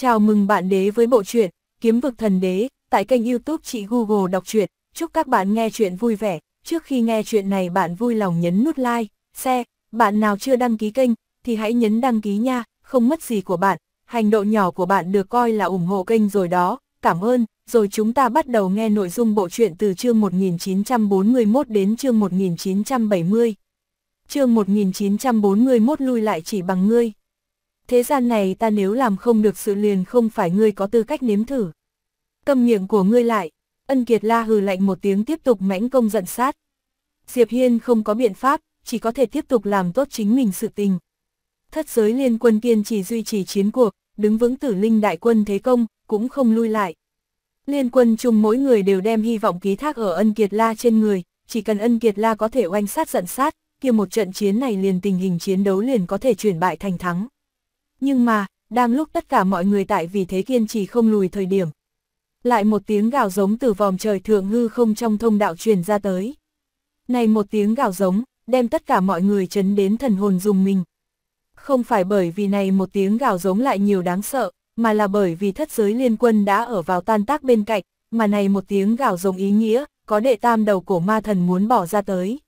Chào mừng bạn đế với bộ truyện Kiếm vực thần đế tại kênh YouTube chị Google đọc truyện. Chúc các bạn nghe truyện vui vẻ. Trước khi nghe chuyện này bạn vui lòng nhấn nút like, share. Bạn nào chưa đăng ký kênh thì hãy nhấn đăng ký nha, không mất gì của bạn. Hành động nhỏ của bạn được coi là ủng hộ kênh rồi đó. Cảm ơn. Rồi chúng ta bắt đầu nghe nội dung bộ truyện từ chương 1941 đến chương 1970. Chương 1941 lui lại chỉ bằng ngươi thế gian này ta nếu làm không được sự liền không phải ngươi có tư cách nếm thử. Cầm miệng của ngươi lại, ân kiệt la hừ lạnh một tiếng tiếp tục mãnh công giận sát. Diệp Hiên không có biện pháp, chỉ có thể tiếp tục làm tốt chính mình sự tình. Thất giới liên quân kiên chỉ duy trì chiến cuộc, đứng vững tử linh đại quân thế công, cũng không lui lại. Liên quân chung mỗi người đều đem hy vọng ký thác ở ân kiệt la trên người, chỉ cần ân kiệt la có thể oanh sát giận sát, kia một trận chiến này liền tình hình chiến đấu liền có thể chuyển bại thành thắng. Nhưng mà, đang lúc tất cả mọi người tại vì thế kiên trì không lùi thời điểm. Lại một tiếng gào giống từ vòng trời thượng hư không trong thông đạo truyền ra tới. Này một tiếng gào giống, đem tất cả mọi người chấn đến thần hồn dùng mình. Không phải bởi vì này một tiếng gào giống lại nhiều đáng sợ, mà là bởi vì thất giới liên quân đã ở vào tan tác bên cạnh, mà này một tiếng gào giống ý nghĩa, có đệ tam đầu cổ ma thần muốn bỏ ra tới.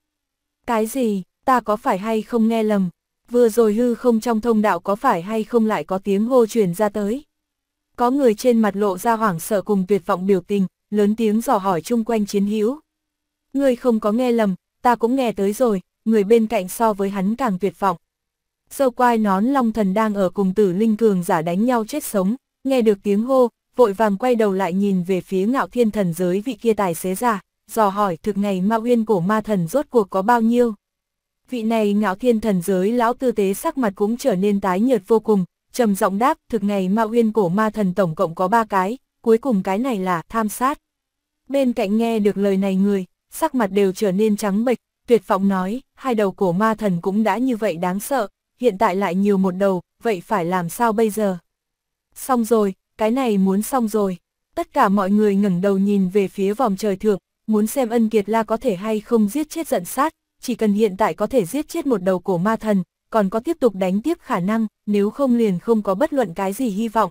Cái gì, ta có phải hay không nghe lầm, vừa rồi hư không trong thông đạo có phải hay không lại có tiếng hô truyền ra tới. Có người trên mặt lộ ra hoảng sợ cùng tuyệt vọng biểu tình, lớn tiếng dò hỏi chung quanh chiến hữu. Người không có nghe lầm, ta cũng nghe tới rồi, người bên cạnh so với hắn càng tuyệt vọng. Sâu quai nón long thần đang ở cùng tử linh cường giả đánh nhau chết sống, nghe được tiếng hô, vội vàng quay đầu lại nhìn về phía ngạo thiên thần giới vị kia tài xế giả, dò hỏi thực ngày ma uyên cổ ma thần rốt cuộc có bao nhiêu vị này ngạo thiên thần giới lão tư tế sắc mặt cũng trở nên tái nhợt vô cùng, trầm giọng đáp, thực ngày ma uyên cổ ma thần tổng cộng có ba cái, cuối cùng cái này là tham sát. Bên cạnh nghe được lời này người, sắc mặt đều trở nên trắng bệch, tuyệt vọng nói, hai đầu cổ ma thần cũng đã như vậy đáng sợ, hiện tại lại nhiều một đầu, vậy phải làm sao bây giờ? Xong rồi, cái này muốn xong rồi. Tất cả mọi người ngẩng đầu nhìn về phía vòng trời thượng, muốn xem ân kiệt la có thể hay không giết chết giận sát, chỉ cần hiện tại có thể giết chết một đầu cổ ma thần, còn có tiếp tục đánh tiếp khả năng, nếu không liền không có bất luận cái gì hy vọng.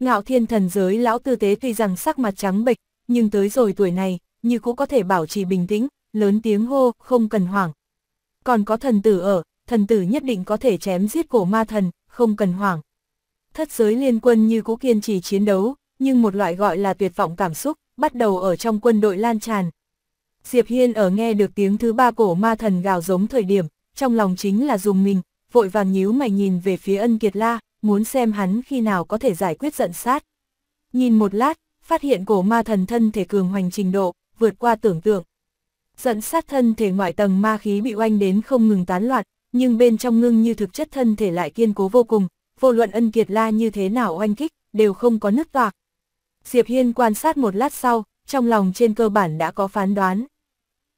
Ngạo thiên thần giới lão tư tế tuy rằng sắc mặt trắng bệch, nhưng tới rồi tuổi này, như cũng có thể bảo trì bình tĩnh, lớn tiếng hô, không cần hoảng. Còn có thần tử ở, thần tử nhất định có thể chém giết cổ ma thần, không cần hoảng. Thất giới liên quân như cũ kiên trì chiến đấu, nhưng một loại gọi là tuyệt vọng cảm xúc, bắt đầu ở trong quân đội lan tràn, Diệp Hiên ở nghe được tiếng thứ ba cổ ma thần gào giống thời điểm, trong lòng chính là dùng mình, vội vàng nhíu mày nhìn về phía ân kiệt la, muốn xem hắn khi nào có thể giải quyết giận sát. Nhìn một lát, phát hiện cổ ma thần thân thể cường hoành trình độ, vượt qua tưởng tượng. Giận sát thân thể ngoại tầng ma khí bị oanh đến không ngừng tán loạn, nhưng bên trong ngưng như thực chất thân thể lại kiên cố vô cùng, vô luận ân kiệt la như thế nào oanh kích, đều không có nứt toạc. Diệp Hiên quan sát một lát sau, trong lòng trên cơ bản đã có phán đoán.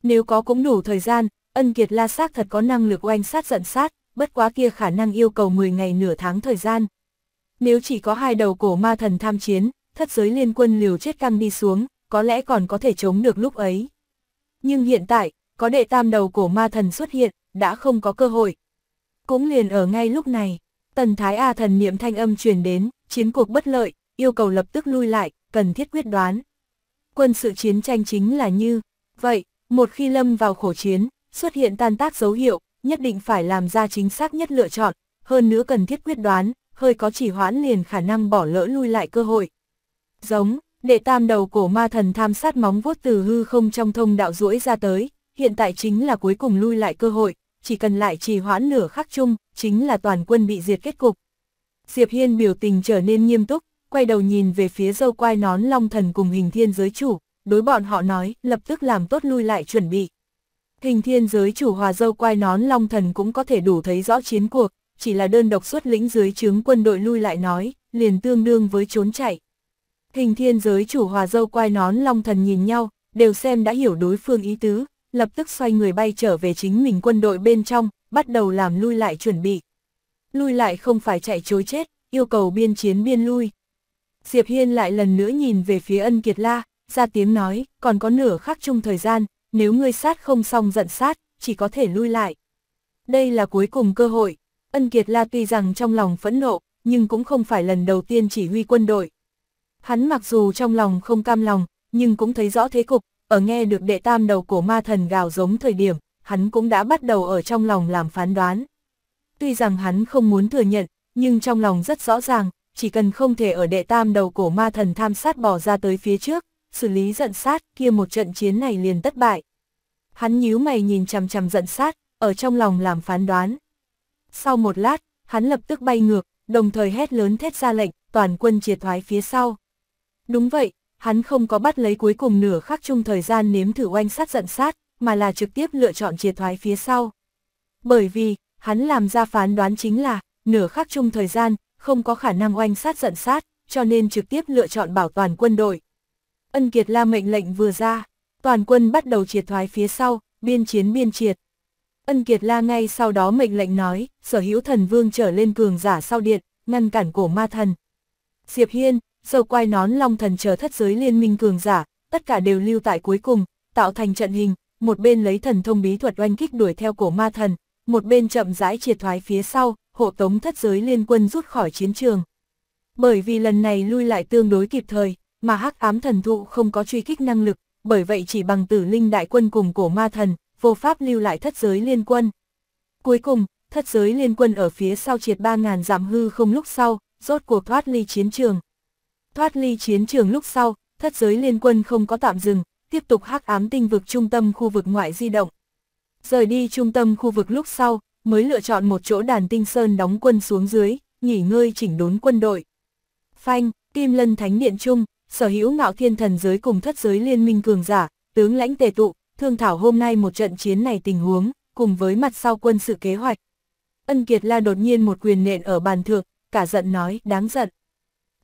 Nếu có cũng đủ thời gian, ân kiệt la sát thật có năng lực oanh sát giận sát, bất quá kia khả năng yêu cầu 10 ngày nửa tháng thời gian. Nếu chỉ có hai đầu cổ ma thần tham chiến, thất giới liên quân liều chết căng đi xuống, có lẽ còn có thể chống được lúc ấy. Nhưng hiện tại, có đệ tam đầu cổ ma thần xuất hiện, đã không có cơ hội. Cũng liền ở ngay lúc này, tần thái A thần niệm thanh âm truyền đến, chiến cuộc bất lợi, yêu cầu lập tức lui lại, cần thiết quyết đoán quân sự chiến tranh chính là như vậy, một khi lâm vào khổ chiến, xuất hiện tan tác dấu hiệu, nhất định phải làm ra chính xác nhất lựa chọn, hơn nữa cần thiết quyết đoán, hơi có chỉ hoãn liền khả năng bỏ lỡ lui lại cơ hội. Giống, đệ tam đầu cổ ma thần tham sát móng vuốt từ hư không trong thông đạo duỗi ra tới, hiện tại chính là cuối cùng lui lại cơ hội, chỉ cần lại trì hoãn nửa khắc chung, chính là toàn quân bị diệt kết cục. Diệp Hiên biểu tình trở nên nghiêm túc, quay đầu nhìn về phía dâu quai nón long thần cùng hình thiên giới chủ, đối bọn họ nói, lập tức làm tốt lui lại chuẩn bị. Hình thiên giới chủ hòa dâu quai nón long thần cũng có thể đủ thấy rõ chiến cuộc, chỉ là đơn độc xuất lĩnh dưới chướng quân đội lui lại nói, liền tương đương với trốn chạy. Hình thiên giới chủ hòa dâu quai nón long thần nhìn nhau, đều xem đã hiểu đối phương ý tứ, lập tức xoay người bay trở về chính mình quân đội bên trong, bắt đầu làm lui lại chuẩn bị. Lui lại không phải chạy chối chết, yêu cầu biên chiến biên lui, Diệp Hiên lại lần nữa nhìn về phía ân kiệt la, ra tiếng nói, còn có nửa khắc chung thời gian, nếu ngươi sát không xong giận sát, chỉ có thể lui lại. Đây là cuối cùng cơ hội, ân kiệt la tuy rằng trong lòng phẫn nộ, nhưng cũng không phải lần đầu tiên chỉ huy quân đội. Hắn mặc dù trong lòng không cam lòng, nhưng cũng thấy rõ thế cục, ở nghe được đệ tam đầu của ma thần gào giống thời điểm, hắn cũng đã bắt đầu ở trong lòng làm phán đoán. Tuy rằng hắn không muốn thừa nhận, nhưng trong lòng rất rõ ràng, chỉ cần không thể ở đệ tam đầu cổ ma thần tham sát bỏ ra tới phía trước, xử lý giận sát, kia một trận chiến này liền thất bại. Hắn nhíu mày nhìn chằm chằm giận sát, ở trong lòng làm phán đoán. Sau một lát, hắn lập tức bay ngược, đồng thời hét lớn thét ra lệnh, toàn quân triệt thoái phía sau. Đúng vậy, hắn không có bắt lấy cuối cùng nửa khắc chung thời gian nếm thử oanh sát giận sát, mà là trực tiếp lựa chọn triệt thoái phía sau. Bởi vì, hắn làm ra phán đoán chính là, nửa khắc chung thời gian, không có khả năng oanh sát giận sát, cho nên trực tiếp lựa chọn bảo toàn quân đội. Ân Kiệt La mệnh lệnh vừa ra, toàn quân bắt đầu triệt thoái phía sau, biên chiến biên triệt. Ân Kiệt La ngay sau đó mệnh lệnh nói, sở hữu thần vương trở lên cường giả sau điện, ngăn cản cổ ma thần. Diệp Hiên, dầu Quay nón long thần chờ thất giới liên minh cường giả, tất cả đều lưu tại cuối cùng, tạo thành trận hình, một bên lấy thần thông bí thuật oanh kích đuổi theo cổ ma thần, một bên chậm rãi triệt thoái phía sau, hộ tống thất giới liên quân rút khỏi chiến trường. Bởi vì lần này lui lại tương đối kịp thời, mà hắc ám thần thụ không có truy kích năng lực, bởi vậy chỉ bằng tử linh đại quân cùng cổ ma thần, vô pháp lưu lại thất giới liên quân. Cuối cùng, thất giới liên quân ở phía sau triệt 3.000 giảm hư không lúc sau, rốt cuộc thoát ly chiến trường. Thoát ly chiến trường lúc sau, thất giới liên quân không có tạm dừng, tiếp tục hắc ám tinh vực trung tâm khu vực ngoại di động. Rời đi trung tâm khu vực lúc sau, mới lựa chọn một chỗ đàn tinh sơn đóng quân xuống dưới, nghỉ ngơi chỉnh đốn quân đội. Phanh, Kim Lân Thánh Điện Trung, sở hữu ngạo thiên thần giới cùng thất giới liên minh cường giả, tướng lãnh tề tụ, thương thảo hôm nay một trận chiến này tình huống, cùng với mặt sau quân sự kế hoạch. Ân Kiệt La đột nhiên một quyền nện ở bàn thượng, cả giận nói, đáng giận.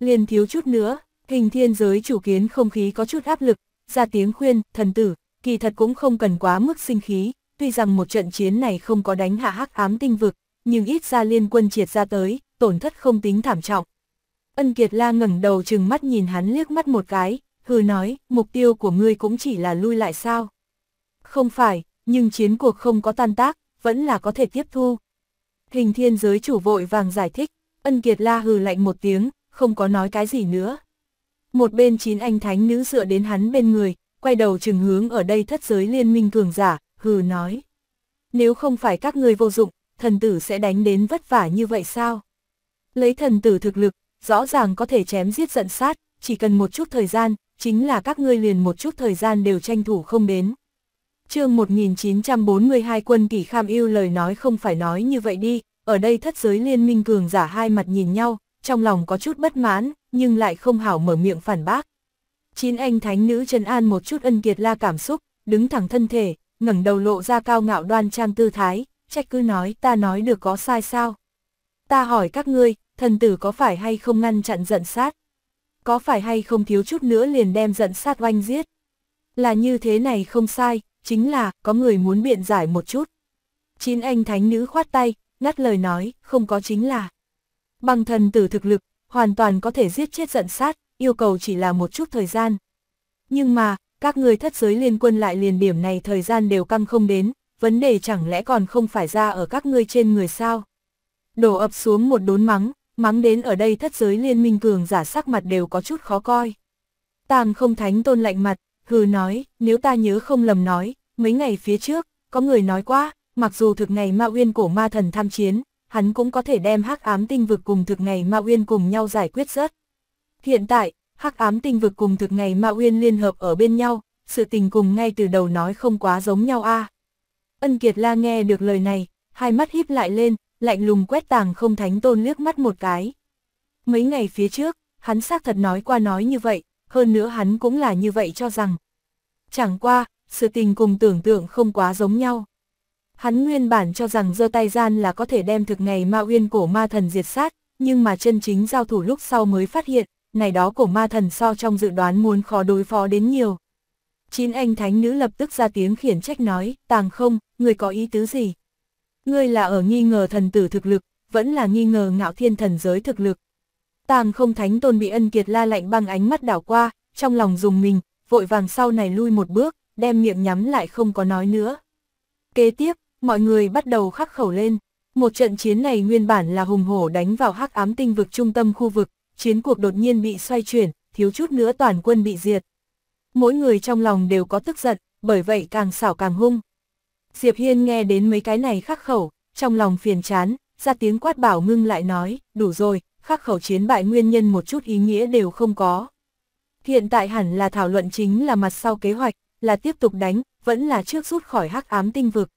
Liền thiếu chút nữa, hình thiên giới chủ kiến không khí có chút áp lực, ra tiếng khuyên, thần tử, kỳ thật cũng không cần quá mức sinh khí, tuy rằng một trận chiến này không có đánh hạ hắc ám tinh vực, nhưng ít ra liên quân triệt ra tới, tổn thất không tính thảm trọng. Ân Kiệt La ngẩng đầu chừng mắt nhìn hắn liếc mắt một cái, hừ nói, mục tiêu của ngươi cũng chỉ là lui lại sao. Không phải, nhưng chiến cuộc không có tan tác, vẫn là có thể tiếp thu. Hình thiên giới chủ vội vàng giải thích, Ân Kiệt La hừ lạnh một tiếng, không có nói cái gì nữa. Một bên chín anh thánh nữ dựa đến hắn bên người, quay đầu chừng hướng ở đây thất giới liên minh cường giả, hừ nói. Nếu không phải các người vô dụng, thần tử sẽ đánh đến vất vả như vậy sao? Lấy thần tử thực lực, rõ ràng có thể chém giết giận sát, chỉ cần một chút thời gian, chính là các ngươi liền một chút thời gian đều tranh thủ không đến. chương 1942 quân kỳ kham yêu lời nói không phải nói như vậy đi, ở đây thất giới liên minh cường giả hai mặt nhìn nhau, trong lòng có chút bất mãn, nhưng lại không hảo mở miệng phản bác. Chín anh thánh nữ trần an một chút ân kiệt la cảm xúc, đứng thẳng thân thể, ngẩng đầu lộ ra cao ngạo đoan trang tư thái, trách cứ nói ta nói được có sai sao. Ta hỏi các ngươi, thần tử có phải hay không ngăn chặn giận sát? Có phải hay không thiếu chút nữa liền đem giận sát oanh giết? Là như thế này không sai, chính là có người muốn biện giải một chút. Chín anh thánh nữ khoát tay, ngắt lời nói, không có chính là. Bằng thần tử thực lực, hoàn toàn có thể giết chết giận sát, yêu cầu chỉ là một chút thời gian. Nhưng mà, các ngươi thất giới liên quân lại liền điểm này thời gian đều căng không đến, vấn đề chẳng lẽ còn không phải ra ở các ngươi trên người sao? Đổ ập xuống một đốn mắng, mắng đến ở đây thất giới liên minh cường giả sắc mặt đều có chút khó coi. Tàng không thánh tôn lạnh mặt, hừ nói, nếu ta nhớ không lầm nói, mấy ngày phía trước, có người nói quá, mặc dù thực ngày ma uyên cổ ma thần tham chiến, hắn cũng có thể đem hắc ám tinh vực cùng thực ngày ma uyên cùng nhau giải quyết rớt. Hiện tại, hắc ám tinh vực cùng thực ngày ma uyên liên hợp ở bên nhau, sự tình cùng ngay từ đầu nói không quá giống nhau a. À. Ân Kiệt La nghe được lời này, hai mắt híp lại lên, lạnh lùng quét tàng không thánh tôn liếc mắt một cái. Mấy ngày phía trước, hắn xác thật nói qua nói như vậy, hơn nữa hắn cũng là như vậy cho rằng. Chẳng qua, sự tình cùng tưởng tượng không quá giống nhau. Hắn nguyên bản cho rằng giơ tay gian là có thể đem thực ngày ma uyên cổ ma thần diệt sát, nhưng mà chân chính giao thủ lúc sau mới phát hiện, này đó cổ ma thần so trong dự đoán muốn khó đối phó đến nhiều. Chín anh thánh nữ lập tức ra tiếng khiển trách nói, tàng không, người có ý tứ gì? Ngươi là ở nghi ngờ thần tử thực lực, vẫn là nghi ngờ ngạo thiên thần giới thực lực. Tàng không thánh tôn bị ân kiệt la lạnh bằng ánh mắt đảo qua, trong lòng dùng mình, vội vàng sau này lui một bước, đem miệng nhắm lại không có nói nữa. Kế tiếp, mọi người bắt đầu khắc khẩu lên. Một trận chiến này nguyên bản là hùng hổ đánh vào hắc ám tinh vực trung tâm khu vực, chiến cuộc đột nhiên bị xoay chuyển, thiếu chút nữa toàn quân bị diệt. Mỗi người trong lòng đều có tức giận, bởi vậy càng xảo càng hung. Diệp Hiên nghe đến mấy cái này khắc khẩu, trong lòng phiền chán, ra tiếng quát bảo ngưng lại nói, đủ rồi, khắc khẩu chiến bại nguyên nhân một chút ý nghĩa đều không có. Hiện tại hẳn là thảo luận chính là mặt sau kế hoạch, là tiếp tục đánh, vẫn là trước rút khỏi hắc ám tinh vực.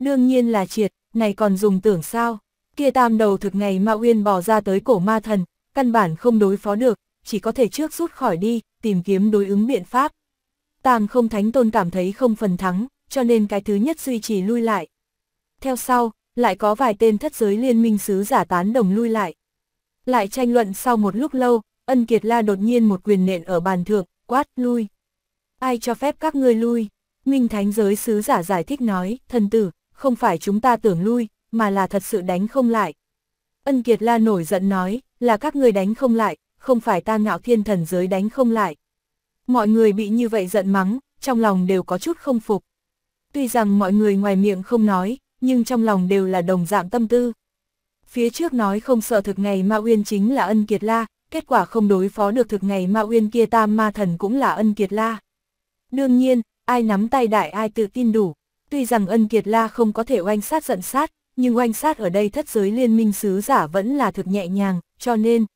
Đương nhiên là triệt, này còn dùng tưởng sao, kia tam đầu thực ngày ma uyên bỏ ra tới cổ ma thần, căn bản không đối phó được, chỉ có thể trước rút khỏi đi, tìm kiếm đối ứng biện pháp. Tàng không thánh tôn cảm thấy không phần thắng, cho nên cái thứ nhất duy trì lui lại. Theo sau, lại có vài tên thất giới liên minh sứ giả tán đồng lui lại. Lại tranh luận sau một lúc lâu, ân kiệt la đột nhiên một quyền nện ở bàn thượng, quát lui. Ai cho phép các ngươi lui? Minh Thánh giới sứ giả giải thích nói, thần tử, không phải chúng ta tưởng lui, mà là thật sự đánh không lại. Ân Kiệt La nổi giận nói, là các người đánh không lại, không phải ta ngạo thiên thần giới đánh không lại. Mọi người bị như vậy giận mắng, trong lòng đều có chút không phục. Tuy rằng mọi người ngoài miệng không nói, nhưng trong lòng đều là đồng dạng tâm tư. Phía trước nói không sợ thực ngày Ma Uyên chính là ân kiệt la, kết quả không đối phó được thực ngày Ma Uyên kia tam ma thần cũng là ân kiệt la. Đương nhiên, ai nắm tay đại ai tự tin đủ, tuy rằng ân kiệt la không có thể oanh sát giận sát, nhưng oanh sát ở đây thất giới liên minh sứ giả vẫn là thực nhẹ nhàng, cho nên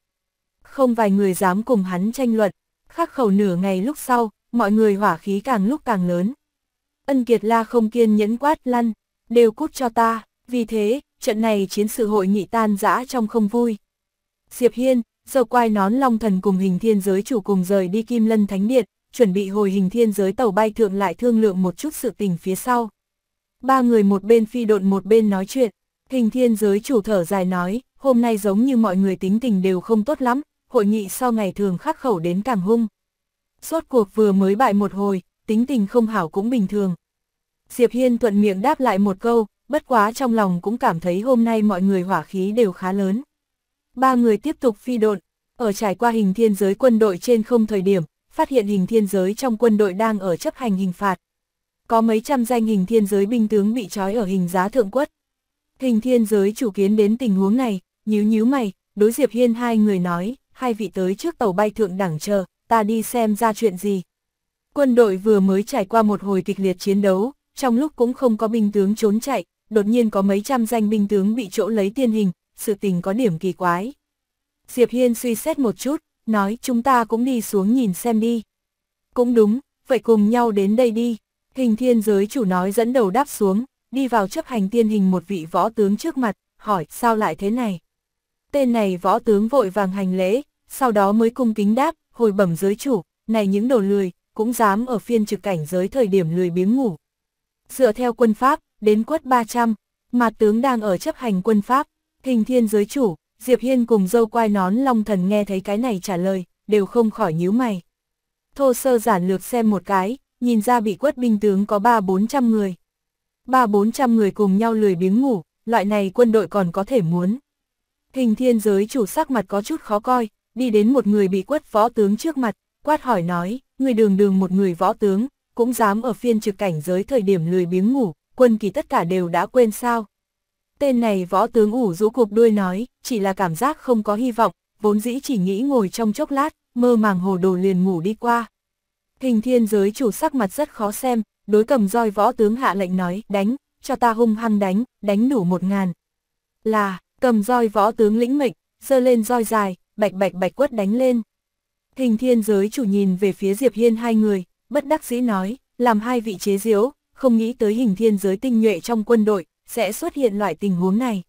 không vài người dám cùng hắn tranh luận, khắc khẩu nửa ngày lúc sau, mọi người hỏa khí càng lúc càng lớn. Ân Kiệt La không kiên nhẫn quát lăn, đều cút cho ta, vì thế, trận này chiến sự hội nghị tan rã trong không vui. Diệp Hiên, giờ quai nón long thần cùng hình thiên giới chủ cùng rời đi Kim Lân Thánh Điện, chuẩn bị hồi hình thiên giới tàu bay thượng lại thương lượng một chút sự tình phía sau. Ba người một bên phi độn một bên nói chuyện, hình thiên giới chủ thở dài nói, hôm nay giống như mọi người tính tình đều không tốt lắm, hội nghị sau ngày thường khắc khẩu đến càng hung. Suốt cuộc vừa mới bại một hồi, tính tình không hảo cũng bình thường. Diệp Hiên thuận miệng đáp lại một câu, bất quá trong lòng cũng cảm thấy hôm nay mọi người hỏa khí đều khá lớn. Ba người tiếp tục phi độn, ở trải qua hình thiên giới quân đội trên không thời điểm, phát hiện hình thiên giới trong quân đội đang ở chấp hành hình phạt. Có mấy trăm danh hình thiên giới binh tướng bị trói ở hình giá thượng quất. Hình thiên giới chủ kiến đến tình huống này, nhíu nhíu mày, đối Diệp Hiên hai người nói, hai vị tới trước tàu bay thượng đẳng chờ, ta đi xem ra chuyện gì. Quân đội vừa mới trải qua một hồi kịch liệt chiến đấu, trong lúc cũng không có binh tướng trốn chạy, đột nhiên có mấy trăm danh binh tướng bị chỗ lấy tiên hình, sự tình có điểm kỳ quái. Diệp Hiên suy xét một chút, nói chúng ta cũng đi xuống nhìn xem đi. Cũng đúng, vậy cùng nhau đến đây đi. Hình thiên giới chủ nói dẫn đầu đáp xuống, đi vào chấp hành tiên hình một vị võ tướng trước mặt, hỏi sao lại thế này. Tên này võ tướng vội vàng hành lễ, sau đó mới cung kính đáp, hồi bẩm giới chủ, này những đồ lười, cũng dám ở phiên trực cảnh giới thời điểm lười biếng ngủ. Dựa theo quân Pháp, đến quất 300, mà tướng đang ở chấp hành quân Pháp, hình thiên giới chủ, Diệp Hiên cùng dâu quai nón long thần nghe thấy cái này trả lời, đều không khỏi nhíu mày. Thô sơ giản lược xem một cái, nhìn ra bị quất binh tướng có 3-400 người. 3-400 người cùng nhau lười biếng ngủ, loại này quân đội còn có thể muốn. Hình thiên giới chủ sắc mặt có chút khó coi, đi đến một người bị quất võ tướng trước mặt, quát hỏi nói, người đường đường một người võ tướng, cũng dám ở phiên trực cảnh giới thời điểm lười biếng ngủ, quân kỳ tất cả đều đã quên sao. Tên này võ tướng ủ rũ cục đuôi nói, chỉ là cảm giác không có hy vọng, vốn dĩ chỉ nghĩ ngồi trong chốc lát, mơ màng hồ đồ liền ngủ đi qua. Hình thiên giới chủ sắc mặt rất khó xem, đối cầm roi võ tướng hạ lệnh nói, đánh, cho ta hung hăng đánh, đánh đủ một ngàn. Là, Cầm roi võ tướng lĩnh mệnh, giơ lên roi dài, bạch bạch bạch quất đánh lên. Hình thiên giới chủ nhìn về phía Diệp Hiên hai người, bất đắc dĩ nói, làm hai vị chế diễu, không nghĩ tới hình thiên giới tinh nhuệ trong quân đội, sẽ xuất hiện loại tình huống này.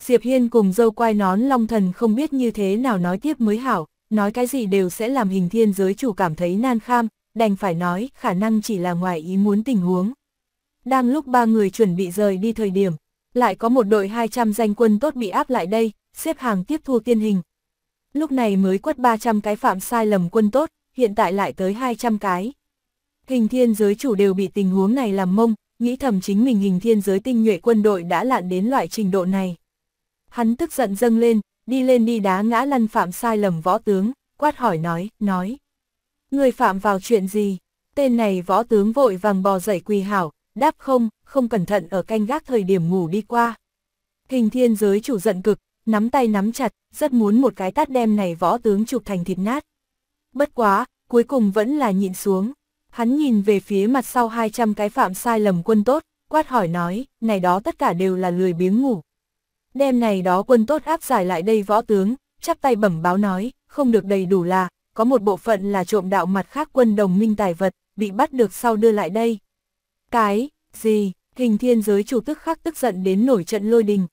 Diệp Hiên cùng dâu quai nón long thần không biết như thế nào nói tiếp mới hảo, nói cái gì đều sẽ làm hình thiên giới chủ cảm thấy nan kham, đành phải nói khả năng chỉ là ngoài ý muốn tình huống. Đang lúc ba người chuẩn bị rời đi thời điểm, lại có một đội 200 danh quân tốt bị áp lại đây, xếp hàng tiếp thu tiên hình. Lúc này mới quất 300 cái phạm sai lầm quân tốt, hiện tại lại tới 200 cái. Hình thiên giới chủ đều bị tình huống này làm mông, nghĩ thầm chính mình hình thiên giới tinh nhuệ quân đội đã lạn đến loại trình độ này. Hắn tức giận dâng lên, đi lên đi đá ngã lăn phạm sai lầm võ tướng, quát hỏi nói, nói. Người phạm vào chuyện gì? Tên này võ tướng vội vàng bò dậy quỳ hảo, đáp không, không cẩn thận ở canh gác thời điểm ngủ đi qua. Hình thiên giới chủ giận cực, nắm tay nắm chặt, rất muốn một cái tát đem này võ tướng chụp thành thịt nát. Bất quá, cuối cùng vẫn là nhịn xuống. Hắn nhìn về phía mặt sau 200 cái phạm sai lầm quân tốt, quát hỏi nói, này đó tất cả đều là lười biếng ngủ. Đêm này đó quân tốt áp giải lại đây võ tướng, chắp tay bẩm báo nói, không được đầy đủ là, có một bộ phận là trộm đạo mặt khác quân đồng minh tài vật, bị bắt được sau đưa lại đây. Cái, gì, hình thiên giới chủ tức khắc tức giận đến nổi trận lôi đình.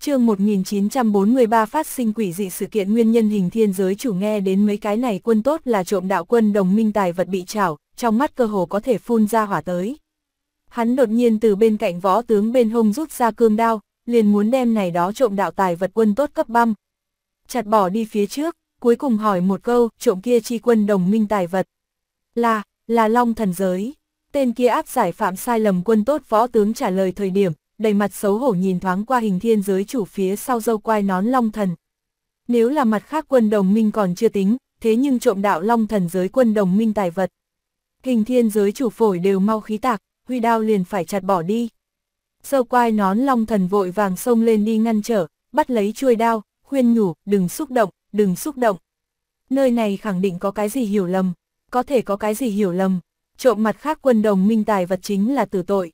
chương 1943 phát sinh quỷ dị sự kiện nguyên nhân hình thiên giới chủ nghe đến mấy cái này quân tốt là trộm đạo quân đồng minh tài vật bị trảo, trong mắt cơ hồ có thể phun ra hỏa tới. Hắn đột nhiên từ bên cạnh võ tướng bên hông rút ra cương đao, liền muốn đem này đó trộm đạo tài vật quân tốt cấp băm. Chặt bỏ đi phía trước, cuối cùng hỏi một câu, trộm kia chi quân đồng minh tài vật. Là, là long thần giới. Tên kia áp giải phạm sai lầm quân tốt võ tướng trả lời thời điểm, đầy mặt xấu hổ nhìn thoáng qua hình thiên giới chủ phía sau dâu quai nón long thần. Nếu là mặt khác quân đồng minh còn chưa tính, thế nhưng trộm đạo long thần giới quân đồng minh tài vật. Hình thiên giới chủ phổi đều mau khí tạc, huy đao liền phải chặt bỏ đi. Dâu quai nón long thần vội vàng xông lên đi ngăn trở, bắt lấy chuôi đao, khuyên nhủ, đừng xúc động, đừng xúc động. Nơi này khẳng định có cái gì hiểu lầm, có thể có cái gì hiểu lầm, trộm mặt khác quân đồng minh tài vật chính là tử tội.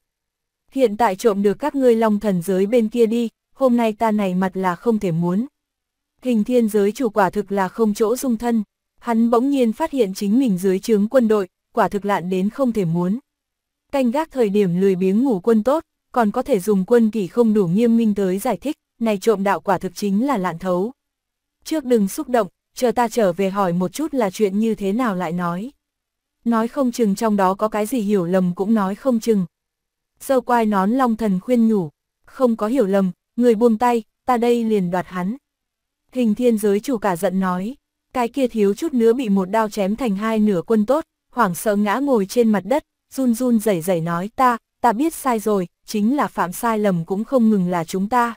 Hiện tại trộm được các ngươi long thần giới bên kia đi, hôm nay ta này mặt là không thể muốn. Hình thiên giới chủ quả thực là không chỗ dung thân, hắn bỗng nhiên phát hiện chính mình dưới trướng quân đội, quả thực lạn đến không thể muốn. Canh gác thời điểm lười biếng ngủ quân tốt, còn có thể dùng quân kỷ không đủ nghiêm minh tới giải thích, này trộm đạo quả thực chính là lạn thấu. Trước đừng xúc động, chờ ta trở về hỏi một chút là chuyện như thế nào lại nói. Nói không chừng trong đó có cái gì hiểu lầm cũng nói không chừng. Sâu quai nón long thần khuyên nhủ, không có hiểu lầm, người buông tay, ta đây liền đoạt hắn. Hình thiên giới chủ cả giận nói, cái kia thiếu chút nữa bị một đao chém thành hai nửa quân tốt, hoảng sợ ngã ngồi trên mặt đất, run run rẩy rẩy nói ta, ta biết sai rồi, chính là phạm sai lầm cũng không ngừng là chúng ta.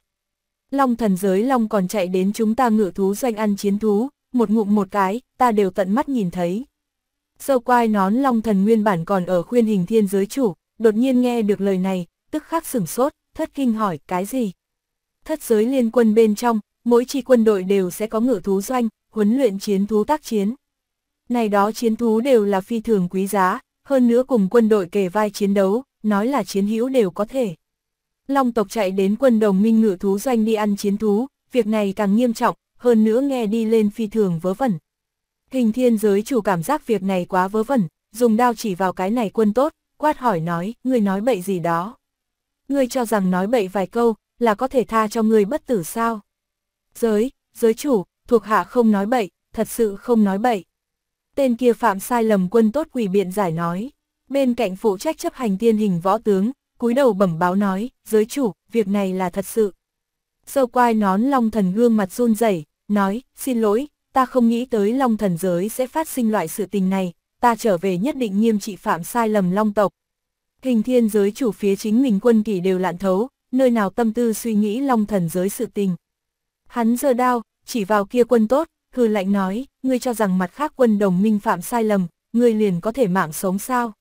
Long thần giới long còn chạy đến chúng ta ngự thú doanh ăn chiến thú, một ngụm một cái, ta đều tận mắt nhìn thấy. Sơ quai nón long thần nguyên bản còn ở khuyên hình thiên giới chủ, đột nhiên nghe được lời này, tức khắc sửng sốt, thất kinh hỏi cái gì. Thất giới liên quân bên trong, mỗi chi quân đội đều sẽ có ngựa thú doanh, huấn luyện chiến thú tác chiến. Này đó chiến thú đều là phi thường quý giá, hơn nữa cùng quân đội kề vai chiến đấu, nói là chiến hữu đều có thể. Long tộc chạy đến quân đồng minh ngựa thú doanh đi ăn chiến thú, việc này càng nghiêm trọng, hơn nữa nghe đi lên phi thường vớ vẩn. Hình thiên giới chủ cảm giác việc này quá vớ vẩn, dùng đao chỉ vào cái này quân tốt, quát hỏi nói, ngươi nói bậy gì đó. Ngươi cho rằng nói bậy vài câu, là có thể tha cho ngươi bất tử sao. Giới, giới chủ, thuộc hạ không nói bậy, thật sự không nói bậy. Tên kia phạm sai lầm quân tốt quỷ biện giải nói. Bên cạnh phụ trách chấp hành tiên hình võ tướng, cúi đầu bẩm báo nói, giới chủ, việc này là thật sự. Sâu quai nón long thần gương mặt run rẩy nói, xin lỗi, ta không nghĩ tới long thần giới sẽ phát sinh loại sự tình này, ta trở về nhất định nghiêm trị phạm sai lầm long tộc. Hình thiên giới chủ phía chính mình quân kỳ đều lạn thấu, nơi nào tâm tư suy nghĩ long thần giới sự tình. Hắn giơ đao, chỉ vào kia quân tốt, hư lạnh nói, ngươi cho rằng mặt khác quân đồng minh phạm sai lầm, ngươi liền có thể mạng sống sao.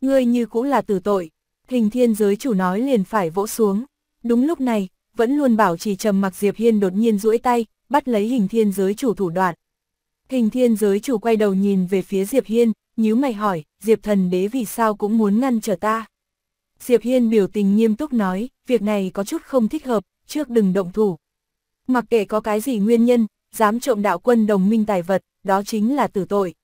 Ngươi như cũng là tử tội, hình thiên giới chủ nói liền phải vỗ xuống. Đúng lúc này, vẫn luôn bảo trì trầm mặc Diệp Hiên đột nhiên duỗi tay, bắt lấy hình thiên giới chủ thủ đoạn. Hình thiên giới chủ quay đầu nhìn về phía Diệp Hiên, nhíu mày hỏi, Diệp thần đế vì sao cũng muốn ngăn trở ta. Diệp Hiên biểu tình nghiêm túc nói, việc này có chút không thích hợp, trước đừng động thủ. Mặc kệ có cái gì nguyên nhân, dám trộm đạo quân đồng minh tài vật, đó chính là tử tội.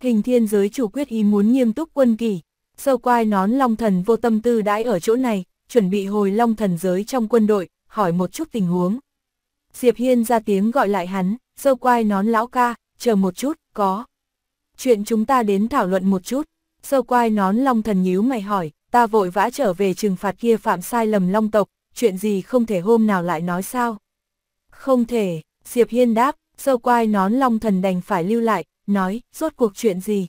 Hình thiên giới chủ quyết ý muốn nghiêm túc quân kỳ, sâu quai nón long thần vô tâm tư đãi ở chỗ này, chuẩn bị hồi long thần giới trong quân đội, hỏi một chút tình huống. Diệp Hiên ra tiếng gọi lại hắn, dâu quai nón lão ca, chờ một chút, có. Chuyện chúng ta đến thảo luận một chút. Dâu quai nón long thần nhíu mày hỏi, ta vội vã trở về trừng phạt kia phạm sai lầm long tộc, chuyện gì không thể hôm nào lại nói sao? Không thể, Diệp Hiên đáp, dâu quai nón long thần đành phải lưu lại, nói, rốt cuộc chuyện gì?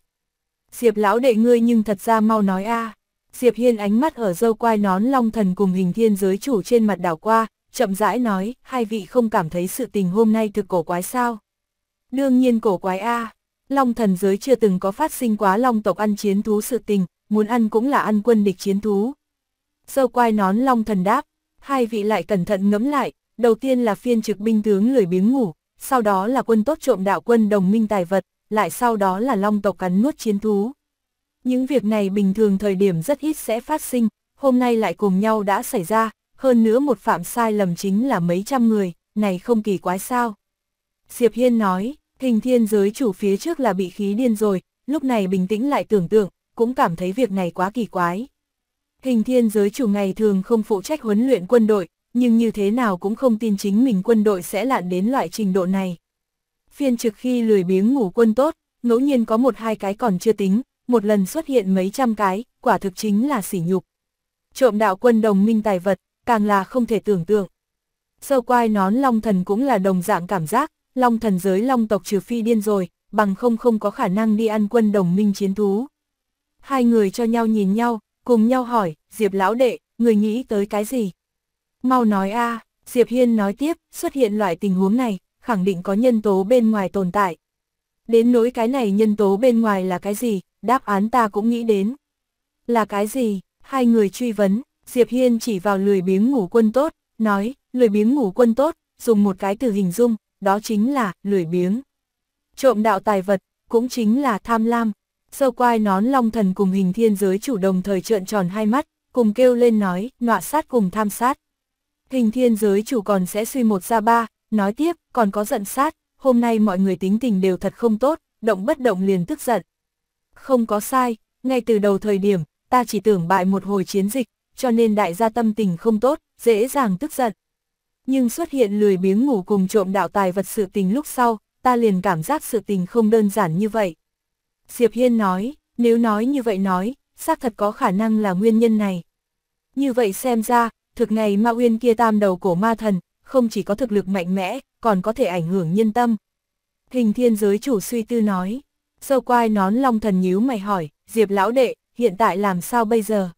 Diệp lão đệ ngươi nhưng thật ra mau nói a à. Diệp Hiên ánh mắt ở dâu quai nón long thần cùng hình thiên giới chủ trên mặt đảo qua, chậm rãi nói, hai vị không cảm thấy sự tình hôm nay thực cổ quái sao. Đương nhiên cổ quái A, long thần giới chưa từng có phát sinh quá long tộc ăn chiến thú sự tình, muốn ăn cũng là ăn quân địch chiến thú. Dâu quai nón long thần đáp, hai vị lại cẩn thận ngẫm lại, đầu tiên là phiên trực binh tướng lười biếng ngủ, sau đó là quân tốt trộm đạo quân đồng minh tài vật, lại sau đó là long tộc cắn nuốt chiến thú. Những việc này bình thường thời điểm rất ít sẽ phát sinh, hôm nay lại cùng nhau đã xảy ra, hơn nữa một phạm sai lầm chính là mấy trăm người, này không kỳ quái sao. Diệp Hiên nói, hình thiên giới chủ phía trước là bị khí điên rồi, lúc này bình tĩnh lại tưởng tượng, cũng cảm thấy việc này quá kỳ quái. Hình thiên giới chủ ngày thường không phụ trách huấn luyện quân đội, nhưng như thế nào cũng không tin chính mình quân đội sẽ lạn đến loại trình độ này. Phiên trực khi lười biếng ngủ quân tốt, ngẫu nhiên có một hai cái còn chưa tính, một lần xuất hiện mấy trăm cái, quả thực chính là sỉ nhục. Trộm đạo quân đồng minh tài vật, càng là không thể tưởng tượng. Sơ quai nón long thần cũng là đồng dạng cảm giác, long thần giới long tộc trừ phi điên rồi, bằng không không có khả năng đi ăn quân đồng minh chiến thú. Hai người cho nhau nhìn nhau, cùng nhau hỏi, Diệp lão đệ, người nghĩ tới cái gì? Mau nói a Diệp Hiên nói tiếp, xuất hiện loại tình huống này, khẳng định có nhân tố bên ngoài tồn tại. Đến nỗi cái này nhân tố bên ngoài là cái gì, đáp án ta cũng nghĩ đến. Là cái gì? Hai người truy vấn, Diệp Hiên chỉ vào lười biếng ngủ quân tốt, nói, lười biếng ngủ quân tốt, dùng một cái từ hình dung, đó chính là lười biếng. Trộm đạo tài vật, cũng chính là tham lam. Sơ quai nón long thần cùng hình thiên giới chủ đồng thời trợn tròn hai mắt, cùng kêu lên nói, nọa sát cùng tham sát. Hình thiên giới chủ còn sẽ suy một ra ba, nói tiếp, còn có giận sát, hôm nay mọi người tính tình đều thật không tốt, động bất động liền tức giận không có sai, ngay từ đầu thời điểm, ta chỉ tưởng bại một hồi chiến dịch, cho nên đại gia tâm tình không tốt, dễ dàng tức giận. Nhưng xuất hiện lười biếng ngủ cùng trộm đạo tài vật sự tình lúc sau, ta liền cảm giác sự tình không đơn giản như vậy. Diệp Hiên nói, nếu nói như vậy nói, xác thật có khả năng là nguyên nhân này. Như vậy xem ra, thực ngày ma uyên kia tam đầu cổ ma thần, không chỉ có thực lực mạnh mẽ, còn có thể ảnh hưởng nhân tâm. Hình thiên giới chủ suy tư nói. Sơ quai nón long thần nhíu mày hỏi, Diệp lão đệ, hiện tại làm sao bây giờ?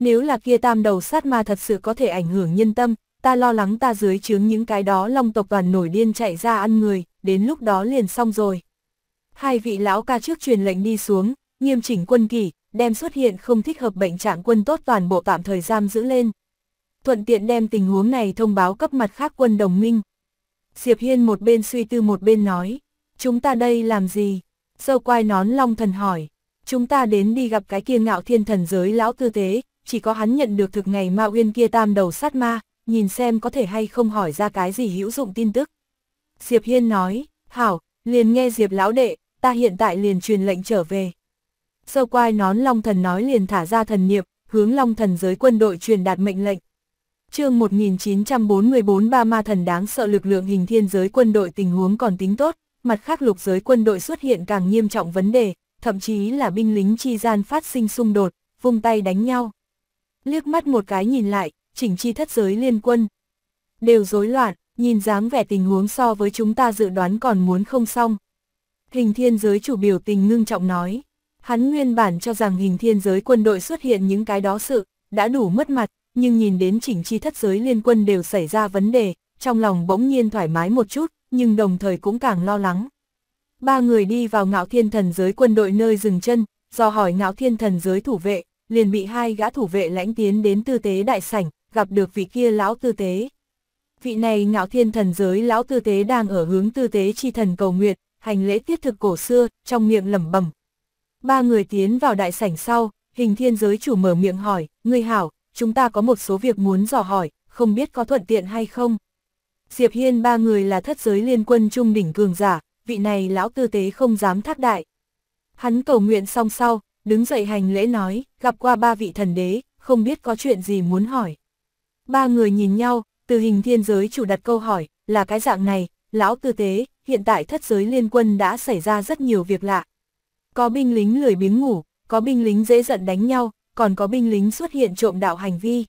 Nếu là kia tam đầu sát ma thật sự có thể ảnh hưởng nhân tâm, ta lo lắng ta dưới chướng những cái đó long tộc toàn nổi điên chạy ra ăn người, đến lúc đó liền xong rồi. Hai vị lão ca trước truyền lệnh đi xuống, nghiêm chỉnh quân kỳ đem xuất hiện không thích hợp bệnh trạng quân tốt toàn bộ tạm thời giam giữ lên. Thuận tiện đem tình huống này thông báo cấp mặt khác quân đồng minh. Diệp Hiên một bên suy tư một bên nói, chúng ta đây làm gì? Sơ quai nón long thần hỏi. Chúng ta đến đi gặp cái kia ngạo thiên thần giới lão tư tế, chỉ có hắn nhận được thực ngày ma uyên kia tam đầu sát ma, nhìn xem có thể hay không hỏi ra cái gì hữu dụng tin tức. Diệp Hiên nói, hảo, liền nghe Diệp lão đệ, ta hiện tại liền truyền lệnh trở về. Sơ quai nón long thần nói liền thả ra thần niệm, hướng long thần giới quân đội truyền đạt mệnh lệnh. chương 1944 ba ma thần đáng sợ lực lượng hình thiên giới quân đội tình huống còn tính tốt, mặt khác lục giới quân đội xuất hiện càng nghiêm trọng vấn đề, thậm chí là binh lính chi gian phát sinh xung đột, vung tay đánh nhau. Liếc mắt một cái nhìn lại, chỉnh chi thất giới liên quân. Đều rối loạn, nhìn dáng vẻ tình huống so với chúng ta dự đoán còn muốn không xong. Hình thiên giới chủ biểu tình ngưng trọng nói. Hắn nguyên bản cho rằng hình thiên giới quân đội xuất hiện những cái đó sự, đã đủ mất mặt, nhưng nhìn đến chỉnh chi thất giới liên quân đều xảy ra vấn đề, trong lòng bỗng nhiên thoải mái một chút, nhưng đồng thời cũng càng lo lắng. Ba người đi vào ngạo thiên thần giới quân đội nơi dừng chân, do hỏi ngạo thiên thần giới thủ vệ, liền bị hai gã thủ vệ lãnh tiến đến tư tế đại sảnh, gặp được vị kia lão tư tế. Vị này ngạo thiên thần giới lão tư tế đang ở hướng tư tế chi thần cầu nguyện, hành lễ tiết thực cổ xưa, trong miệng lẩm bẩm. Ba người tiến vào đại sảnh sau, hình thiên giới chủ mở miệng hỏi, người hảo, chúng ta có một số việc muốn dò hỏi, không biết có thuận tiện hay không. Diệp Hiên ba người là thất giới liên quân trung đỉnh cường giả, vị này lão tư tế không dám thác đại. Hắn cầu nguyện xong sau, đứng dậy hành lễ nói, gặp qua ba vị thần đế, không biết có chuyện gì muốn hỏi. Ba người nhìn nhau, từ hình thiên giới chủ đặt câu hỏi, là cái dạng này, lão tư tế, hiện tại thất giới liên quân đã xảy ra rất nhiều việc lạ. Có binh lính lười biếng ngủ, có binh lính dễ giận đánh nhau, còn có binh lính xuất hiện trộm đạo hành vi.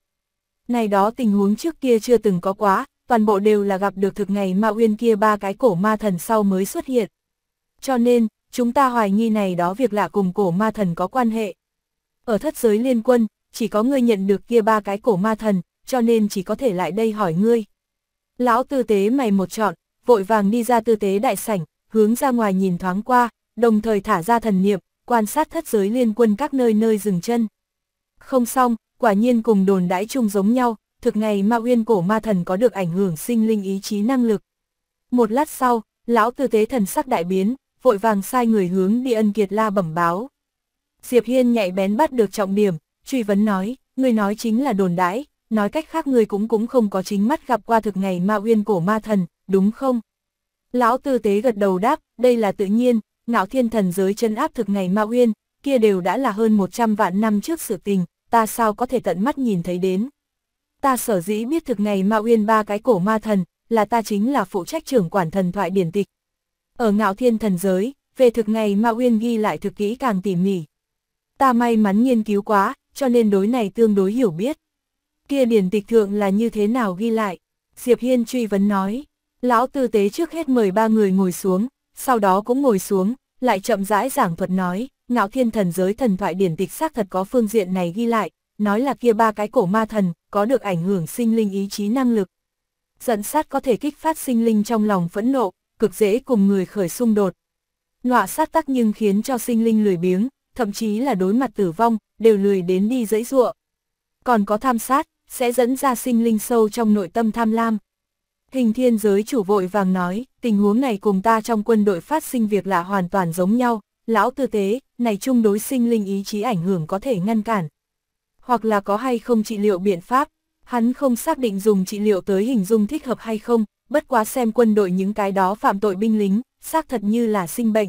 Này đó tình huống trước kia chưa từng có quá, toàn bộ đều là gặp được thực ngày ma uyên kia ba cái cổ ma thần sau mới xuất hiện. Cho nên, chúng ta hoài nghi này đó việc lạ cùng cổ ma thần có quan hệ. Ở thất giới liên quân, chỉ có ngươi nhận được kia ba cái cổ ma thần, cho nên chỉ có thể lại đây hỏi ngươi. Lão tư tế mày một chọn, vội vàng đi ra tư tế đại sảnh, hướng ra ngoài nhìn thoáng qua, đồng thời thả ra thần niệm, quan sát thất giới liên quân các nơi nơi dừng chân. Không xong, quả nhiên cùng đồn đãi chung giống nhau, thực ngày ma uyên cổ ma thần có được ảnh hưởng sinh linh ý chí năng lực. Một lát sau, lão tư tế thần sắc đại biến, vội vàng sai người hướng đi ân kiệt la bẩm báo. Diệp Hiên nhạy bén bắt được trọng điểm, truy vấn nói, người nói chính là đồn đãi, nói cách khác người cũng cũng không có chính mắt gặp qua thực ngày ma uyên cổ ma thần, đúng không? Lão tư tế gật đầu đáp, đây là tự nhiên, ngạo thiên thần giới chân áp thực ngày ma uyên, kia đều đã là hơn 100 vạn năm trước sự tình, ta sao có thể tận mắt nhìn thấy đến ta sở dĩ biết thực này ma uyên ba cái cổ ma thần, là ta chính là phụ trách trưởng quản thần thoại điển tịch. Ở ngạo thiên thần giới, về thực này ma uyên ghi lại thực kỹ càng tỉ mỉ. Ta may mắn nghiên cứu quá, cho nên đối này tương đối hiểu biết. Kia điển tịch thượng là như thế nào ghi lại? Diệp Hiên truy vấn nói. Lão tư tế trước hết mời ba người ngồi xuống, sau đó cũng ngồi xuống, lại chậm rãi giảng thuật nói, ngạo thiên thần giới thần thoại điển tịch xác thật có phương diện này ghi lại, nói là kia ba cái cổ ma thần, có được ảnh hưởng sinh linh ý chí năng lực. Dẫn sát có thể kích phát sinh linh trong lòng phẫn nộ, cực dễ cùng người khởi xung đột. ngọa sát tắc nhưng khiến cho sinh linh lười biếng, thậm chí là đối mặt tử vong, đều lười đến đi dẫy dụa. Còn có tham sát, sẽ dẫn ra sinh linh sâu trong nội tâm tham lam. Hình thiên giới chủ vội vàng nói, tình huống này cùng ta trong quân đội phát sinh việc là hoàn toàn giống nhau, lão tư tế, này chung đối sinh linh ý chí ảnh hưởng có thể ngăn cản, hoặc là có hay không trị liệu biện pháp. Hắn không xác định dùng trị liệu tới hình dung thích hợp hay không, bất quá xem quân đội những cái đó phạm tội binh lính, xác thật như là sinh bệnh.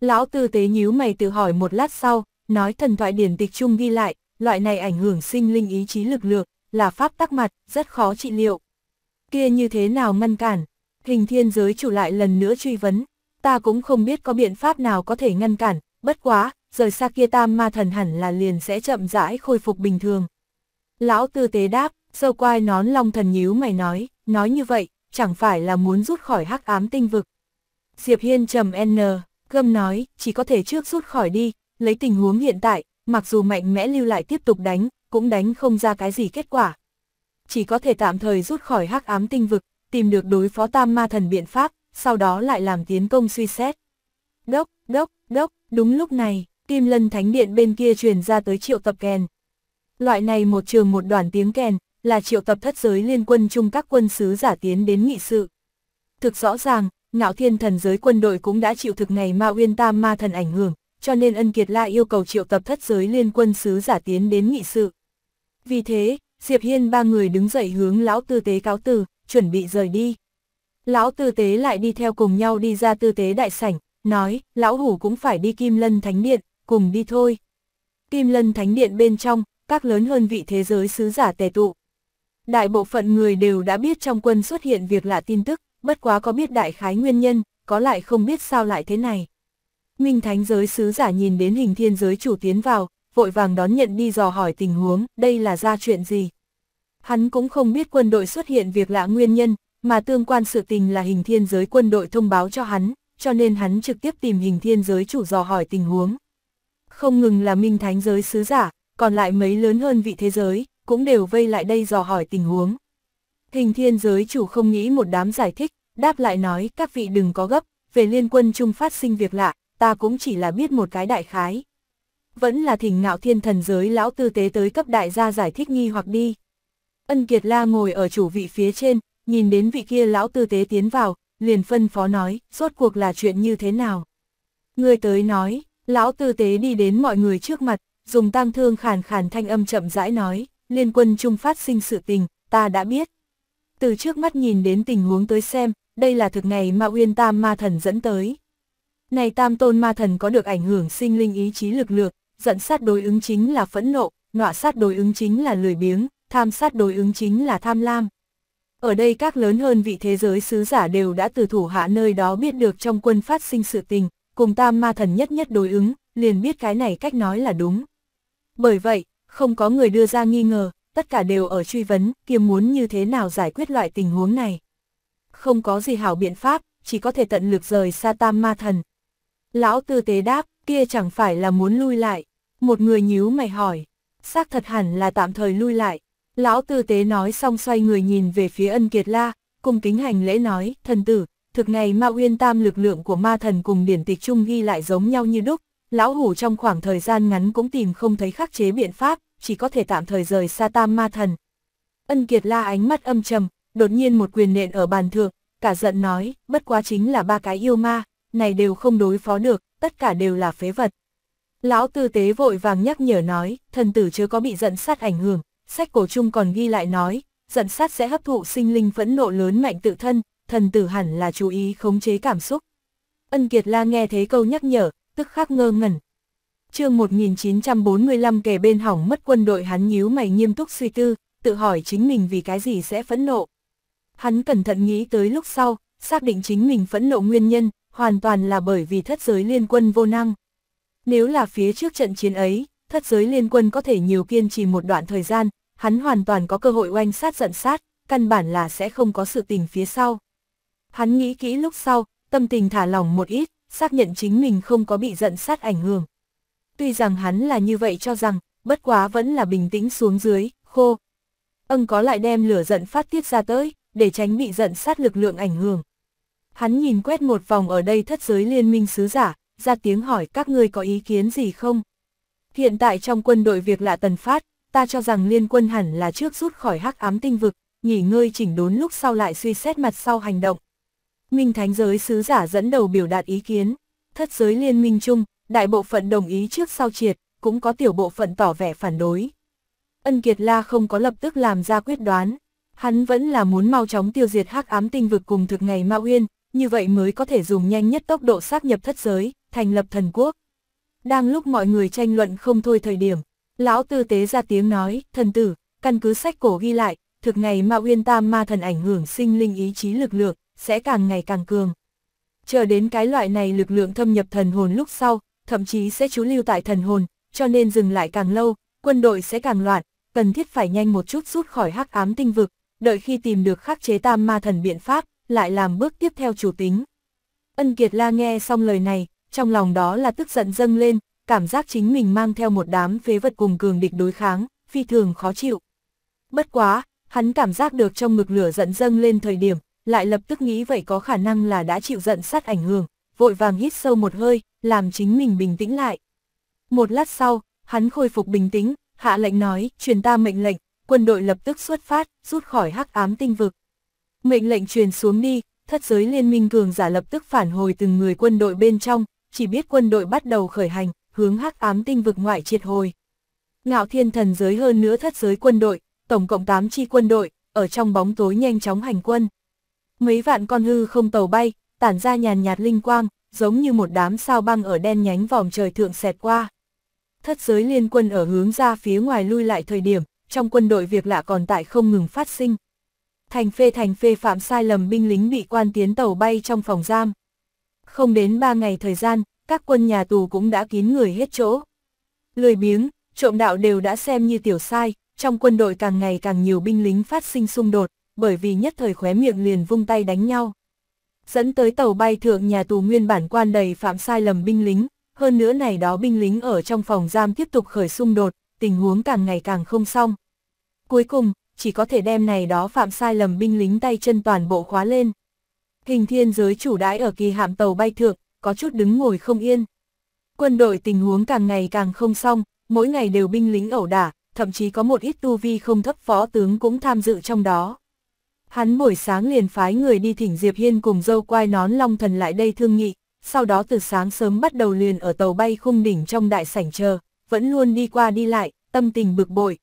Lão tư tế nhíu mày tự hỏi một lát sau, nói thần thoại điển tịch chung ghi lại, loại này ảnh hưởng sinh linh ý chí lực lượng, là pháp tắc mặt, rất khó trị liệu. Kia như thế nào ngăn cản? Hình thiên giới chủ lại lần nữa truy vấn, ta cũng không biết có biện pháp nào có thể ngăn cản, bất quá, rời xa kia tam ma thần hẳn là liền sẽ chậm rãi khôi phục bình thường. Lão tư tế đáp, sâu quai nón long thần nhíu mày nói, nói như vậy, chẳng phải là muốn rút khỏi hắc ám tinh vực. Diệp Hiên trầm N, gâm nói, chỉ có thể trước rút khỏi đi, lấy tình huống hiện tại, mặc dù mạnh mẽ lưu lại tiếp tục đánh, cũng đánh không ra cái gì kết quả. Chỉ có thể tạm thời rút khỏi hắc ám tinh vực, tìm được đối phó tam ma thần biện pháp, sau đó lại làm tiến công suy xét. Đốc, đốc, đốc, đúng lúc này, Kim Lân Thánh Điện bên kia truyền ra tới triệu tập kèn. Loại này một trường một đoàn tiếng kèn, là triệu tập thất giới liên quân chung các quân sứ giả tiến đến nghị sự. Thực rõ ràng, ngạo thiên thần giới quân đội cũng đã chịu thực này ma uyên tam ma thần ảnh hưởng, cho nên ân kiệt la yêu cầu triệu tập thất giới liên quân sứ giả tiến đến nghị sự. Vì thế, Diệp Hiên ba người đứng dậy hướng lão tư tế cáo từ, chuẩn bị rời đi. Lão tư tế lại đi theo cùng nhau đi ra tư tế đại sảnh, nói, lão hủ cũng phải đi kim lân thánh điện, cùng đi thôi. Kim Lân Thánh Điện bên trong, các lớn hơn vị thế giới sứ giả tề tụ. Đại bộ phận người đều đã biết trong quân xuất hiện việc lạ tin tức, bất quá có biết đại khái nguyên nhân, có lại không biết sao lại thế này. Minh Thánh giới sứ giả nhìn đến hình thiên giới chủ tiến vào, vội vàng đón nhận đi dò hỏi tình huống, đây là ra chuyện gì. Hắn cũng không biết quân đội xuất hiện việc lạ nguyên nhân, mà tương quan sự tình là hình thiên giới quân đội thông báo cho hắn, cho nên hắn trực tiếp tìm hình thiên giới chủ dò hỏi tình huống không ngừng là minh thánh giới sứ giả, còn lại mấy lớn hơn vị thế giới, cũng đều vây lại đây dò hỏi tình huống. Hình thiên giới chủ không nghĩ một đám giải thích, đáp lại nói các vị đừng có gấp, về liên quân chung phát sinh việc lạ, ta cũng chỉ là biết một cái đại khái. Vẫn là thỉnh ngạo thiên thần giới lão tư tế tới cấp đại gia giải thích nghi hoặc đi. Ân Kiệt La ngồi ở chủ vị phía trên, nhìn đến vị kia lão tư tế tiến vào, liền phân phó nói, rốt cuộc là chuyện như thế nào. Người tới nói, Lão tư tế đi đến mọi người trước mặt, dùng tang thương khàn khàn thanh âm chậm rãi nói, liên quân trung phát sinh sự tình, ta đã biết. Từ trước mắt nhìn đến tình huống tới xem, đây là thực ngày mà uyên tam ma thần dẫn tới. Này tam tôn ma thần có được ảnh hưởng sinh linh ý chí lực lượng, dẫn sát đối ứng chính là phẫn nộ, ngọa sát đối ứng chính là lười biếng, tham sát đối ứng chính là tham lam. Ở đây các lớn hơn vị thế giới sứ giả đều đã từ thủ hạ nơi đó biết được trong quân phát sinh sự tình, cùng tam ma thần nhất nhất đối ứng, liền biết cái này cách nói là đúng. Bởi vậy, không có người đưa ra nghi ngờ, tất cả đều ở truy vấn, kia muốn như thế nào giải quyết loại tình huống này. Không có gì hảo biện pháp, chỉ có thể tận lực rời xa tam ma thần. Lão tư tế đáp, kia chẳng phải là muốn lui lại. Một người nhíu mày hỏi, xác thật hẳn là tạm thời lui lại. Lão tư tế nói xong xoay người nhìn về phía ân kiệt la, cùng kính hành lễ nói, thần tử, thực ngày ma uyên tam lực lượng của ma thần cùng điển tịch chung ghi lại giống nhau như đúc, lão hủ trong khoảng thời gian ngắn cũng tìm không thấy khắc chế biện pháp, chỉ có thể tạm thời rời xa tam ma thần. Ân Kiệt la ánh mắt âm trầm, đột nhiên một quyền nện ở bàn thượng, cả giận nói, bất quá chính là ba cái yêu ma, này đều không đối phó được, tất cả đều là phế vật. Lão tư tế vội vàng nhắc nhở nói, thần tử chưa có bị giận sát ảnh hưởng, sách cổ chung còn ghi lại nói, giận sát sẽ hấp thụ sinh linh phẫn nộ lớn mạnh tự thân, thần tử hẳn là chú ý khống chế cảm xúc. Ân Kiệt La nghe thấy câu nhắc nhở, tức khắc ngơ ngẩn. chương 1945 kề bên hỏng mất quân đội hắn nhíu mày nghiêm túc suy tư, tự hỏi chính mình vì cái gì sẽ phẫn nộ. Hắn cẩn thận nghĩ tới lúc sau, xác định chính mình phẫn nộ nguyên nhân, hoàn toàn là bởi vì thất giới liên quân vô năng. Nếu là phía trước trận chiến ấy, thất giới liên quân có thể nhiều kiên trì một đoạn thời gian, hắn hoàn toàn có cơ hội oanh sát giận sát, căn bản là sẽ không có sự tình phía sau. Hắn nghĩ kỹ lúc sau, tâm tình thả lỏng một ít, xác nhận chính mình không có bị giận sát ảnh hưởng. Tuy rằng hắn là như vậy cho rằng, bất quá vẫn là bình tĩnh xuống dưới, khô. Ân có lại đem lửa giận phát tiết ra tới, để tránh bị giận sát lực lượng ảnh hưởng. Hắn nhìn quét một vòng ở đây thất giới liên minh sứ giả, ra tiếng hỏi các ngươi có ý kiến gì không? Hiện tại trong quân đội việc lạ tần phát, ta cho rằng liên quân hẳn là trước rút khỏi hắc ám tinh vực, nghỉ ngơi chỉnh đốn lúc sau lại suy xét mặt sau hành động. Minh Thánh giới sứ giả dẫn đầu biểu đạt ý kiến, thất giới liên minh chung, đại bộ phận đồng ý trước sau triệt, cũng có tiểu bộ phận tỏ vẻ phản đối. Ân Kiệt La không có lập tức làm ra quyết đoán, hắn vẫn là muốn mau chóng tiêu diệt hắc ám tinh vực cùng thực ngày Ma Uyên, như vậy mới có thể dùng nhanh nhất tốc độ sát nhập thất giới, thành lập thần quốc. Đang lúc mọi người tranh luận không thôi thời điểm, lão tư tế ra tiếng nói, thần tử, căn cứ sách cổ ghi lại, thực ngày Ma Uyên Tam Ma thần ảnh hưởng sinh linh ý chí lực lượng, sẽ càng ngày càng cường. Chờ đến cái loại này lực lượng thâm nhập thần hồn lúc sau, thậm chí sẽ trú lưu tại thần hồn, cho nên dừng lại càng lâu, quân đội sẽ càng loạn, cần thiết phải nhanh một chút rút khỏi hắc ám tinh vực, đợi khi tìm được khắc chế tam ma thần biện pháp, lại làm bước tiếp theo chủ tính. Ân Kiệt La nghe xong lời này, trong lòng đó là tức giận dâng lên, cảm giác chính mình mang theo một đám phế vật cùng cường địch đối kháng, phi thường khó chịu. Bất quá, hắn cảm giác được trong ngực lửa giận dâng lên thời điểm, lại lập tức nghĩ vậy có khả năng là đã chịu giận sát ảnh hưởng, vội vàng hít sâu một hơi, làm chính mình bình tĩnh lại. Một lát sau, hắn khôi phục bình tĩnh, hạ lệnh nói, truyền ta mệnh lệnh, quân đội lập tức xuất phát, rút khỏi hắc ám tinh vực. Mệnh lệnh truyền xuống đi, thất giới liên minh cường giả lập tức phản hồi từng người quân đội bên trong, chỉ biết quân đội bắt đầu khởi hành, hướng hắc ám tinh vực ngoại triệt hồi. Ngạo thiên thần giới hơn nữa thất giới quân đội, tổng cộng 8 chi quân đội, ở trong bóng tối nhanh chóng hành quân. Mấy vạn con hư không tàu bay, tản ra nhàn nhạt linh quang, giống như một đám sao băng ở đen nhánh vòng trời thượng xẹt qua. Thất giới liên quân ở hướng ra phía ngoài lui lại thời điểm, trong quân đội việc lạ còn tại không ngừng phát sinh. Thành phê thành phê phạm sai lầm binh lính bị quan tiến tàu bay trong phòng giam. Không đến ba ngày thời gian, các quân nhà tù cũng đã kín người hết chỗ. Lười biếng, trộm đạo đều đã xem như tiểu sai, trong quân đội càng ngày càng nhiều binh lính phát sinh xung đột, bởi vì nhất thời khóe miệng liền vung tay đánh nhau. Dẫn tới tàu bay thượng nhà tù nguyên bản quan đầy phạm sai lầm binh lính, hơn nữa này đó binh lính ở trong phòng giam tiếp tục khởi xung đột, tình huống càng ngày càng không xong. Cuối cùng, chỉ có thể đem này đó phạm sai lầm binh lính tay chân toàn bộ khóa lên. Hình thiên giới chủ đãi ở kỳ hạm tàu bay thượng, có chút đứng ngồi không yên. Quân đội tình huống càng ngày càng không xong, mỗi ngày đều binh lính ẩu đả, thậm chí có một ít tu vi không thấp phó tướng cũng tham dự trong đó. Hắn buổi sáng liền phái người đi thỉnh Diệp Hiên cùng dâu quai nón long thần lại đây thương nghị, sau đó từ sáng sớm bắt đầu liền ở tàu bay khung đỉnh trong đại sảnh chờ, vẫn luôn đi qua đi lại, tâm tình bực bội.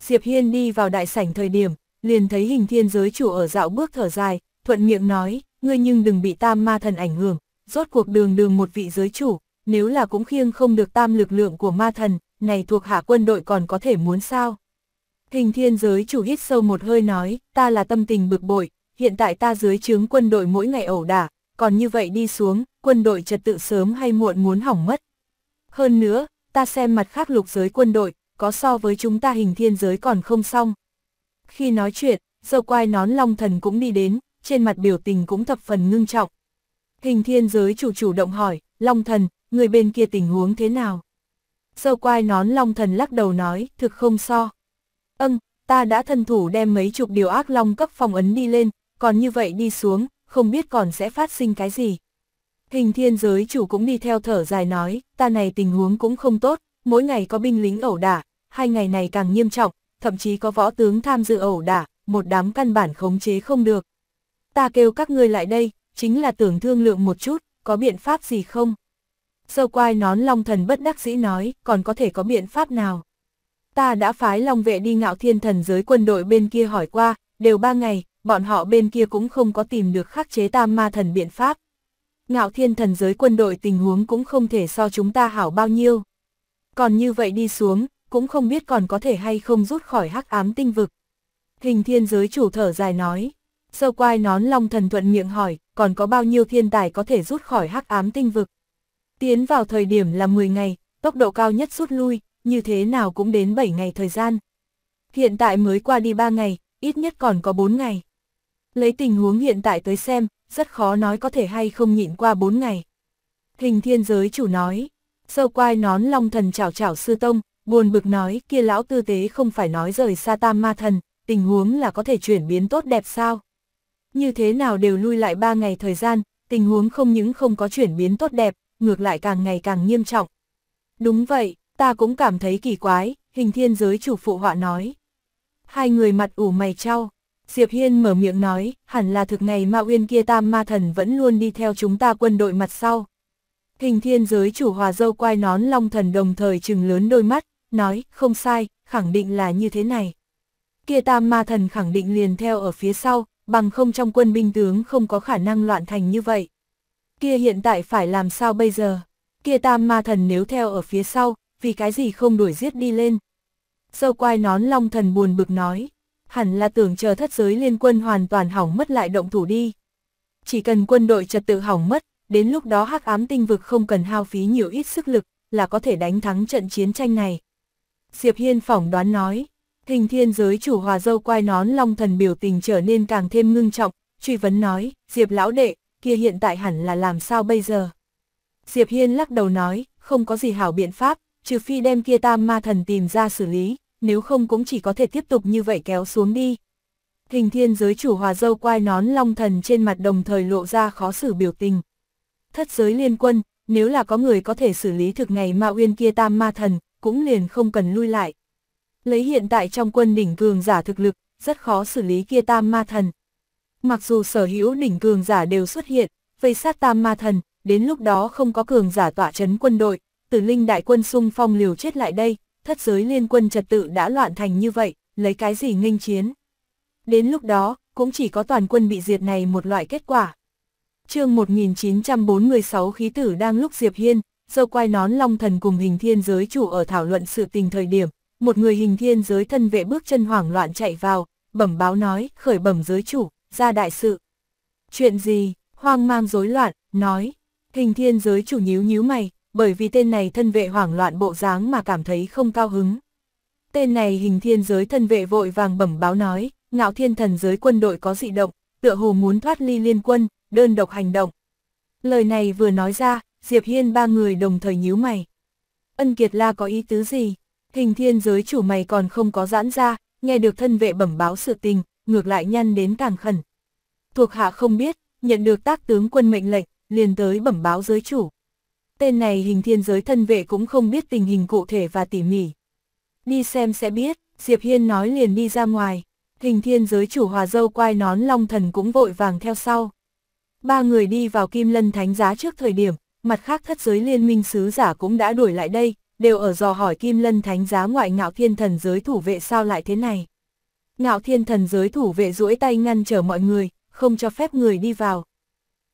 Diệp Hiên đi vào đại sảnh thời điểm, liền thấy hình thiên giới chủ ở dạo bước thở dài, thuận miệng nói, ngươi nhưng đừng bị tam ma thần ảnh hưởng, rốt cuộc đường đường một vị giới chủ, nếu là cũng khiêng không được tam lực lượng của ma thần, này thuộc hạ quân đội còn có thể muốn sao. Hình thiên giới chủ hít sâu một hơi nói, ta là tâm tình bực bội, hiện tại ta dưới chướng quân đội mỗi ngày ẩu đả, còn như vậy đi xuống, quân đội trật tự sớm hay muộn muốn hỏng mất. Hơn nữa, ta xem mặt khác lục giới quân đội, có so với chúng ta hình thiên giới còn không xong. Khi nói chuyện, dâu quai nón long thần cũng đi đến, trên mặt biểu tình cũng thập phần ngưng trọng. Hình thiên giới chủ chủ động hỏi, long thần, người bên kia tình huống thế nào? Dâu quai nón long thần lắc đầu nói, thực không so. Ân, ta đã thân thủ đem mấy chục điều ác long cấp phòng ấn đi lên, còn như vậy đi xuống, không biết còn sẽ phát sinh cái gì. Hình thiên giới chủ cũng đi theo thở dài nói, ta này tình huống cũng không tốt, mỗi ngày có binh lính ẩu đả, hai ngày này càng nghiêm trọng, thậm chí có võ tướng tham dự ẩu đả, một đám căn bản khống chế không được. Ta kêu các ngươi lại đây, chính là tưởng thương lượng một chút, có biện pháp gì không? Sâu quai nón long thần bất đắc dĩ nói, còn có thể có biện pháp nào? ta đã phái long vệ đi ngạo thiên thần giới quân đội bên kia hỏi qua, đều ba ngày, bọn họ bên kia cũng không có tìm được khắc chế tam ma thần biện pháp. Ngạo thiên thần giới quân đội tình huống cũng không thể so chúng ta hảo bao nhiêu. Còn như vậy đi xuống, cũng không biết còn có thể hay không rút khỏi hắc ám tinh vực. Hình thiên giới chủ thở dài nói, sơ quai nón long thần thuận miệng hỏi, còn có bao nhiêu thiên tài có thể rút khỏi hắc ám tinh vực. Tiến vào thời điểm là 10 ngày, tốc độ cao nhất rút lui, như thế nào cũng đến 7 ngày thời gian. Hiện tại mới qua đi 3 ngày, ít nhất còn có 4 ngày. Lấy tình huống hiện tại tới xem, rất khó nói có thể hay không nhịn qua 4 ngày. Hình thiên giới chủ nói, sâu quai nón long thần chảo chảo sư tông, buồn bực nói kia lão tư tế không phải nói rời xa tam ma thần, tình huống là có thể chuyển biến tốt đẹp sao. Như thế nào đều lui lại 3 ngày thời gian, tình huống không những không có chuyển biến tốt đẹp, ngược lại càng ngày càng nghiêm trọng. Đúng vậy, ta cũng cảm thấy kỳ quái, hình thiên giới chủ phụ họa nói. Hai người mặt ủ mày trao, Diệp Hiên mở miệng nói, hẳn là thực ngày ma uyên kia tam ma thần vẫn luôn đi theo chúng ta quân đội mặt sau. Hình thiên giới chủ hòa dâu quai nón long thần đồng thời trừng lớn đôi mắt, nói, không sai, khẳng định là như thế này. Kia tam ma thần khẳng định liền theo ở phía sau, bằng không trong quân binh tướng không có khả năng loạn thành như vậy. Kia hiện tại phải làm sao bây giờ? Kia tam ma thần nếu theo ở phía sau, vì cái gì không đuổi giết đi lên. Dâu quai nón long thần buồn bực nói, hẳn là tưởng chờ thất giới liên quân hoàn toàn hỏng mất lại động thủ đi. Chỉ cần quân đội trật tự hỏng mất, đến lúc đó hắc ám tinh vực không cần hao phí nhiều ít sức lực, là có thể đánh thắng trận chiến tranh này. Diệp Hiên phỏng đoán nói, hình thiên giới chủ hòa dâu quai nón long thần biểu tình trở nên càng thêm ngưng trọng, truy vấn nói, Diệp lão đệ, kia hiện tại hẳn là làm sao bây giờ? Diệp Hiên lắc đầu nói, không có gì hảo biện pháp, trừ phi đem kia tam ma thần tìm ra xử lý, nếu không cũng chỉ có thể tiếp tục như vậy kéo xuống đi. Hình thiên giới chủ hòa dâu quai nón long thần trên mặt đồng thời lộ ra khó xử biểu tình. Thất giới liên quân, nếu là có người có thể xử lý thực ngày ma uyên kia tam ma thần, cũng liền không cần lui lại. Lấy hiện tại trong quân đỉnh cường giả thực lực, rất khó xử lý kia tam ma thần. Mặc dù sở hữu đỉnh cường giả đều xuất hiện, vây sát tam ma thần, đến lúc đó không có cường giả tỏa chấn quân đội, tử linh đại quân xung phong liều chết lại đây, thất giới liên quân trật tự đã loạn thành như vậy, lấy cái gì nghênh chiến. Đến lúc đó, cũng chỉ có toàn quân bị diệt này một loại kết quả. chương 1946 khí tử đang lúc Diệp Hiên, dâu quai nón long thần cùng hình thiên giới chủ ở thảo luận sự tình thời điểm, một người hình thiên giới thân vệ bước chân hoảng loạn chạy vào, bẩm báo nói, khởi bẩm giới chủ, ra đại sự. Chuyện gì, hoang mang rối loạn, nói, hình thiên giới chủ nhíu nhíu mày, bởi vì tên này thân vệ hoảng loạn bộ dáng mà cảm thấy không cao hứng. Tên này hình thiên giới thân vệ vội vàng bẩm báo nói, ngạo thiên thần giới quân đội có dị động, tựa hồ muốn thoát ly liên quân, đơn độc hành động. Lời này vừa nói ra, Diệp Hiên ba người đồng thời nhíu mày. Ân Kiệt La có ý tứ gì? Hình thiên giới chủ mày còn không có giãn ra, nghe được thân vệ bẩm báo sự tình, ngược lại nhăn đến càng khẩn. Thuộc hạ không biết, nhận được tác tướng quân mệnh lệnh, liền tới bẩm báo giới chủ tên này hình thiên giới thân vệ cũng không biết tình hình cụ thể và tỉ mỉ. Đi xem sẽ biết, Diệp Hiên nói liền đi ra ngoài, hình thiên giới chủ hòa dâu quai nón long thần cũng vội vàng theo sau. Ba người đi vào kim lân thánh giá trước thời điểm, mặt khác thất giới liên minh sứ giả cũng đã đuổi lại đây, đều ở dò hỏi kim lân thánh giá ngoại ngạo thiên thần giới thủ vệ sao lại thế này. Ngạo thiên thần giới thủ vệ duỗi tay ngăn trở mọi người, không cho phép người đi vào.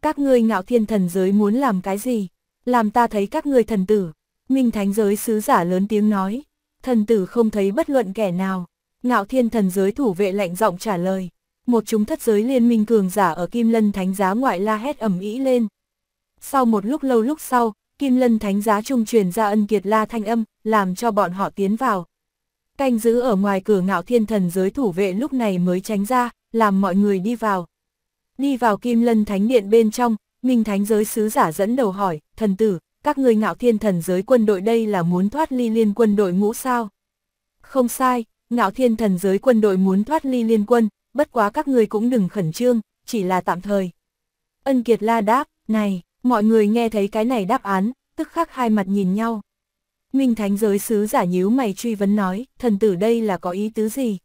Các ngươi ngạo thiên thần giới muốn làm cái gì? làm ta thấy các người thần tử. Minh Thánh giới sứ giả lớn tiếng nói, thần tử không thấy bất luận kẻ nào. Ngạo thiên thần giới thủ vệ lạnh giọng trả lời, một chúng thất giới liên minh cường giả ở Kim Lân Thánh giá ngoại la hét ẩm ý lên. Sau một lúc lâu lúc sau, Kim Lân Thánh giá trung truyền ra ân kiệt la thanh âm, làm cho bọn họ tiến vào. Canh giữ ở ngoài cửa ngạo thiên thần giới thủ vệ lúc này mới tránh ra, làm mọi người đi vào. Đi vào Kim Lân Thánh Điện bên trong, Minh Thánh giới sứ giả dẫn đầu hỏi, thần tử, các người ngạo thiên thần giới quân đội đây là muốn thoát ly liên quân đội ngũ sao? Không sai, ngạo thiên thần giới quân đội muốn thoát ly liên quân, bất quá các người cũng đừng khẩn trương, chỉ là tạm thời. Ân Kiệt La đáp, này, mọi người nghe thấy cái này đáp án, tức khắc hai mặt nhìn nhau. Minh Thánh giới sứ giả nhíu mày truy vấn nói, thần tử đây là có ý tứ gì?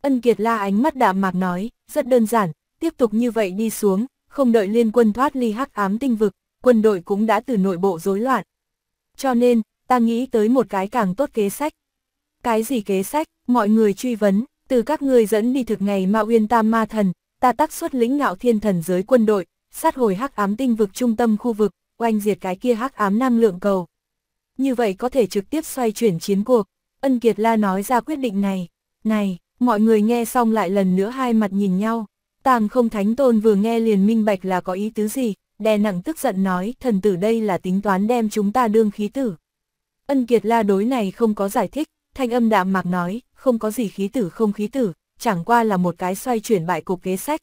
Ân Kiệt La ánh mắt đạm mạc nói, rất đơn giản, tiếp tục như vậy đi xuống, không đợi liên quân thoát ly hắc ám tinh vực, quân đội cũng đã từ nội bộ rối loạn. Cho nên, ta nghĩ tới một cái càng tốt kế sách. Cái gì kế sách, mọi người truy vấn, từ các người dẫn đi thực ngày ma uyên tam ma thần, ta tắc xuất lĩnh ngạo thiên thần giới quân đội, sát hồi hắc ám tinh vực trung tâm khu vực, oanh diệt cái kia hắc ám năng lượng cầu. Như vậy có thể trực tiếp xoay chuyển chiến cuộc, ân kiệt la nói ra quyết định này, này, mọi người nghe xong lại lần nữa hai mặt nhìn nhau. Tàng không thánh tôn vừa nghe liền minh bạch là có ý tứ gì, đè nặng tức giận nói thần tử đây là tính toán đem chúng ta đương khí tử. Ân kiệt la đối này không có giải thích, thanh âm đạm mạc nói, không có gì khí tử không khí tử, chẳng qua là một cái xoay chuyển bại cục kế sách.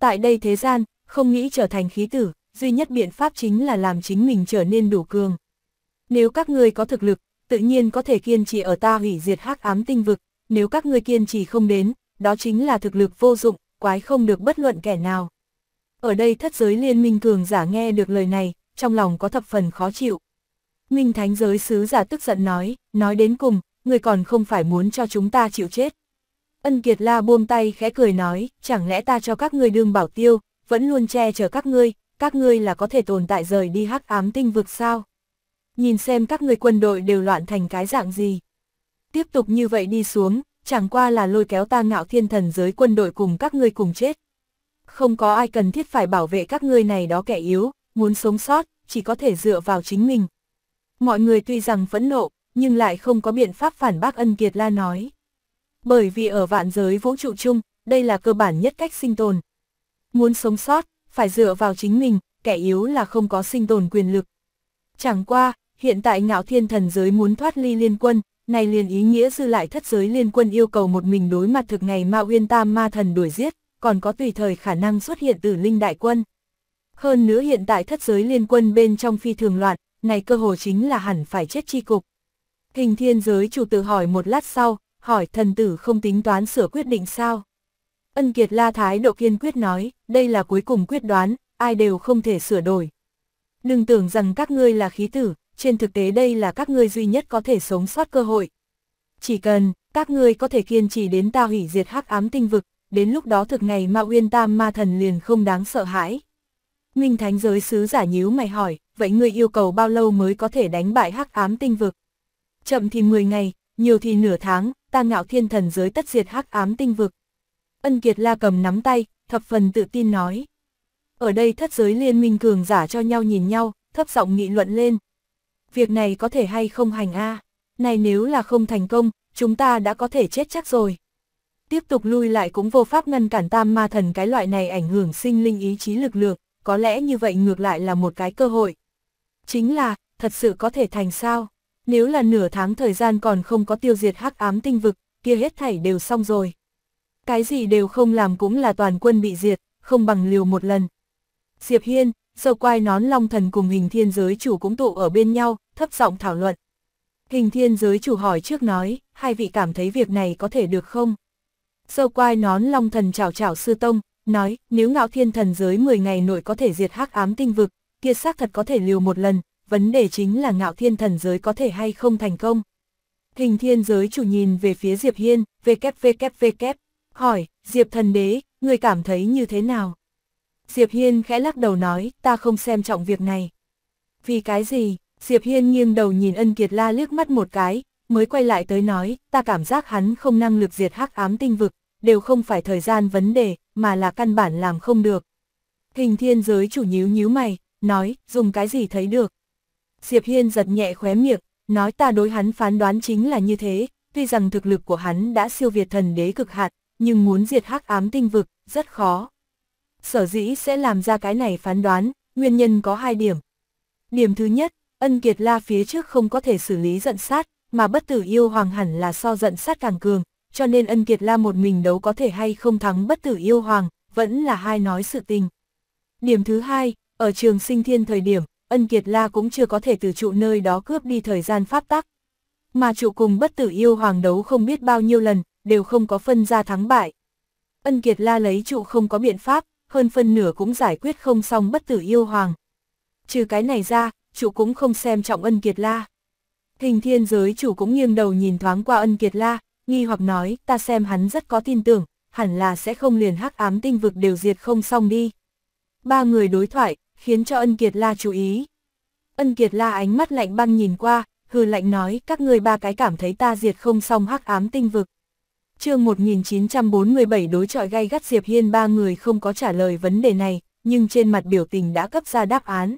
Tại đây thế gian, không nghĩ trở thành khí tử, duy nhất biện pháp chính là làm chính mình trở nên đủ cường. Nếu các ngươi có thực lực, tự nhiên có thể kiên trì ở ta hủy diệt hắc ám tinh vực, nếu các ngươi kiên trì không đến, đó chính là thực lực vô dụng, quái không được bất luận kẻ nào. Ở đây thất giới liên minh cường giả nghe được lời này, trong lòng có thập phần khó chịu. Minh thánh giới sứ giả tức giận nói, nói đến cùng, người còn không phải muốn cho chúng ta chịu chết. Ân Kiệt La buông tay khẽ cười nói, chẳng lẽ ta cho các ngươi đương bảo tiêu, vẫn luôn che chở các ngươi, các ngươi là có thể tồn tại rời đi hắc ám tinh vực sao? Nhìn xem các ngươi quân đội đều loạn thành cái dạng gì. Tiếp tục như vậy đi xuống, chẳng qua là lôi kéo ta ngạo thiên thần giới quân đội cùng các ngươi cùng chết. Không có ai cần thiết phải bảo vệ các ngươi này đó kẻ yếu, muốn sống sót, chỉ có thể dựa vào chính mình. Mọi người tuy rằng phẫn nộ, nhưng lại không có biện pháp phản bác ân kiệt la nói. Bởi vì ở vạn giới vũ trụ chung, đây là cơ bản nhất cách sinh tồn. Muốn sống sót, phải dựa vào chính mình, kẻ yếu là không có sinh tồn quyền lực. Chẳng qua, hiện tại ngạo thiên thần giới muốn thoát ly liên quân, nay liền ý nghĩa dư lại thất giới liên quân yêu cầu một mình đối mặt thực ngày ma uyên tam ma thần đuổi giết, còn có tùy thời khả năng xuất hiện tử linh đại quân. Hơn nữa hiện tại thất giới liên quân bên trong phi thường loạn, này cơ hồ chính là hẳn phải chết chi cục. Hình thiên giới chủ tự hỏi một lát sau, hỏi thần tử không tính toán sửa quyết định sao. Ân Kiệt La Thái độ kiên quyết nói, đây là cuối cùng quyết đoán, ai đều không thể sửa đổi. Đừng tưởng rằng các ngươi là khí tử, trên thực tế đây là các ngươi duy nhất có thể sống sót cơ hội. Chỉ cần, các ngươi có thể kiên trì đến ta hủy diệt hắc ám tinh vực, đến lúc đó thực ngày ma uyên tam ma thần liền không đáng sợ hãi. Minh Thánh giới sứ giả nhíu mày hỏi, vậy ngươi yêu cầu bao lâu mới có thể đánh bại hắc ám tinh vực? Chậm thì 10 ngày, nhiều thì nửa tháng, ta ngạo thiên thần giới tất diệt hắc ám tinh vực. Ân Kiệt La cầm nắm tay, thập phần tự tin nói. Ở đây thất giới liên minh cường giả cho nhau nhìn nhau, thấp giọng nghị luận lên, việc này có thể hay không hành a Này nếu là không thành công, chúng ta đã có thể chết chắc rồi. Tiếp tục lui lại cũng vô pháp ngăn cản tam ma thần cái loại này ảnh hưởng sinh linh ý chí lực lượng, có lẽ như vậy ngược lại là một cái cơ hội. Chính là, thật sự có thể thành sao? Nếu là nửa tháng thời gian còn không có tiêu diệt hắc ám tinh vực, kia hết thảy đều xong rồi. Cái gì đều không làm cũng là toàn quân bị diệt, không bằng liều một lần. Diệp Hiên, sơ quai nón long thần cùng hình thiên giới chủ cũng tụ ở bên nhau, thấp giọng thảo luận. Hình thiên giới chủ hỏi trước nói, hai vị cảm thấy việc này có thể được không? Sơ quai nón long thần chào chào sư tông, nói, nếu ngạo thiên thần giới 10 ngày nội có thể diệt hắc ám tinh vực, kia xác thật có thể liều một lần, vấn đề chính là ngạo thiên thần giới có thể hay không thành công. Hình thiên giới chủ nhìn về phía Diệp Hiên, vkvkvk, hỏi, Diệp thần đế, người cảm thấy như thế nào? Diệp Hiên khẽ lắc đầu nói, ta không xem trọng việc này. Vì cái gì? Diệp Hiên nghiêng đầu nhìn ân kiệt la liếc mắt một cái, mới quay lại tới nói, ta cảm giác hắn không năng lực diệt hắc ám tinh vực, đều không phải thời gian vấn đề, mà là căn bản làm không được. Hình thiên giới chủ nhíu nhíu mày, nói, dùng cái gì thấy được. Diệp Hiên giật nhẹ khóe miệng, nói ta đối hắn phán đoán chính là như thế, tuy rằng thực lực của hắn đã siêu việt thần đế cực hạn, nhưng muốn diệt hắc ám tinh vực, rất khó. Sở dĩ sẽ làm ra cái này phán đoán, nguyên nhân có hai điểm. Điểm thứ nhất, ân kiệt la phía trước không có thể xử lý giận sát, mà bất tử yêu hoàng hẳn là so giận sát càng cường, cho nên ân kiệt la một mình đấu có thể hay không thắng bất tử yêu hoàng, vẫn là hai nói sự tình. Điểm thứ hai, ở trường sinh thiên thời điểm, ân kiệt la cũng chưa có thể từ trụ nơi đó cướp đi thời gian pháp tắc. Mà trụ cùng bất tử yêu hoàng đấu không biết bao nhiêu lần, đều không có phân ra thắng bại. Ân kiệt la lấy trụ không có biện pháp, hơn phân nửa cũng giải quyết không xong bất tử yêu hoàng. Trừ cái này ra, chủ cũng không xem trọng ân kiệt la. Hình thiên giới chủ cũng nghiêng đầu nhìn thoáng qua ân kiệt la, nghi hoặc nói ta xem hắn rất có tin tưởng, hẳn là sẽ không liền hắc ám tinh vực đều diệt không xong đi. Ba người đối thoại, khiến cho ân kiệt la chú ý. Ân kiệt la ánh mắt lạnh băng nhìn qua, hừ lạnh nói các người ba cái cảm thấy ta diệt không xong hắc ám tinh vực chương 1947 đối trọi gay gắt Diệp Hiên ba người không có trả lời vấn đề này, nhưng trên mặt biểu tình đã cấp ra đáp án.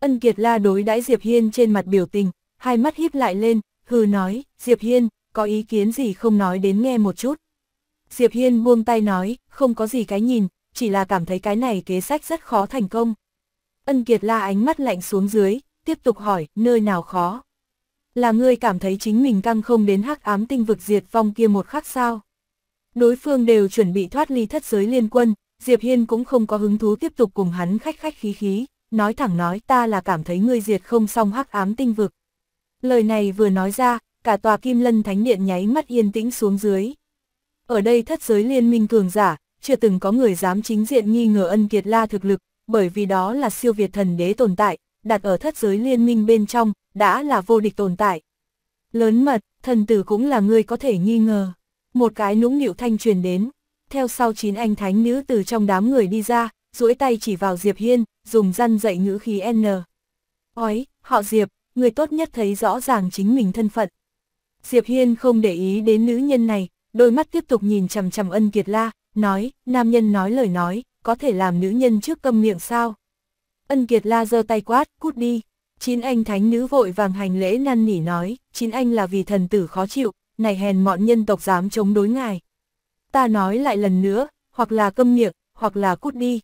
Ân Kiệt La đối đãi Diệp Hiên trên mặt biểu tình, hai mắt híp lại lên, hừ nói, Diệp Hiên, có ý kiến gì không nói đến nghe một chút. Diệp Hiên buông tay nói, không có gì cái nhìn, chỉ là cảm thấy cái này kế sách rất khó thành công. Ân Kiệt La ánh mắt lạnh xuống dưới, tiếp tục hỏi, nơi nào khó là ngươi cảm thấy chính mình căng không đến hắc ám tinh vực diệt vong kia một khắc sao. Đối phương đều chuẩn bị thoát ly thất giới liên quân, Diệp Hiên cũng không có hứng thú tiếp tục cùng hắn khách khách khí khí, nói thẳng nói ta là cảm thấy ngươi diệt không xong hắc ám tinh vực. Lời này vừa nói ra, cả tòa kim lân thánh điện nháy mắt yên tĩnh xuống dưới. Ở đây thất giới liên minh cường giả, chưa từng có người dám chính diện nghi ngờ ân kiệt la thực lực, bởi vì đó là siêu việt thần đế tồn tại, đặt ở thất giới liên minh bên trong, đã là vô địch tồn tại. Lớn mật, thần tử cũng là người có thể nghi ngờ. Một cái nũng nịu thanh truyền đến, theo sau chín anh thánh nữ từ trong đám người đi ra, duỗi tay chỉ vào Diệp Hiên, dùng răn dạy ngữ khí N. Ói, họ Diệp, người tốt nhất thấy rõ ràng chính mình thân phận. Diệp Hiên không để ý đến nữ nhân này, đôi mắt tiếp tục nhìn chằm chằm ân kiệt la, nói, nam nhân nói lời nói, có thể làm nữ nhân trước câm miệng sao? Ân Kiệt La giơ tay quát, cút đi. Chín anh thánh nữ vội vàng hành lễ năn nỉ nói, chín anh là vì thần tử khó chịu, này hèn mọn nhân tộc dám chống đối ngài. Ta nói lại lần nữa, hoặc là câm miệng, hoặc là cút đi.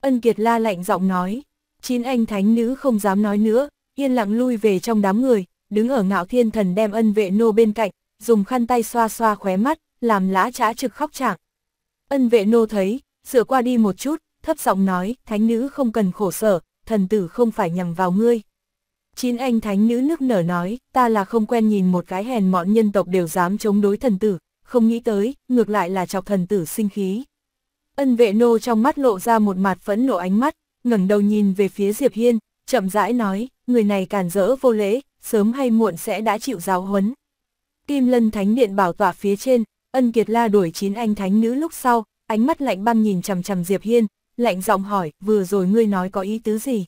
Ân Kiệt La lạnh giọng nói, chín anh thánh nữ không dám nói nữa, yên lặng lui về trong đám người, đứng ở ngạo thiên thần đem ân vệ nô bên cạnh, dùng khăn tay xoa xoa khóe mắt, làm lã trã trực khóc trạng. Ân vệ nô thấy, sửa qua đi một chút, thấp giọng nói, thánh nữ không cần khổ sở, thần tử không phải nhằm vào ngươi. Chín anh thánh nữ nước nở nói, ta là không quen nhìn một cái hèn mọn nhân tộc đều dám chống đối thần tử, không nghĩ tới, ngược lại là chọc thần tử sinh khí. Ân vệ nô trong mắt lộ ra một mặt phẫn nộ ánh mắt, ngẩng đầu nhìn về phía Diệp Hiên, chậm rãi nói, người này càn rỡ vô lễ, sớm hay muộn sẽ đã chịu giáo huấn. Kim lân thánh điện bảo tọa phía trên, ân kiệt la đuổi chín anh thánh nữ lúc sau, ánh mắt lạnh băng nhìn chằm chằm Diệp Hiên, lạnh giọng hỏi, vừa rồi ngươi nói có ý tứ gì?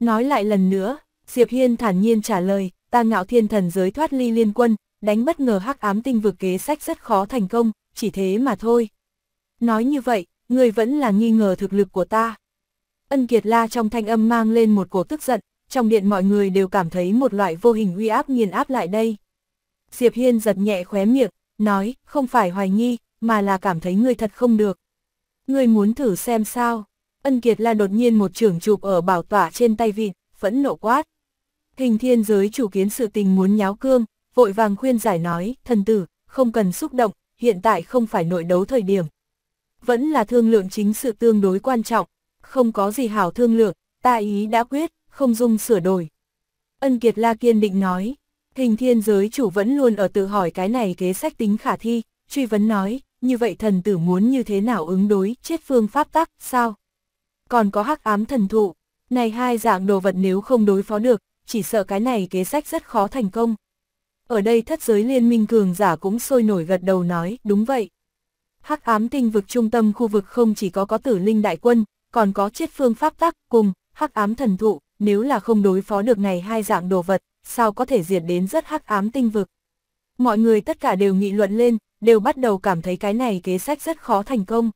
Nói lại lần nữa, Diệp Hiên thản nhiên trả lời, ta ngạo thiên thần giới thoát ly liên quân, đánh bất ngờ hắc ám tinh vực kế sách rất khó thành công, chỉ thế mà thôi. Nói như vậy, ngươi vẫn là nghi ngờ thực lực của ta. Ân Kiệt La trong thanh âm mang lên một cổ tức giận, trong điện mọi người đều cảm thấy một loại vô hình uy áp nghiền áp lại đây. Diệp Hiên giật nhẹ khóe miệng, nói, không phải hoài nghi, mà là cảm thấy ngươi thật không được. Ngươi muốn thử xem sao? Ân Kiệt La đột nhiên một trưởng chụp ở bảo tỏa trên tay vịt, phẫn nộ quát. Hình thiên giới chủ kiến sự tình muốn nháo cương, vội vàng khuyên giải nói, thần tử, không cần xúc động, hiện tại không phải nội đấu thời điểm. Vẫn là thương lượng chính sự tương đối quan trọng, không có gì hảo thương lượng, ta ý đã quyết, không dung sửa đổi. Ân Kiệt La kiên định nói, hình thiên giới chủ vẫn luôn ở tự hỏi cái này kế sách tính khả thi, truy vấn nói, như vậy thần tử muốn như thế nào ứng đối chết phương pháp tắc, sao? Còn có hắc ám thần thụ, này hai dạng đồ vật nếu không đối phó được, chỉ sợ cái này kế sách rất khó thành công. Ở đây thất giới liên minh cường giả cũng sôi nổi gật đầu nói, đúng vậy. hắc ám tinh vực trung tâm khu vực không chỉ có có tử linh đại quân, còn có chết phương pháp tắc cùng hắc ám thần thụ, nếu là không đối phó được này hai dạng đồ vật, sao có thể diệt đến rất hắc ám tinh vực mọi người tất cả đều nghị luận lên, đều bắt đầu cảm thấy cái này kế sách rất khó thành công.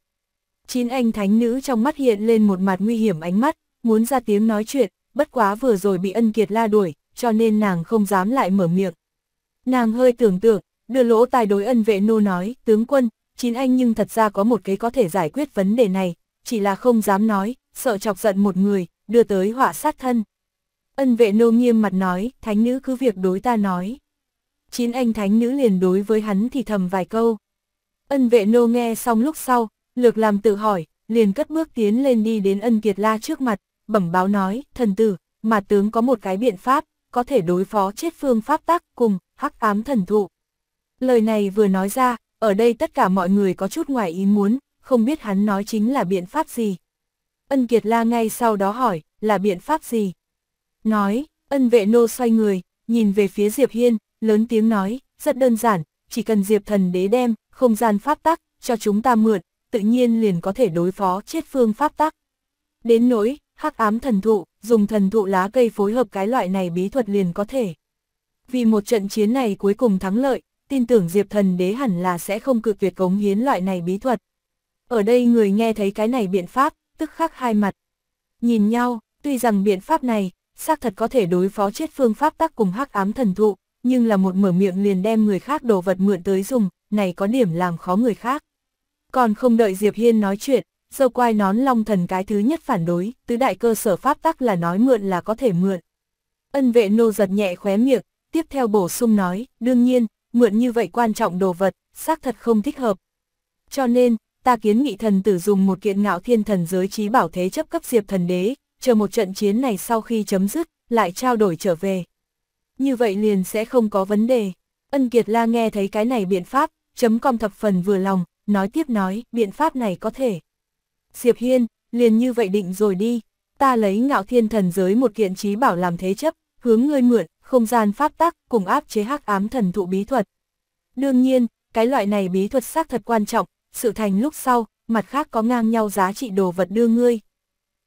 Chín anh thánh nữ trong mắt hiện lên một mặt nguy hiểm ánh mắt, muốn ra tiếng nói chuyện, bất quá vừa rồi bị ân kiệt la đuổi, cho nên nàng không dám lại mở miệng. Nàng hơi tưởng tượng, đưa lỗ tài đối ân vệ nô nói, tướng quân, chín anh nhưng thật ra có một cái có thể giải quyết vấn đề này, chỉ là không dám nói, sợ chọc giận một người, đưa tới họa sát thân. Ân vệ nô nghiêm mặt nói, thánh nữ cứ việc đối ta nói chín anh thánh nữ liền đối với hắn thì thầm vài câu. Ân vệ nô nghe xong lúc sau, lược làm tự hỏi, liền cất bước tiến lên đi đến ân kiệt la trước mặt, bẩm báo nói, thần tử, mà tướng có một cái biện pháp, có thể đối phó chết phương pháp tác cùng, hắc ám thần thụ. Lời này vừa nói ra, ở đây tất cả mọi người có chút ngoài ý muốn, không biết hắn nói chính là biện pháp gì. Ân Kiệt La ngay sau đó hỏi, là biện pháp gì? Nói, ân vệ nô xoay người, nhìn về phía Diệp Hiên, lớn tiếng nói, rất đơn giản, chỉ cần Diệp Thần Đế đem không gian pháp tắc cho chúng ta mượn, tự nhiên liền có thể đối phó chết phương pháp tắc. Đến nỗi, hắc ám thần thụ, dùng thần thụ lá cây phối hợp cái loại này bí thuật liền có thể. Vì một trận chiến này cuối cùng thắng lợi, tin tưởng Diệp Thần Đế hẳn là sẽ không cự tuyệt cống hiến loại này bí thuật. Ở đây người nghe thấy cái này biện pháp, tức khắc hai mặt. Nhìn nhau, tuy rằng biện pháp này, xác thật có thể đối phó chết phương pháp tắc cùng hắc ám thần thụ, nhưng là một mở miệng liền đem người khác đồ vật mượn tới dùng, này có điểm làm khó người khác. Còn không đợi Diệp Hiên nói chuyện, dâu quai nón long thần cái thứ nhất phản đối, tứ đại cơ sở pháp tắc là nói mượn là có thể mượn. Ân vệ nô giật nhẹ khóe miệng, tiếp theo bổ sung nói, đương nhiên, mượn như vậy quan trọng đồ vật, xác thật không thích hợp. Cho nên, ta kiến nghị thần tử dùng một kiện ngạo thiên thần giới trí bảo thế chấp cấp diệp thần đế, chờ một trận chiến này sau khi chấm dứt, lại trao đổi trở về như vậy liền sẽ không có vấn đề. Ân Kiệt La nghe thấy cái này biện pháp, chấm com thập phần vừa lòng, nói tiếp nói, biện pháp này có thể. Diệp Hiên, liền như vậy định rồi đi, ta lấy ngạo thiên thần giới một kiện trí bảo làm thế chấp, hướng ngươi mượn, không gian pháp tắc cùng áp chế hắc ám thần thụ bí thuật. Đương nhiên, cái loại này bí thuật xác thật quan trọng, sự thành lúc sau, mặt khác có ngang nhau giá trị đồ vật đưa ngươi.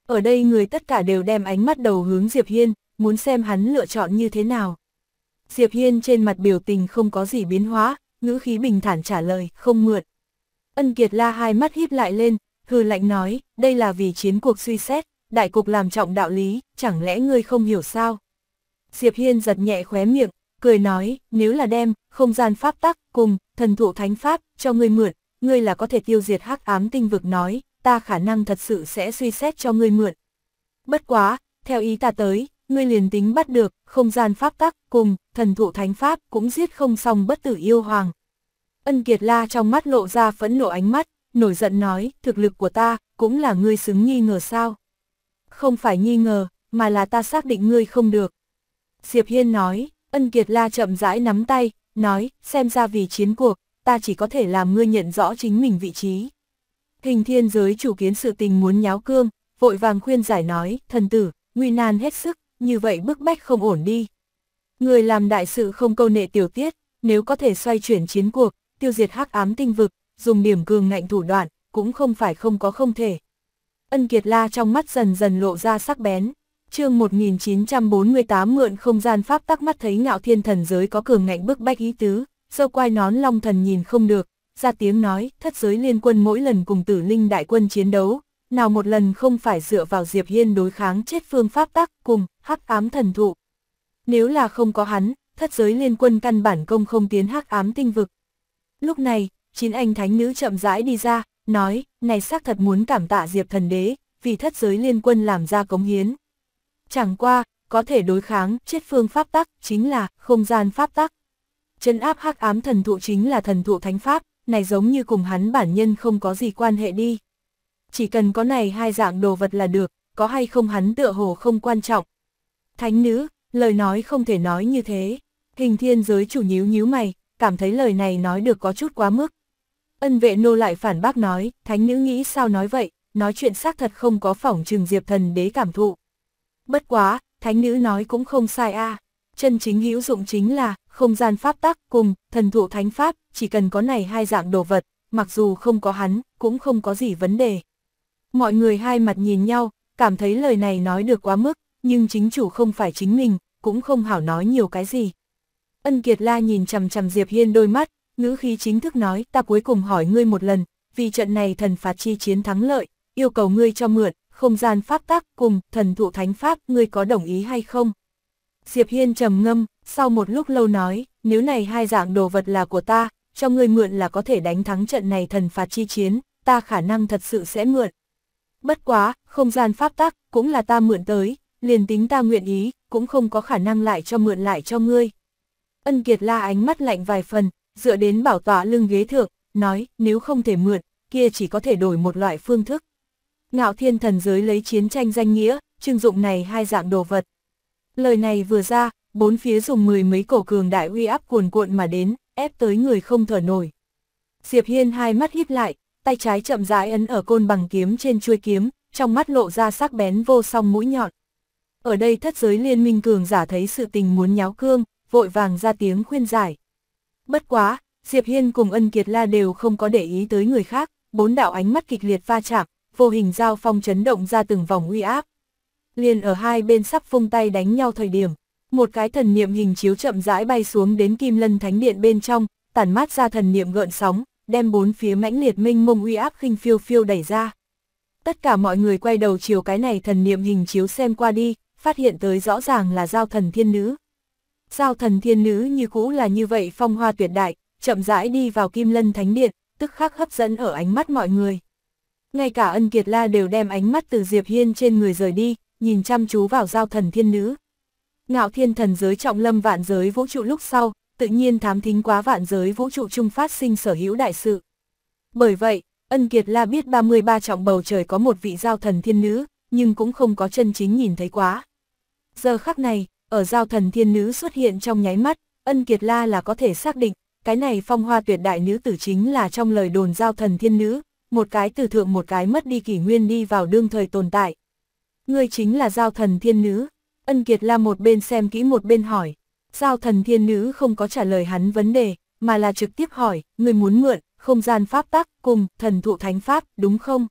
Ở đây người tất cả đều đem ánh mắt đầu hướng Diệp Hiên, muốn xem hắn lựa chọn như thế nào. Diệp Hiên trên mặt biểu tình không có gì biến hóa, ngữ khí bình thản trả lời, không mượn. Ân Kiệt La hai mắt híp lại lên, hừ lạnh nói, đây là vì chiến cuộc suy xét, đại cục làm trọng đạo lý, chẳng lẽ ngươi không hiểu sao? Diệp Hiên giật nhẹ khóe miệng, cười nói, nếu là đem, không gian pháp tắc, cùng, thần thụ thánh pháp, cho ngươi mượn, ngươi là có thể tiêu diệt hắc ám tinh vực nói, ta khả năng thật sự sẽ suy xét cho ngươi mượn. Bất quá, theo ý ta tới, ngươi liền tính bắt được, không gian pháp tắc cùng, thần thụ thánh pháp cũng giết không xong bất tử yêu hoàng. Ân Kiệt La trong mắt lộ ra phẫn nộ ánh mắt, nổi giận nói, thực lực của ta, cũng là ngươi xứng nghi ngờ sao? Không phải nghi ngờ, mà là ta xác định ngươi không được. Diệp Hiên nói, Ân Kiệt La chậm rãi nắm tay, nói, xem ra vì chiến cuộc, ta chỉ có thể làm ngươi nhận rõ chính mình vị trí. Hình thiên giới chủ kiến sự tình muốn nháo cương, vội vàng khuyên giải nói, thần tử, nguy nan hết sức, như vậy bức bách không ổn đi. Người làm đại sự không câu nệ tiểu tiết, nếu có thể xoay chuyển chiến cuộc, tiêu diệt hắc ám tinh vực, dùng điểm cường ngạnh thủ đoạn, cũng không phải không có không thể. Ân Kiệt La trong mắt dần dần lộ ra sắc bén. chương 1948 mượn không gian pháp tắc mắt thấy ngạo thiên thần giới có cường ngạnh bức bách ý tứ, sơ quai nón long thần nhìn không được, ra tiếng nói, thất giới liên quân mỗi lần cùng tử linh đại quân chiến đấu, nào một lần không phải dựa vào Diệp Hiên đối kháng chết phương pháp tác cùng hắc ám thần thụ. Nếu là không có hắn, thất giới liên quân căn bản công không tiến hắc ám tinh vực. Lúc này, chín anh thánh nữ chậm rãi đi ra, nói, này xác thật muốn cảm tạ Diệp thần đế, vì thất giới liên quân làm ra cống hiến. Chẳng qua, có thể đối kháng chết phương pháp tắc chính là không gian pháp tắc. Chấn áp hắc ám thần thụ chính là thần thụ thánh pháp, này giống như cùng hắn bản nhân không có gì quan hệ đi chỉ cần có này hai dạng đồ vật là được, có hay không hắn tựa hồ không quan trọng. Thánh nữ, lời nói không thể nói như thế. Hình thiên giới chủ nhíu nhíu mày, cảm thấy lời này nói được có chút quá mức. Ân vệ nô lại phản bác nói, thánh nữ nghĩ sao nói vậy, nói chuyện xác thật không có phỏng trừng diệp thần đế cảm thụ. Bất quá, thánh nữ nói cũng không sai a Chân chính hữu dụng chính là, không gian pháp tắc cùng, thần thụ thánh pháp, chỉ cần có này hai dạng đồ vật, mặc dù không có hắn, cũng không có gì vấn đề. Mọi người hai mặt nhìn nhau, cảm thấy lời này nói được quá mức, nhưng chính chủ không phải chính mình, cũng không hảo nói nhiều cái gì. Ân Kiệt La nhìn chằm chằm Diệp Hiên đôi mắt, ngữ khí chính thức nói, ta cuối cùng hỏi ngươi một lần, vì trận này thần phạt chi chiến thắng lợi, yêu cầu ngươi cho mượn, không gian pháp tác cùng thần thụ thánh pháp, ngươi có đồng ý hay không? Diệp Hiên trầm ngâm, sau một lúc lâu nói, nếu này hai dạng đồ vật là của ta, cho ngươi mượn là có thể đánh thắng trận này thần phạt chi chiến, ta khả năng thật sự sẽ mượn, Bất quá, không gian pháp tắc, cũng là ta mượn tới, liền tính ta nguyện ý, cũng không có khả năng lại cho mượn lại cho ngươi. Ân Kiệt la ánh mắt lạnh vài phần, dựa đến bảo tọa lưng ghế thượng, nói, nếu không thể mượn, kia chỉ có thể đổi một loại phương thức. Ngạo thiên thần giới lấy chiến tranh danh nghĩa, trưng dụng này hai dạng đồ vật. Lời này vừa ra, bốn phía dùng mười mấy cổ cường đại uy áp cuồn cuộn mà đến, ép tới người không thở nổi. Diệp Hiên hai mắt híp lại, tay trái chậm rãi ấn ở côn bằng kiếm trên chuôi kiếm, trong mắt lộ ra sắc bén vô song mũi nhọn. Ở đây thất giới liên minh cường giả thấy sự tình muốn nháo cương, vội vàng ra tiếng khuyên giải. Bất quá, Diệp Hiên cùng ân kiệt la đều không có để ý tới người khác, bốn đạo ánh mắt kịch liệt va chạm, vô hình giao phong chấn động ra từng vòng uy áp. Liên ở hai bên sắp phung tay đánh nhau thời điểm, một cái thần niệm hình chiếu chậm rãi bay xuống đến Kim Lân Thánh Điện bên trong, tản mát ra thần niệm gợn sóng, đem bốn phía mãnh liệt minh mông uy áp khinh phiêu phiêu đẩy ra. Tất cả mọi người quay đầu chiều cái này thần niệm hình chiếu xem qua đi, phát hiện tới rõ ràng là giao thần thiên nữ. Giao thần thiên nữ như cũ là như vậy phong hoa tuyệt đại, chậm rãi đi vào kim lân thánh điện, tức khắc hấp dẫn ở ánh mắt mọi người. Ngay cả ân kiệt la đều đem ánh mắt từ Diệp Hiên trên người rời đi, nhìn chăm chú vào giao thần thiên nữ. Ngạo thiên thần giới trọng lâm vạn giới vũ trụ lúc sau, tự nhiên thám thính quá vạn giới vũ trụ chung phát sinh sở hữu đại sự. Bởi vậy, Ân Kiệt La biết 33 trọng bầu trời có một vị giao thần thiên nữ, nhưng cũng không có chân chính nhìn thấy quá. Giờ khắc này, ở giao thần thiên nữ xuất hiện trong nháy mắt, Ân Kiệt La là có thể xác định, cái này phong hoa tuyệt đại nữ tử chính là trong lời đồn giao thần thiên nữ, một cái từ thượng một cái mất đi kỷ nguyên đi vào đương thời tồn tại. Ngươi chính là giao thần thiên nữ, Ân Kiệt La một bên xem kỹ một bên hỏi, Giao thần thiên nữ không có trả lời hắn vấn đề, mà là trực tiếp hỏi, người muốn mượn, không gian pháp tắc cùng thần thụ thánh pháp, đúng không?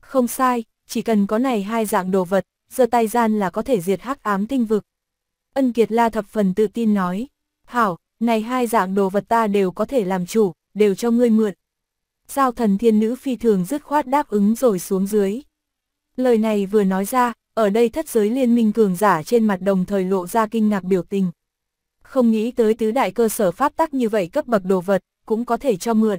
Không sai, chỉ cần có này hai dạng đồ vật, giờ tay gian là có thể diệt hắc ám tinh vực. Ân Kiệt La thập phần tự tin nói, hảo, này hai dạng đồ vật ta đều có thể làm chủ, đều cho ngươi mượn. Giao thần thiên nữ phi thường dứt khoát đáp ứng rồi xuống dưới. Lời này vừa nói ra, ở đây thất giới liên minh cường giả trên mặt đồng thời lộ ra kinh ngạc biểu tình không nghĩ tới tứ đại cơ sở pháp tắc như vậy cấp bậc đồ vật, cũng có thể cho mượn.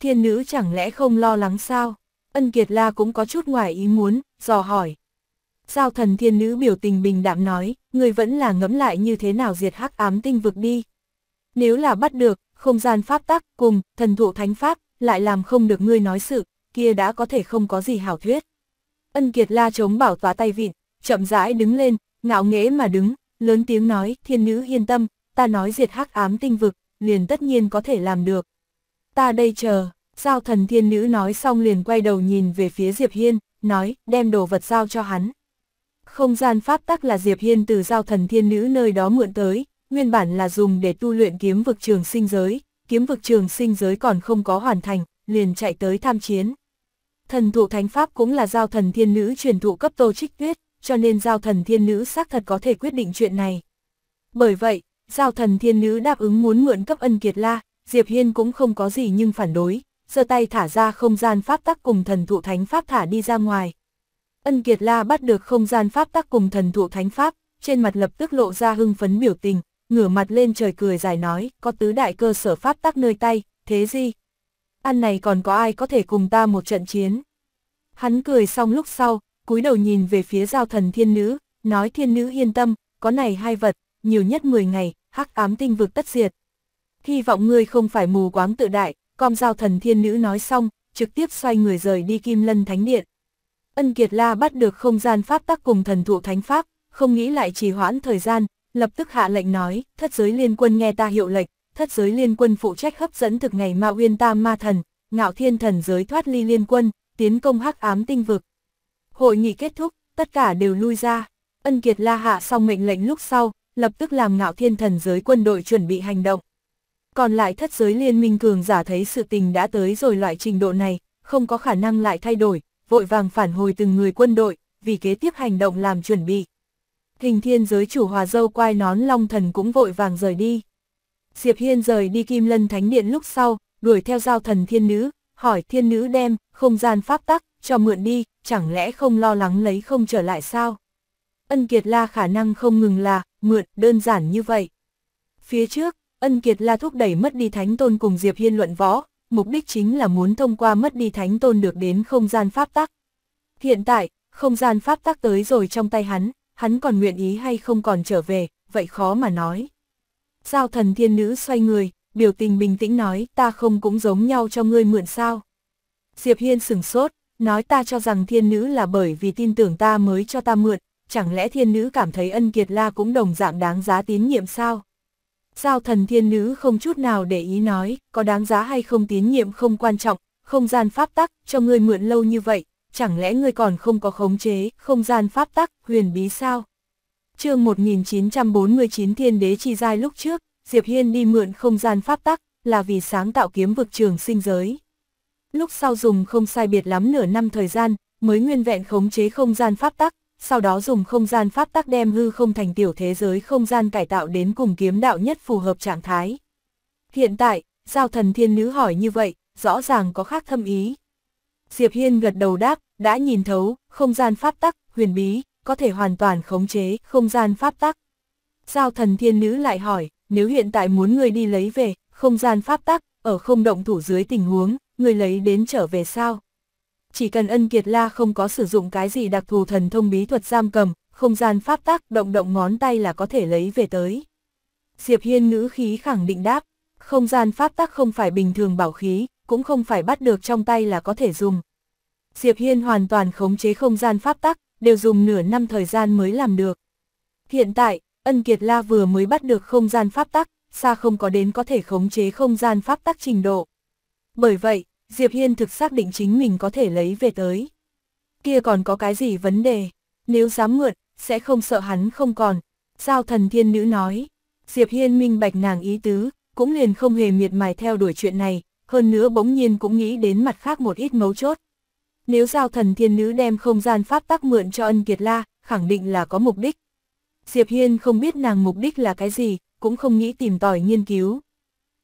Thiên nữ chẳng lẽ không lo lắng sao? Ân Kiệt La cũng có chút ngoài ý muốn, dò hỏi. Giao thần thiên nữ biểu tình bình đạm nói, người vẫn là ngẫm lại như thế nào diệt hắc ám tinh vực đi. Nếu là bắt được, không gian pháp tắc cùng thần thụ thánh pháp, lại làm không được ngươi nói sự, kia đã có thể không có gì hảo thuyết. Ân Kiệt La chống bảo tỏa tay vịn, chậm rãi đứng lên, ngạo nghễ mà đứng, lớn tiếng nói, thiên nữ yên tâm, ta nói diệt hắc ám tinh vực, liền tất nhiên có thể làm được. Ta đây chờ, giao thần thiên nữ nói xong liền quay đầu nhìn về phía Diệp Hiên, nói, đem đồ vật giao cho hắn. Không gian pháp tắc là Diệp Hiên từ giao thần thiên nữ nơi đó mượn tới, nguyên bản là dùng để tu luyện kiếm vực trường sinh giới, kiếm vực trường sinh giới còn không có hoàn thành, liền chạy tới tham chiến. Thần thụ thánh pháp cũng là giao thần thiên nữ truyền thụ cấp tô trích tuyết, cho nên giao thần thiên nữ xác thật có thể quyết định chuyện này. Bởi vậy, giao thần thiên nữ đáp ứng muốn mượn cấp ân kiệt la, Diệp Hiên cũng không có gì nhưng phản đối, giơ tay thả ra không gian pháp tắc cùng thần thụ thánh pháp thả đi ra ngoài. Ân kiệt la bắt được không gian pháp tắc cùng thần thụ thánh pháp, trên mặt lập tức lộ ra hưng phấn biểu tình, ngửa mặt lên trời cười dài nói, có tứ đại cơ sở pháp tắc nơi tay, thế gì? Ăn này còn có ai có thể cùng ta một trận chiến? Hắn cười xong lúc sau, cúi đầu nhìn về phía giao thần thiên nữ, nói thiên nữ yên tâm, có này hai vật, nhiều nhất 10 ngày, hắc ám tinh vực tất diệt. Hy vọng ngươi không phải mù quáng tự đại, con giao thần thiên nữ nói xong, trực tiếp xoay người rời đi kim lân thánh điện. Ân Kiệt La bắt được không gian pháp tắc cùng thần thụ thánh pháp, không nghĩ lại trì hoãn thời gian, lập tức hạ lệnh nói, thất giới liên quân nghe ta hiệu lệnh, thất giới liên quân phụ trách hấp dẫn thực ngày ma uyên tam ma thần, ngạo thiên thần giới thoát ly liên quân, tiến công hắc ám tinh vực. Hội nghị kết thúc, tất cả đều lui ra. Ân Kiệt La hạ xong mệnh lệnh lúc sau, lập tức làm ngạo thiên thần giới quân đội chuẩn bị hành động. Còn lại thất giới liên minh cường giả thấy sự tình đã tới rồi loại trình độ này, không có khả năng lại thay đổi, vội vàng phản hồi từng người quân đội, vì kế tiếp hành động làm chuẩn bị. Hình thiên giới chủ hòa dâu quai nón long thần cũng vội vàng rời đi. Diệp Hiên rời đi Kim Lân Thánh Điện lúc sau, đuổi theo giao thần thiên nữ, hỏi thiên nữ đem, không gian pháp tắc, cho mượn đi, chẳng lẽ không lo lắng lấy không trở lại sao? Ân Kiệt La khả năng không ngừng là, mượn, đơn giản như vậy. Phía trước, Ân Kiệt La thúc đẩy mất đi Thánh Tôn cùng Diệp Hiên luận võ, mục đích chính là muốn thông qua mất đi Thánh Tôn được đến không gian pháp tắc. Hiện tại, không gian pháp tắc tới rồi trong tay hắn, hắn còn nguyện ý hay không còn trở về, vậy khó mà nói. Giao thần thiên nữ xoay người, biểu tình bình tĩnh nói ta không cũng giống nhau cho ngươi mượn sao. Diệp Hiên sừng sốt, nói ta cho rằng thiên nữ là bởi vì tin tưởng ta mới cho ta mượn, chẳng lẽ thiên nữ cảm thấy ân kiệt la cũng đồng dạng đáng giá tín nhiệm sao? Giao thần thiên nữ không chút nào để ý nói, có đáng giá hay không tín nhiệm không quan trọng, không gian pháp tắc, cho ngươi mượn lâu như vậy, chẳng lẽ ngươi còn không có khống chế, không gian pháp tắc, huyền bí sao? chương 1949 thiên đế chi giai lúc trước, Diệp Hiên đi mượn không gian pháp tắc, là vì sáng tạo kiếm vực trường sinh giới lúc sau dùng không sai biệt lắm nửa năm thời gian, mới nguyên vẹn khống chế không gian pháp tắc, sau đó dùng không gian pháp tắc đem hư không thành tiểu thế giới không gian cải tạo đến cùng kiếm đạo nhất phù hợp trạng thái. Hiện tại, giao thần thiên nữ hỏi như vậy, rõ ràng có khác thâm ý. Diệp Hiên gật đầu đáp, đã nhìn thấu, không gian pháp tắc, huyền bí, có thể hoàn toàn khống chế không gian pháp tắc. Giao thần thiên nữ lại hỏi, nếu hiện tại muốn người đi lấy về, không gian pháp tắc, ở không động thủ dưới tình huống, người lấy đến trở về sao? Chỉ cần ân kiệt la không có sử dụng cái gì đặc thù thần thông bí thuật giam cầm, không gian pháp tác động động ngón tay là có thể lấy về tới. Diệp Hiên ngữ khí khẳng định đáp, không gian pháp tác không phải bình thường bảo khí, cũng không phải bắt được trong tay là có thể dùng. Diệp Hiên hoàn toàn khống chế không gian pháp tắc, đều dùng nửa năm thời gian mới làm được. Hiện tại, Ân Kiệt La vừa mới bắt được không gian pháp tắc, xa không có đến có thể khống chế không gian pháp tắc trình độ. Bởi vậy, Diệp Hiên thực xác định chính mình có thể lấy về tới. Kia còn có cái gì vấn đề, nếu dám mượn, sẽ không sợ hắn không còn. Sao thần thiên nữ nói, Diệp Hiên minh bạch nàng ý tứ, cũng liền không hề miệt mài theo đuổi chuyện này, hơn nữa bỗng nhiên cũng nghĩ đến mặt khác một ít mấu chốt. Nếu giao thần thiên nữ đem không gian pháp tắc mượn cho ân kiệt la, khẳng định là có mục đích. Diệp Hiên không biết nàng mục đích là cái gì, cũng không nghĩ tìm tòi nghiên cứu.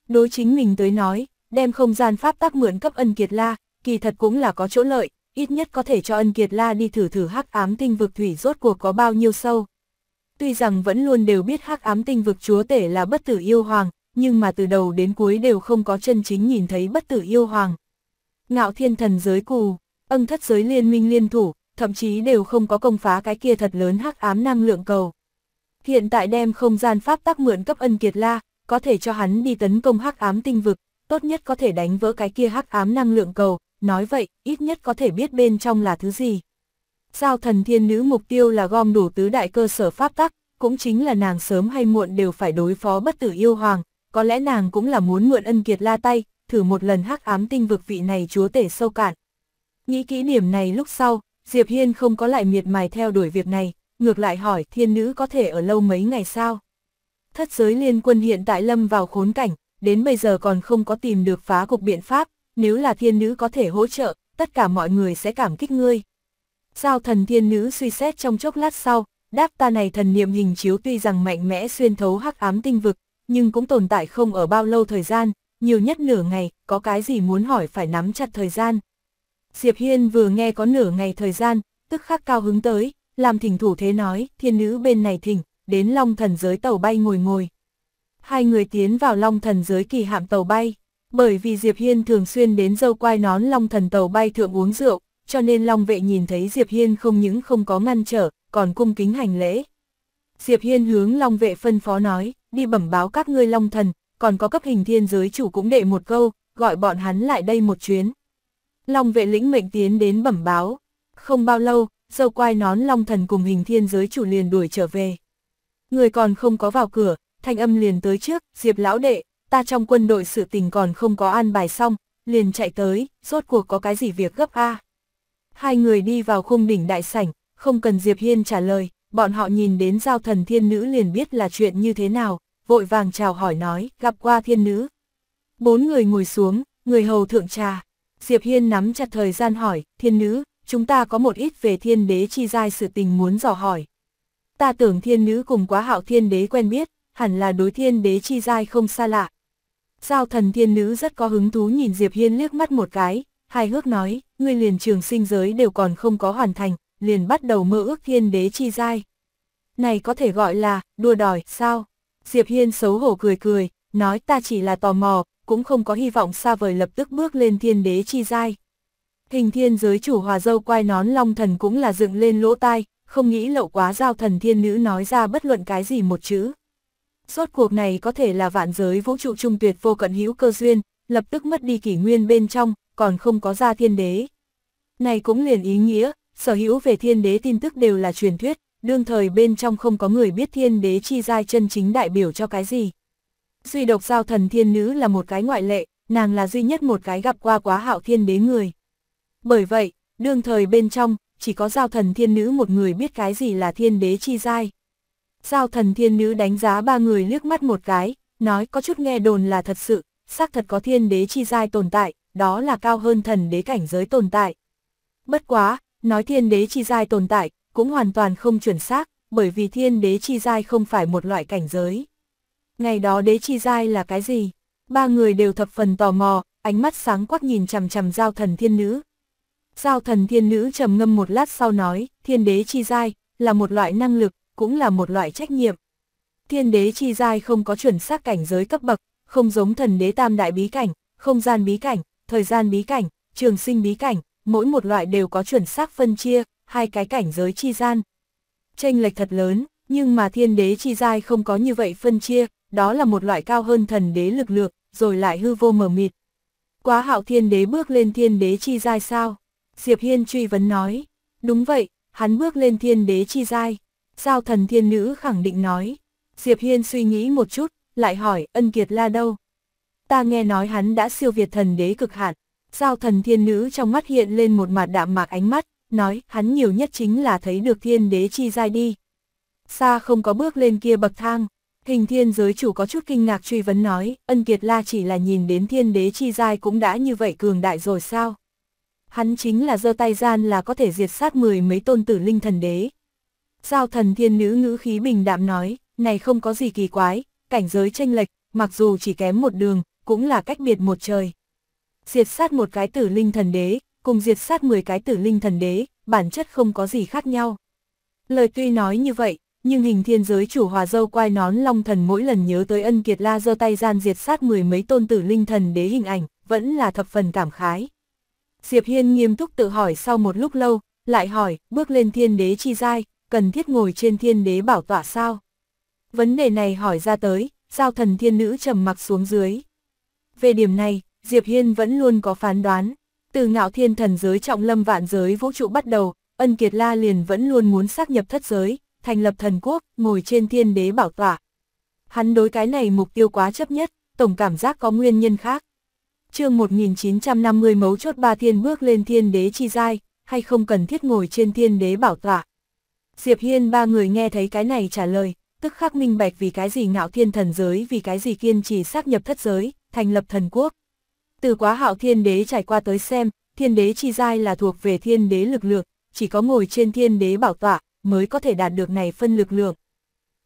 Đối chính mình tới nói, đem không gian pháp tắc mượn cấp ân kiệt la, kỳ thật cũng là có chỗ lợi, ít nhất có thể cho ân kiệt la đi thử thử hắc ám tinh vực thủy rốt cuộc có bao nhiêu sâu. Tuy rằng vẫn luôn đều biết hắc ám tinh vực chúa tể là bất tử yêu hoàng, nhưng mà từ đầu đến cuối đều không có chân chính nhìn thấy bất tử yêu hoàng. Ngạo thiên thần giới cù, ân thất giới liên minh liên thủ, thậm chí đều không có công phá cái kia thật lớn hắc ám năng lượng cầu. Hiện tại đem không gian pháp tắc mượn cấp ân kiệt la, có thể cho hắn đi tấn công hắc ám tinh vực, tốt nhất có thể đánh vỡ cái kia hắc ám năng lượng cầu, nói vậy, ít nhất có thể biết bên trong là thứ gì. Giao thần thiên nữ mục tiêu là gom đủ tứ đại cơ sở pháp tắc, cũng chính là nàng sớm hay muộn đều phải đối phó bất tử yêu hoàng, có lẽ nàng cũng là muốn mượn ân kiệt la tay, thử một lần hắc ám tinh vực vị này chúa tể sâu cạn. Nghĩ kỹ điểm này lúc sau, Diệp Hiên không có lại miệt mài theo đuổi việc này, ngược lại hỏi thiên nữ có thể ở lâu mấy ngày sao. Thất giới liên quân hiện tại lâm vào khốn cảnh, đến bây giờ còn không có tìm được phá cục biện pháp, nếu là thiên nữ có thể hỗ trợ, tất cả mọi người sẽ cảm kích ngươi. Giao thần thiên nữ suy xét trong chốc lát sau, đáp ta này thần niệm hình chiếu tuy rằng mạnh mẽ xuyên thấu hắc ám tinh vực, nhưng cũng tồn tại không ở bao lâu thời gian, nhiều nhất nửa ngày, có cái gì muốn hỏi phải nắm chặt thời gian. Diệp Hiên vừa nghe có nửa ngày thời gian, tức khắc cao hứng tới, làm thỉnh thủ thế nói, thiên nữ bên này thỉnh, đến long thần giới tàu bay ngồi ngồi hai người tiến vào long thần dưới kỳ hạm tàu bay. Bởi vì Diệp Hiên thường xuyên đến dâu quai nón long thần tàu bay thượng uống rượu, cho nên long vệ nhìn thấy Diệp Hiên không những không có ngăn trở, còn cung kính hành lễ. Diệp Hiên hướng long vệ phân phó nói, đi bẩm báo các ngươi long thần, còn có cấp hình thiên giới chủ cũng đệ một câu, gọi bọn hắn lại đây một chuyến. Long vệ lĩnh mệnh tiến đến bẩm báo. Không bao lâu, dâu quai nón long thần cùng hình thiên giới chủ liền đuổi trở về. Người còn không có vào cửa, thanh âm liền tới trước, Diệp lão đệ, ta trong quân đội sự tình còn không có an bài xong, liền chạy tới, rốt cuộc có cái gì việc gấp a. Hai người đi vào khung đỉnh đại sảnh, không cần Diệp Hiên trả lời, bọn họ nhìn đến giao thần thiên nữ liền biết là chuyện như thế nào, vội vàng chào hỏi nói, gặp qua thiên nữ. Bốn người ngồi xuống, người hầu thượng trà. Diệp Hiên nắm chặt thời gian hỏi, thiên nữ, chúng ta có một ít về thiên đế chi giai sự tình muốn dò hỏi. Ta tưởng thiên nữ cùng quá hạo thiên đế quen biết, hẳn là đối thiên đế chi giai không xa lạ. Giao thần thiên nữ rất có hứng thú nhìn Diệp Hiên liếc mắt một cái, hài hước nói, ngươi liền trường sinh giới đều còn không có hoàn thành, liền bắt đầu mơ ước thiên đế chi giai. Này có thể gọi là, đua đòi, sao? Diệp Hiên xấu hổ cười cười, nói ta chỉ là tò mò, cũng không có hy vọng xa vời lập tức bước lên thiên đế chi giai. Hình thiên giới chủ hòa dâu quai nón long thần cũng là dựng lên lỗ tai, không nghĩ lậu quá giao thần thiên nữ nói ra bất luận cái gì một chữ. Rốt cuộc này có thể là vạn giới vũ trụ trung tuyệt vô cận hữu cơ duyên, lập tức mất đi kỷ nguyên bên trong, còn không có ra thiên đế. Này cũng liền ý nghĩa, sở hữu về thiên đế tin tức đều là truyền thuyết, đương thời bên trong không có người biết thiên đế chi giai chân chính đại biểu cho cái gì. Duy độc giao thần thiên nữ là một cái ngoại lệ, nàng là duy nhất một cái gặp qua quá hạo thiên đế người. Bởi vậy, đương thời bên trong, chỉ có giao thần thiên nữ một người biết cái gì là thiên đế chi giai. Giao thần thiên nữ đánh giá ba người liếc mắt một cái, nói có chút nghe đồn là thật sự, xác thật có thiên đế chi giai tồn tại, đó là cao hơn thần đế cảnh giới tồn tại. Bất quá, nói thiên đế chi giai tồn tại, cũng hoàn toàn không chuẩn xác, bởi vì thiên đế chi giai không phải một loại cảnh giới. Ngày đó đế chi giai là cái gì? Ba người đều thập phần tò mò, ánh mắt sáng quắc nhìn chằm chằm giao thần thiên nữ. Giao thần thiên nữ trầm ngâm một lát sau nói, thiên đế chi giai, là một loại năng lực, cũng là một loại trách nhiệm. Thiên đế chi giai không có chuẩn xác cảnh giới cấp bậc, không giống thần đế tam đại bí cảnh, không gian bí cảnh, thời gian bí cảnh, trường sinh bí cảnh, mỗi một loại đều có chuẩn xác phân chia, hai cái cảnh giới chi gian. Tranh lệch thật lớn, nhưng mà thiên đế chi giai không có như vậy phân chia, đó là một loại cao hơn thần đế lực lượng, rồi lại hư vô mờ mịt. Quá hạo thiên đế bước lên thiên đế chi giai sao? Diệp Hiên truy vấn nói, đúng vậy, hắn bước lên thiên đế chi giai. Sao thần thiên nữ khẳng định nói. Diệp Hiên suy nghĩ một chút, lại hỏi ân kiệt la đâu. Ta nghe nói hắn đã siêu việt thần đế cực hạn. Sao thần thiên nữ trong mắt hiện lên một mặt đạm mạc ánh mắt, nói hắn nhiều nhất chính là thấy được thiên đế chi giai đi. Xa không có bước lên kia bậc thang, hình thiên giới chủ có chút kinh ngạc truy vấn nói, ân kiệt la chỉ là nhìn đến thiên đế chi giai cũng đã như vậy cường đại rồi sao. Hắn chính là giơ tay gian là có thể diệt sát mười mấy tôn tử linh thần đế, Giao thần thiên nữ ngữ khí bình đạm nói, này không có gì kỳ quái, cảnh giới tranh lệch, mặc dù chỉ kém một đường, cũng là cách biệt một trời. Diệt sát một cái tử linh thần đế, cùng diệt sát 10 cái tử linh thần đế, bản chất không có gì khác nhau. Lời tuy nói như vậy, nhưng hình thiên giới chủ hòa dâu quai nón long thần mỗi lần nhớ tới ân kiệt la giơ tay gian diệt sát mười mấy tôn tử linh thần đế hình ảnh, vẫn là thập phần cảm khái. Diệp Hiên nghiêm túc tự hỏi sau một lúc lâu, lại hỏi, bước lên thiên đế chi giai, cần thiết ngồi trên thiên đế bảo tỏa sao? Vấn đề này hỏi ra tới, sao thần thiên nữ trầm mặc xuống dưới. Về điểm này, Diệp Hiên vẫn luôn có phán đoán. Từ ngạo thiên thần giới trọng lâm vạn giới vũ trụ bắt đầu, ân kiệt la liền vẫn luôn muốn xác nhập thất giới, thành lập thần quốc, ngồi trên thiên đế bảo tỏa. Hắn đối cái này mục tiêu quá chấp nhất, tổng cảm giác có nguyên nhân khác. chương 1950 mấu chốt ba thiên bước lên thiên đế chi giai, hay không cần thiết ngồi trên thiên đế bảo tỏa. Diệp Hiên ba người nghe thấy cái này trả lời, tức khắc minh bạch vì cái gì ngạo thiên thần giới vì cái gì kiên trì xác nhập thất giới, thành lập thần quốc. Từ quá hạo thiên đế trải qua tới xem, thiên đế chi giai là thuộc về thiên đế lực lượng, chỉ có ngồi trên thiên đế bảo tọa mới có thể đạt được này phân lực lượng.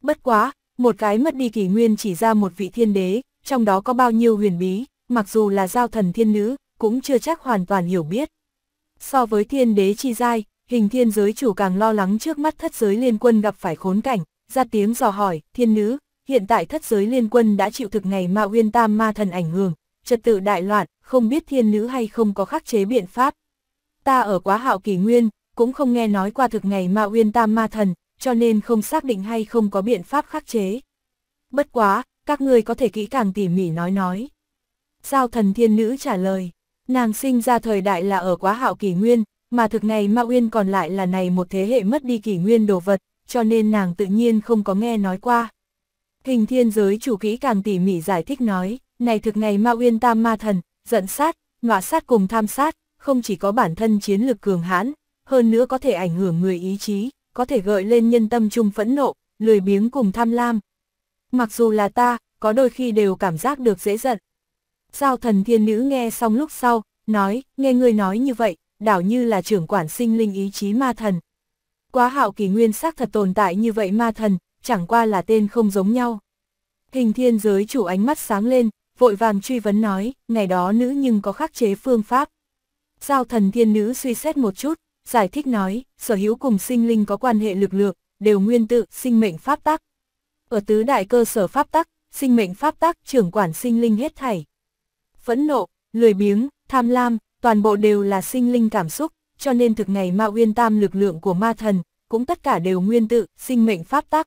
Bất quá, một cái mất đi kỷ nguyên chỉ ra một vị thiên đế, trong đó có bao nhiêu huyền bí, mặc dù là giao thần thiên nữ, cũng chưa chắc hoàn toàn hiểu biết. So với thiên đế chi giai, hình thiên giới chủ càng lo lắng trước mắt thất giới liên quân gặp phải khốn cảnh, ra tiếng dò hỏi, thiên nữ, hiện tại thất giới liên quân đã chịu thực ngày ma uyên tam ma thần ảnh hưởng, trật tự đại loạn, không biết thiên nữ hay không có khắc chế biện pháp. Ta ở quá hạo kỳ nguyên, cũng không nghe nói qua thực ngày ma uyên tam ma thần, cho nên không xác định hay không có biện pháp khắc chế. Bất quá, các người có thể kỹ càng tỉ mỉ nói nói. Giao thần thiên nữ trả lời, nàng sinh ra thời đại là ở quá hạo kỳ nguyên, mà thực ngày Ma Uyên còn lại là này một thế hệ mất đi kỷ nguyên đồ vật, cho nên nàng tự nhiên không có nghe nói qua. Hình thiên giới chủ kỹ càng tỉ mỉ giải thích nói, này thực ngày Ma Uyên tam ma thần, giận sát, ngọa sát cùng tham sát, không chỉ có bản thân chiến lực cường hãn, hơn nữa có thể ảnh hưởng người ý chí, có thể gợi lên nhân tâm chung phẫn nộ, lười biếng cùng tham lam. Mặc dù là ta, có đôi khi đều cảm giác được dễ giận. Giao thần thiên nữ nghe xong lúc sau, nói, nghe người nói như vậy, đảo như là trưởng quản sinh linh ý chí ma thần. Quá hạo kỳ nguyên xác thật tồn tại như vậy ma thần, chẳng qua là tên không giống nhau. Hình thiên giới chủ ánh mắt sáng lên, vội vàng truy vấn nói, ngày đó nữ nhưng có khắc chế phương pháp. Giao thần thiên nữ suy xét một chút, giải thích nói, sở hữu cùng sinh linh có quan hệ lực lượng, đều nguyên tự sinh mệnh pháp tắc. Ở tứ đại cơ sở pháp tắc, sinh mệnh pháp tắc trưởng quản sinh linh hết thảy. Phẫn nộ, lười biếng, tham lam, toàn bộ đều là sinh linh cảm xúc, cho nên thực ngày ma uyên tam lực lượng của ma thần, cũng tất cả đều nguyên tự, sinh mệnh pháp tắc.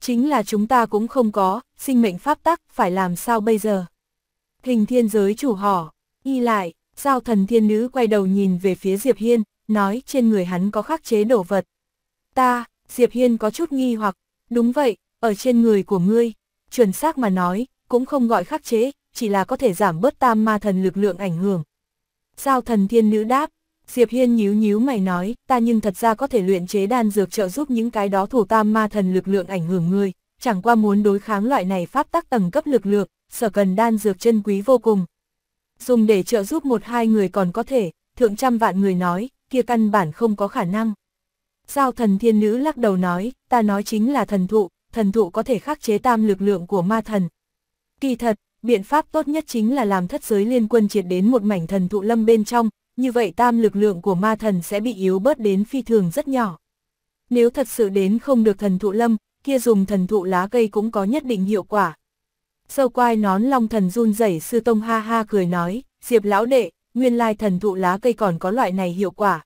Chính là chúng ta cũng không có, sinh mệnh pháp tắc, phải làm sao bây giờ? Hình thiên giới chủ hỏ, y lại, sao thần thiên nữ quay đầu nhìn về phía Diệp Hiên, nói trên người hắn có khắc chế đổ vật. Ta, Diệp Hiên có chút nghi hoặc, đúng vậy, ở trên người của ngươi, chuẩn xác mà nói, cũng không gọi khắc chế, chỉ là có thể giảm bớt tam ma thần lực lượng ảnh hưởng, Sao thần thiên nữ đáp, Diệp Hiên nhíu nhíu mày nói, ta nhưng thật ra có thể luyện chế đan dược trợ giúp những cái đó thủ tam ma thần lực lượng ảnh hưởng người, chẳng qua muốn đối kháng loại này pháp tắc tầng cấp lực lượng, sở cần đan dược chân quý vô cùng. Dùng để trợ giúp một hai người còn có thể, thượng trăm vạn người nói, kia căn bản không có khả năng. Sao thần thiên nữ lắc đầu nói, ta nói chính là thần thụ, thần thụ có thể khắc chế tam lực lượng của ma thần. Kỳ thật, biện pháp tốt nhất chính là làm thất giới liên quân triệt đến một mảnh thần thụ lâm bên trong, như vậy tam lực lượng của ma thần sẽ bị yếu bớt đến phi thường rất nhỏ. Nếu thật sự đến không được thần thụ lâm, kia dùng thần thụ lá cây cũng có nhất định hiệu quả. Sâu quai nón long thần run rẩy sư tông ha ha cười nói, diệp lão đệ, nguyên lai thần thụ lá cây còn có loại này hiệu quả.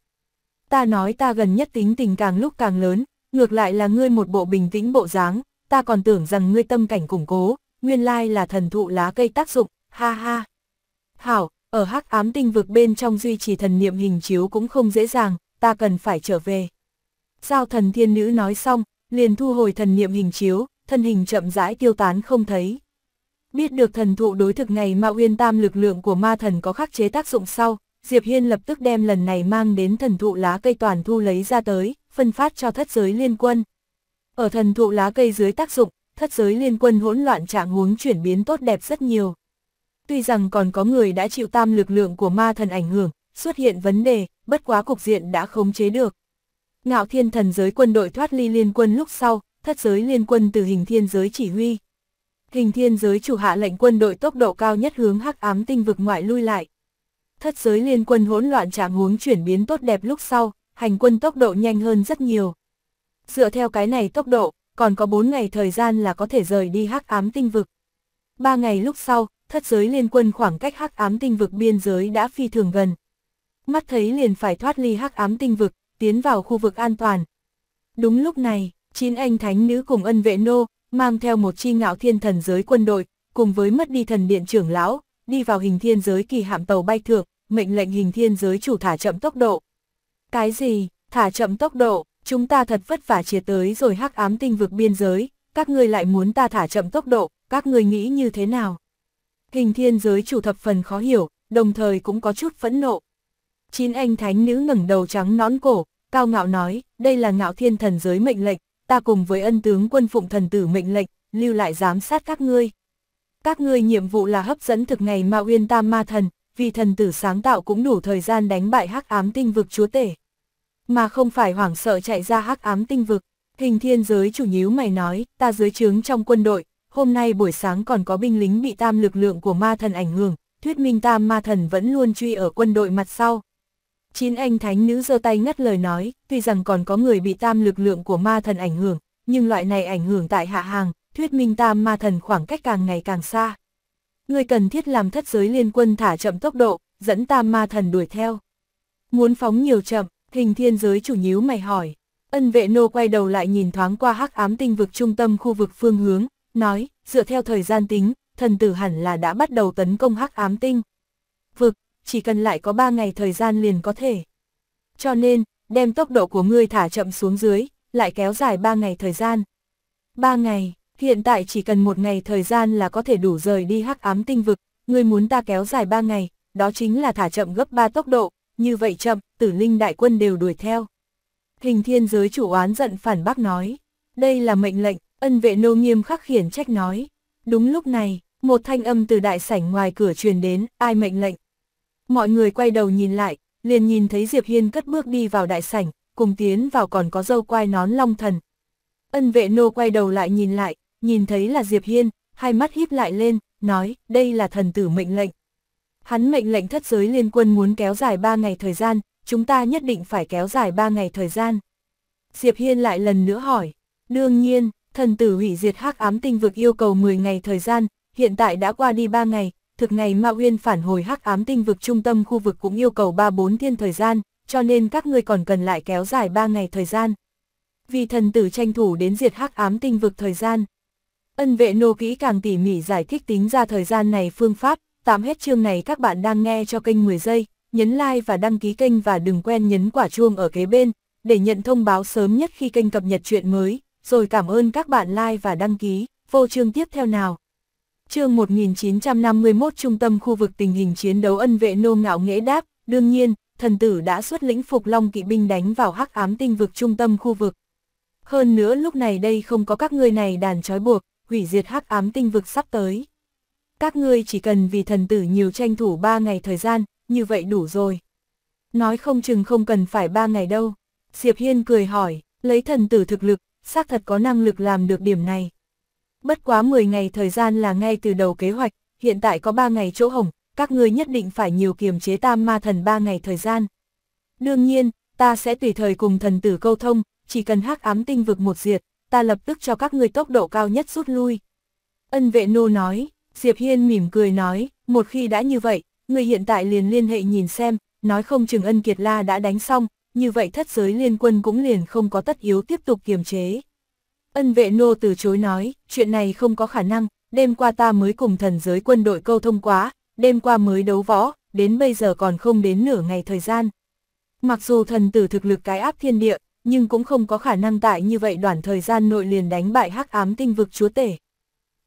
Ta nói ta gần nhất tính tình càng lúc càng lớn, ngược lại là ngươi một bộ bình tĩnh bộ dáng, ta còn tưởng rằng ngươi tâm cảnh củng cố, nguyên lai là thần thụ lá cây tác dụng, ha ha. Hảo, ở hắc ám tinh vực bên trong duy trì thần niệm hình chiếu cũng không dễ dàng, ta cần phải trở về. Giao thần thiên nữ nói xong, liền thu hồi thần niệm hình chiếu, thân hình chậm rãi tiêu tán không thấy. Biết được thần thụ đối thực ngày mà uyên tam lực lượng của ma thần có khắc chế tác dụng sau, Diệp Hiên lập tức đem lần này mang đến thần thụ lá cây toàn thu lấy ra tới, phân phát cho thất giới liên quân. Ở thần thụ lá cây dưới tác dụng, thất giới liên quân hỗn loạn trạng huống chuyển biến tốt đẹp rất nhiều. Tuy rằng còn có người đã chịu tam lực lượng của ma thần ảnh hưởng, xuất hiện vấn đề, bất quá cục diện đã khống chế được. Ngạo thiên thần giới quân đội thoát ly liên quân lúc sau, thất giới liên quân từ hình thiên giới chỉ huy. Hình thiên giới chủ hạ lệnh quân đội tốc độ cao nhất hướng hắc ám tinh vực ngoại lui lại. Thất giới liên quân hỗn loạn trạng huống chuyển biến tốt đẹp lúc sau, hành quân tốc độ nhanh hơn rất nhiều. Dựa theo cái này tốc độ, còn có bốn ngày thời gian là có thể rời đi hắc ám tinh vực. ba ngày lúc sau, thất giới liên quân khoảng cách hắc ám tinh vực biên giới đã phi thường gần. Mắt thấy liền phải thoát ly hắc ám tinh vực, tiến vào khu vực an toàn. Đúng lúc này, chín anh thánh nữ cùng ân vệ nô, mang theo một chi ngạo thiên thần giới quân đội, cùng với mất đi thần điện trưởng lão, đi vào hình thiên giới kỳ hạm tàu bay thượng mệnh lệnh hình thiên giới chủ thả chậm tốc độ. Cái gì, thả chậm tốc độ, chúng ta thật vất vả chia tới rồi hắc ám tinh vực biên giới, các ngươi lại muốn ta thả chậm tốc độ, các ngươi nghĩ như thế nào? Hình thiên giới chủ thập phần khó hiểu, đồng thời cũng có chút phẫn nộ. Chín anh thánh nữ ngẩng đầu trắng nón cổ, cao ngạo nói, đây là ngạo thiên thần giới mệnh lệnh, ta cùng với ân tướng quân phụng thần tử mệnh lệnh, lưu lại giám sát các ngươi. Các ngươi nhiệm vụ là hấp dẫn thực ngày ma uyên tam ma thần, vì thần tử sáng tạo cũng đủ thời gian đánh bại hắc ám tinh vực chúa tể mà không phải hoảng sợ chạy ra hắc ám tinh vực. Hình thiên giới chủ nhíu mày nói, ta dưới trướng trong quân đội, hôm nay buổi sáng còn có binh lính bị tam lực lượng của ma thần ảnh hưởng, thuyết minh tam ma thần vẫn luôn truy ở quân đội mặt sau. Chín anh thánh nữ giơ tay ngắt lời nói, tuy rằng còn có người bị tam lực lượng của ma thần ảnh hưởng, nhưng loại này ảnh hưởng tại hạ hàng, thuyết minh tam ma thần khoảng cách càng ngày càng xa. Người cần thiết làm thất giới liên quân thả chậm tốc độ, dẫn tam ma thần đuổi theo. Muốn phóng nhiều chậm, Hình thiên giới chủ nhíu mày hỏi. Ân vệ nô quay đầu lại nhìn thoáng qua hắc ám tinh vực trung tâm khu vực phương hướng, nói, dựa theo thời gian tính, thần tử hẳn là đã bắt đầu tấn công hắc ám tinh. Vực, chỉ cần lại có 3 ngày thời gian liền có thể. Cho nên, đem tốc độ của ngươi thả chậm xuống dưới, lại kéo dài 3 ngày thời gian. 3 ngày, hiện tại chỉ cần một ngày thời gian là có thể đủ rời đi hắc ám tinh vực, ngươi muốn ta kéo dài 3 ngày, đó chính là thả chậm gấp 3 tốc độ, như vậy chậm, tử linh đại quân đều đuổi theo. Hình thiên giới chủ oán giận phản bác nói, đây là mệnh lệnh, ân vệ nô nghiêm khắc khiển trách nói. Đúng lúc này, một thanh âm từ đại sảnh ngoài cửa truyền đến, ai mệnh lệnh. Mọi người quay đầu nhìn lại, liền nhìn thấy Diệp Hiên cất bước đi vào đại sảnh, cùng tiến vào còn có dâu quai nón long thần. Ân vệ nô quay đầu lại nhìn lại, nhìn thấy là Diệp Hiên, hai mắt híp lại lên, nói, đây là thần tử mệnh lệnh. Hắn mệnh lệnh thất giới liên quân muốn kéo dài 3 ngày thời gian, chúng ta nhất định phải kéo dài 3 ngày thời gian. Diệp Hiên lại lần nữa hỏi, đương nhiên, thần tử hủy diệt hắc ám tinh vực yêu cầu 10 ngày thời gian, hiện tại đã qua đi 3 ngày, thực ngày Ma Uyên phản hồi hắc ám tinh vực trung tâm khu vực cũng yêu cầu 3-4 thiên thời gian, cho nên các ngươi còn cần lại kéo dài 3 ngày thời gian. Vì thần tử tranh thủ đến diệt hắc ám tinh vực thời gian. Ân vệ nô kỹ càng tỉ mỉ giải thích tính ra thời gian này phương pháp, Tám hết chương này các bạn đang nghe cho kênh 10 giây, nhấn like và đăng ký kênh và đừng quên nhấn quả chuông ở kế bên, để nhận thông báo sớm nhất khi kênh cập nhật chuyện mới, rồi cảm ơn các bạn like và đăng ký, vô chương tiếp theo nào. Chương 1951 Trung tâm khu vực tình hình chiến đấu ân vệ nô ngạo nghễ đáp, đương nhiên, thần tử đã xuất lĩnh phục long kỵ binh đánh vào hắc ám tinh vực trung tâm khu vực. Hơn nữa lúc này đây không có các ngươi này đàn trói buộc, hủy diệt hắc ám tinh vực sắp tới các ngươi chỉ cần vì thần tử nhiều tranh thủ ba ngày thời gian, như vậy đủ rồi. Nói không chừng không cần phải ba ngày đâu. Diệp Hiên cười hỏi, lấy thần tử thực lực, xác thật có năng lực làm được điểm này. Bất quá 10 ngày thời gian là ngay từ đầu kế hoạch, hiện tại có 3 ngày chỗ hồng, các ngươi nhất định phải nhiều kiềm chế tam ma thần 3 ngày thời gian. Đương nhiên, ta sẽ tùy thời cùng thần tử câu thông, chỉ cần hắc ám tinh vực một diệt, ta lập tức cho các ngươi tốc độ cao nhất rút lui. Ân vệ nô nói, Diệp Hiên mỉm cười nói, một khi đã như vậy, người hiện tại liền liên hệ nhìn xem, nói không chừng ân kiệt la đã đánh xong, như vậy thất giới liên quân cũng liền không có tất yếu tiếp tục kiềm chế. Ân vệ nô từ chối nói, chuyện này không có khả năng, đêm qua ta mới cùng thần giới quân đội câu thông quá, đêm qua mới đấu võ, đến bây giờ còn không đến nửa ngày thời gian. Mặc dù thần tử thực lực cái áp thiên địa, nhưng cũng không có khả năng tại như vậy đoạn thời gian nội liền đánh bại hắc ám tinh vực chúa tể.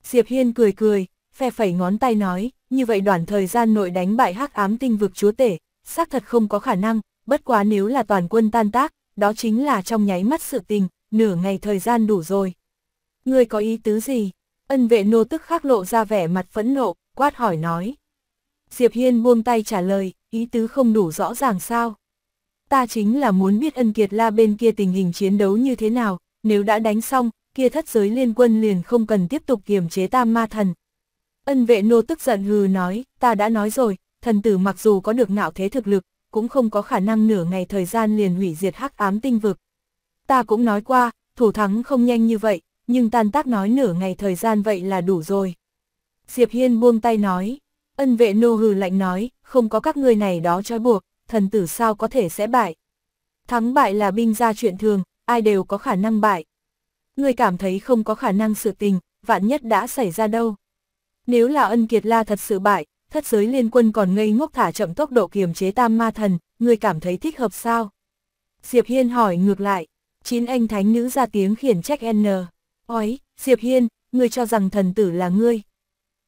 Diệp Hiên cười cười, phe phẩy ngón tay nói, như vậy đoạn thời gian nội đánh bại hắc ám tinh vực chúa tể, xác thật không có khả năng, bất quá nếu là toàn quân tan tác, đó chính là trong nháy mắt sự tình, nửa ngày thời gian đủ rồi. Người có ý tứ gì? Ân vệ nô tức khắc lộ ra vẻ mặt phẫn nộ, quát hỏi nói. Diệp Hiên buông tay trả lời, ý tứ không đủ rõ ràng sao? Ta chính là muốn biết ân kiệt la bên kia tình hình chiến đấu như thế nào, nếu đã đánh xong, kia thất giới liên quân liền không cần tiếp tục kiềm chế tam ma thần, Ân vệ nô tức giận hừ nói, ta đã nói rồi, thần tử mặc dù có được ngạo thế thực lực, cũng không có khả năng nửa ngày thời gian liền hủy diệt hắc ám tinh vực. Ta cũng nói qua, thủ thắng không nhanh như vậy, nhưng tan tác nói nửa ngày thời gian vậy là đủ rồi. Diệp Hiên buông tay nói, ân vệ nô hừ lạnh nói, không có các ngươi này đó trói buộc, thần tử sao có thể sẽ bại. Thắng bại là binh ra chuyện thường, ai đều có khả năng bại. Người cảm thấy không có khả năng sự tình, vạn nhất đã xảy ra đâu. Nếu là ân kiệt la thật sự bại, thất giới liên quân còn ngây ngốc thả chậm tốc độ kiềm chế tam ma thần, người cảm thấy thích hợp sao? Diệp Hiên hỏi ngược lại, chín anh thánh nữ ra tiếng khiển trách N. Ói, Diệp Hiên, người cho rằng thần tử là ngươi.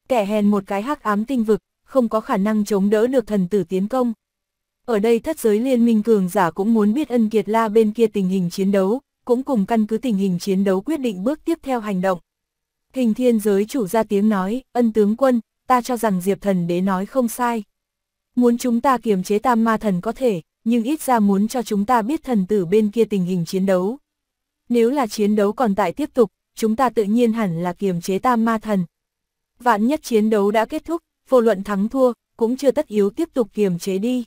Kẻ hèn một cái hắc ám tinh vực, không có khả năng chống đỡ được thần tử tiến công. Ở đây thất giới liên minh cường giả cũng muốn biết ân kiệt la bên kia tình hình chiến đấu, cũng cùng căn cứ tình hình chiến đấu quyết định bước tiếp theo hành động. Hình thiên giới chủ ra tiếng nói, ân tướng quân, ta cho rằng Diệp thần đế nói không sai. Muốn chúng ta kiềm chế tam ma thần có thể, nhưng ít ra muốn cho chúng ta biết thần tử bên kia tình hình chiến đấu. Nếu là chiến đấu còn tại tiếp tục, chúng ta tự nhiên hẳn là kiềm chế tam ma thần. Vạn nhất chiến đấu đã kết thúc, vô luận thắng thua, cũng chưa tất yếu tiếp tục kiềm chế đi.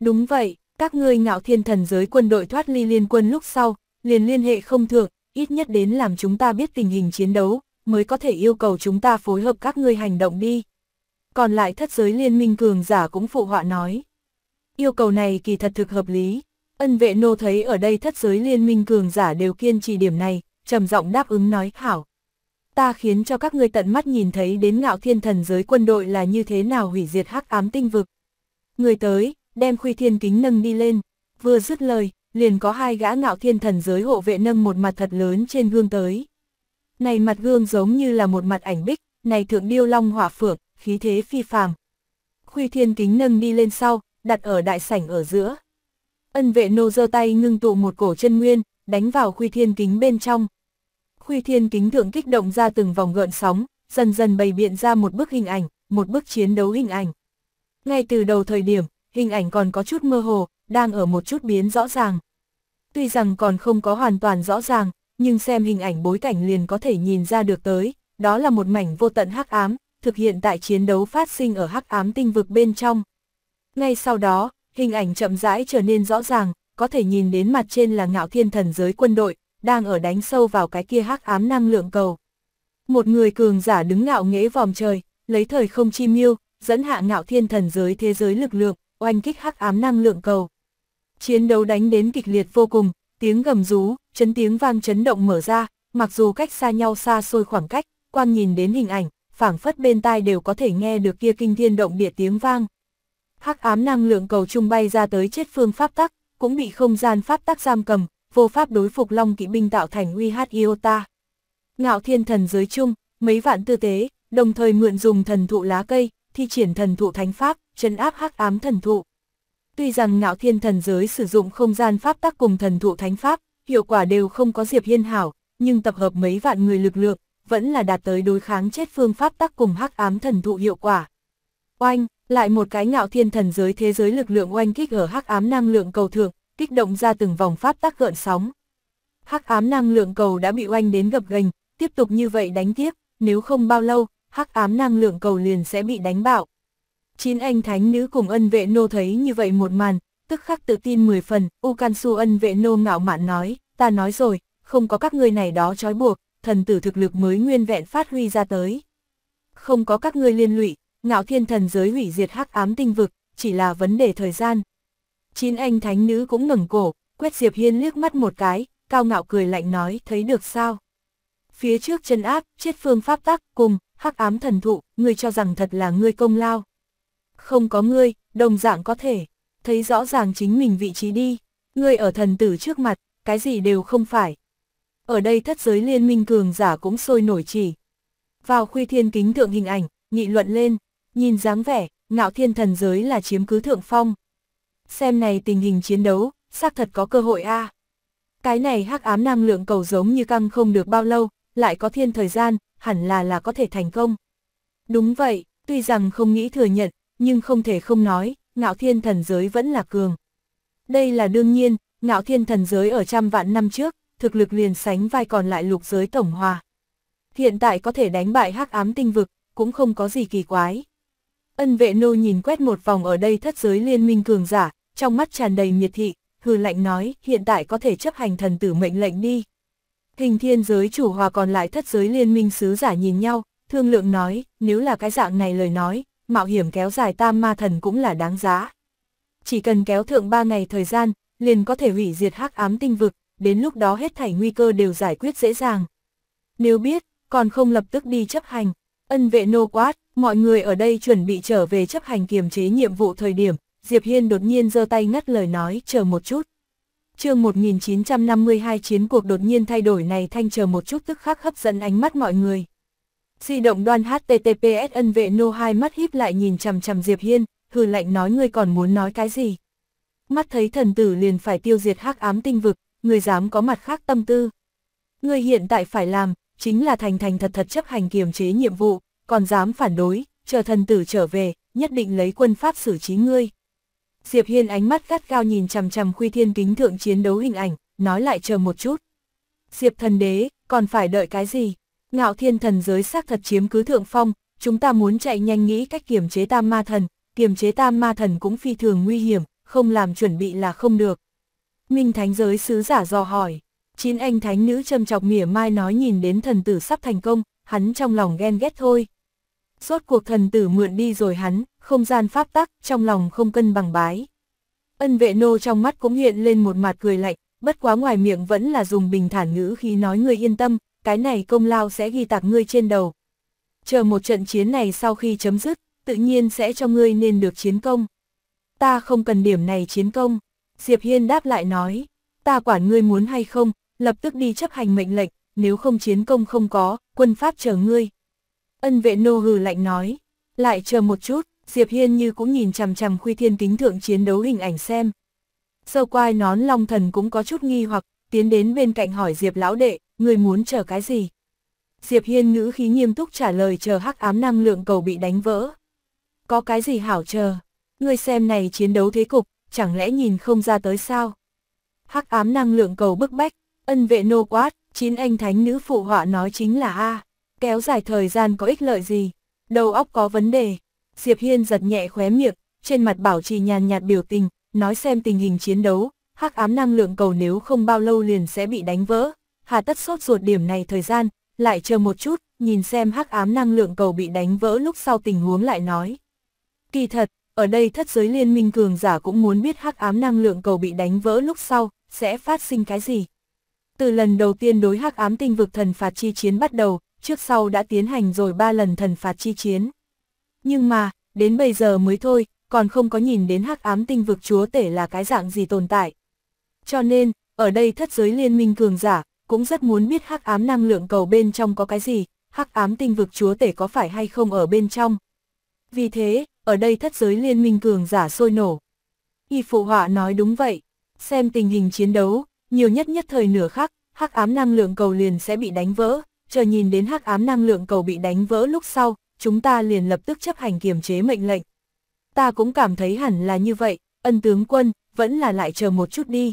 Đúng vậy, các ngươi ngạo thiên thần giới quân đội thoát ly liên quân lúc sau, liền liên hệ không thường, ít nhất đến làm chúng ta biết tình hình chiến đấu, mới có thể yêu cầu chúng ta phối hợp các ngươi hành động đi. Còn lại thất giới liên minh cường giả cũng phụ họa nói. Yêu cầu này kỳ thật thực hợp lý. Ân vệ nô thấy ở đây thất giới liên minh cường giả đều kiên trì điểm này, trầm giọng đáp ứng nói hảo. Ta khiến cho các ngươi tận mắt nhìn thấy đến ngạo thiên thần giới quân đội là như thế nào hủy diệt hắc ám tinh vực. Người tới, đem khuy thiên kính nâng đi lên. Vừa dứt lời, liền có hai gã ngạo thiên thần giới hộ vệ nâng một mặt thật lớn trên gương tới. Này mặt gương giống như là một mặt ảnh bích, này thượng điêu long hỏa phượng, khí thế phi phàm. Khuy thiên kính nâng đi lên sau, đặt ở đại sảnh ở giữa. Ân vệ nô giơ tay ngưng tụ một cổ chân nguyên, đánh vào khuy thiên kính bên trong. Khuy thiên kính thượng kích động ra từng vòng gợn sóng, dần dần bày biện ra một bức hình ảnh, một bức chiến đấu hình ảnh. Ngay từ đầu thời điểm, hình ảnh còn có chút mơ hồ, đang ở một chút biến rõ ràng. Tuy rằng còn không có hoàn toàn rõ ràng, nhưng xem hình ảnh bối cảnh liền có thể nhìn ra được tới, đó là một mảnh vô tận hắc ám, thực hiện tại chiến đấu phát sinh ở hắc ám tinh vực bên trong. Ngay sau đó, hình ảnh chậm rãi trở nên rõ ràng, có thể nhìn đến mặt trên là ngạo thiên thần giới quân đội, đang ở đánh sâu vào cái kia hắc ám năng lượng cầu. Một người cường giả đứng ngạo nghễ vòm trời, lấy thời không chi miêu, dẫn hạ ngạo thiên thần giới thế giới lực lượng, oanh kích hắc ám năng lượng cầu. Chiến đấu đánh đến kịch liệt vô cùng, tiếng gầm rú, chấn tiếng vang chấn động mở ra, mặc dù cách xa nhau xa xôi khoảng cách, quan nhìn đến hình ảnh, phảng phất bên tai đều có thể nghe được kia kinh thiên động địa tiếng vang. Hắc ám năng lượng cầu trung bay ra tới chết phương pháp tắc, cũng bị không gian pháp tắc giam cầm, vô pháp đối phục long kỵ binh tạo thành uy hát iota. Ngạo thiên thần giới chung, mấy vạn tư tế, đồng thời mượn dùng thần thụ lá cây, thi triển thần thụ thánh pháp, trấn áp hắc ám thần thụ tuy rằng ngạo thiên thần giới sử dụng không gian pháp tắc cùng thần thụ thánh pháp, hiệu quả đều không có Diệp Hiên hảo, nhưng tập hợp mấy vạn người lực lượng, vẫn là đạt tới đối kháng chết phương pháp tắc cùng hắc ám thần thụ hiệu quả. Oanh, lại một cái ngạo thiên thần giới thế giới lực lượng oanh kích ở hắc ám năng lượng cầu thượng, kích động ra từng vòng pháp tắc gợn sóng. Hắc ám năng lượng cầu đã bị oanh đến gập gành, tiếp tục như vậy đánh tiếp, nếu không bao lâu, hắc ám năng lượng cầu liền sẽ bị đánh bạo. Chín anh thánh nữ cùng ân vệ nô thấy như vậy một màn, tức khắc tự tin 10 phần, U Can Su ân vệ nô ngạo mạn nói, ta nói rồi, không có các ngươi này đó trói buộc, thần tử thực lực mới nguyên vẹn phát huy ra tới. Không có các ngươi liên lụy, ngạo thiên thần giới hủy diệt hắc ám tinh vực, chỉ là vấn đề thời gian. Chín anh thánh nữ cũng ngẩng cổ, quét Diệp Hiên liếc mắt một cái, cao ngạo cười lạnh nói, thấy được sao? Phía trước chân áp, chết phương pháp tắc, cùng, hắc ám thần thụ, ngươi cho rằng thật là ngươi công lao không có ngươi, đồng dạng có thể, thấy rõ ràng chính mình vị trí đi, ngươi ở thần tử trước mặt, cái gì đều không phải. Ở đây thất giới liên minh cường giả cũng sôi nổi chỉ. Vào khuy thiên kính thượng hình ảnh, nghị luận lên, nhìn dáng vẻ, ngạo thiên thần giới là chiếm cứ thượng phong. Xem này tình hình chiến đấu, xác thật có cơ hội a à. Cái này hắc ám nam lượng cầu giống như căng không được bao lâu, lại có thiên thời gian, hẳn là là có thể thành công. Đúng vậy, tuy rằng không nghĩ thừa nhận, nhưng không thể không nói, ngạo thiên thần giới vẫn là cường. Đây là đương nhiên, ngạo thiên thần giới ở trăm vạn năm trước, thực lực liền sánh vai còn lại lục giới tổng hòa. Hiện tại có thể đánh bại hắc ám tinh vực, cũng không có gì kỳ quái. Ân vệ nô nhìn quét một vòng ở đây thất giới liên minh cường giả, trong mắt tràn đầy miệt thị, hư lạnh nói, hiện tại có thể chấp hành thần tử mệnh lệnh đi. Hình thiên giới chủ hòa còn lại thất giới liên minh sứ giả nhìn nhau, thương lượng nói, nếu là cái dạng này lời nói, mạo hiểm kéo dài tam ma thần cũng là đáng giá. Chỉ cần kéo thượng 3 ngày thời gian, liền có thể hủy diệt hắc ám tinh vực, đến lúc đó hết thảy nguy cơ đều giải quyết dễ dàng. Nếu biết, còn không lập tức đi chấp hành, ân vệ nô quát, mọi người ở đây chuẩn bị trở về chấp hành kiềm chế nhiệm vụ thời điểm, Diệp Hiên đột nhiên giơ tay ngắt lời nói chờ một chút. Chương 1952 chiến cuộc đột nhiên thay đổi này thanh chờ một chút tức khắc hấp dẫn ánh mắt mọi người. Di động đoan HTTPS ân vệ nô hai mắt híp lại nhìn chằm chằm Diệp Hiên, hừ lạnh nói ngươi còn muốn nói cái gì. Mắt thấy thần tử liền phải tiêu diệt hắc ám tinh vực, người dám có mặt khác tâm tư. Người hiện tại phải làm, chính là thành thành thật thật chấp hành kiềm chế nhiệm vụ, còn dám phản đối, chờ thần tử trở về, nhất định lấy quân pháp xử trí ngươi. Diệp Hiên ánh mắt gắt cao nhìn chằm chằm khuy thiên kính thượng chiến đấu hình ảnh, nói lại chờ một chút. Diệp thần đế, còn phải đợi cái gì? ngạo thiên thần giới xác thật chiếm cứ thượng phong, chúng ta muốn chạy nhanh nghĩ cách kiềm chế tam ma thần, kiềm chế tam ma thần cũng phi thường nguy hiểm, không làm chuẩn bị là không được. Minh thánh giới sứ giả dò hỏi, chín anh thánh nữ châm chọc mỉa mai nói nhìn đến thần tử sắp thành công, hắn trong lòng ghen ghét thôi. Rốt cuộc thần tử mượn đi rồi hắn, không gian pháp tắc, trong lòng không cân bằng bái. Ân vệ nô trong mắt cũng hiện lên một mặt cười lạnh, bất quá ngoài miệng vẫn là dùng bình thản ngữ khi nói người yên tâm, cái này công lao sẽ ghi tạc ngươi trên đầu. Chờ một trận chiến này sau khi chấm dứt, tự nhiên sẽ cho ngươi nên được chiến công. Ta không cần điểm này chiến công. Diệp Hiên đáp lại nói, ta quản ngươi muốn hay không, lập tức đi chấp hành mệnh lệnh, nếu không chiến công không có, quân pháp chờ ngươi. Ân vệ nô hừ lạnh nói, lại chờ một chút, Diệp Hiên như cũng nhìn chằm chằm khuy thiên kính thượng chiến đấu hình ảnh xem. sơ quai nón long thần cũng có chút nghi hoặc, tiến đến bên cạnh hỏi Diệp lão đệ, người muốn chờ cái gì? Diệp Hiên ngữ khí nghiêm túc trả lời chờ hắc ám năng lượng cầu bị đánh vỡ. Có cái gì hảo chờ? Ngươi xem này chiến đấu thế cục, chẳng lẽ nhìn không ra tới sao? Hắc ám năng lượng cầu bức bách, ân vệ nô quát, chín anh thánh nữ phụ họa nói chính là A, kéo dài thời gian có ích lợi gì, đầu óc có vấn đề. Diệp Hiên giật nhẹ khóe miệng, trên mặt bảo trì nhàn nhạt biểu tình, nói xem tình hình chiến đấu, hắc ám năng lượng cầu nếu không bao lâu liền sẽ bị đánh vỡ, hà tất sốt ruột điểm này thời gian, lại chờ một chút, nhìn xem hắc ám năng lượng cầu bị đánh vỡ lúc sau tình huống lại nói. Kỳ thật, ở đây thất giới liên minh cường giả cũng muốn biết hắc ám năng lượng cầu bị đánh vỡ lúc sau, sẽ phát sinh cái gì. Từ lần đầu tiên đối hắc ám tinh vực thần phạt chi chiến bắt đầu, trước sau đã tiến hành rồi ba lần thần phạt chi chiến. Nhưng mà, đến bây giờ mới thôi, còn không có nhìn đến hắc ám tinh vực chúa tể là cái dạng gì tồn tại. Cho nên, ở đây thất giới liên minh cường giả, cũng rất muốn biết hắc ám năng lượng cầu bên trong có cái gì, hắc ám tinh vực chúa tể có phải hay không ở bên trong. Vì thế, ở đây thất giới liên minh cường giả sôi nổ. Y phụ họa nói đúng vậy, xem tình hình chiến đấu, nhiều nhất nhất thời nửa khắc, hắc ám năng lượng cầu liền sẽ bị đánh vỡ, chờ nhìn đến hắc ám năng lượng cầu bị đánh vỡ lúc sau, chúng ta liền lập tức chấp hành kiềm chế mệnh lệnh. Ta cũng cảm thấy hẳn là như vậy, ân tướng quân, vẫn là lại chờ một chút đi.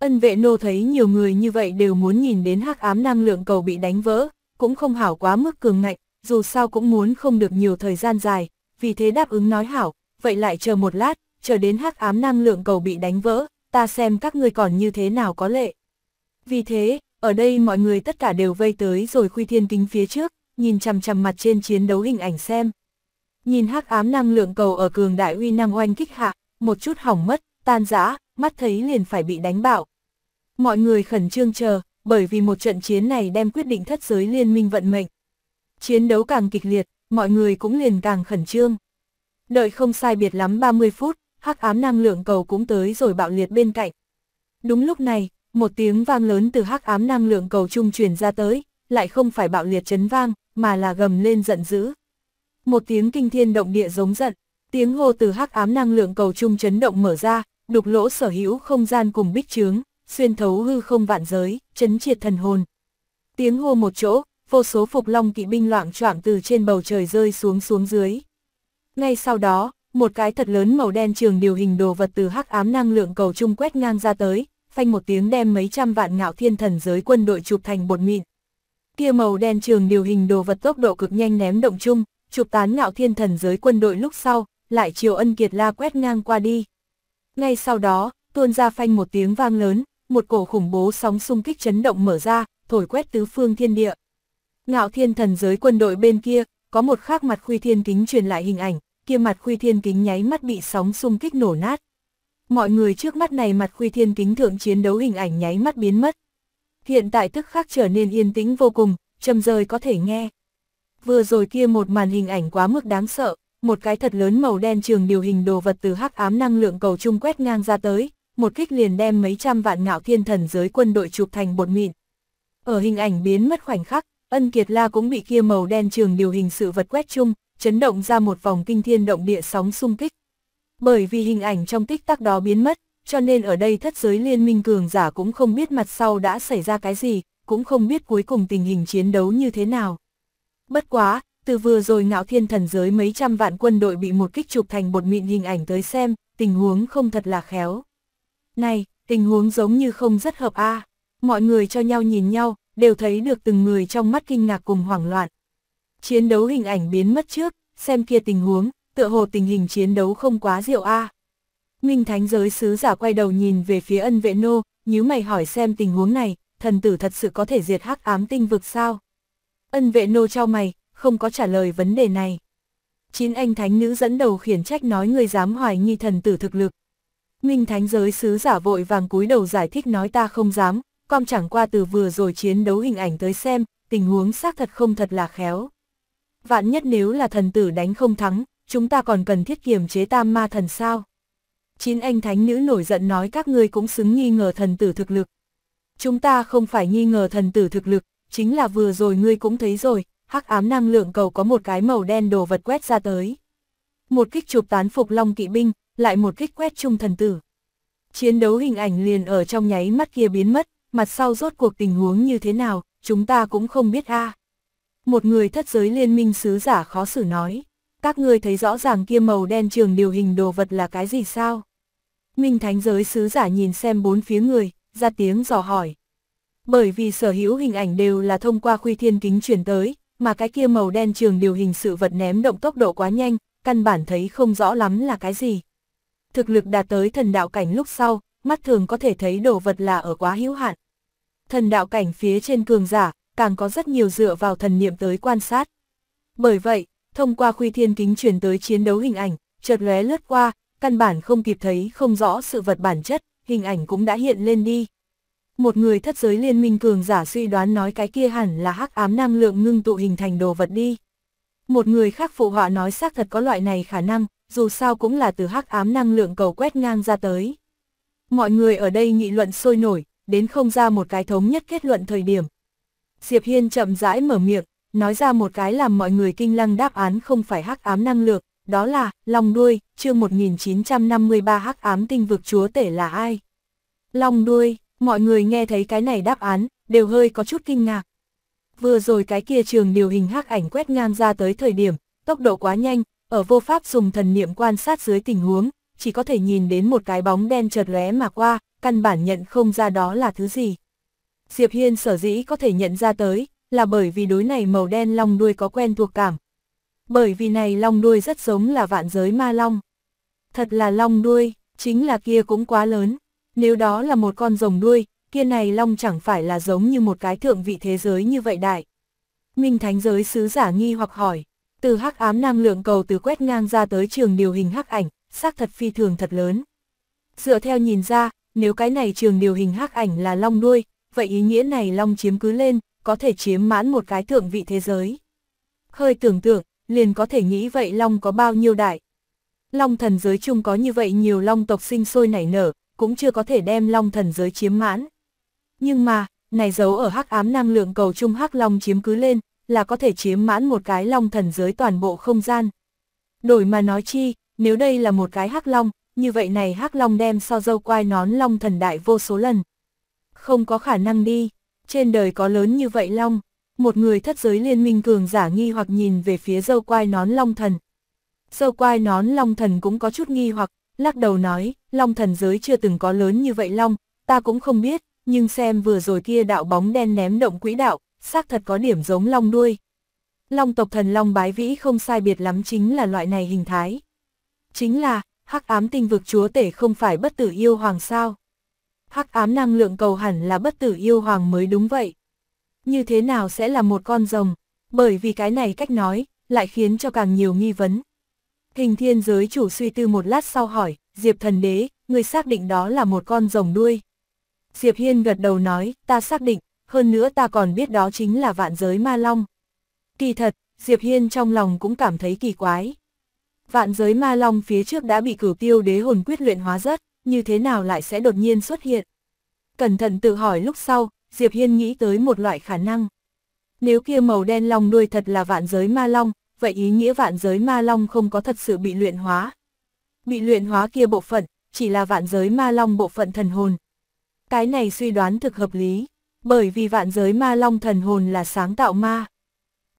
Ân vệ nô thấy nhiều người như vậy đều muốn nhìn đến hắc ám năng lượng cầu bị đánh vỡ, cũng không hảo quá mức cường ngạnh, dù sao cũng muốn không được nhiều thời gian dài, vì thế đáp ứng nói hảo, vậy lại chờ một lát, chờ đến hắc ám năng lượng cầu bị đánh vỡ, ta xem các ngươi còn như thế nào có lệ. Vì thế, ở đây mọi người tất cả đều vây tới rồi khuy thiên kính phía trước, nhìn chằm chằm mặt trên chiến đấu hình ảnh xem. Nhìn hắc ám năng lượng cầu ở cường đại uy năng oanh kích hạ, một chút hỏng mất, tan rã, mắt thấy liền phải bị đánh bạo, Mọi người khẩn trương chờ, bởi vì một trận chiến này đem quyết định thất giới liên minh vận mệnh. Chiến đấu càng kịch liệt, mọi người cũng liền càng khẩn trương. Đợi không sai biệt lắm 30 phút, hắc ám năng lượng cầu cũng tới rồi bạo liệt bên cạnh. Đúng lúc này, một tiếng vang lớn từ hắc ám năng lượng cầu trung truyền ra tới, lại không phải bạo liệt chấn vang, mà là gầm lên giận dữ. Một tiếng kinh thiên động địa giống giận, tiếng hô từ hắc ám năng lượng cầu trung chấn động mở ra, đục lỗ sở hữu không gian cùng bích trướng xuyên thấu hư không vạn giới, chấn triệt thần hồn. Tiếng hô một chỗ, vô số phục long kỵ binh loạn choạng từ trên bầu trời rơi xuống xuống dưới. Ngay sau đó, một cái thật lớn màu đen trường điều hình đồ vật từ hắc ám năng lượng cầu trung quét ngang ra tới, phanh một tiếng đem mấy trăm vạn ngạo thiên thần giới quân đội chụp thành bột mịn. Kia màu đen trường điều hình đồ vật tốc độ cực nhanh ném động chung, chụp tán ngạo thiên thần giới quân đội lúc sau, lại chiều ân kiệt la quét ngang qua đi. Ngay sau đó, tuôn ra phanh một tiếng vang lớn, một cổ khủng bố sóng xung kích chấn động mở ra, thổi quét tứ phương thiên địa. Ngạo thiên thần giới quân đội bên kia, có một khác mặt khuy thiên kính truyền lại hình ảnh, kia mặt khuy thiên kính nháy mắt bị sóng xung kích nổ nát. Mọi người trước mắt này mặt khuy thiên kính thượng chiến đấu hình ảnh nháy mắt biến mất. Hiện tại tức khắc trở nên yên tĩnh vô cùng, trầm rời có thể nghe. Vừa rồi kia một màn hình ảnh quá mức đáng sợ, một cái thật lớn màu đen trường điều hình đồ vật từ hắc ám năng lượng cầu trung quét ngang ra tới, một kích liền đem mấy trăm vạn ngạo thiên thần giới quân đội chụp thành bột mịn. Ở hình ảnh biến mất khoảnh khắc, Ân Kiệt La cũng bị kia màu đen trường điều hình sự vật quét chung, chấn động ra một vòng kinh thiên động địa sóng xung kích. Bởi vì hình ảnh trong tích tắc đó biến mất, cho nên ở đây thất giới liên minh cường giả cũng không biết mặt sau đã xảy ra cái gì, cũng không biết cuối cùng tình hình chiến đấu như thế nào. Bất quá, từ vừa rồi ngạo thiên thần giới mấy trăm vạn quân đội bị một kích chụp thành bột mịn hình ảnh tới xem, tình huống không thật là khéo. Này, tình huống giống như không rất hợp a. À. Mọi người cho nhau nhìn nhau, đều thấy được từng người trong mắt kinh ngạc cùng hoảng loạn. Chiến đấu hình ảnh biến mất trước, xem kia tình huống, tựa hồ tình hình chiến đấu không quá diệu a. À. Minh Thánh giới sứ giả quay đầu nhìn về phía ân vệ nô, nhíu mày hỏi xem tình huống này, thần tử thật sự có thể diệt hắc ám tinh vực sao? Ân vệ nô trao mày, không có trả lời vấn đề này. Chín anh thánh nữ dẫn đầu khiển trách nói người dám hoài nghi thần tử thực lực, Minh Thánh giới sứ giả vội vàng cúi đầu giải thích nói ta không dám, com chẳng qua từ vừa rồi chiến đấu hình ảnh tới xem, tình huống xác thật không thật là khéo. Vạn nhất nếu là thần tử đánh không thắng, chúng ta còn cần thiết kiềm chế tam ma thần sao? Chín anh thánh nữ nổi giận nói các ngươi cũng xứng nghi ngờ thần tử thực lực. Chúng ta không phải nghi ngờ thần tử thực lực, chính là vừa rồi ngươi cũng thấy rồi, hắc ám năng lượng cầu có một cái màu đen đồ vật quét ra tới. Một kích chụp tán phục long kỵ binh, lại một kích quét trung thần tử. Chiến đấu hình ảnh liền ở trong nháy mắt kia biến mất, mặt sau rốt cuộc tình huống như thế nào, chúng ta cũng không biết a. Một người thất giới liên minh sứ giả khó xử nói, các ngươi thấy rõ ràng kia màu đen trường điều hình đồ vật là cái gì sao? Minh thánh giới sứ giả nhìn xem bốn phía người, ra tiếng dò hỏi. Bởi vì sở hữu hình ảnh đều là thông qua khuy thiên kính chuyển tới, mà cái kia màu đen trường điều hình sự vật ném động tốc độ quá nhanh, căn bản thấy không rõ lắm là cái gì thực lực đạt tới thần đạo cảnh lúc sau, mắt thường có thể thấy đồ vật là ở quá hữu hạn. Thần đạo cảnh phía trên cường giả, càng có rất nhiều dựa vào thần niệm tới quan sát. Bởi vậy, thông qua khuy thiên kính truyền tới chiến đấu hình ảnh, chợt lóe lướt qua, căn bản không kịp thấy không rõ sự vật bản chất, hình ảnh cũng đã hiện lên đi. Một người thất giới liên minh cường giả suy đoán nói cái kia hẳn là hắc ám năng lượng ngưng tụ hình thành đồ vật đi. Một người khác phụ họa nói xác thật có loại này khả năng, dù sao cũng là từ hắc ám năng lượng cầu quét ngang ra tới. Mọi người ở đây nghị luận sôi nổi, đến không ra một cái thống nhất kết luận thời điểm. Diệp Hiên chậm rãi mở miệng, nói ra một cái làm mọi người kinh lăng đáp án không phải hắc ám năng lượng, đó là Long đuôi, chương 1953 hắc ám tinh vực chúa tể là ai? Long đuôi, mọi người nghe thấy cái này đáp án, đều hơi có chút kinh ngạc. Vừa rồi cái kia trường điều hình hắc ảnh quét ngang ra tới thời điểm, tốc độ quá nhanh, ở vô pháp dùng thần niệm quan sát dưới tình huống, chỉ có thể nhìn đến một cái bóng đen chợt lóe mà qua, căn bản nhận không ra đó là thứ gì. Diệp Hiên sở dĩ có thể nhận ra tới, là bởi vì đối này màu đen long đuôi có quen thuộc cảm. Bởi vì này long đuôi rất giống là vạn giới ma long. Thật là long đuôi, chính là kia cũng quá lớn. Nếu đó là một con rồng đuôi, kia này long chẳng phải là giống như một cái thượng vị thế giới như vậy đại. Minh Thánh giới sứ giả nghi hoặc hỏi từ hắc ám năng lượng cầu từ quét ngang ra tới trường điều hình hắc ảnh, xác thật phi thường thật lớn. Dựa theo nhìn ra, nếu cái này trường điều hình hắc ảnh là long đuôi, vậy ý nghĩa này long chiếm cứ lên, có thể chiếm mãn một cái thượng vị thế giới. Hơi tưởng tượng, liền có thể nghĩ vậy long có bao nhiêu đại. Long thần giới chung có như vậy nhiều long tộc sinh sôi nảy nở, cũng chưa có thể đem long thần giới chiếm mãn. Nhưng mà, này giấu ở hắc ám năng lượng cầu trung hắc long chiếm cứ lên, là có thể chiếm mãn một cái long thần giới toàn bộ không gian. Đổi mà nói chi, nếu đây là một cái hắc long, như vậy này hắc long đem so dâu quai nón long thần đại vô số lần. Không có khả năng đi, trên đời có lớn như vậy long, một người thất giới liên minh cường giả nghi hoặc nhìn về phía dâu quai nón long thần. Dâu quai nón long thần cũng có chút nghi hoặc, lắc đầu nói, long thần giới chưa từng có lớn như vậy long, ta cũng không biết, nhưng xem vừa rồi kia đạo bóng đen ném động quỹ đạo, xác thật có điểm giống long đuôi. Long tộc thần long bái vĩ không sai biệt lắm chính là loại này hình thái. Chính là, hắc ám tinh vực chúa tể không phải bất tử yêu hoàng sao. Hắc ám năng lượng cầu hẳn là bất tử yêu hoàng mới đúng vậy. Như thế nào sẽ là một con rồng, bởi vì cái này cách nói, lại khiến cho càng nhiều nghi vấn. Hình thiên giới chủ suy tư một lát sau hỏi, Diệp thần đế, người xác định đó là một con rồng đuôi. Diệp Hiên gật đầu nói, ta xác định, hơn nữa ta còn biết đó chính là vạn giới ma long. Kỳ thật, Diệp Hiên trong lòng cũng cảm thấy kỳ quái. Vạn giới ma long phía trước đã bị cửu tiêu đế hồn quyết luyện hóa rất, như thế nào lại sẽ đột nhiên xuất hiện? Cẩn thận tự hỏi lúc sau, Diệp Hiên nghĩ tới một loại khả năng. Nếu kia màu đen long đuôi thật là vạn giới ma long, vậy ý nghĩa vạn giới ma long không có thật sự bị luyện hóa. Bị luyện hóa kia bộ phận, chỉ là vạn giới ma long bộ phận thần hồn. Cái này suy đoán thực hợp lý bởi vì vạn giới ma long thần hồn là sáng tạo ma.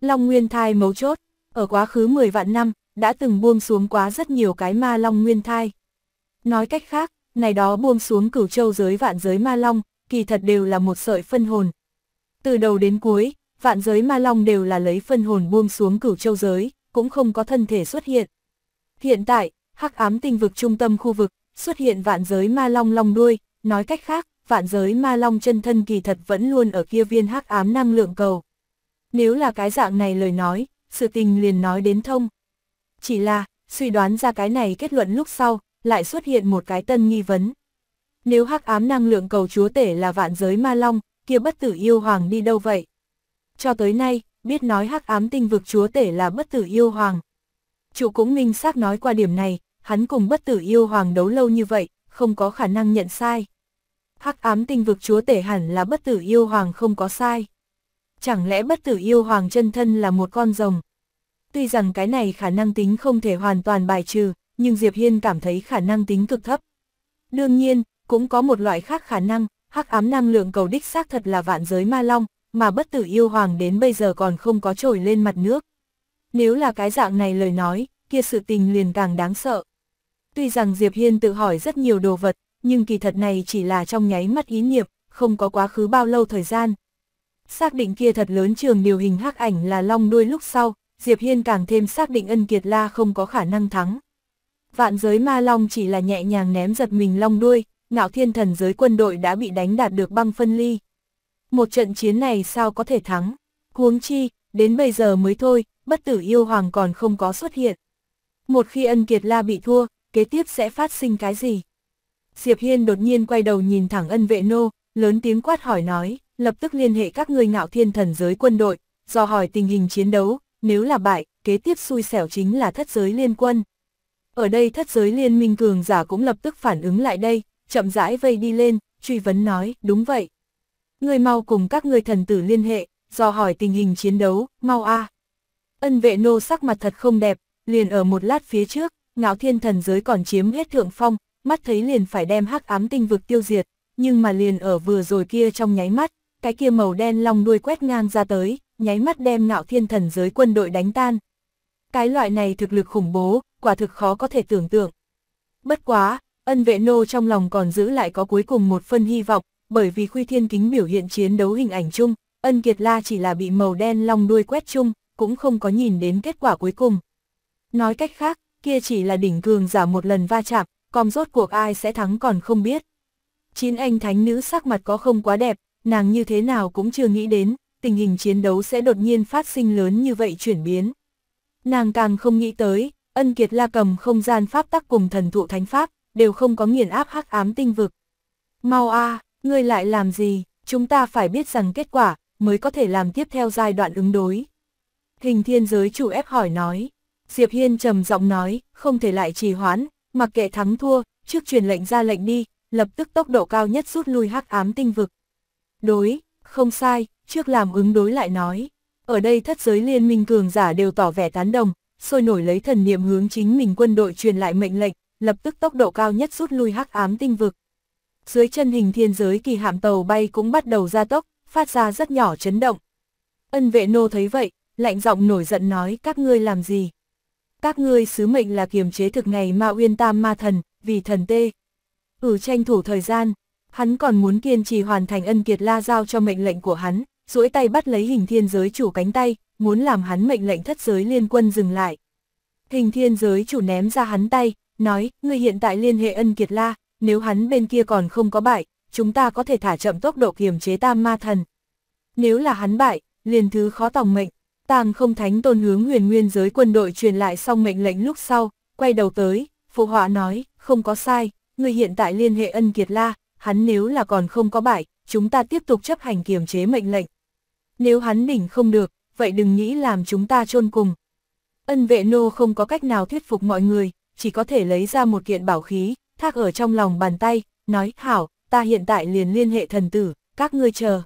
Long nguyên thai mấu chốt, ở quá khứ 10 vạn năm, đã từng buông xuống quá rất nhiều cái ma long nguyên thai. Nói cách khác, này đó buông xuống cửu châu giới vạn giới ma long, kỳ thật đều là một sợi phân hồn. Từ đầu đến cuối, vạn giới ma long đều là lấy phân hồn buông xuống cửu châu giới, cũng không có thân thể xuất hiện. Hiện tại, hắc ám tinh vực trung tâm khu vực, xuất hiện vạn giới ma long long đuôi, nói cách khác, vạn giới ma long chân thân kỳ thật vẫn luôn ở kia viên hắc ám năng lượng cầu. Nếu là cái dạng này lời nói, sự tình liền nói đến thông. Chỉ là, suy đoán ra cái này kết luận lúc sau, lại xuất hiện một cái tân nghi vấn. Nếu hắc ám năng lượng cầu chúa tể là vạn giới ma long, kia bất tử yêu hoàng đi đâu vậy? Cho tới nay, biết nói hắc ám tinh vực chúa tể là bất tử yêu hoàng. Chủ cũng minh xác nói qua điểm này, hắn cùng bất tử yêu hoàng đấu lâu như vậy, không có khả năng nhận sai hắc ám tinh vực chúa tể hẳn là bất tử yêu hoàng không có sai. Chẳng lẽ bất tử yêu hoàng chân thân là một con rồng? Tuy rằng cái này khả năng tính không thể hoàn toàn bài trừ, nhưng Diệp Hiên cảm thấy khả năng tính cực thấp. Đương nhiên, cũng có một loại khác khả năng, hắc ám năng lượng cầu đích xác thật là vạn giới ma long, mà bất tử yêu hoàng đến bây giờ còn không có trồi lên mặt nước. Nếu là cái dạng này lời nói, kia sự tình liền càng đáng sợ. Tuy rằng Diệp Hiên tự hỏi rất nhiều đồ vật, nhưng kỳ thật này chỉ là trong nháy mắt ý niệm, không có quá khứ bao lâu thời gian. Xác định kia thật lớn trường điều hình hắc ảnh là long đuôi lúc sau, Diệp Hiên càng thêm xác định ân kiệt la không có khả năng thắng. Vạn giới ma long chỉ là nhẹ nhàng ném giật mình long đuôi, ngạo thiên thần giới quân đội đã bị đánh đạt được băng phân ly. Một trận chiến này sao có thể thắng? Huống chi, đến bây giờ mới thôi, bất tử yêu hoàng còn không có xuất hiện. Một khi ân kiệt la bị thua, kế tiếp sẽ phát sinh cái gì? Diệp Hiên đột nhiên quay đầu nhìn thẳng ân vệ nô, lớn tiếng quát hỏi nói, lập tức liên hệ các người ngạo thiên thần giới quân đội, do hỏi tình hình chiến đấu, nếu là bại, kế tiếp xui xẻo chính là thất giới liên quân. Ở đây thất giới liên minh cường giả cũng lập tức phản ứng lại đây, chậm rãi vây đi lên, truy vấn nói, đúng vậy. Người mau cùng các người thần tử liên hệ, do hỏi tình hình chiến đấu, mau a. Ân vệ nô sắc mặt thật không đẹp, liền ở một lát phía trước, ngạo thiên thần giới còn chiếm hết thượng phong, mắt thấy liền phải đem hắc ám tinh vực tiêu diệt, nhưng mà liền ở vừa rồi kia trong nháy mắt, cái kia màu đen long đuôi quét ngang ra tới, nháy mắt đem ngạo thiên thần giới quân đội đánh tan. Cái loại này thực lực khủng bố, quả thực khó có thể tưởng tượng. Bất quá, ân vệ nô trong lòng còn giữ lại có cuối cùng một phân hy vọng, bởi vì khuy thiên kính biểu hiện chiến đấu hình ảnh chung, ân kiệt la chỉ là bị màu đen long đuôi quét chung, cũng không có nhìn đến kết quả cuối cùng. Nói cách khác, kia chỉ là đỉnh cường giả một lần va chạm, còn rốt cuộc ai sẽ thắng còn không biết. Chín anh thánh nữ sắc mặt có không quá đẹp, nàng như thế nào cũng chưa nghĩ đến, tình hình chiến đấu sẽ đột nhiên phát sinh lớn như vậy chuyển biến. Nàng càng không nghĩ tới, ân kiệt la cầm không gian pháp tắc cùng thần thụ thánh pháp, đều không có nghiền áp hắc ám tinh vực. Mau a, ngươi lại làm gì, chúng ta phải biết rằng kết quả mới có thể làm tiếp theo giai đoạn ứng đối. Hình thiên giới chủ ép hỏi nói, Diệp Hiên trầm giọng nói, không thể lại trì hoãn, mặc kệ thắng thua, trước truyền lệnh ra lệnh đi, lập tức tốc độ cao nhất rút lui hắc ám tinh vực. Đối, không sai, trước làm ứng đối lại nói. Ở đây thất giới liên minh cường giả đều tỏ vẻ tán đồng, sôi nổi lấy thần niệm hướng chính mình quân đội truyền lại mệnh lệnh, lập tức tốc độ cao nhất rút lui hắc ám tinh vực. Dưới chân hình thiên giới kỳ hạm tàu bay cũng bắt đầu ra tốc, phát ra rất nhỏ chấn động. Ân vệ nô thấy vậy, lạnh giọng nổi giận nói các ngươi làm gì các ngươi sứ mệnh là kiềm chế thực ngày ma uyên tam ma thần, vì thần tê. Ừ tranh thủ thời gian, hắn còn muốn kiên trì hoàn thành ân kiệt la giao cho mệnh lệnh của hắn, duỗi tay bắt lấy hình thiên giới chủ cánh tay, muốn làm hắn mệnh lệnh thất giới liên quân dừng lại. Hình thiên giới chủ ném ra hắn tay, nói, ngươi hiện tại liên hệ ân kiệt la, nếu hắn bên kia còn không có bại, chúng ta có thể thả chậm tốc độ kiềm chế tam ma thần. Nếu là hắn bại, liền thứ khó tòng mệnh, tàng không thánh tôn hướng huyền nguyên giới quân đội truyền lại xong mệnh lệnh lúc sau, quay đầu tới, phụ họa nói, không có sai, người hiện tại liên hệ ân kiệt la, hắn nếu là còn không có bại, chúng ta tiếp tục chấp hành kiềm chế mệnh lệnh. Nếu hắn đỉnh không được, vậy đừng nghĩ làm chúng ta chôn cùng. Ân vệ nô không có cách nào thuyết phục mọi người, chỉ có thể lấy ra một kiện bảo khí, thác ở trong lòng bàn tay, nói, hảo, ta hiện tại liền liên hệ thần tử, các ngươi chờ.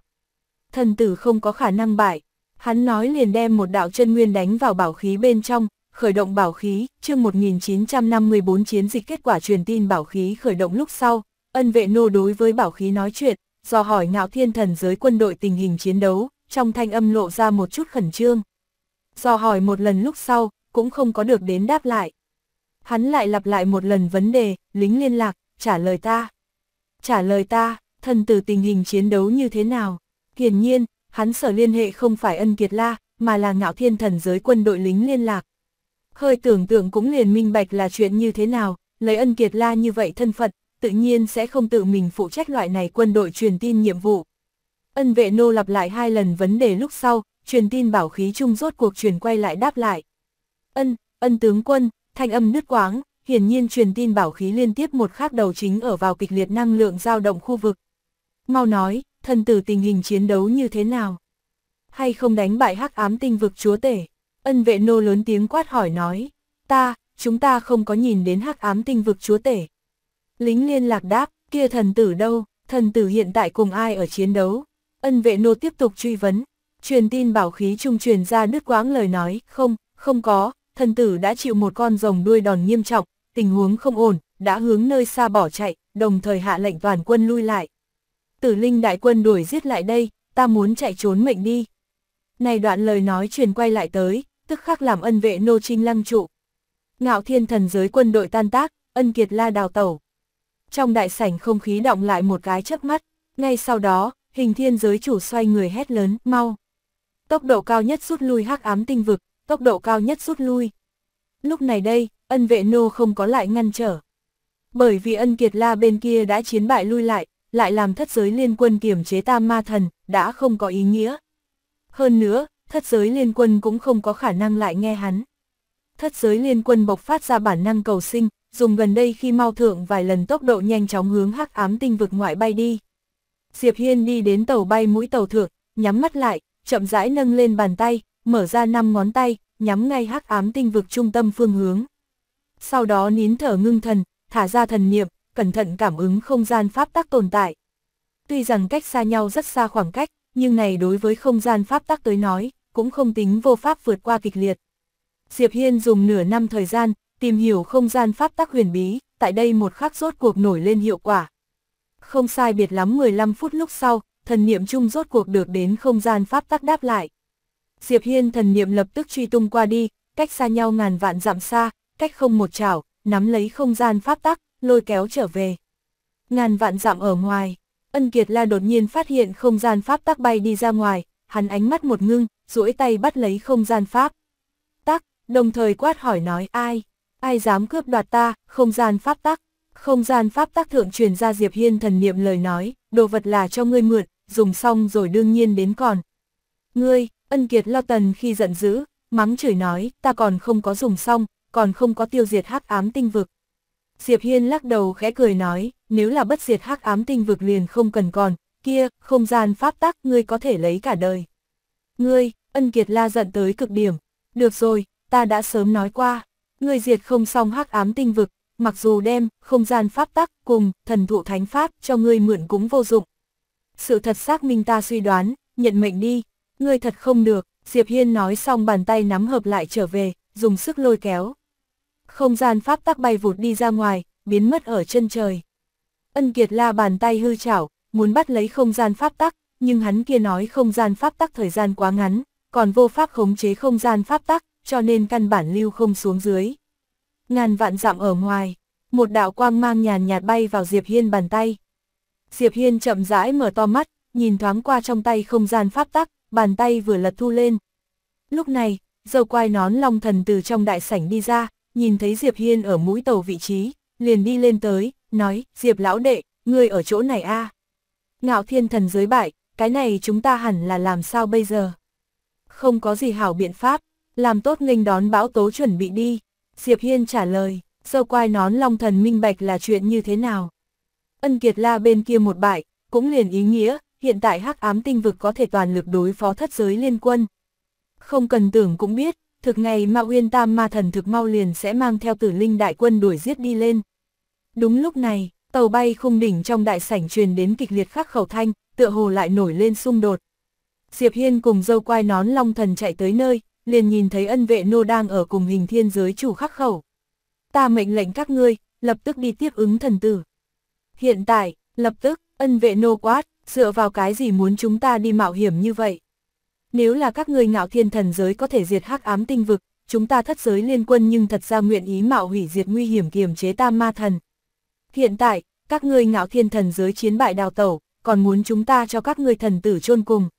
Thần tử không có khả năng bại, Hắn nói liền đem một đạo chân nguyên đánh vào bảo khí bên trong, khởi động bảo khí, chương 1954 chiến dịch kết quả truyền tin bảo khí khởi động lúc sau, ân vệ nô đối với bảo khí nói chuyện, do hỏi ngạo thiên thần giới quân đội tình hình chiến đấu, trong thanh âm lộ ra một chút khẩn trương. Do hỏi một lần lúc sau, cũng không có được đến đáp lại. Hắn lại lặp lại một lần vấn đề, lính liên lạc, trả lời ta. Trả lời ta, thần tử tình hình chiến đấu như thế nào? Hiển nhiên, hắn sở liên hệ không phải ân kiệt la, mà là ngạo thiên thần giới quân đội lính liên lạc. Hơi tưởng tượng cũng liền minh bạch là chuyện như thế nào, lấy ân kiệt la như vậy thân phận, tự nhiên sẽ không tự mình phụ trách loại này quân đội truyền tin nhiệm vụ. Ân vệ nô lặp lại hai lần vấn đề lúc sau, truyền tin bảo khí chung rốt cuộc truyền quay lại đáp lại. Ân, ân tướng quân, thanh âm nứt quáng, hiển nhiên truyền tin bảo khí liên tiếp một khắc đầu chính ở vào kịch liệt năng lượng dao động khu vực. Mau nói, thần tử tình hình chiến đấu như thế nào? Hay không đánh bại hắc ám tinh vực chúa tể? Ân vệ nô lớn tiếng quát hỏi nói, ta, chúng ta không có nhìn đến hắc ám tinh vực chúa tể. Lính liên lạc đáp, kia thần tử đâu, thần tử hiện tại cùng ai ở chiến đấu? Ân vệ nô tiếp tục truy vấn, truyền tin bảo khí trung truyền ra đứt quãng lời nói, không, không có, thần tử đã chịu một con rồng đuôi đòn nghiêm trọng, tình huống không ổn, đã hướng nơi xa bỏ chạy, đồng thời hạ lệnh toàn quân lui lại tử linh đại quân đuổi giết lại đây, ta muốn chạy trốn mệnh đi. Này đoạn lời nói truyền quay lại tới, tức khắc làm ân vệ nô trinh lăng trụ. Ngạo thiên thần giới quân đội tan tác, ân kiệt la đào tẩu. Trong đại sảnh không khí động lại một cái chớp mắt, ngay sau đó, hình thiên giới chủ xoay người hét lớn, mau. Tốc độ cao nhất rút lui hắc ám tinh vực, tốc độ cao nhất rút lui. Lúc này đây, ân vệ nô không có lại ngăn trở. Bởi vì ân kiệt la bên kia đã chiến bại lui lại, lại làm thất giới liên quân kiềm chế tam ma thần, đã không có ý nghĩa. Hơn nữa, thất giới liên quân cũng không có khả năng lại nghe hắn. Thất giới liên quân bộc phát ra bản năng cầu sinh, dùng gần đây khi mau thượng vài lần tốc độ nhanh chóng hướng hắc ám tinh vực ngoại bay đi. Diệp Hiên đi đến tàu bay mũi tàu thượng, nhắm mắt lại, chậm rãi nâng lên bàn tay, mở ra năm ngón tay, nhắm ngay hắc ám tinh vực trung tâm phương hướng. Sau đó nín thở ngưng thần, thả ra thần niệm, cẩn thận cảm ứng không gian pháp tắc tồn tại. Tuy rằng cách xa nhau rất xa khoảng cách, nhưng này đối với không gian pháp tắc tới nói, cũng không tính vô pháp vượt qua kịch liệt. Diệp Hiên dùng nửa năm thời gian, tìm hiểu không gian pháp tắc huyền bí, tại đây một khắc rốt cuộc nổi lên hiệu quả. Không sai biệt lắm 15 phút lúc sau, thần niệm chung rốt cuộc được đến không gian pháp tắc đáp lại. Diệp Hiên thần niệm lập tức truy tung qua đi, cách xa nhau ngàn vạn dặm xa, cách không một chảo, nắm lấy không gian pháp tắc, lôi kéo trở về. Ngàn vạn dặm ở ngoài, Ân Kiệt La đột nhiên phát hiện không gian pháp tắc bay đi ra ngoài, hắn ánh mắt một ngưng, duỗi tay bắt lấy không gian pháp. Tắc, đồng thời quát hỏi nói ai, ai dám cướp đoạt ta, không gian pháp tắc. Không gian pháp tắc thượng truyền ra Diệp Hiên thần niệm lời nói, đồ vật là cho ngươi mượn, dùng xong rồi đương nhiên đến còn. Ngươi, ân kiệt lo tần khi giận dữ, mắng chửi nói, ta còn không có dùng xong, còn không có tiêu diệt hắc ám tinh vực. Diệp Hiên lắc đầu khẽ cười nói, nếu là bất diệt hắc ám tinh vực liền không cần còn, kia, không gian pháp tắc ngươi có thể lấy cả đời. Ngươi, ân kiệt la giận tới cực điểm, được rồi, ta đã sớm nói qua, ngươi diệt không xong hắc ám tinh vực, mặc dù đem không gian pháp tắc cùng thần thụ thánh pháp cho ngươi mượn cũng vô dụng. Sự thật xác minh ta suy đoán, nhận mệnh đi, ngươi thật không được, Diệp Hiên nói xong bàn tay nắm hợp lại trở về, dùng sức lôi kéo, không gian pháp tắc bay vụt đi ra ngoài, biến mất ở chân trời. Ân Kiệt La bàn tay hư chảo, muốn bắt lấy không gian pháp tắc, nhưng hắn kia nói không gian pháp tắc thời gian quá ngắn, còn vô pháp khống chế không gian pháp tắc, cho nên căn bản lưu không xuống dưới. Ngàn vạn dặm ở ngoài, một đạo quang mang nhàn nhạt bay vào Diệp Hiên bàn tay. Diệp Hiên chậm rãi mở to mắt, nhìn thoáng qua trong tay không gian pháp tắc, bàn tay vừa lật thu lên. Lúc này, dâu quai nón long thần từ trong đại sảnh đi ra, nhìn thấy Diệp Hiên ở mũi tàu vị trí, liền đi lên tới, nói, Diệp lão đệ, ngươi ở chỗ này a à? Ngạo thiên thần giới bại, cái này chúng ta hẳn là làm sao bây giờ? Không có gì hảo biện pháp, làm tốt nghênh đón bão tố chuẩn bị đi. Diệp Hiên trả lời, dâu quai nón long thần minh bạch là chuyện như thế nào? Ân Kiệt La bên kia một bại, cũng liền ý nghĩa, hiện tại hắc ám tinh vực có thể toàn lực đối phó thất giới liên quân. Không cần tưởng cũng biết, thực ngày mà Uyên Tam Ma Thần thực mau liền sẽ mang theo tử linh đại quân đuổi giết đi lên. Đúng lúc này, tàu bay khung đỉnh trong đại sảnh truyền đến kịch liệt khắc khẩu thanh, tựa hồ lại nổi lên xung đột. Diệp Hiên cùng dâu quai nón long thần chạy tới nơi, liền nhìn thấy ân vệ nô đang ở cùng hình thiên giới chủ khắc khẩu. Ta mệnh lệnh các ngươi, lập tức đi tiếp ứng thần tử. Hiện tại, lập tức, ân vệ nô quát, dựa vào cái gì muốn chúng ta đi mạo hiểm như vậy? nếu là các ngươi ngạo thiên thần giới có thể diệt hắc ám tinh vực, chúng ta thất giới liên quân nhưng thật ra nguyện ý mạo hủy diệt nguy hiểm kiềm chế tam ma thần. Hiện tại, các ngươi ngạo thiên thần giới chiến bại đào tẩu, còn muốn chúng ta cho các ngươi thần tử chôn cùng.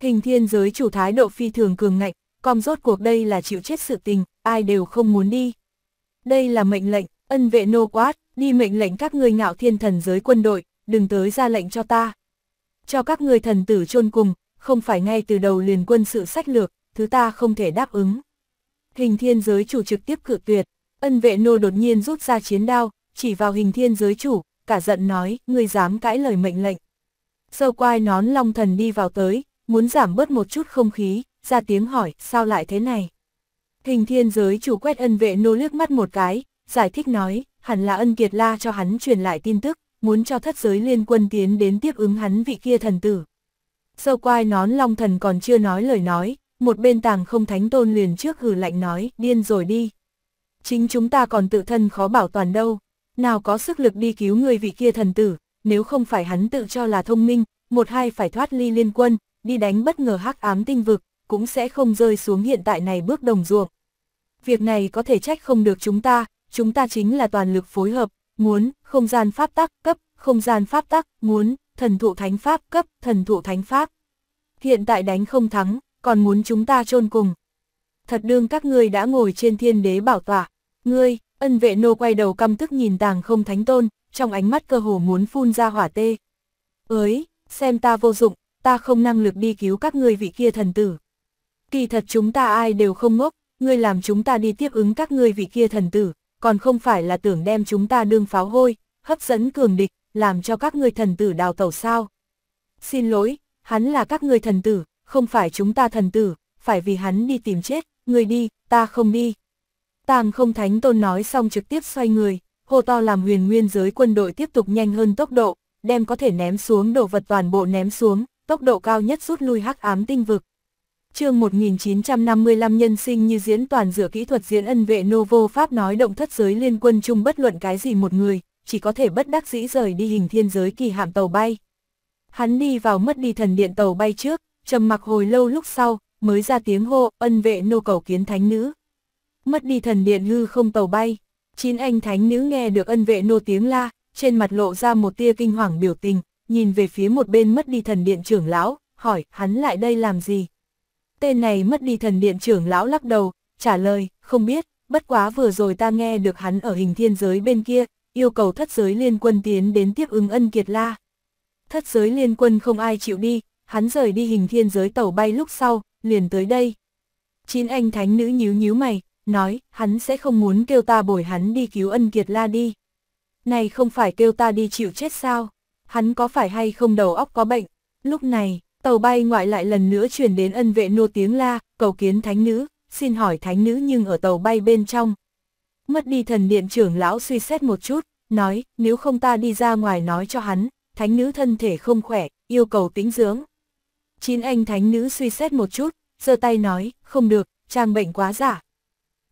Hình thiên giới chủ thái độ phi thường cường ngạnh, com rốt cuộc đây là chịu chết sự tình, ai đều không muốn đi. Đây là mệnh lệnh, ân vệ nô quát, đi mệnh lệnh các ngươi ngạo thiên thần giới quân đội, đừng tới ra lệnh cho ta. Cho các ngươi thần tử chôn cùng, không phải ngay từ đầu liền quân sự sách lược, thứ ta không thể đáp ứng. Hình thiên giới chủ trực tiếp cự tuyệt, ân vệ nô đột nhiên rút ra chiến đao, chỉ vào hình thiên giới chủ, cả giận nói, ngươi dám cãi lời mệnh lệnh. Sơ quai nón long thần đi vào tới, muốn giảm bớt một chút không khí, ra tiếng hỏi, sao lại thế này? Hình thiên giới chủ quét ân vệ nô liếc mắt một cái, giải thích nói, hẳn là ân kiệt la cho hắn truyền lại tin tức, muốn cho thất giới liên quân tiến đến tiếp ứng hắn vị kia thần tử sơ quai nón long thần còn chưa nói lời nói, một bên tàng không thánh tôn liền trước hừ lạnh nói, điên rồi đi. Chính chúng ta còn tự thân khó bảo toàn đâu, nào có sức lực đi cứu người vị kia thần tử, nếu không phải hắn tự cho là thông minh, một hai phải thoát ly liên quân, đi đánh bất ngờ hắc ám tinh vực, cũng sẽ không rơi xuống hiện tại này bước đồng ruộng. Việc này có thể trách không được chúng ta, chúng ta chính là toàn lực phối hợp, muốn không gian pháp tắc cấp, không gian pháp tắc, muốn thần thụ thánh pháp cấp, thần thụ thánh pháp. Hiện tại đánh không thắng, còn muốn chúng ta chôn cùng. Thật đương các ngươi đã ngồi trên thiên đế bảo tỏa. Ngươi, ân vệ nô quay đầu căm tức nhìn tàng không thánh tôn, trong ánh mắt cơ hồ muốn phun ra hỏa tê. Ới, xem ta vô dụng, ta không năng lực đi cứu các ngươi vị kia thần tử. Kỳ thật chúng ta ai đều không ngốc, ngươi làm chúng ta đi tiếp ứng các ngươi vị kia thần tử, còn không phải là tưởng đem chúng ta đương pháo hôi, hấp dẫn cường địch, làm cho các ngươi thần tử đào tẩu sao? Xin lỗi, hắn là các ngươi thần tử, không phải chúng ta thần tử, phải vì hắn đi tìm chết, người đi, ta không đi. Tàng không thánh tôn nói xong trực tiếp xoay người, hô to làm huyền nguyên giới quân đội tiếp tục nhanh hơn tốc độ, đem có thể ném xuống đồ vật toàn bộ ném xuống, tốc độ cao nhất rút lui hắc ám tinh vực. chương 1955 nhân sinh như diễn toàn dựa kỹ thuật diễn ân vệ Novo Pháp nói động thất giới liên quân chung bất luận cái gì một người, chỉ có thể bất đắc dĩ rời đi hình thiên giới kỳ hạm tàu bay. Hắn đi vào mất đi thần điện tàu bay trước, trầm mặc hồi lâu lúc sau, mới ra tiếng hô, ân vệ nô cầu kiến thánh nữ. Mất đi thần điện hư không tàu bay, chín anh thánh nữ nghe được ân vệ nô tiếng la, trên mặt lộ ra một tia kinh hoàng biểu tình, nhìn về phía một bên mất đi thần điện trưởng lão, hỏi hắn lại đây làm gì. Tên này mất đi thần điện trưởng lão lắc đầu, trả lời, không biết, bất quá vừa rồi ta nghe được hắn ở hình thiên giới bên kia, yêu cầu thất giới liên quân tiến đến tiếp ứng ân kiệt la. Thất giới liên quân không ai chịu đi, hắn rời đi hình thiên giới tàu bay lúc sau, liền tới đây. Chín anh thánh nữ nhíu nhíu mày, nói, hắn sẽ không muốn kêu ta bồi hắn đi cứu ân kiệt la đi. Này không phải kêu ta đi chịu chết sao, hắn có phải hay không đầu óc có bệnh. Lúc này, tàu bay ngoại lại lần nữa chuyển đến ân vệ nô tiếng la, cầu kiến thánh nữ, xin hỏi thánh nữ nhưng ở tàu bay bên trong, Mất đi thần điện trưởng lão suy xét một chút, nói, nếu không ta đi ra ngoài nói cho hắn, thánh nữ thân thể không khỏe, yêu cầu tĩnh dưỡng. Chín anh thánh nữ suy xét một chút, giơ tay nói, không được, trang bệnh quá giả.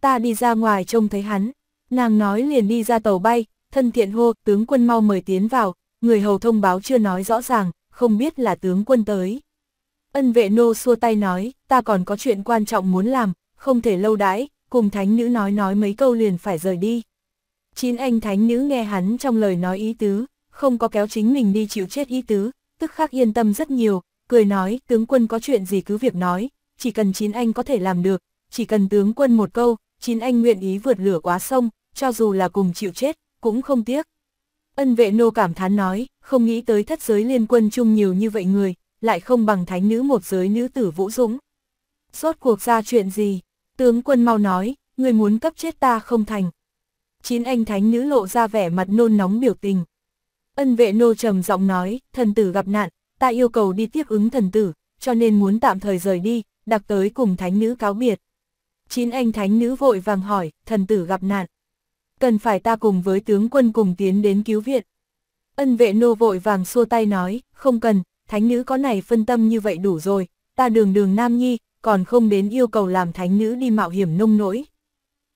Ta đi ra ngoài trông thấy hắn, nàng nói liền đi ra tàu bay, thân thiện hô, tướng quân mau mời tiến vào, người hầu thông báo chưa nói rõ ràng, không biết là tướng quân tới. Ân vệ nô xua tay nói, ta còn có chuyện quan trọng muốn làm, không thể lâu đãi, cùng thánh nữ nói nói mấy câu liền phải rời đi. Chín anh thánh nữ nghe hắn trong lời nói ý tứ, không có kéo chính mình đi chịu chết ý tứ, tức khắc yên tâm rất nhiều, cười nói tướng quân có chuyện gì cứ việc nói, chỉ cần chín anh có thể làm được, chỉ cần tướng quân một câu, chín anh nguyện ý vượt lửa quá sông, cho dù là cùng chịu chết, cũng không tiếc. Ân vệ nô cảm thán nói, không nghĩ tới thất giới liên quân chung nhiều như vậy người, lại không bằng thánh nữ một giới nữ tử vũ dũng. Rốt cuộc ra chuyện gì? Tướng quân mau nói, người muốn cấp chết ta không thành. Chín anh thánh nữ lộ ra vẻ mặt nôn nóng biểu tình. Ân vệ nô trầm giọng nói, thần tử gặp nạn, ta yêu cầu đi tiếp ứng thần tử, cho nên muốn tạm thời rời đi, đặc tới cùng thánh nữ cáo biệt. Chín anh thánh nữ vội vàng hỏi, thần tử gặp nạn. Cần phải ta cùng với tướng quân cùng tiến đến cứu viện. Ân vệ nô vội vàng xua tay nói, không cần, thánh nữ có này phân tâm như vậy đủ rồi, ta đường đường nam nhi, còn không đến yêu cầu làm thánh nữ đi mạo hiểm nông nỗi.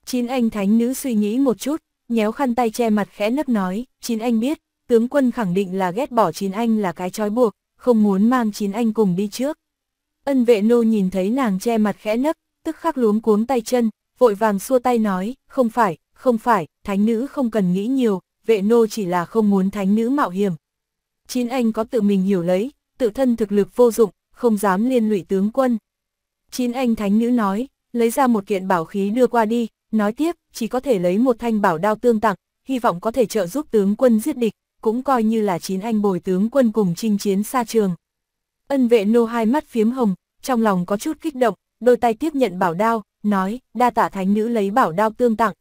Chín anh thánh nữ suy nghĩ một chút, nhéo khăn tay che mặt khẽ nấp nói, chín anh biết, tướng quân khẳng định là ghét bỏ chín anh là cái trói buộc, không muốn mang chín anh cùng đi trước. Ân vệ nô nhìn thấy nàng che mặt khẽ nấp, tức khắc luống cuống tay chân, vội vàng xua tay nói, không phải, không phải, thánh nữ không cần nghĩ nhiều, vệ nô chỉ là không muốn thánh nữ mạo hiểm. Chín anh có tự mình hiểu lấy, tự thân thực lực vô dụng, không dám liên lụy tướng quân. Chín anh thánh nữ nói, lấy ra một kiện bảo khí đưa qua đi, nói tiếp, chỉ có thể lấy một thanh bảo đao tương tặng, hy vọng có thể trợ giúp tướng quân giết địch, cũng coi như là chín anh bồi tướng quân cùng chinh chiến xa trường. Ân vệ nô hai mắt phiếm hồng, trong lòng có chút kích động, đôi tay tiếp nhận bảo đao, nói, đa tạ thánh nữ lấy bảo đao tương tặng.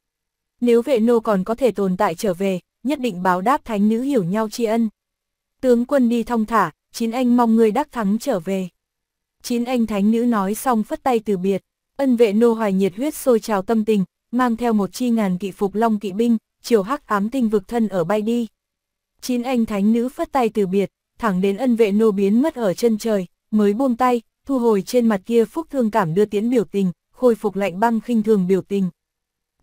Nếu vệ nô còn có thể tồn tại trở về, nhất định báo đáp thánh nữ hiểu nhau tri ân. Tướng quân đi thong thả, chín anh mong người đắc thắng trở về chín anh thánh nữ nói xong phất tay từ biệt, ân vệ nô hoài nhiệt huyết sôi trào tâm tình, mang theo một chi ngàn kỵ phục long kỵ binh, chiều hắc ám tinh vực thân ở bay đi. Chín anh thánh nữ phất tay từ biệt, thẳng đến ân vệ nô biến mất ở chân trời, mới buông tay, thu hồi trên mặt kia phúc thương cảm đưa tiến biểu tình, khôi phục lạnh băng khinh thường biểu tình.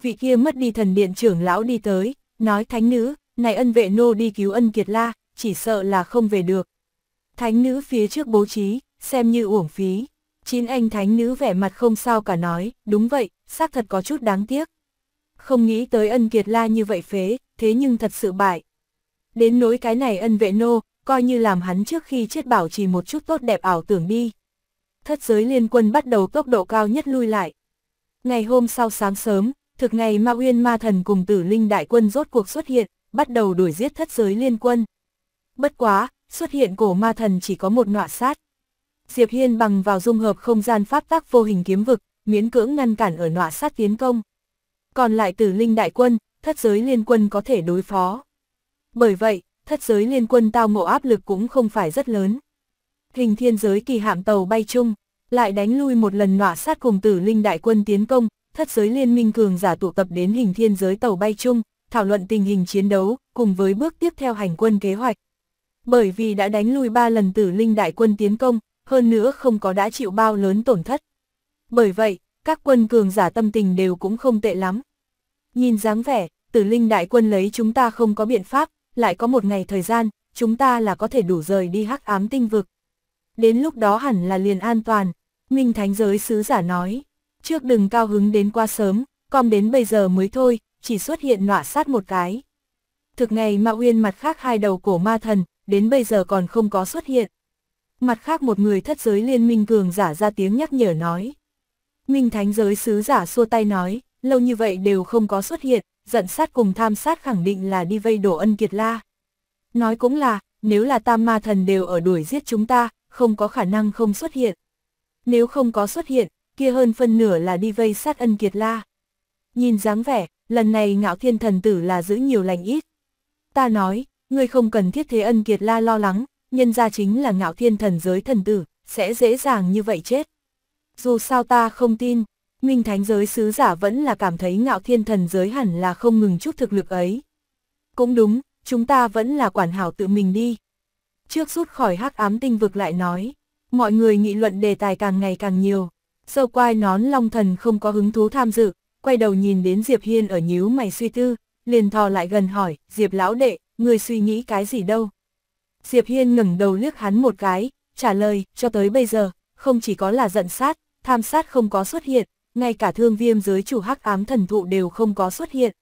Vị kia mất đi thần điện trưởng lão đi tới, nói thánh nữ, này ân vệ nô đi cứu ân kiệt la, chỉ sợ là không về được. Thánh nữ phía trước bố trí, xem như uổng phí. Chín anh thánh nữ vẻ mặt không sao cả nói, đúng vậy, xác thật có chút đáng tiếc. Không nghĩ tới ân kiệt la như vậy phế, thế nhưng thật sự bại. Đến nỗi cái này ân vệ nô, coi như làm hắn trước khi chết bảo trì một chút tốt đẹp ảo tưởng đi. Thất giới liên quân bắt đầu tốc độ cao nhất lui lại. Ngày hôm sau sáng sớm, thực ngày Ma Uyên Ma Thần cùng tử linh đại quân rốt cuộc xuất hiện, bắt đầu đuổi giết thất giới liên quân. Bất quá, xuất hiện cổ ma thần chỉ có một nọa sát, Diệp Hiên bằng vào dung hợp không gian pháp tác vô hình kiếm vực, miễn cưỡng ngăn cản ở nọa sát tiến công. Còn lại tử linh đại quân, thất giới liên quân có thể đối phó. Bởi vậy, thất giới liên quân tao ngộ áp lực cũng không phải rất lớn. Hình thiên giới kỳ hạm tàu bay chung, lại đánh lui một lần nọa sát cùng tử linh đại quân tiến công, thất giới liên minh cường giả tụ tập đến hình thiên giới tàu bay chung, thảo luận tình hình chiến đấu, cùng với bước tiếp theo hành quân kế hoạch. Bởi vì đã đánh lui ba lần tử linh đại quân tiến công, hơn nữa không có đã chịu bao lớn tổn thất. Bởi vậy, các quân cường giả tâm tình đều cũng không tệ lắm. Nhìn dáng vẻ, tử linh đại quân lấy chúng ta không có biện pháp, lại có một ngày thời gian, chúng ta là có thể đủ rời đi hắc ám tinh vực. Đến lúc đó hẳn là liền an toàn, Minh Thánh giới sứ giả nói, trước đừng cao hứng đến quá sớm, còn đến bây giờ mới thôi, chỉ xuất hiện nọa sát một cái. Thực ngày mà uyên mặt khác hai đầu cổ ma thần, đến bây giờ còn không có xuất hiện mặt khác một người thất giới liên minh cường giả ra tiếng nhắc nhở nói. Minh thánh giới sứ giả xua tay nói, lâu như vậy đều không có xuất hiện, giận sát cùng tham sát khẳng định là đi vây đổ ân kiệt la. Nói cũng là, nếu là tam ma thần đều ở đuổi giết chúng ta, không có khả năng không xuất hiện. Nếu không có xuất hiện, kia hơn phân nửa là đi vây sát ân kiệt la. Nhìn dáng vẻ, lần này ngạo thiên thần tử là giữ nhiều lành ít. Ta nói, ngươi không cần thiết thế ân kiệt la lo lắng, nhân ra chính là ngạo thiên thần giới thần tử, sẽ dễ dàng như vậy chết. Dù sao ta không tin, Minh Thánh giới sứ giả vẫn là cảm thấy ngạo thiên thần giới hẳn là không ngừng chút thực lực ấy. Cũng đúng, chúng ta vẫn là quản hảo tự mình đi. Trước rút khỏi hắc ám tinh vực lại nói, mọi người nghị luận đề tài càng ngày càng nhiều. Sâu quai nón long thần không có hứng thú tham dự, quay đầu nhìn đến Diệp Hiên ở nhíu mày suy tư, liền thò lại gần hỏi, Diệp lão đệ, người suy nghĩ cái gì đâu? Diệp Hiên ngẩng đầu liếc hắn một cái, trả lời, cho tới bây giờ, không chỉ có là giận sát, tham sát không có xuất hiện, ngay cả thương viêm giới chủ hắc ám thần thụ đều không có xuất hiện.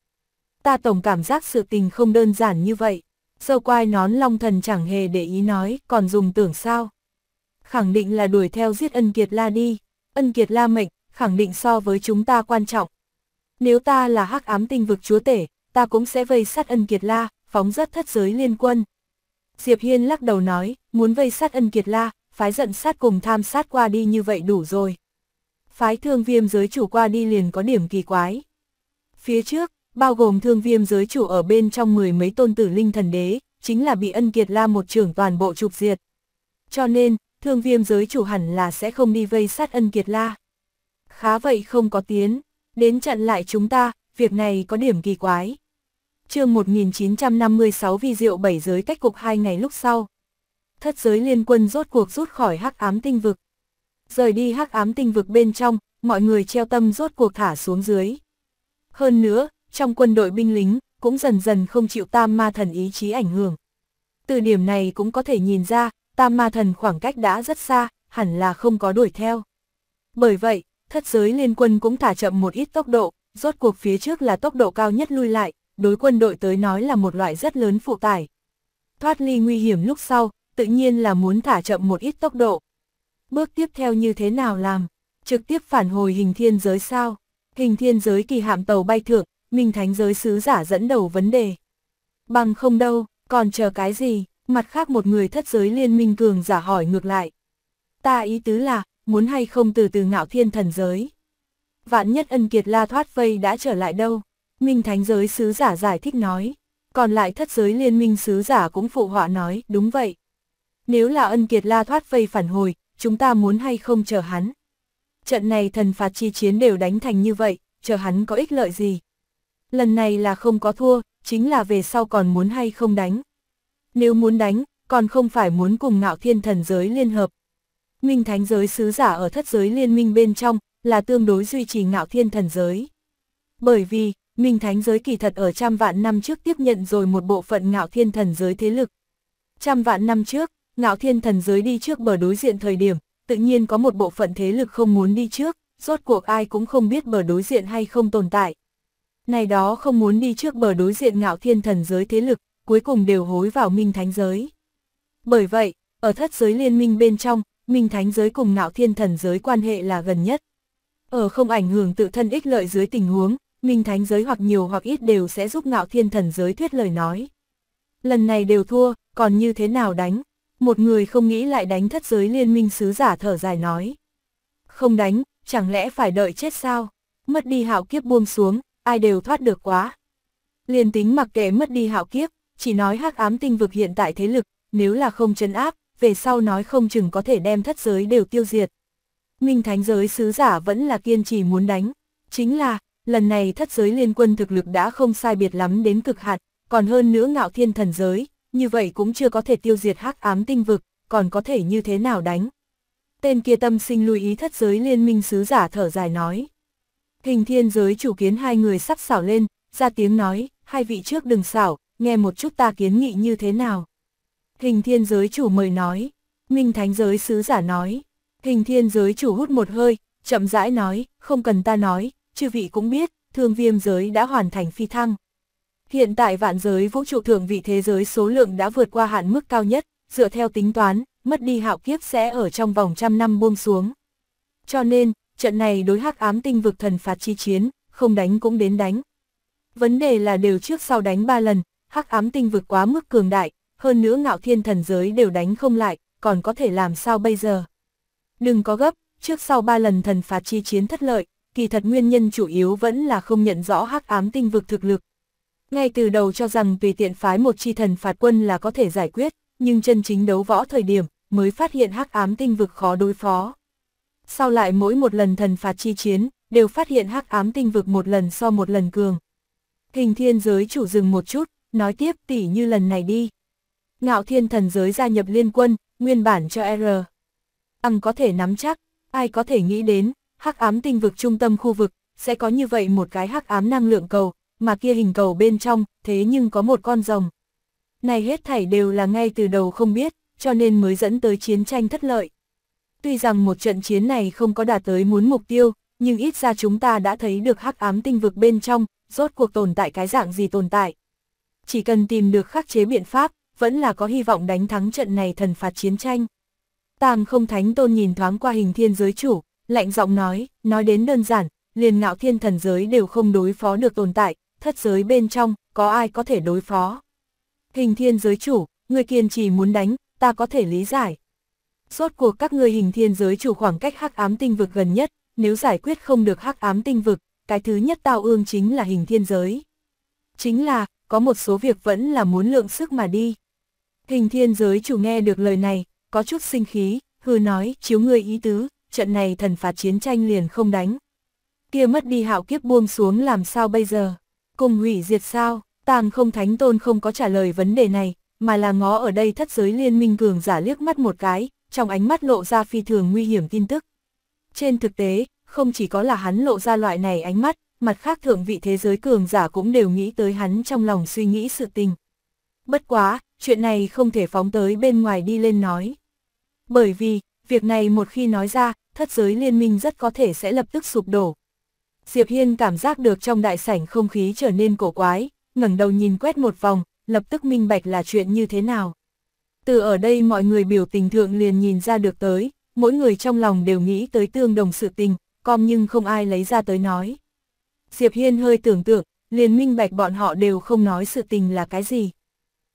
Ta tổng cảm giác sự tình không đơn giản như vậy. Dâu quai nón long thần chẳng hề để ý nói, còn dùng tưởng sao. Khẳng định là đuổi theo giết ân kiệt la đi. Ân kiệt la mệnh, khẳng định so với chúng ta quan trọng. Nếu ta là hắc ám tinh vực chúa tể, ta cũng sẽ vây sát ân kiệt la, phóng rất thất giới liên quân. Diệp Hiên lắc đầu nói, muốn vây sát ân kiệt la, phái giận sát cùng tham sát qua đi như vậy đủ rồi. Phái thương viêm giới chủ qua đi liền có điểm kỳ quái. Phía trước, bao gồm thương viêm giới chủ ở bên trong mười mấy tôn tử linh thần đế, chính là bị ân kiệt la một trưởng toàn bộ trục diệt. Cho nên, thương viêm giới chủ hẳn là sẽ không đi vây sát ân kiệt la. Khá vậy không có tiến, đến chặn lại chúng ta, việc này có điểm kỳ quái chương 1956 vi diệu bảy giới cách cục hai ngày lúc sau. Thất giới liên quân rốt cuộc rút khỏi hắc ám tinh vực. Rời đi hắc ám tinh vực bên trong, mọi người treo tâm rốt cuộc thả xuống dưới. Hơn nữa, trong quân đội binh lính, cũng dần dần không chịu tam ma thần ý chí ảnh hưởng. Từ điểm này cũng có thể nhìn ra, tam ma thần khoảng cách đã rất xa, hẳn là không có đuổi theo. Bởi vậy, thất giới liên quân cũng thả chậm một ít tốc độ, rốt cuộc phía trước là tốc độ cao nhất lui lại, đối quân đội tới nói là một loại rất lớn phụ tải. Thoát ly nguy hiểm lúc sau, tự nhiên là muốn thả chậm một ít tốc độ. Bước tiếp theo như thế nào làm? Trực tiếp phản hồi hình thiên giới sao? Hình thiên giới kỳ hạm tàu bay thượng, Minh Thánh giới sứ giả dẫn đầu vấn đề. Bằng không đâu, còn chờ cái gì? Mặt khác một người thất giới liên minh cường giả hỏi ngược lại. Ta ý tứ là, muốn hay không từ từ ngạo thiên thần giới. Vạn nhất ân kiệt la thoát vây đã trở lại đâu? Minh Thánh giới sứ giả giải thích nói, còn lại thất giới liên minh sứ giả cũng phụ họa nói, đúng vậy. Nếu là ân kiệt la thoát vây phản hồi, chúng ta muốn hay không chờ hắn. Trận này thần phạt chi chiến đều đánh thành như vậy, chờ hắn có ích lợi gì. Lần này là không có thua, chính là về sau còn muốn hay không đánh. Nếu muốn đánh, còn không phải muốn cùng ngạo thiên thần giới liên hợp. Minh thánh giới sứ giả ở thất giới liên minh bên trong là tương đối duy trì ngạo thiên thần giới. Bởi vì, Minh Thánh giới kỳ thật ở trăm vạn năm trước tiếp nhận rồi một bộ phận ngạo thiên thần giới thế lực. Trăm vạn năm trước, ngạo thiên thần giới đi trước bờ đối diện thời điểm, tự nhiên có một bộ phận thế lực không muốn đi trước, rốt cuộc ai cũng không biết bờ đối diện hay không tồn tại. Này đó không muốn đi trước bờ đối diện ngạo thiên thần giới thế lực, cuối cùng đều hối vào Minh Thánh giới. Bởi vậy, ở thất giới liên minh bên trong, Minh Thánh giới cùng ngạo thiên thần giới quan hệ là gần nhất. Ở không ảnh hưởng tự thân ích lợi dưới tình huống, Minh Thánh giới hoặc nhiều hoặc ít đều sẽ giúp ngạo thiên thần giới thuyết lời nói. Lần này đều thua, còn như thế nào đánh? Một người không nghĩ lại đánh thất giới liên minh sứ giả thở dài nói. Không đánh, chẳng lẽ phải đợi chết sao? Mất đi hạo kiếp buông xuống, ai đều thoát được quá. Liên tính mặc kệ mất đi hạo kiếp, chỉ nói hắc ám tinh vực hiện tại thế lực, nếu là không chấn áp, về sau nói không chừng có thể đem thất giới đều tiêu diệt. Minh Thánh giới sứ giả vẫn là kiên trì muốn đánh. Chính là, lần này thất giới liên quân thực lực đã không sai biệt lắm đến cực hạn, còn hơn nữa ngạo thiên thần giới, như vậy cũng chưa có thể tiêu diệt hắc ám tinh vực, còn có thể như thế nào đánh. Tên kia tâm sinh lưu ý thất giới liên minh sứ giả thở dài nói. Hình thiên giới chủ kiến hai người sắp xảo lên, ra tiếng nói, hai vị trước đừng xảo, nghe một chút ta kiến nghị như thế nào. Hình thiên giới chủ mời nói, minh thánh giới sứ giả nói, hình thiên giới chủ hút một hơi, chậm rãi nói, không cần ta nói, chư vị cũng biết, thương viêm giới đã hoàn thành phi thăng. Hiện tại vạn giới vũ trụ thượng vị thế giới số lượng đã vượt qua hạn mức cao nhất, dựa theo tính toán, mất đi hạo kiếp sẽ ở trong vòng trăm năm buông xuống. Cho nên, trận này đối hắc ám tinh vực thần phạt chi chiến, không đánh cũng đến đánh. Vấn đề là đều trước sau đánh ba lần, hắc ám tinh vực quá mức cường đại, hơn nữa ngạo thiên thần giới đều đánh không lại, còn có thể làm sao bây giờ. Đừng có gấp, trước sau ba lần thần phạt chi chiến thất lợi, kỳ thật nguyên nhân chủ yếu vẫn là không nhận rõ hắc ám tinh vực thực lực. Ngay từ đầu cho rằng tùy tiện phái một chi thần phạt quân là có thể giải quyết, nhưng chân chính đấu võ thời điểm mới phát hiện hắc ám tinh vực khó đối phó. Sau lại mỗi một lần thần phạt chi chiến, đều phát hiện hắc ám tinh vực một lần so một lần cường. Hình thiên giới chủ dừng một chút, nói tiếp tỉ như lần này đi. Ngạo thiên thần giới gia nhập liên quân, nguyên bản cho R. Ăn có thể nắm chắc, ai có thể nghĩ đến, hắc ám tinh vực trung tâm khu vực, sẽ có như vậy một cái hắc ám năng lượng cầu, mà kia hình cầu bên trong, thế nhưng có một con rồng. Này hết thảy đều là ngay từ đầu không biết, cho nên mới dẫn tới chiến tranh thất lợi. Tuy rằng một trận chiến này không có đạt tới muốn mục tiêu, nhưng ít ra chúng ta đã thấy được hắc ám tinh vực bên trong, rốt cuộc tồn tại cái dạng gì tồn tại. Chỉ cần tìm được khắc chế biện pháp, vẫn là có hy vọng đánh thắng trận này thần phạt chiến tranh. Tàng không thánh tôn nhìn thoáng qua hình thiên giới chủ, lạnh giọng nói, nói đến đơn giản, liền ngạo thiên thần giới đều không đối phó được tồn tại, thất giới bên trong, có ai có thể đối phó. Hình thiên giới chủ, người kiên trì muốn đánh, ta có thể lý giải. suốt cuộc các ngươi hình thiên giới chủ khoảng cách hắc ám tinh vực gần nhất, nếu giải quyết không được hắc ám tinh vực, cái thứ nhất tao ương chính là hình thiên giới. Chính là, có một số việc vẫn là muốn lượng sức mà đi. Hình thiên giới chủ nghe được lời này, có chút sinh khí, hư nói, chiếu ngươi ý tứ, trận này thần phạt chiến tranh liền không đánh. Kia mất đi hạo kiếp buông xuống làm sao bây giờ? Cùng hủy diệt sao? Tàng không thánh tôn không có trả lời vấn đề này, mà là ngó ở đây thất giới liên minh cường giả liếc mắt một cái, trong ánh mắt lộ ra phi thường nguy hiểm tin tức. Trên thực tế, không chỉ có là hắn lộ ra loại này ánh mắt, mặt khác thượng vị thế giới cường giả cũng đều nghĩ tới hắn trong lòng suy nghĩ sự tình. Bất quá, chuyện này không thể phóng tới bên ngoài đi lên nói. Bởi vì, việc này một khi nói ra, thất giới liên minh rất có thể sẽ lập tức sụp đổ. Diệp Hiên cảm giác được trong đại sảnh không khí trở nên cổ quái, ngẩng đầu nhìn quét một vòng, lập tức minh bạch là chuyện như thế nào. Từ ở đây mọi người biểu tình thượng liền nhìn ra được tới, mỗi người trong lòng đều nghĩ tới tương đồng sự tình, com nhưng không ai lấy ra tới nói. Diệp Hiên hơi tưởng tượng, liền minh bạch bọn họ đều không nói sự tình là cái gì.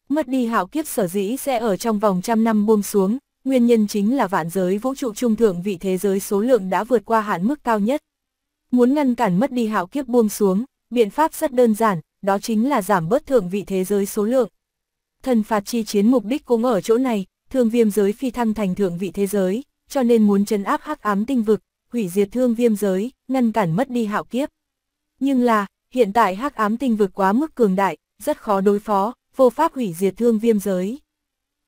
Mất đi hạo kiếp sở dĩ sẽ ở trong vòng trăm năm buông xuống, Nguyên nhân chính là vạn giới vũ trụ trung thượng vị thế giới số lượng đã vượt qua hạn mức cao nhất. Muốn ngăn cản mất đi hạo kiếp buông xuống, biện pháp rất đơn giản, đó chính là giảm bớt thượng vị thế giới số lượng. Thần phạt chi chiến mục đích cũng ở chỗ này, thương viêm giới phi thăng thành thượng vị thế giới, cho nên muốn chấn áp hắc ám tinh vực, hủy diệt thương viêm giới, ngăn cản mất đi hạo kiếp. Nhưng là, hiện tại hắc ám tinh vực quá mức cường đại, rất khó đối phó, vô pháp hủy diệt thương viêm giới.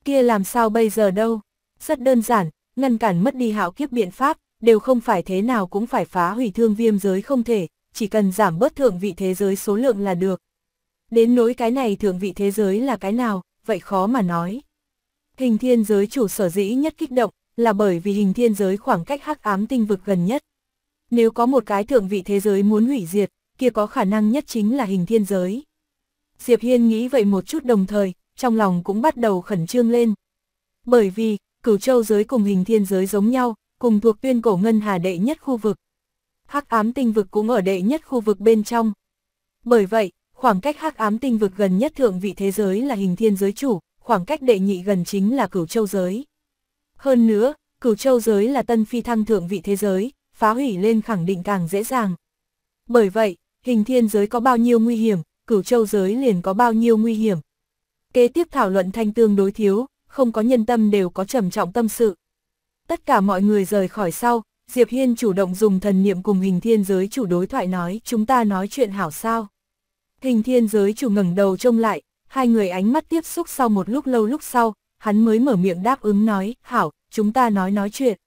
Kia làm sao bây giờ đâu? Rất đơn giản, ngăn cản mất đi hạo kiếp biện pháp, đều không phải thế nào cũng phải phá hủy thương viêm giới không thể, chỉ cần giảm bớt thượng vị thế giới số lượng là được. Đến nỗi cái này thượng vị thế giới là cái nào, vậy khó mà nói. Hình thiên giới chủ sở dĩ nhất kích động, là bởi vì hình thiên giới khoảng cách hắc ám tinh vực gần nhất. Nếu có một cái thượng vị thế giới muốn hủy diệt, kia có khả năng nhất chính là hình thiên giới. Diệp Hiên nghĩ vậy một chút đồng thời, trong lòng cũng bắt đầu khẩn trương lên. Bởi vì, cửu châu giới cùng hình thiên giới giống nhau, cùng thuộc tuyên cổ ngân hà đệ nhất khu vực. Hắc ám tinh vực cũng ở đệ nhất khu vực bên trong. Bởi vậy, khoảng cách hắc ám tinh vực gần nhất thượng vị thế giới là hình thiên giới chủ, khoảng cách đệ nhị gần chính là cửu châu giới. Hơn nữa, cửu châu giới là tân phi thăng thượng vị thế giới, phá hủy lên khẳng định càng dễ dàng. Bởi vậy, hình thiên giới có bao nhiêu nguy hiểm, cửu châu giới liền có bao nhiêu nguy hiểm. Kế tiếp thảo luận thanh tương đối thiếu, không có nhân tâm đều có trầm trọng tâm sự. Tất cả mọi người rời khỏi sau, Diệp Hiên chủ động dùng thần niệm cùng hình thiên giới chủ đối thoại nói chúng ta nói chuyện hảo sao. Hình thiên giới chủ ngẩng đầu trông lại, hai người ánh mắt tiếp xúc sau một lúc lâu lúc sau, hắn mới mở miệng đáp ứng nói, hảo, chúng ta nói nói chuyện.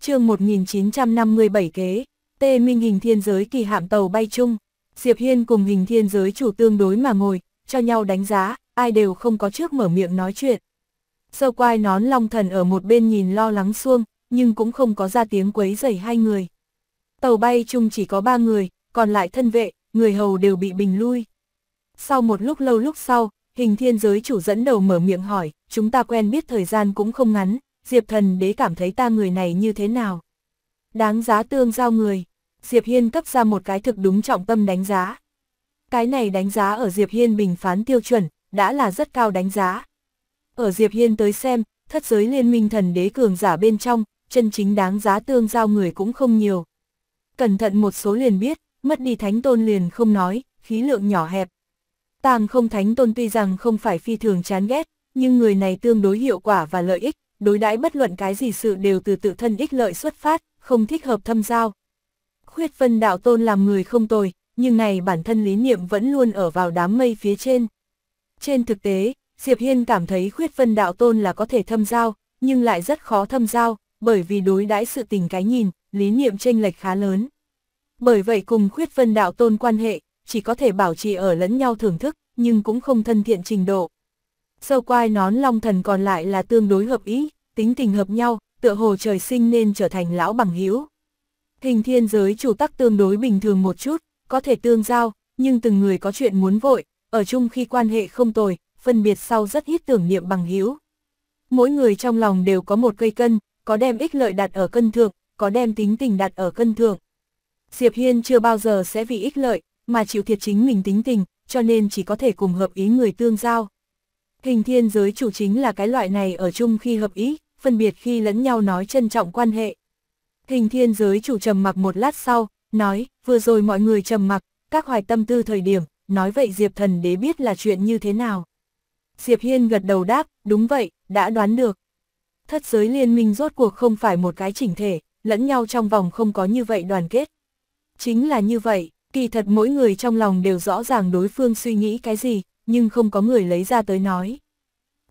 chương 1957 kế, tê minh hình thiên giới kỳ hạm tàu bay chung, Diệp Hiên cùng hình thiên giới chủ tương đối mà ngồi, cho nhau đánh giá, ai đều không có trước mở miệng nói chuyện. Sơ quai nón long thần ở một bên nhìn lo lắng xuông, nhưng cũng không có ra tiếng quấy rầy hai người. Tàu bay chung chỉ có ba người, còn lại thân vệ, người hầu đều bị bình lui. Sau một lúc lâu lúc sau, hình thiên giới chủ dẫn đầu mở miệng hỏi, chúng ta quen biết thời gian cũng không ngắn, Diệp thần đế cảm thấy ta người này như thế nào. Đáng giá tương giao người, Diệp Hiên cấp ra một cái thực đúng trọng tâm đánh giá. Cái này đánh giá ở Diệp Hiên bình phán tiêu chuẩn, đã là rất cao đánh giá, ở Diệp Hiên tới xem, thất giới liên minh thần đế cường giả bên trong, chân chính đáng giá tương giao người cũng không nhiều. Cẩn thận một số liền biết, mất đi thánh tôn liền không nói, khí lượng nhỏ hẹp. Tàng không thánh tôn tuy rằng không phải phi thường chán ghét, nhưng người này tương đối hiệu quả và lợi ích, đối đãi bất luận cái gì sự đều từ tự thân ích lợi xuất phát, không thích hợp thâm giao. Khuyết phân đạo tôn làm người không tồi, nhưng này bản thân lý niệm vẫn luôn ở vào đám mây phía trên. Trên thực tế, Diệp Hiên cảm thấy khuyết Phân đạo tôn là có thể thâm giao, nhưng lại rất khó thâm giao, bởi vì đối đãi sự tình cái nhìn, lý niệm tranh lệch khá lớn. Bởi vậy cùng khuyết Phân đạo tôn quan hệ, chỉ có thể bảo trì ở lẫn nhau thưởng thức, nhưng cũng không thân thiện trình độ. Sâu quai nón long thần còn lại là tương đối hợp ý, tính tình hợp nhau, tựa hồ trời sinh nên trở thành lão bằng hữu. Hình thiên giới chủ tắc tương đối bình thường một chút, có thể tương giao, nhưng từng người có chuyện muốn vội, ở chung khi quan hệ không tồi, phân biệt sau rất ít tưởng niệm bằng hữu. Mỗi người trong lòng đều có một cây cân, có đem ích lợi đặt ở cân thượng, có đem tính tình đặt ở cân thượng. Diệp Hiên chưa bao giờ sẽ vì ích lợi, mà chịu thiệt chính mình tính tình, cho nên chỉ có thể cùng hợp ý người tương giao. Hình thiên giới chủ chính là cái loại này ở chung khi hợp ý, phân biệt khi lẫn nhau nói trân trọng quan hệ. Hình thiên giới chủ trầm mặc một lát sau, nói, vừa rồi mọi người trầm mặc, các hoài tâm tư thời điểm, nói vậy Diệp thần đế biết là chuyện như thế nào. Diệp Hiên gật đầu đáp, đúng vậy, đã đoán được. Thất giới liên minh rốt cuộc không phải một cái chỉnh thể, lẫn nhau trong vòng không có như vậy đoàn kết. Chính là như vậy, kỳ thật mỗi người trong lòng đều rõ ràng đối phương suy nghĩ cái gì, nhưng không có người lấy ra tới nói.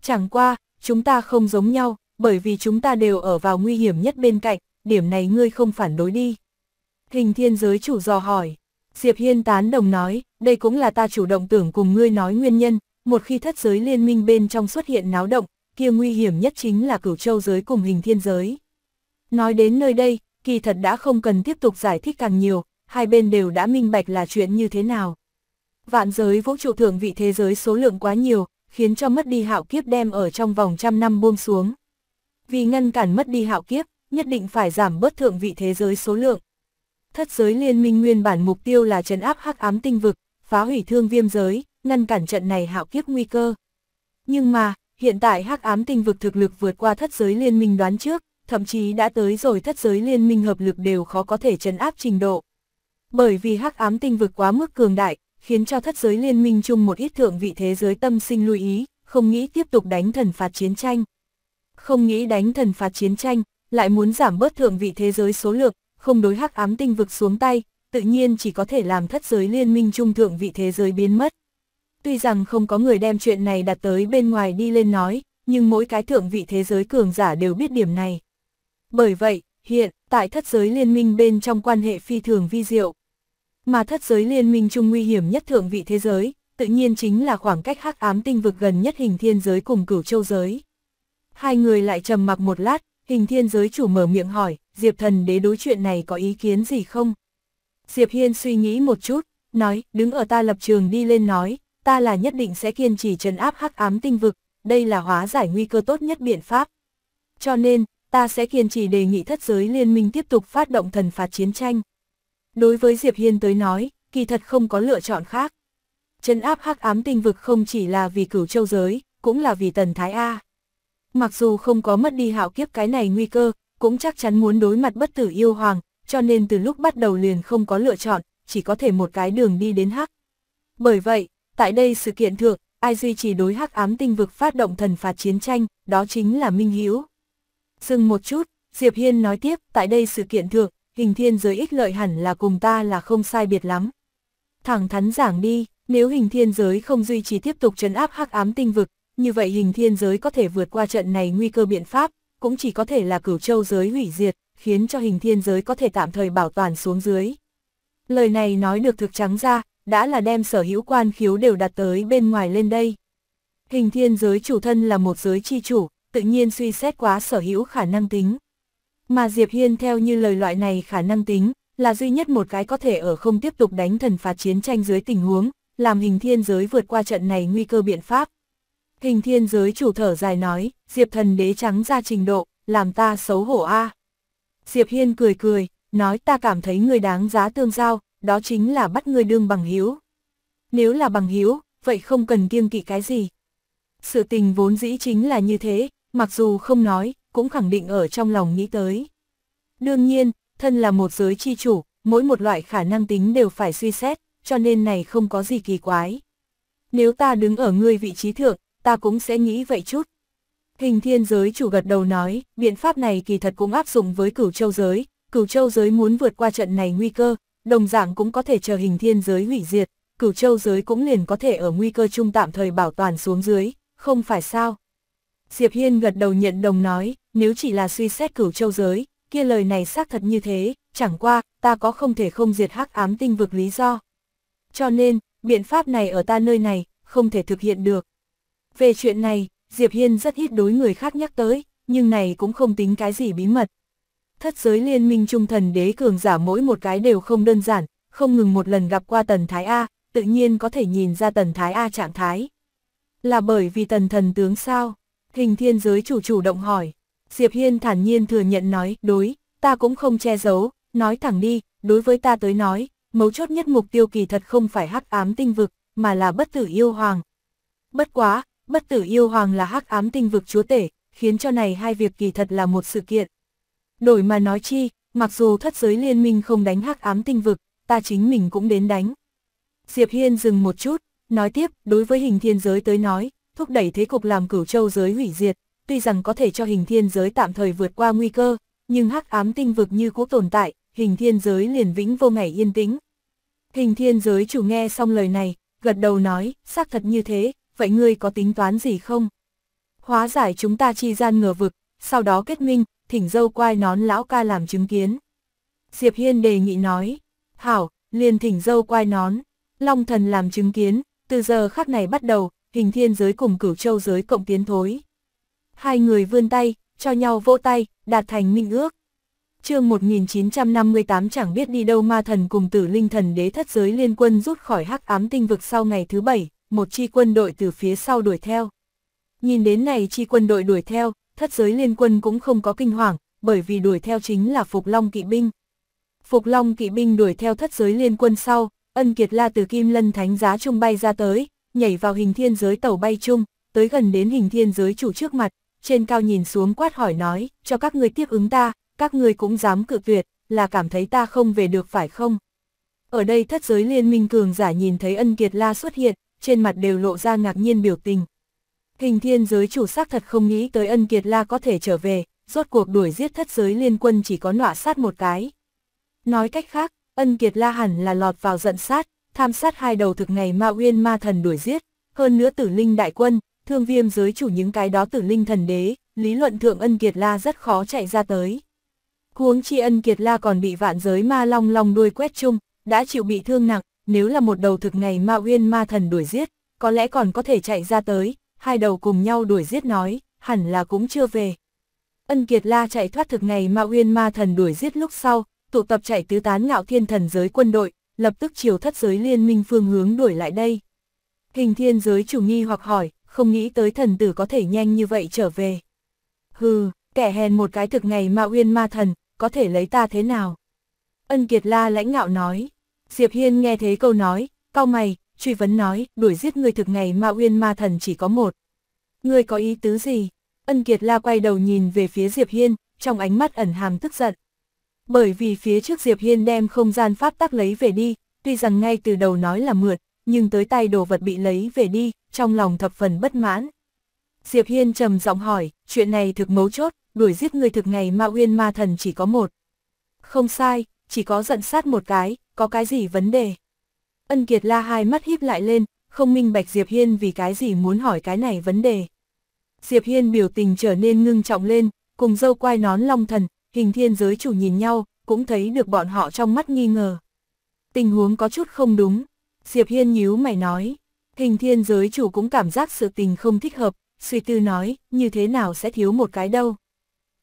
Chẳng qua, chúng ta không giống nhau, bởi vì chúng ta đều ở vào nguy hiểm nhất bên cạnh, điểm này ngươi không phản đối đi. Hình thiên giới chủ dò hỏi, Diệp Hiên tán đồng nói, đây cũng là ta chủ động tưởng cùng ngươi nói nguyên nhân, một khi thất giới liên minh bên trong xuất hiện náo động, kia nguy hiểm nhất chính là cửu châu giới cùng hình thiên giới. Nói đến nơi đây, kỳ thật đã không cần tiếp tục giải thích càng nhiều, hai bên đều đã minh bạch là chuyện như thế nào. Vạn giới vũ trụ thượng vị thế giới số lượng quá nhiều, khiến cho mất đi hạo kiếp đem ở trong vòng trăm năm buông xuống. Vì ngăn cản mất đi hạo kiếp, nhất định phải giảm bớt thượng vị thế giới số lượng. Thất giới liên minh nguyên bản mục tiêu là trấn áp hắc ám tinh vực, phá hủy thương viêm giới, ngăn cản trận này hạo kiếp nguy cơ. Nhưng mà, hiện tại hắc ám tinh vực thực lực vượt qua thất giới liên minh đoán trước, thậm chí đã tới rồi thất giới liên minh hợp lực đều khó có thể trấn áp trình độ. Bởi vì hắc ám tinh vực quá mức cường đại, khiến cho thất giới liên minh chung một ít thượng vị thế giới tâm sinh lưu ý, không nghĩ tiếp tục đánh thần phạt chiến tranh. Không nghĩ đánh thần phạt chiến tranh, lại muốn giảm bớt thượng vị thế giới số lượng, không đối hắc ám tinh vực xuống tay, tự nhiên chỉ có thể làm thất giới liên minh trung thượng vị thế giới biến mất. Tuy rằng không có người đem chuyện này đặt tới bên ngoài đi lên nói, nhưng mỗi cái thượng vị thế giới cường giả đều biết điểm này. Bởi vậy, hiện, tại thất giới liên minh bên trong quan hệ phi thường vi diệu. Mà thất giới liên minh chung nguy hiểm nhất thượng vị thế giới, tự nhiên chính là khoảng cách hắc ám tinh vực gần nhất hình thiên giới cùng cửu châu giới. Hai người lại trầm mặc một lát, hình thiên giới chủ mở miệng hỏi, Diệp thần đế đối chuyện này có ý kiến gì không? Diệp Hiên suy nghĩ một chút, nói, đứng ở ta lập trường đi lên nói, ta là nhất định sẽ kiên trì trấn áp hắc ám tinh vực, đây là hóa giải nguy cơ tốt nhất biện pháp. Cho nên, ta sẽ kiên trì đề nghị thất giới liên minh tiếp tục phát động thần phạt chiến tranh. Đối với Diệp Hiên tới nói, kỳ thật không có lựa chọn khác. Trấn áp hắc ám tinh vực không chỉ là vì cửu châu giới, cũng là vì tần thái A. Mặc dù không có mất đi hạo kiếp cái này nguy cơ, cũng chắc chắn muốn đối mặt bất tử yêu hoàng, cho nên từ lúc bắt đầu liền không có lựa chọn, chỉ có thể một cái đường đi đến hắc. Bởi vậy, Tại đây sự kiện thượng, ai duy trì đối hắc ám tinh vực phát động thần phạt chiến tranh, đó chính là Minh Hiếu. Dừng một chút, Diệp Hiên nói tiếp, tại đây sự kiện thượng, hình thiên giới ích lợi hẳn là cùng ta là không sai biệt lắm. Thẳng thắn giảng đi, nếu hình thiên giới không duy trì tiếp tục trấn áp hắc ám tinh vực, như vậy hình thiên giới có thể vượt qua trận này nguy cơ biện pháp, cũng chỉ có thể là cửu châu giới hủy diệt, khiến cho hình thiên giới có thể tạm thời bảo toàn xuống dưới. Lời này nói được thực trắng ra, đã là đem sở hữu quan khiếu đều đặt tới bên ngoài lên đây. Hình thiên giới chủ thân là một giới chi chủ, tự nhiên suy xét quá sở hữu khả năng tính. Mà Diệp Hiên theo như lời loại này khả năng tính, là duy nhất một cái có thể ở không tiếp tục đánh thần phạt chiến tranh dưới tình huống, làm hình thiên giới vượt qua trận này nguy cơ biện pháp. Hình thiên giới chủ thở dài nói, Diệp thần đế trắng ra trình độ, làm ta xấu hổ a. Diệp Hiên cười cười, nói ta cảm thấy người đáng giá tương giao, đó chính là bắt người đương bằng hiếu. Nếu là bằng hiếu, vậy không cần kiêng kỵ cái gì. Sự tình vốn dĩ chính là như thế, mặc dù không nói, cũng khẳng định ở trong lòng nghĩ tới. Đương nhiên, thân là một giới chi chủ, mỗi một loại khả năng tính đều phải suy xét, cho nên này không có gì kỳ quái. Nếu ta đứng ở ngươi vị trí thượng, ta cũng sẽ nghĩ vậy chút. Hình thiên giới chủ gật đầu nói, biện pháp này kỳ thật cũng áp dụng với cửu châu giới, cửu châu giới muốn vượt qua trận này nguy cơ, đồng dạng cũng có thể chờ hình thiên giới hủy diệt, cửu châu giới cũng liền có thể ở nguy cơ chung tạm thời bảo toàn xuống dưới, không phải sao? Diệp Hiên gật đầu nhận đồng nói, nếu chỉ là suy xét cửu châu giới, kia lời này xác thật như thế, chẳng qua, ta có không thể không diệt hắc ám tinh vực lý do. Cho nên, biện pháp này ở ta nơi này, không thể thực hiện được. Về chuyện này, Diệp Hiên rất ít đối người khác nhắc tới, nhưng này cũng không tính cái gì bí mật, thất giới liên minh trung thần đế cường giả mỗi một cái đều không đơn giản, không ngừng một lần gặp qua tần thái A, tự nhiên có thể nhìn ra tần thái A trạng thái. Là bởi vì tần thần tướng sao? Hình thiên giới chủ chủ động hỏi. Diệp Hiên thản nhiên thừa nhận nói, đối, ta cũng không che giấu, nói thẳng đi, đối với ta tới nói, mấu chốt nhất mục tiêu kỳ thật không phải hắc ám tinh vực, mà là bất tử yêu hoàng. Bất quá, bất tử yêu hoàng là hắc ám tinh vực chúa tể, khiến cho này hai việc kỳ thật là một sự kiện. Đổi mà nói chi, mặc dù thất giới liên minh không đánh hắc ám tinh vực, ta chính mình cũng đến đánh. Diệp Hiên dừng một chút, nói tiếp, đối với hình thiên giới tới nói, thúc đẩy thế cục làm cửu châu giới hủy diệt, tuy rằng có thể cho hình thiên giới tạm thời vượt qua nguy cơ, nhưng hắc ám tinh vực như cũ tồn tại, hình thiên giới liền vĩnh vô ngày yên tĩnh. Hình thiên giới chủ nghe xong lời này, gật đầu nói, xác thật như thế, vậy ngươi có tính toán gì không? Hóa giải chúng ta chi gian ngờ vực, sau đó kết minh, thỉnh dâu quai nón lão ca làm chứng kiến. Diệp Hiên đề nghị nói, Hảo, liền thỉnh dâu quai nón, Long Thần làm chứng kiến, từ giờ khắc này bắt đầu, hình thiên giới cùng cửu châu giới cộng tiến thối. Hai người vươn tay, cho nhau vỗ tay, đạt thành minh ước. chương 1958 chẳng biết đi đâu ma thần cùng tử linh thần đế thất giới liên quân rút khỏi hắc ám tinh vực sau ngày thứ bảy, một chi quân đội từ phía sau đuổi theo. Nhìn đến này chi quân đội đuổi theo, thất giới liên quân cũng không có kinh hoàng, bởi vì đuổi theo chính là Phục Long kỵ binh. Phục Long kỵ binh đuổi theo thất giới liên quân sau, ân kiệt la từ kim lân thánh giá trung bay ra tới, nhảy vào hình thiên giới tàu bay chung, tới gần đến hình thiên giới chủ trước mặt, trên cao nhìn xuống quát hỏi nói, cho các người tiếp ứng ta, các người cũng dám cự tuyệt, là cảm thấy ta không về được phải không? Ở đây thất giới liên minh cường giả nhìn thấy ân kiệt la xuất hiện, trên mặt đều lộ ra ngạc nhiên biểu tình. Hình thiên giới chủ xác thật không nghĩ tới ân kiệt la có thể trở về, rốt cuộc đuổi giết thất giới liên quân chỉ có nọa sát một cái. Nói cách khác, ân kiệt la hẳn là lọt vào giận sát, tham sát hai đầu thực ngày ma uyên ma thần đuổi giết, hơn nữa tử linh đại quân, thương viêm giới chủ những cái đó tử linh thần đế, lý luận thượng ân kiệt la rất khó chạy ra tới. Huống chi ân kiệt la còn bị vạn giới ma long long đuôi quét chung, đã chịu bị thương nặng, nếu là một đầu thực ngày ma uyên ma thần đuổi giết, có lẽ còn có thể chạy ra tới, hai đầu cùng nhau đuổi giết nói, hẳn là cũng chưa về. Ân Kiệt La chạy thoát thực ngày mà Uyên Ma Thần đuổi giết lúc sau, tụ tập chạy tứ tán ngạo thiên thần giới quân đội, lập tức chiều thất giới liên minh phương hướng đuổi lại đây. Hình thiên giới chủ nghi hoặc hỏi, không nghĩ tới thần tử có thể nhanh như vậy trở về. Hừ, kẻ hèn một cái thực ngày mà Uyên Ma Thần, có thể lấy ta thế nào? Ân Kiệt La lãnh ngạo nói. Diệp Hiên nghe thế câu nói, cao mày, truy vấn nói, đuổi giết người thực ngày ma uyên ma thần chỉ có một. người có ý tứ gì? Ân Kiệt La quay đầu nhìn về phía Diệp Hiên, trong ánh mắt ẩn hàm tức giận. Bởi vì phía trước Diệp Hiên đem không gian pháp tắc lấy về đi, tuy rằng ngay từ đầu nói là mượn, nhưng tới tay đồ vật bị lấy về đi, trong lòng thập phần bất mãn. Diệp Hiên trầm giọng hỏi, chuyện này thực mấu chốt, đuổi giết người thực ngày ma uyên ma thần chỉ có một. Không sai, chỉ có giận sát một cái, có cái gì vấn đề? Ân Kiệt La hai mắt híp lại lên, không minh bạch Diệp Hiên vì cái gì muốn hỏi cái này vấn đề. Diệp Hiên biểu tình trở nên ngưng trọng lên, cùng dâu quai nón long thần, hình thiên giới chủ nhìn nhau, cũng thấy được bọn họ trong mắt nghi ngờ. Tình huống có chút không đúng, Diệp Hiên nhíu mày nói, hình thiên giới chủ cũng cảm giác sự tình không thích hợp, suy tư nói, như thế nào sẽ thiếu một cái đâu.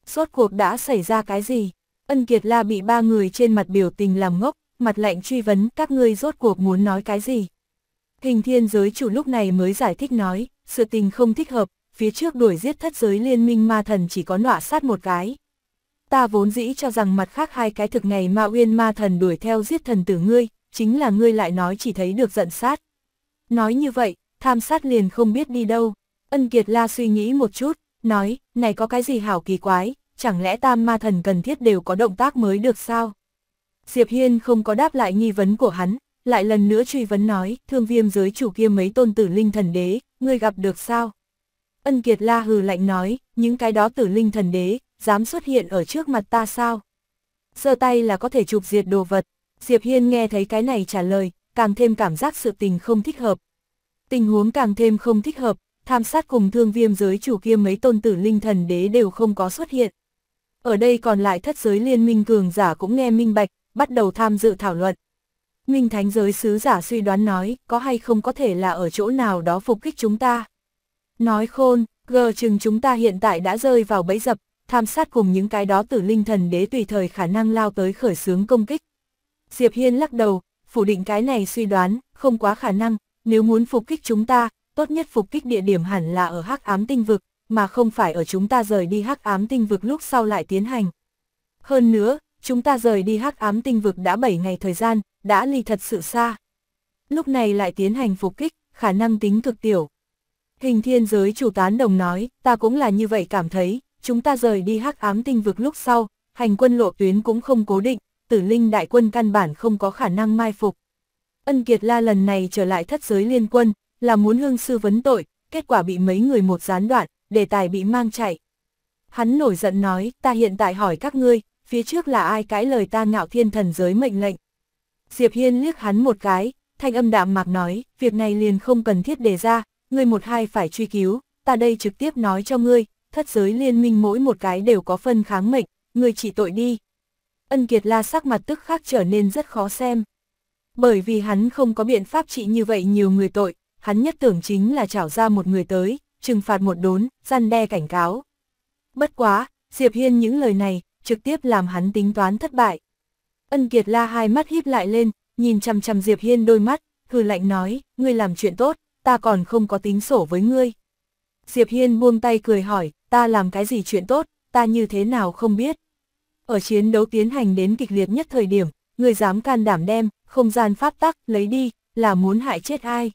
Suốt cuộc đã xảy ra cái gì? Ân Kiệt La bị ba người trên mặt biểu tình làm ngốc, mặt lạnh truy vấn các ngươi rốt cuộc muốn nói cái gì. Hình thiên giới chủ lúc này mới giải thích nói, sự tình không thích hợp, phía trước đuổi giết thất giới liên minh ma thần chỉ có nọa sát một cái. Ta vốn dĩ cho rằng mặt khác hai cái thực này ma uyên ma thần đuổi theo giết thần tử ngươi, chính là ngươi lại nói chỉ thấy được giận sát. Nói như vậy, tham sát liền không biết đi đâu. Ân Kiệt La suy nghĩ một chút, nói, này có cái gì hảo kỳ quái, chẳng lẽ tam ma thần cần thiết đều có động tác mới được sao? Diệp Hiên không có đáp lại nghi vấn của hắn, lại lần nữa truy vấn nói, thương viêm giới chủ kia mấy tôn tử linh thần đế, ngươi gặp được sao? Ân Kiệt La hừ lạnh nói, những cái đó tử linh thần đế, dám xuất hiện ở trước mặt ta sao? Giơ tay là có thể chụp diệt đồ vật. Diệp Hiên nghe thấy cái này trả lời, càng thêm cảm giác sự tình không thích hợp. Tình huống càng thêm không thích hợp, tham sát cùng thương viêm giới chủ kia mấy tôn tử linh thần đế đều không có xuất hiện. Ở đây còn lại thất giới liên minh cường giả cũng nghe minh bạch, bắt đầu tham dự thảo luận. Minh Thánh giới sứ giả suy đoán nói, có hay không có thể là ở chỗ nào đó phục kích chúng ta. Nói khôn, gờ chừng chúng ta hiện tại đã rơi vào bẫy dập, tham sát cùng những cái đó tử linh thần đế tùy thời khả năng lao tới khởi xướng công kích. Diệp Hiên lắc đầu, phủ định cái này suy đoán, không quá khả năng, nếu muốn phục kích chúng ta, tốt nhất phục kích địa điểm hẳn là ở hắc ám tinh vực, mà không phải ở chúng ta rời đi hắc ám tinh vực lúc sau lại tiến hành. Hơn nữa, chúng ta rời đi hắc ám tinh vực đã 7 ngày thời gian, đã ly thật sự xa. Lúc này lại tiến hành phục kích, khả năng tính cực tiểu. Hình thiên giới chủ tán đồng nói, ta cũng là như vậy cảm thấy, chúng ta rời đi hắc ám tinh vực lúc sau, hành quân lộ tuyến cũng không cố định, tử linh đại quân căn bản không có khả năng mai phục. Ân Kiệt La lần này trở lại thất giới liên quân, là muốn hương sư vấn tội, kết quả bị mấy người một gián đoạn, đề tài bị mang chạy. Hắn nổi giận nói, ta hiện tại hỏi các ngươi, phía trước là ai cãi lời ta ngạo thiên thần giới mệnh lệnh. Diệp Hiên liếc hắn một cái, thanh âm đạm mạc nói, việc này liền không cần thiết đề ra, ngươi một hai phải truy cứu, ta đây trực tiếp nói cho ngươi, thất giới liên minh mỗi một cái đều có phân kháng mệnh, ngươi chỉ tội đi. Ân Kiệt La sắc mặt tức khắc trở nên rất khó xem. Bởi vì hắn không có biện pháp trị như vậy nhiều người tội, hắn nhất tưởng chính là trảo ra một người tới, trừng phạt một đốn, gian đe cảnh cáo. Bất quá, Diệp Hiên những lời này, trực tiếp làm hắn tính toán thất bại. Ân Kiệt La hai mắt híp lại lên, nhìn chằm chằm Diệp Hiên đôi mắt, hừ lạnh nói, ngươi làm chuyện tốt, ta còn không có tính sổ với ngươi. Diệp Hiên buông tay cười hỏi, ta làm cái gì chuyện tốt, ta như thế nào không biết. Ở chiến đấu tiến hành đến kịch liệt nhất thời điểm, ngươi dám can đảm đem, không gian pháp tắc, lấy đi, là muốn hại chết ai.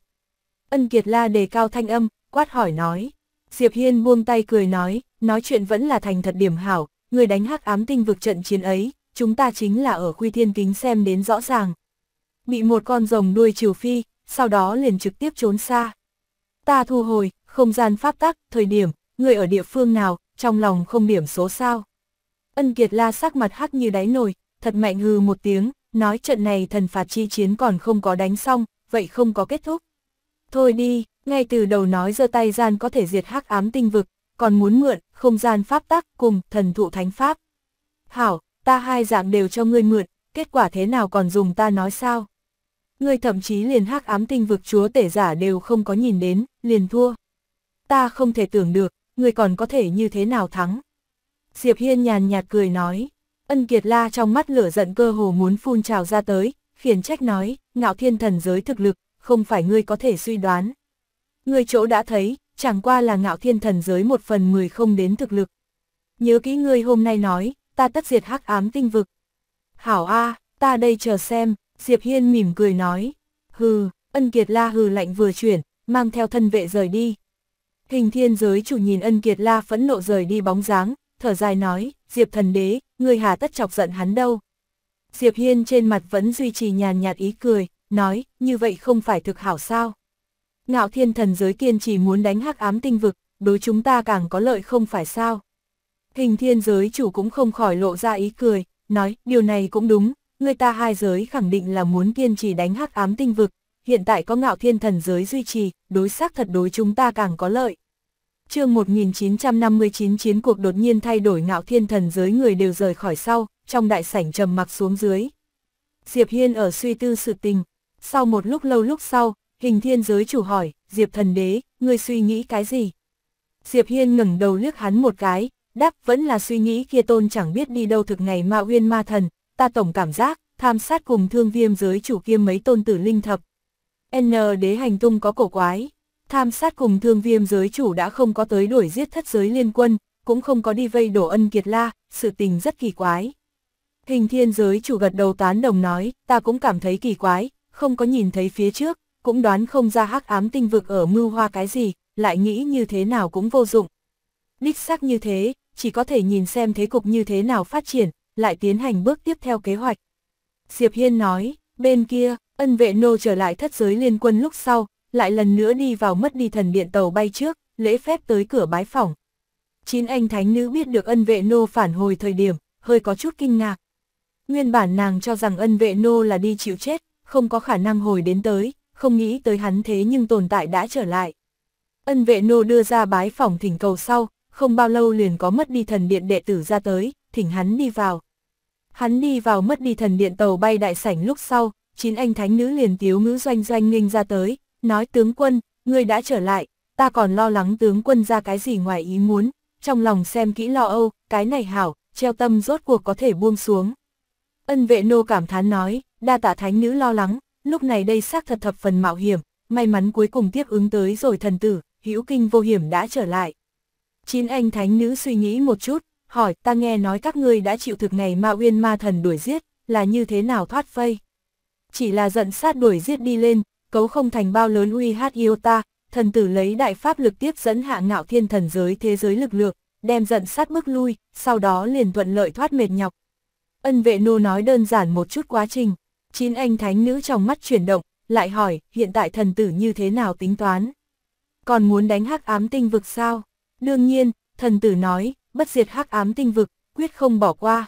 Ân Kiệt La đề cao thanh âm, quát hỏi nói. Diệp Hiên buông tay cười nói, nói chuyện vẫn là thành thật điểm hảo, người đánh hắc ám tinh vực trận chiến ấy, chúng ta chính là ở Quy Thiên Kính xem đến rõ ràng. Bị một con rồng đuôi trừ phi, sau đó liền trực tiếp trốn xa. Ta thu hồi, không gian pháp tắc, thời điểm, người ở địa phương nào, trong lòng không điểm số sao. Ân Kiệt La sắc mặt hắc như đáy nồi, thật mạnh hừ một tiếng, nói trận này thần phạt chi chiến còn không có đánh xong, vậy không có kết thúc. Thôi đi, ngay từ đầu nói giơ tay gian có thể diệt hắc ám tinh vực, còn muốn mượn, không gian pháp tắc cùng thần thụ thánh pháp. Hảo, ta hai dạng đều cho ngươi mượn, kết quả thế nào còn dùng ta nói sao? Ngươi thậm chí liền hắc ám tinh vực chúa tể giả đều không có nhìn đến, liền thua. Ta không thể tưởng được, ngươi còn có thể như thế nào thắng. Diệp Hiên nhàn nhạt cười nói, ân kiệt la trong mắt lửa giận cơ hồ muốn phun trào ra tới, khiển trách nói, ngạo thiên thần giới thực lực, không phải ngươi có thể suy đoán. Ngươi chỗ đã thấy, chẳng qua là ngạo thiên thần giới một phần mười không đến thực lực. Nhớ kỹ ngươi hôm nay nói, ta tất diệt hắc ám tinh vực. Hảo a, ta đây chờ xem, Diệp Hiên mỉm cười nói. Hừ, ân kiệt la hừ lạnh vừa chuyển, mang theo thân vệ rời đi. Hình thiên giới chủ nhìn ân kiệt la phẫn nộ rời đi bóng dáng, thở dài nói, Diệp thần đế, người hà tất chọc giận hắn đâu. Diệp Hiên trên mặt vẫn duy trì nhàn nhạt ý cười, nói, như vậy không phải thực hảo sao ngạo thiên thần giới kiên trì muốn đánh hắc ám tinh vực, đối chúng ta càng có lợi không phải sao. Hình thiên giới chủ cũng không khỏi lộ ra ý cười, nói điều này cũng đúng, người ta hai giới khẳng định là muốn kiên trì đánh hắc ám tinh vực, hiện tại có ngạo thiên thần giới duy trì, đối xác thật đối chúng ta càng có lợi. chương 1959 chiến cuộc đột nhiên thay đổi ngạo thiên thần giới người đều rời khỏi sau, trong đại sảnh trầm mặc xuống dưới. Diệp Hiên ở suy tư sự tình, sau một lúc lâu lúc sau, Hình thiên giới chủ hỏi, Diệp thần đế, ngươi suy nghĩ cái gì? Diệp Hiên ngẩng đầu liếc hắn một cái, đáp vẫn là suy nghĩ kia tôn chẳng biết đi đâu thực ngày ma uyên ma thần, ta tổng cảm giác, tham sát cùng thương viêm giới chủ kia mấy tôn tử linh thập. N đế hành tung có cổ quái, tham sát cùng thương viêm giới chủ đã không có tới đuổi giết thất giới liên quân, cũng không có đi vây đổ ân kiệt la, sự tình rất kỳ quái. Hình thiên giới chủ gật đầu tán đồng nói, ta cũng cảm thấy kỳ quái, không có nhìn thấy phía trước, cũng đoán không ra hắc ám tinh vực ở mưu hoa cái gì, lại nghĩ như thế nào cũng vô dụng. Đích xác như thế, chỉ có thể nhìn xem thế cục như thế nào phát triển, lại tiến hành bước tiếp theo kế hoạch. Diệp Hiên nói, bên kia, ân vệ nô trở lại thất giới liên quân lúc sau, lại lần nữa đi vào mất đi thần điện tàu bay trước, lễ phép tới cửa bái phỏng. Chín anh thánh nữ biết được ân vệ nô phản hồi thời điểm, hơi có chút kinh ngạc. Nguyên bản nàng cho rằng ân vệ nô là đi chịu chết, không có khả năng hồi đến tới, không nghĩ tới hắn thế nhưng tồn tại đã trở lại. Ân vệ nô đưa ra bái phỏng thỉnh cầu sau, không bao lâu liền có mất đi thần điện đệ tử ra tới, thỉnh hắn đi vào. Hắn đi vào mất đi thần điện tàu bay đại sảnh lúc sau, chín anh thánh nữ liền tiếu ngữ doanh doanh nghênh ra tới, nói tướng quân, ngươi đã trở lại, ta còn lo lắng tướng quân ra cái gì ngoài ý muốn, trong lòng xem kỹ lo âu, cái này hảo, treo tâm rốt cuộc có thể buông xuống. Ân vệ nô cảm thán nói, đa tạ thánh nữ lo lắng, lúc này đây xác thật thập phần mạo hiểm, may mắn cuối cùng tiếp ứng tới rồi thần tử, hữu kinh vô hiểm đã trở lại. Chín anh thánh nữ suy nghĩ một chút, hỏi ta nghe nói các ngươi đã chịu thực ngày ma uyên ma thần đuổi giết, là như thế nào thoát phây Chỉ là giận sát đuổi giết đi lên, cấu không thành bao lớn uy hát yêu ta, thần tử lấy đại pháp lực tiếp dẫn hạ ngạo thiên thần giới thế giới lực lượng, đem giận sát bước lui, sau đó liền thuận lợi thoát mệt nhọc. Ân vệ nô nói đơn giản một chút quá trình, chín anh thánh nữ trong mắt chuyển động, lại hỏi, hiện tại thần tử như thế nào tính toán? Còn muốn đánh hắc ám tinh vực sao? Đương nhiên, thần tử nói, bất diệt hắc ám tinh vực, quyết không bỏ qua.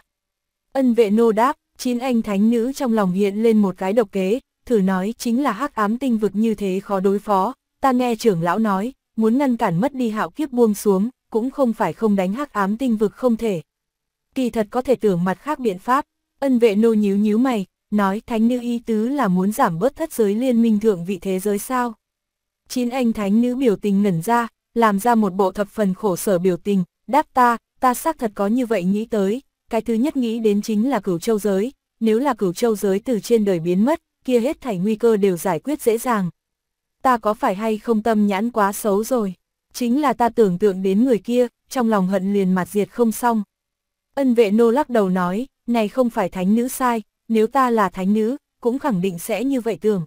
Ân vệ nô đáp, chín anh thánh nữ trong lòng hiện lên một cái độc kế, thử nói chính là hắc ám tinh vực như thế khó đối phó, ta nghe trưởng lão nói, muốn ngăn cản mất đi hạo kiếp buông xuống, cũng không phải không đánh hắc ám tinh vực không thể. Kỳ thật có thể tưởng mặt khác biện pháp, ân vệ nô nhíu nhíu mày, nói thánh nữ ý tứ là muốn giảm bớt thất giới liên minh thượng vị thế giới sao. Chín anh thánh nữ biểu tình ngẩn ra, làm ra một bộ thập phần khổ sở biểu tình, đáp ta, ta xác thật có như vậy nghĩ tới, cái thứ nhất nghĩ đến chính là cửu châu giới, nếu là cửu châu giới từ trên đời biến mất, kia hết thảy nguy cơ đều giải quyết dễ dàng. Ta có phải hay không tâm nhãn quá xấu rồi, chính là ta tưởng tượng đến người kia, trong lòng hận liền mặt diệt không xong. Ân vệ nô lắc đầu nói, này không phải thánh nữ sai, nếu ta là thánh nữ, cũng khẳng định sẽ như vậy tưởng.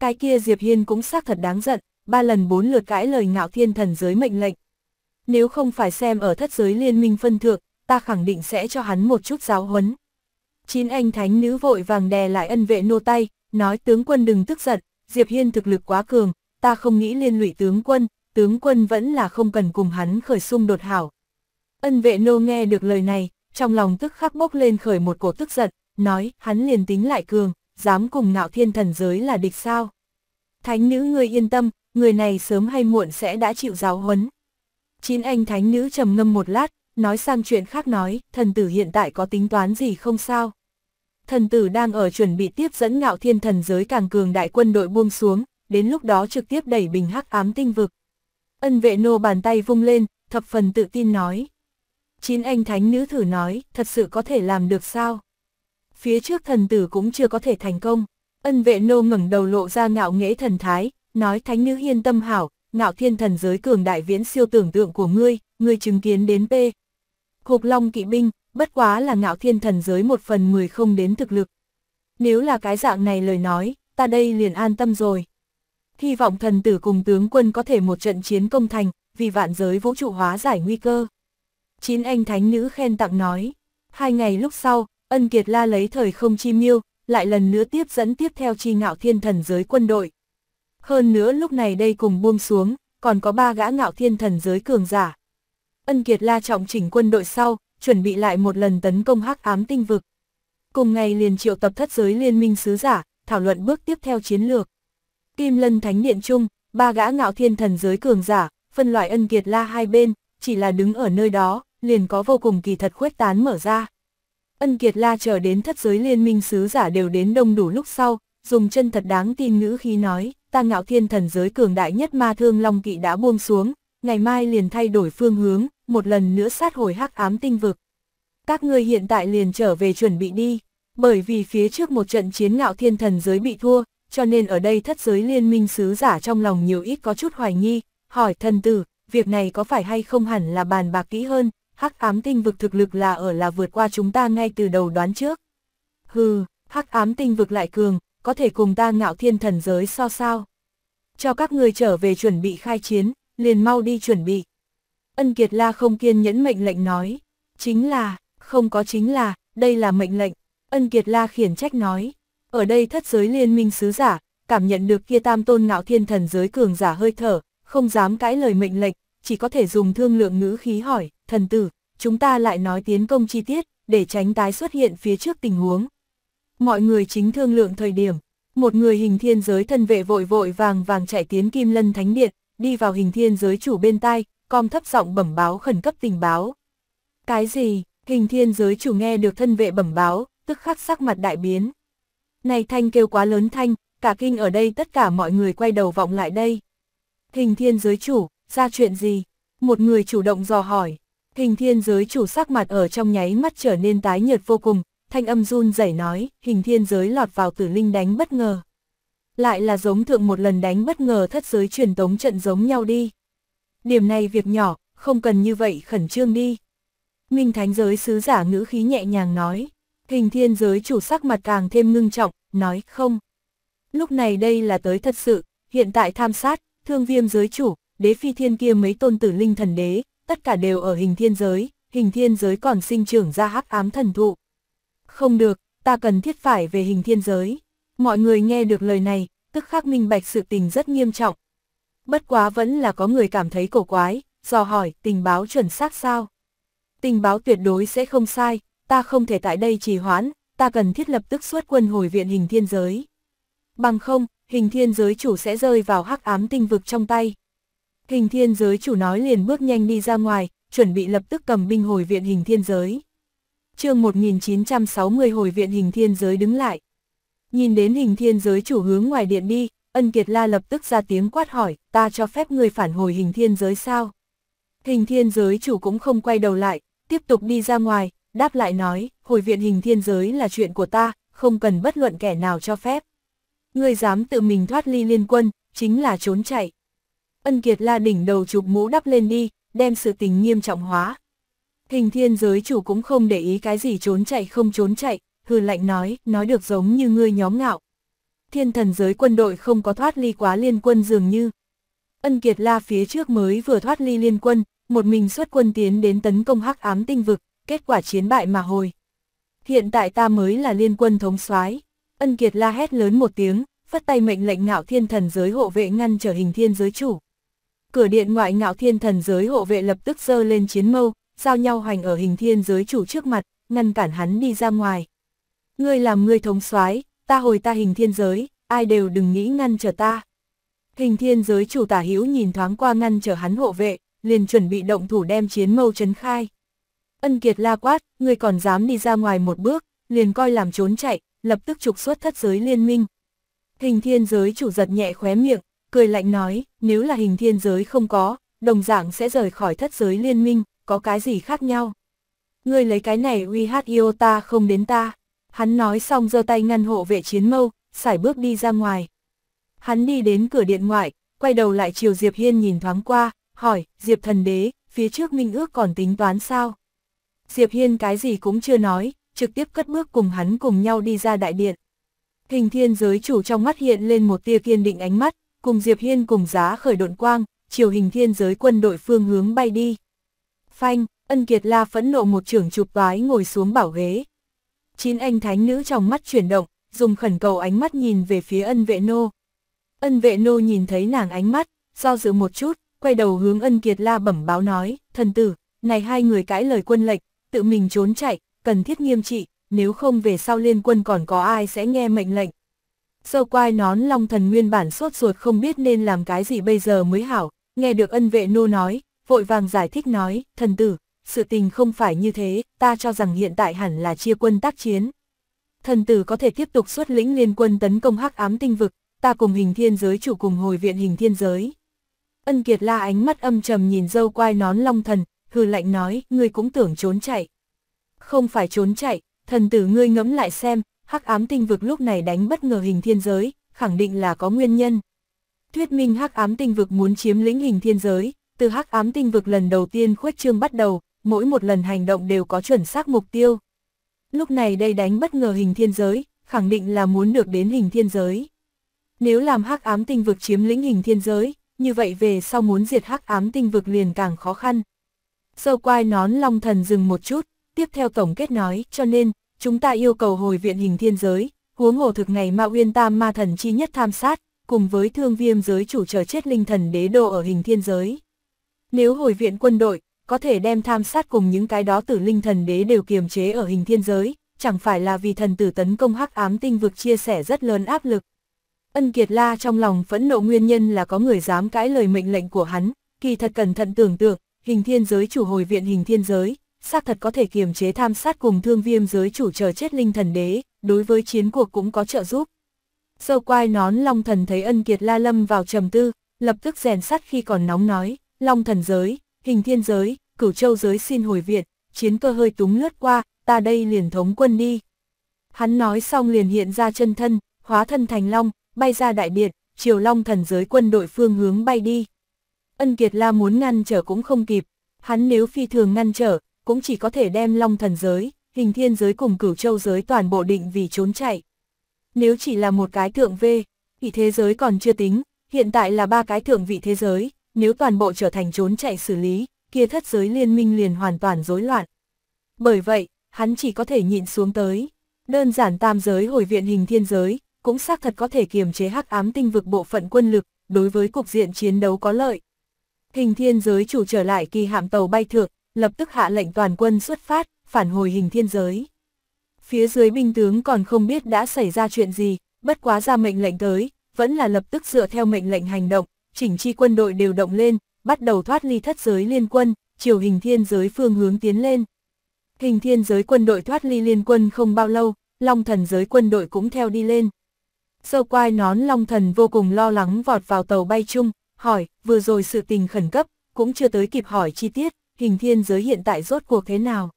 Cái kia Diệp Hiên cũng xác thật đáng giận, ba lần bốn lượt cãi lời ngạo thiên thần giới mệnh lệnh. Nếu không phải xem ở thất giới liên minh phân thượng, ta khẳng định sẽ cho hắn một chút giáo huấn. Chín anh thánh nữ vội vàng đè lại ân vệ nô tay, nói tướng quân đừng tức giận, Diệp Hiên thực lực quá cường, ta không nghĩ liên lụy tướng quân, tướng quân vẫn là không cần cùng hắn khởi xung đột hảo. Ân vệ nô nghe được lời này, trong lòng tức khắc bốc lên khởi một cổ tức giận, nói, hắn liền tính lại cường, dám cùng ngạo thiên thần giới là địch sao. Thánh nữ ngươi yên tâm, người này sớm hay muộn sẽ đã chịu giáo huấn. Chín anh thánh nữ trầm ngâm một lát, nói sang chuyện khác nói, thần tử hiện tại có tính toán gì không sao. Thần tử đang ở chuẩn bị tiếp dẫn ngạo thiên thần giới càng cường đại quân đội buông xuống, đến lúc đó trực tiếp đẩy bình hắc ám tinh vực. Ân vệ nô bàn tay vung lên, thập phần tự tin nói. Chín anh thánh nữ thử nói, thật sự có thể làm được sao? phía trước thần tử cũng chưa có thể thành công. Ân vệ nô ngẩng đầu lộ ra ngạo nghễ thần thái, nói thánh nữ yên tâm hảo, ngạo thiên thần giới cường đại viễn siêu tưởng tượng của ngươi, ngươi chứng kiến đến P. Hục Long kỵ binh, bất quá là ngạo thiên thần giới một phần mười không đến thực lực. Nếu là cái dạng này lời nói, ta đây liền an tâm rồi. Hy vọng thần tử cùng tướng quân có thể một trận chiến công thành, vì vạn giới vũ trụ hóa giải nguy cơ. Chín anh thánh nữ khen tặng nói. Hai ngày lúc sau, Ân Kiệt La lấy thời không chi miêu, lại lần nữa tiếp dẫn tiếp theo chi ngạo thiên thần giới quân đội. Hơn nữa lúc này đây cùng buông xuống, còn có ba gã ngạo thiên thần giới cường giả. Ân Kiệt La trọng chỉnh quân đội sau, chuẩn bị lại một lần tấn công hắc ám tinh vực. Cùng ngày liền triệu tập thất giới liên minh sứ giả, thảo luận bước tiếp theo chiến lược. Kim Lân Thánh Điện Trung, ba gã ngạo thiên thần giới cường giả, phân loại ân kiệt la hai bên, chỉ là đứng ở nơi đó, liền có vô cùng kỳ thật khuếch tán mở ra. Ân Kiệt La chờ đến thất giới liên minh sứ giả đều đến đông đủ lúc sau, dùng chân thật đáng tin ngữ khi nói, ta ngạo thiên thần giới cường đại nhất ma thương long kỵ đã buông xuống, ngày mai liền thay đổi phương hướng, một lần nữa sát hồi hắc ám tinh vực. Các ngươi hiện tại liền trở về chuẩn bị đi, bởi vì phía trước một trận chiến ngạo thiên thần giới bị thua, cho nên ở đây thất giới liên minh sứ giả trong lòng nhiều ít có chút hoài nghi, hỏi thần tử, việc này có phải hay không hẳn là bàn bạc kỹ hơn, hắc ám tinh vực thực lực là ở là vượt qua chúng ta ngay từ đầu đoán trước. Hừ, hắc ám tinh vực lại cường, có thể cùng ta ngạo thiên thần giới so sao. Cho các người trở về chuẩn bị khai chiến, liền mau đi chuẩn bị. Ân Kiệt La không kiên nhẫn mệnh lệnh nói, chính là, không có chính là, đây là mệnh lệnh. Ân Kiệt La khiển trách nói, ở đây thất giới liên minh sứ giả, cảm nhận được kia tam tôn ngạo thiên thần giới cường giả hơi thở, không dám cãi lời mệnh lệnh, chỉ có thể dùng thương lượng ngữ khí hỏi, thần tử, chúng ta lại nói tiến công chi tiết, để tránh tái xuất hiện phía trước tình huống. Mọi người chính thương lượng thời điểm, một người hình thiên giới thân vệ vội vội vàng vàng chạy tiến kim lân thánh điện, đi vào hình thiên giới chủ bên tai, com thấp giọng bẩm báo khẩn cấp tình báo. Cái gì, hình thiên giới chủ nghe được thân vệ bẩm báo, tức khắc sắc mặt đại biến. Này thanh kêu quá lớn thanh, cả kinh ở đây tất cả mọi người quay đầu vọng lại đây. Hình thiên giới chủ, ra chuyện gì? Một người chủ động dò hỏi. Hình thiên giới chủ sắc mặt ở trong nháy mắt trở nên tái nhợt vô cùng, thanh âm run rẩy nói, hình thiên giới lọt vào tử linh đánh bất ngờ. Lại là giống thượng một lần đánh bất ngờ thất giới truyền tống trận giống nhau đi. Điểm này việc nhỏ, không cần như vậy khẩn trương đi. Minh thánh giới sứ giả ngữ khí nhẹ nhàng nói, hình thiên giới chủ sắc mặt càng thêm ngưng trọng, nói không. Lúc này đây là tới thật sự, hiện tại tham sát, thương viêm giới chủ, đế phi thiên kia mấy tôn tử linh thần đế, tất cả đều ở hình thiên giới, hình thiên giới còn sinh trưởng ra hắc ám thần thụ. Không được, ta cần thiết phải về hình thiên giới. Mọi người nghe được lời này, tức khắc minh bạch sự tình rất nghiêm trọng. Bất quá vẫn là có người cảm thấy cổ quái, dò hỏi tình báo chuẩn xác sao. Tình báo tuyệt đối sẽ không sai, ta không thể tại đây trì hoãn, ta cần thiết lập tức xuất quân hồi viện hình thiên giới. Bằng không, hình thiên giới chủ sẽ rơi vào hắc ám tinh vực trong tay. Hình thiên giới chủ nói liền bước nhanh đi ra ngoài, chuẩn bị lập tức cầm binh hồi viện hình thiên giới. chương 1960 hồi viện hình thiên giới đứng lại. Nhìn đến hình thiên giới chủ hướng ngoài điện đi, ân kiệt la lập tức ra tiếng quát hỏi, ta cho phép người phản hồi hình thiên giới sao? Hình thiên giới chủ cũng không quay đầu lại, tiếp tục đi ra ngoài, đáp lại nói, hồi viện hình thiên giới là chuyện của ta, không cần bất luận kẻ nào cho phép. Người dám tự mình thoát ly liên quân, chính là trốn chạy. Ân Kiệt La đỉnh đầu chụp mũ đắp lên đi, đem sự tình nghiêm trọng hóa. Hình thiên giới chủ cũng không để ý cái gì trốn chạy không trốn chạy, hư lạnh nói, nói được giống như ngươi nhóm ngạo. Thiên thần giới quân đội không có thoát ly quá liên quân dường như. Ân Kiệt La phía trước mới vừa thoát ly liên quân, một mình xuất quân tiến đến tấn công hắc ám tinh vực, kết quả chiến bại mà hồi. Hiện tại ta mới là liên quân thống soái. Ân Kiệt La hét lớn một tiếng, phất tay mệnh lệnh ngạo thiên thần giới hộ vệ ngăn trở hình thiên giới chủ cửa điện ngoại ngạo thiên thần giới hộ vệ lập tức giơ lên chiến mâu, giao nhau hoành ở hình thiên giới chủ trước mặt, ngăn cản hắn đi ra ngoài. Ngươi làm ngươi thống soái, ta hồi ta hình thiên giới, ai đều đừng nghĩ ngăn trở ta. Hình thiên giới chủ tả hữu nhìn thoáng qua ngăn trở hắn hộ vệ, liền chuẩn bị động thủ đem chiến mâu chấn khai. Ân Kiệt la quát, ngươi còn dám đi ra ngoài một bước, liền coi làm trốn chạy, lập tức trục xuất thất giới liên minh. Hình thiên giới chủ giật nhẹ khóe miệng, cười lạnh nói, nếu là hình thiên giới không có, đồng dạng sẽ rời khỏi thất giới liên minh, có cái gì khác nhau. Ngươi lấy cái này uy hát yêu ta không đến ta. Hắn nói xong giơ tay ngăn hộ vệ chiến mâu, sải bước đi ra ngoài. Hắn đi đến cửa điện ngoại, quay đầu lại chiều Diệp Hiên nhìn thoáng qua, hỏi, Diệp thần đế, phía trước minh ước còn tính toán sao? Diệp Hiên cái gì cũng chưa nói, trực tiếp cất bước cùng hắn cùng nhau đi ra đại điện. Hình thiên giới chủ trong mắt hiện lên một tia kiên định ánh mắt, cùng Diệp Hiên cùng giá khởi độn quang, chiều hình thiên giới quân đội phương hướng bay đi. Phanh, ân kiệt la phẫn nộ một trưởng chụp vái ngồi xuống bảo ghế. Chín anh thánh nữ trong mắt chuyển động, dùng khẩn cầu ánh mắt nhìn về phía ân vệ nô. Ân vệ nô nhìn thấy nàng ánh mắt, do dự một chút, quay đầu hướng ân kiệt la bẩm báo nói, thần tử, này hai người cãi lời quân lệnh, tự mình trốn chạy, cần thiết nghiêm trị, nếu không về sau liên quân còn có ai sẽ nghe mệnh lệnh sơ quai nón long thần nguyên bản sốt ruột không biết nên làm cái gì bây giờ mới hảo, nghe được ân vệ nô nói, vội vàng giải thích nói, thần tử, sự tình không phải như thế, ta cho rằng hiện tại hẳn là chia quân tác chiến. Thần tử có thể tiếp tục xuất lĩnh liên quân tấn công hắc ám tinh vực, ta cùng hình thiên giới chủ cùng hồi viện hình thiên giới. Ân Kiệt la ánh mắt âm trầm nhìn dâu quai nón long thần, hư lạnh nói, ngươi cũng tưởng trốn chạy. Không phải trốn chạy, thần tử ngươi ngẫm lại xem, hắc ám tinh vực lúc này đánh bất ngờ hình thiên giới, khẳng định là có nguyên nhân. Thuyết minh hắc ám tinh vực muốn chiếm lĩnh hình thiên giới, từ hắc ám tinh vực lần đầu tiên khuếch trương bắt đầu, mỗi một lần hành động đều có chuẩn xác mục tiêu. Lúc này đây đánh bất ngờ hình thiên giới, khẳng định là muốn được đến hình thiên giới. Nếu làm hắc ám tinh vực chiếm lĩnh hình thiên giới, như vậy về sau muốn diệt hắc ám tinh vực liền càng khó khăn. Sâu quai nón long thần dừng một chút, tiếp theo tổng kết nói, cho nên, chúng ta yêu cầu hồi viện hình thiên giới, huống hồ thực ngày ma uyên tam ma thần chi nhất tham sát, cùng với thương viêm giới chủ chờ chết linh thần đế đô ở hình thiên giới. Nếu hồi viện quân đội, có thể đem tham sát cùng những cái đó tử linh thần đế đều kiềm chế ở hình thiên giới, chẳng phải là vì thần tử tấn công hắc ám tinh vực chia sẻ rất lớn áp lực. Ân Kiệt La trong lòng phẫn nộ nguyên nhân là có người dám cãi lời mệnh lệnh của hắn, kỳ thật cẩn thận tưởng tượng, hình thiên giới chủ hồi viện hình thiên giới, xác thật có thể kiềm chế tham sát cùng thương viêm giới chủ chờ chết linh thần đế, đối với chiến cuộc cũng có trợ giúp. Sâu quai nón Long Thần thấy ân kiệt la lâm vào trầm tư, lập tức rèn sắt khi còn nóng nói, Long Thần giới, hình thiên giới, cửu châu giới xin hồi viện, chiến cơ hơi túng lướt qua, ta đây liền thống quân đi. Hắn nói xong liền hiện ra chân thân, hóa thân thành Long, bay ra đại điện, chiều Long Thần giới quân đội phương hướng bay đi. Ân Kiệt La muốn ngăn trở cũng không kịp, hắn nếu phi thường ngăn trở, cũng chỉ có thể đem long thần giới, hình thiên giới cùng cửu châu giới toàn bộ định vì trốn chạy. Nếu chỉ là một cái thượng V, thì thế giới còn chưa tính, hiện tại là ba cái thượng vị thế giới, nếu toàn bộ trở thành trốn chạy xử lý, kia thất giới liên minh liền hoàn toàn rối loạn. Bởi vậy, hắn chỉ có thể nhịn xuống tới. Đơn giản tam giới hồi viện hình thiên giới, cũng xác thật có thể kiềm chế hắc ám tinh vực bộ phận quân lực, đối với cục diện chiến đấu có lợi. Hình thiên giới chủ trở lại kỳ hạm tàu bay thượng, lập tức hạ lệnh toàn quân xuất phát, phản hồi hình thiên giới. Phía dưới binh tướng còn không biết đã xảy ra chuyện gì, bất quá ra mệnh lệnh tới, vẫn là lập tức dựa theo mệnh lệnh hành động, chỉnh chi quân đội đều động lên, bắt đầu thoát ly thất giới liên quân, chiều hình thiên giới phương hướng tiến lên. Hình thiên giới quân đội thoát ly liên quân không bao lâu, long thần giới quân đội cũng theo đi lên. Sâu quai nón long thần vô cùng lo lắng vọt vào tàu bay chung, hỏi, vừa rồi sự tình khẩn cấp, cũng chưa tới kịp hỏi chi tiết, hình thiên giới hiện tại rốt cuộc thế nào?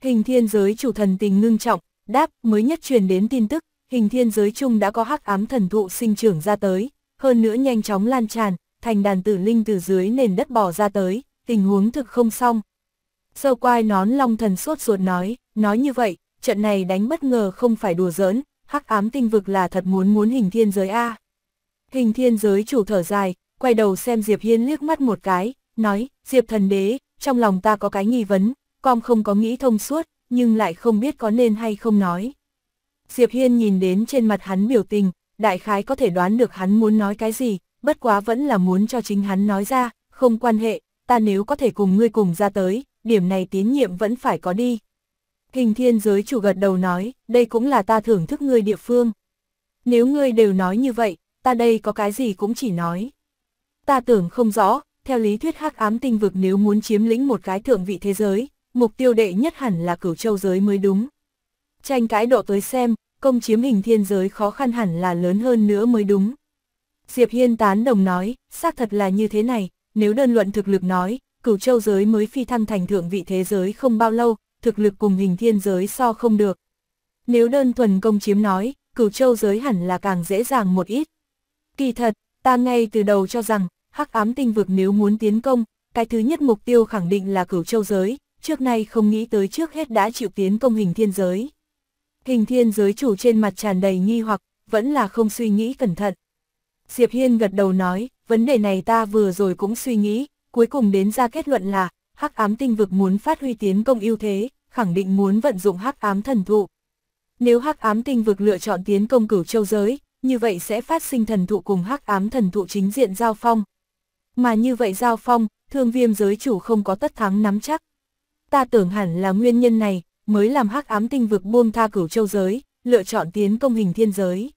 Hình thiên giới chủ thần tình ngưng trọng, đáp mới nhất truyền đến tin tức, hình thiên giới chung đã có hắc ám thần thụ sinh trưởng ra tới, hơn nữa nhanh chóng lan tràn, thành đàn tử linh từ dưới nền đất bỏ ra tới, tình huống thực không xong. Sâu quai nón long thần sốt ruột nói, nói như vậy, trận này đánh bất ngờ không phải đùa giỡn, hắc ám tinh vực là thật muốn muốn hình thiên giới A. Hình thiên giới chủ thở dài, quay đầu xem Diệp Hiên liếc mắt một cái, nói, Diệp thần đế, trong lòng ta có cái nghi vấn, com không có nghĩ thông suốt, nhưng lại không biết có nên hay không nói. Diệp Hiên nhìn đến trên mặt hắn biểu tình, đại khái có thể đoán được hắn muốn nói cái gì, bất quá vẫn là muốn cho chính hắn nói ra, không quan hệ, ta nếu có thể cùng ngươi cùng ra tới, điểm này tín nhiệm vẫn phải có đi. Hình thiên giới chủ gật đầu nói, đây cũng là ta thưởng thức ngươi địa phương. Nếu ngươi đều nói như vậy, ta đây có cái gì cũng chỉ nói. Ta tưởng không rõ, theo lý thuyết hắc ám tinh vực nếu muốn chiếm lĩnh một cái thượng vị thế giới, mục tiêu đệ nhất hẳn là cửu châu giới mới đúng. Tranh cãi độ tới xem, công chiếm hình thiên giới khó khăn hẳn là lớn hơn nữa mới đúng. Diệp Hiên tán đồng nói, xác thật là như thế này, nếu đơn luận thực lực nói, cửu châu giới mới phi thăng thành thượng vị thế giới không bao lâu, thực lực cùng hình thiên giới so không được. Nếu đơn thuần công chiếm nói, cửu châu giới hẳn là càng dễ dàng một ít. Kỳ thật, ta ngay từ đầu cho rằng, hắc ám tinh vực nếu muốn tiến công, cái thứ nhất mục tiêu khẳng định là cửu châu giới, trước nay không nghĩ tới trước hết đã chịu tiến công hình thiên giới. Hình thiên giới chủ trên mặt tràn đầy nghi hoặc, vẫn là không suy nghĩ cẩn thận. Diệp Hiên gật đầu nói, vấn đề này ta vừa rồi cũng suy nghĩ, cuối cùng đến ra kết luận là, hắc ám tinh vực muốn phát huy tiến công ưu thế, khẳng định muốn vận dụng hắc ám thần thụ. Nếu hắc ám tinh vực lựa chọn tiến công cửu châu giới, như vậy sẽ phát sinh thần thụ cùng hắc ám thần thụ chính diện giao phong, mà như vậy giao phong, thương viêm giới chủ không có tất thắng nắm chắc. Ta tưởng hẳn là nguyên nhân này, mới làm hắc ám tinh vực buông tha cửu châu giới, lựa chọn tiến công hình thiên giới.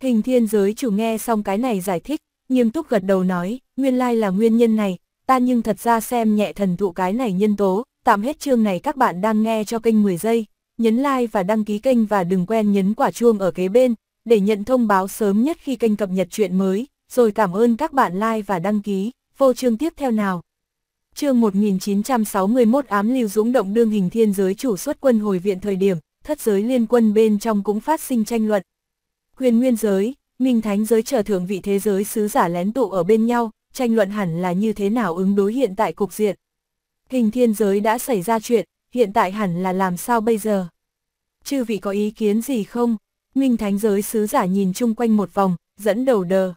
Hình thiên giới chủ nghe xong cái này giải thích, nghiêm túc gật đầu nói, nguyên lai là nguyên nhân này, ta nhưng thật ra xem nhẹ thần thụ cái này nhân tố, tạm hết chương này các bạn đang nghe cho kênh 10 giây, nhấn like và đăng ký kênh và đừng quên nhấn quả chuông ở kế bên, để nhận thông báo sớm nhất khi kênh cập nhật chuyện mới rồi cảm ơn các bạn like và đăng ký, vô chương tiếp theo nào. Chương 1961 ám lưu dũng động đương hình thiên giới chủ xuất quân hồi viện thời điểm, thất giới liên quân bên trong cũng phát sinh tranh luận. Huyền nguyên giới, minh thánh giới trở thượng vị thế giới sứ giả lén tụ ở bên nhau, tranh luận hẳn là như thế nào ứng đối hiện tại cục diện. Hình thiên giới đã xảy ra chuyện, hiện tại hẳn là làm sao bây giờ? Chư vị có ý kiến gì không? Minh thánh giới sứ giả nhìn chung quanh một vòng, dẫn đầu đờ.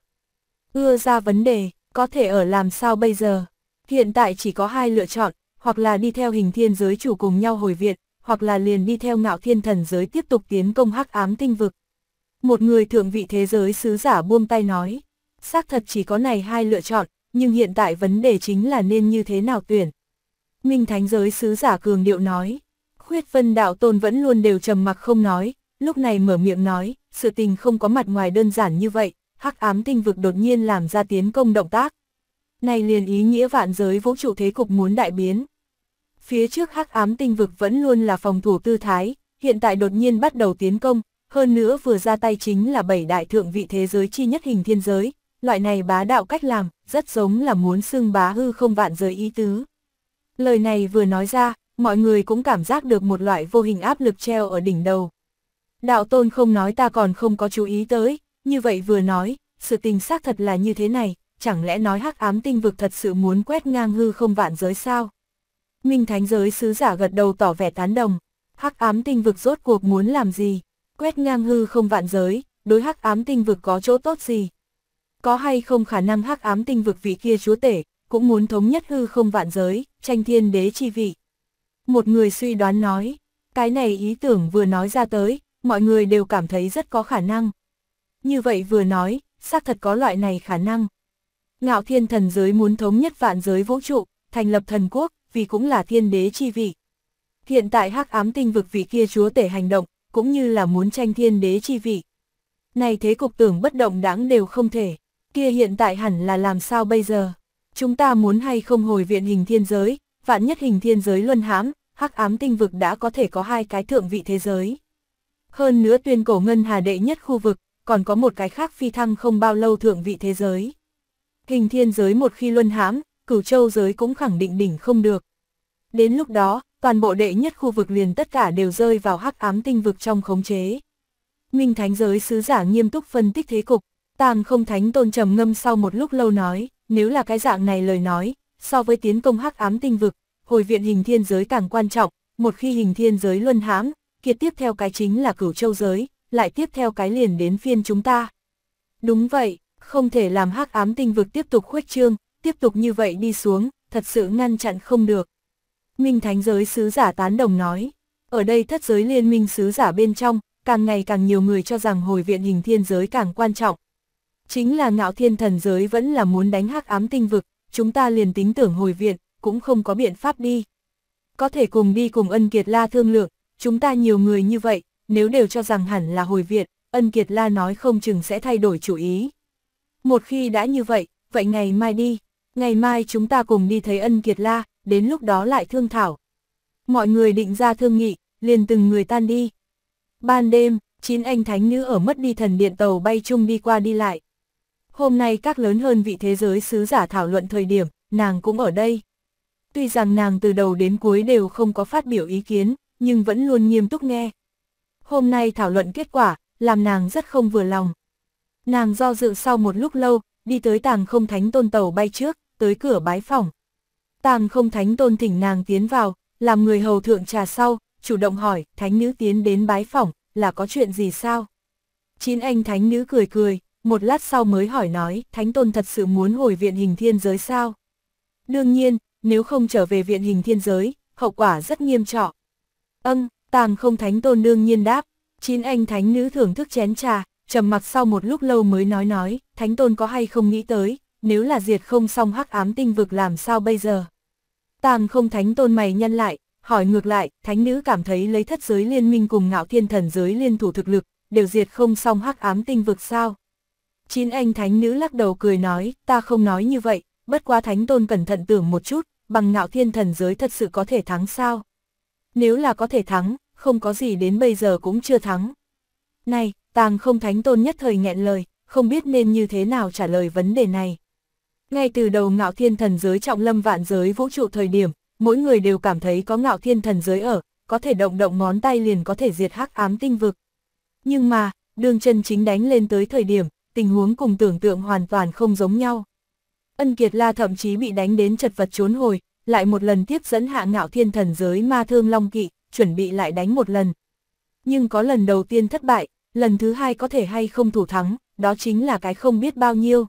Ưa ra vấn đề, có thể ở làm sao bây giờ? Hiện tại chỉ có hai lựa chọn, hoặc là đi theo hình thiên giới chủ cùng nhau hồi viện, hoặc là liền đi theo ngạo thiên thần giới tiếp tục tiến công hắc ám tinh vực. Một người thượng vị thế giới sứ giả buông tay nói, xác thật chỉ có này hai lựa chọn, nhưng hiện tại vấn đề chính là nên như thế nào tuyển. Minh Thánh giới sứ giả cường điệu nói, khuyết vân đạo tôn vẫn luôn đều trầm mặc không nói, lúc này mở miệng nói, sự tình không có mặt ngoài đơn giản như vậy, hắc ám tinh vực đột nhiên làm ra tiến công động tác. Này liền ý nghĩa vạn giới vũ trụ thế cục muốn đại biến. Phía trước hắc ám tinh vực vẫn luôn là phòng thủ tư thái, hiện tại đột nhiên bắt đầu tiến công, hơn nữa vừa ra tay chính là bảy đại thượng vị thế giới chi nhất hình thiên giới, loại này bá đạo cách làm, rất giống là muốn xưng bá hư không vạn giới ý tứ. Lời này vừa nói ra, mọi người cũng cảm giác được một loại vô hình áp lực treo ở đỉnh đầu. Đạo tôn không nói ta còn không có chú ý tới, như vậy vừa nói, sự tình xác thật là như thế này, chẳng lẽ nói hắc ám tinh vực thật sự muốn quét ngang hư không vạn giới sao? Minh Thánh giới sứ giả gật đầu tỏ vẻ tán đồng, hắc ám tinh vực rốt cuộc muốn làm gì? Quét ngang hư không vạn giới, đối hắc ám tinh vực có chỗ tốt gì? Có hay không khả năng hắc ám tinh vực vị kia chúa tể, cũng muốn thống nhất hư không vạn giới, tranh thiên đế chi vị? Một người suy đoán nói, cái này ý tưởng vừa nói ra tới, mọi người đều cảm thấy rất có khả năng như vậy vừa nói, xác thật có loại này khả năng. Ngạo thiên thần giới muốn thống nhất vạn giới vũ trụ, thành lập thần quốc, vì cũng là thiên đế chi vị. Hiện tại hắc ám tinh vực vị kia chúa tể hành động, cũng như là muốn tranh thiên đế chi vị. Này thế cục tưởng bất động đáng đều không thể, kia hiện tại hẳn là làm sao bây giờ? Chúng ta muốn hay không hồi viện hình thiên giới, vạn nhất hình thiên giới luân hãm, hắc ám tinh vực đã có thể có hai cái thượng vị thế giới. Hơn nữa tuyên cổ ngân hà đệ nhất khu vực, còn có một cái khác phi thăng không bao lâu thượng vị thế giới. Hình thiên giới một khi luân hãm, cửu châu giới cũng khẳng định đỉnh không được. Đến lúc đó, toàn bộ đệ nhất khu vực liền tất cả đều rơi vào hắc ám tinh vực trong khống chế. Minh Thánh giới sứ giả nghiêm túc phân tích thế cục, tàng không thánh tôn trầm ngâm sau một lúc lâu nói, nếu là cái dạng này lời nói, so với tiến công hắc ám tinh vực, hồi viện hình thiên giới càng quan trọng, một khi hình thiên giới luân hãm, kiệt tiếp theo cái chính là cửu châu giới, lại tiếp theo cái liền đến phiên chúng ta. Đúng vậy, không thể làm hắc ám tinh vực tiếp tục khuếch trương, tiếp tục như vậy đi xuống, thật sự ngăn chặn không được. Minh Thánh giới sứ giả tán đồng nói, ở đây thất giới liên minh sứ giả bên trong, càng ngày càng nhiều người cho rằng hồi viện hình thiên giới càng quan trọng. Chính là ngạo thiên thần giới vẫn là muốn đánh hắc ám tinh vực, chúng ta liền tính tưởng hồi viện, cũng không có biện pháp đi. Có thể cùng đi cùng ân kiệt la thương lượng, chúng ta nhiều người như vậy, nếu đều cho rằng hẳn là hồi viện, ân kiệt la nói không chừng sẽ thay đổi chủ ý. Một khi đã như vậy, vậy ngày mai đi, ngày mai chúng ta cùng đi thấy ân kiệt la, đến lúc đó lại thương thảo. Mọi người định ra thương nghị, liền từng người tan đi. Ban đêm, chín anh thánh nữ ở mất đi thần điện tàu bay chung đi qua đi lại. Hôm nay các lớn hơn vị thế giới sứ giả thảo luận thời điểm, nàng cũng ở đây. Tuy rằng nàng từ đầu đến cuối đều không có phát biểu ý kiến, nhưng vẫn luôn nghiêm túc nghe, hôm nay thảo luận kết quả, làm nàng rất không vừa lòng. Nàng do dự sau một lúc lâu, đi tới tàng không thánh tôn tàu bay trước, tới cửa bái phòng. Tàng không thánh tôn thỉnh nàng tiến vào, làm người hầu thượng trà sau, chủ động hỏi, thánh nữ tiến đến bái phòng, là có chuyện gì sao? Chín anh thánh nữ cười cười, một lát sau mới hỏi nói, thánh tôn thật sự muốn hồi viện hình thiên giới sao? Đương nhiên, nếu không trở về viện hình thiên giới, hậu quả rất nghiêm trọng. Âng, Tàng không thánh tôn đương nhiên đáp, chín anh thánh nữ thưởng thức chén trà, trầm mặc sau một lúc lâu mới nói nói, thánh tôn có hay không nghĩ tới, nếu là diệt không xong hắc ám tinh vực làm sao bây giờ. Tàng không thánh tôn mày nhân lại, hỏi ngược lại, thánh nữ cảm thấy lấy thất giới liên minh cùng ngạo thiên thần giới liên thủ thực lực, đều diệt không xong hắc ám tinh vực sao. Chín anh thánh nữ lắc đầu cười nói, ta không nói như vậy, bất quá thánh tôn cẩn thận tưởng một chút, bằng ngạo thiên thần giới thật sự có thể thắng sao. Nếu là có thể thắng, không có gì đến bây giờ cũng chưa thắng. Này, tàng không thánh tôn nhất thời nghẹn lời, không biết nên như thế nào trả lời vấn đề này. Ngay từ đầu ngạo thiên thần giới trọng lâm vạn giới vũ trụ thời điểm, mỗi người đều cảm thấy có ngạo thiên thần giới ở, có thể động động ngón tay liền có thể diệt hắc ám tinh vực. Nhưng mà, đường chân chính đánh lên tới thời điểm, tình huống cùng tưởng tượng hoàn toàn không giống nhau. Ân Kiệt La thậm chí bị đánh đến chật vật trốn hồi, lại một lần tiếp dẫn hạ ngạo thiên thần giới ma thương long kỵ, chuẩn bị lại đánh một lần. Nhưng có lần đầu tiên thất bại, lần thứ hai có thể hay không thủ thắng, đó chính là cái không biết bao nhiêu.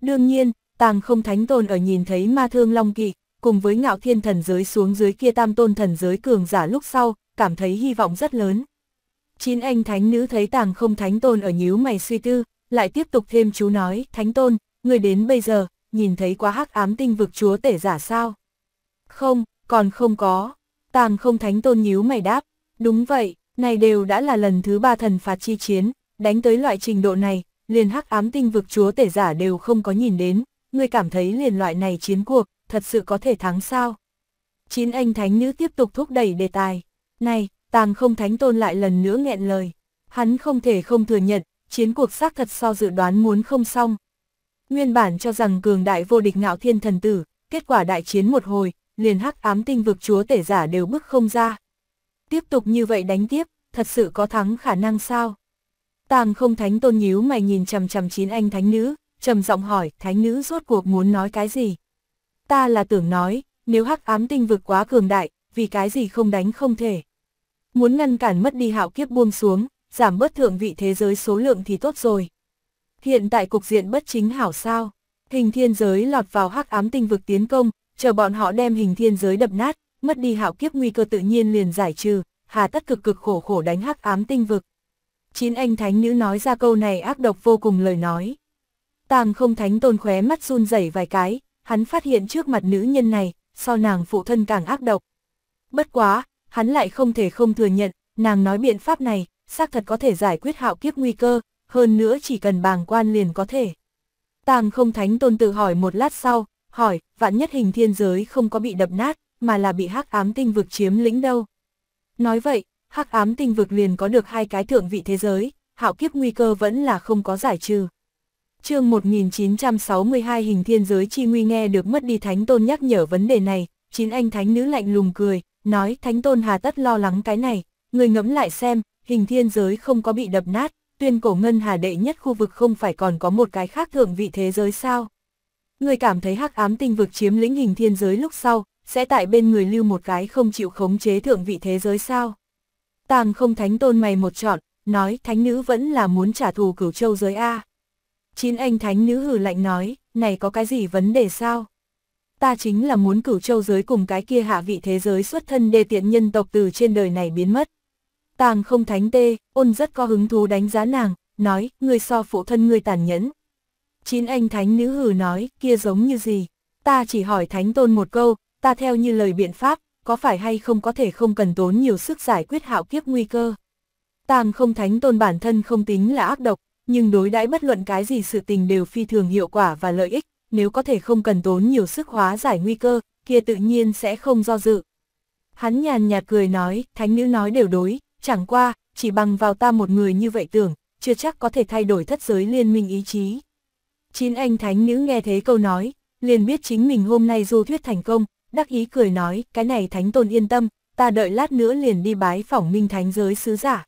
Đương nhiên, tàng không thánh tôn ở nhìn thấy ma thương long kỵ, cùng với ngạo thiên thần giới xuống dưới kia tam tôn thần giới cường giả lúc sau, cảm thấy hy vọng rất lớn. Chín anh thánh nữ thấy tàng không thánh tôn ở nhíu mày suy tư, lại tiếp tục thêm chú nói, thánh tôn, người đến bây giờ, nhìn thấy quá hắc ám tinh vực chúa tể giả sao? Không, còn không có. Tàng không thánh tôn nhíu mày đáp, đúng vậy, này đều đã là lần thứ ba thần phạt chi chiến, đánh tới loại trình độ này, liền hắc ám tinh vực chúa tể giả đều không có nhìn đến, ngươi cảm thấy liền loại này chiến cuộc, thật sự có thể thắng sao? Chín anh thánh nữ tiếp tục thúc đẩy đề tài, này, tàng không thánh tôn lại lần nữa nghẹn lời, hắn không thể không thừa nhận, chiến cuộc xác thật so dự đoán muốn không xong. Nguyên bản cho rằng cường đại vô địch ngạo thiên thần tử, kết quả đại chiến một hồi, liền hắc ám tinh vực chúa tể giả đều bức không ra. Tiếp tục như vậy đánh tiếp, thật sự có thắng khả năng sao? Tàng không thánh tôn nhíu mày nhìn chầm chầm chín anh thánh nữ, trầm giọng hỏi, thánh nữ rốt cuộc muốn nói cái gì? Ta là tưởng nói, nếu hắc ám tinh vực quá cường đại, vì cái gì không đánh không thể. Muốn ngăn cản mất đi hạo kiếp buông xuống, giảm bớt thượng vị thế giới số lượng thì tốt rồi. Hiện tại cục diện bất chính hảo sao, hình thiên giới lọt vào hắc ám tinh vực tiến công, chờ bọn họ đem hình thiên giới đập nát, mất đi hạo kiếp nguy cơ tự nhiên liền giải trừ, hà tất cực cực khổ khổ đánh hắc ám tinh vực. Chín anh thánh nữ nói ra câu này ác độc vô cùng lời nói. Tàng không thánh tôn khóe mắt run rẩy vài cái, hắn phát hiện trước mặt nữ nhân này, so nàng phụ thân càng ác độc. Bất quá, hắn lại không thể không thừa nhận, nàng nói biện pháp này, xác thật có thể giải quyết hạo kiếp nguy cơ, hơn nữa chỉ cần bàng quan liền có thể. Tàng không thánh tôn tự hỏi một lát sau, hỏi, vạn nhất hình thiên giới không có bị đập nát, mà là bị hắc ám tinh vực chiếm lĩnh đâu. Nói vậy, hắc ám tinh vực liền có được hai cái thượng vị thế giới, hạo kiếp nguy cơ vẫn là không có giải trừ. chương 1962 hình thiên giới chi nguy nghe được mất đi thánh tôn nhắc nhở vấn đề này, chín anh thánh nữ lạnh lùng cười, nói thánh tôn hà tất lo lắng cái này, người ngẫm lại xem, hình thiên giới không có bị đập nát, tuyên cổ ngân hà đệ nhất khu vực không phải còn có một cái khác thượng vị thế giới sao người cảm thấy hắc ám tinh vực chiếm lĩnh hình thiên giới lúc sau, sẽ tại bên người lưu một cái không chịu khống chế thượng vị thế giới sao. Tàng không thánh tôn mày một chọn, nói thánh nữ vẫn là muốn trả thù cửu châu giới A. Chín anh thánh nữ hừ lạnh nói, này có cái gì vấn đề sao? Ta chính là muốn cửu châu giới cùng cái kia hạ vị thế giới xuất thân đề tiện nhân tộc từ trên đời này biến mất. Tàng không thánh tê, ôn rất có hứng thú đánh giá nàng, nói, người so phụ thân người tàn nhẫn, Chín anh thánh nữ hừ nói, kia giống như gì? Ta chỉ hỏi thánh tôn một câu, ta theo như lời biện pháp, có phải hay không có thể không cần tốn nhiều sức giải quyết hạo kiếp nguy cơ? Tam không thánh tôn bản thân không tính là ác độc, nhưng đối đãi bất luận cái gì sự tình đều phi thường hiệu quả và lợi ích, nếu có thể không cần tốn nhiều sức hóa giải nguy cơ, kia tự nhiên sẽ không do dự. Hắn nhàn nhạt cười nói, thánh nữ nói đều đối, chẳng qua, chỉ bằng vào ta một người như vậy tưởng, chưa chắc có thể thay đổi thất giới liên minh ý chí. Chín anh thánh nữ nghe thế câu nói, liền biết chính mình hôm nay du thuyết thành công, đắc ý cười nói, cái này thánh tôn yên tâm, ta đợi lát nữa liền đi bái phỏng minh thánh giới sứ giả.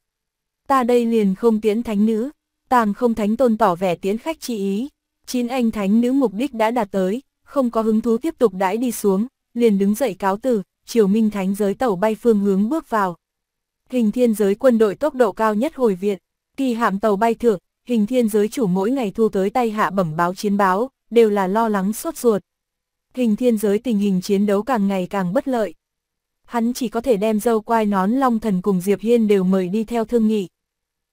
Ta đây liền không tiến thánh nữ, tàng không thánh tôn tỏ vẻ tiến khách chi ý, chín anh thánh nữ mục đích đã đạt tới, không có hứng thú tiếp tục đãi đi xuống, liền đứng dậy cáo từ, chiều minh thánh giới tàu bay phương hướng bước vào. Hình thiên giới quân đội tốc độ cao nhất hồi viện, kỳ hạm tàu bay thượng, hình thiên giới chủ mỗi ngày thu tới tay hạ bẩm báo chiến báo, đều là lo lắng sốt ruột. Hình thiên giới tình hình chiến đấu càng ngày càng bất lợi. Hắn chỉ có thể đem dâu quai nón long thần cùng Diệp Hiên đều mời đi theo thương nghị.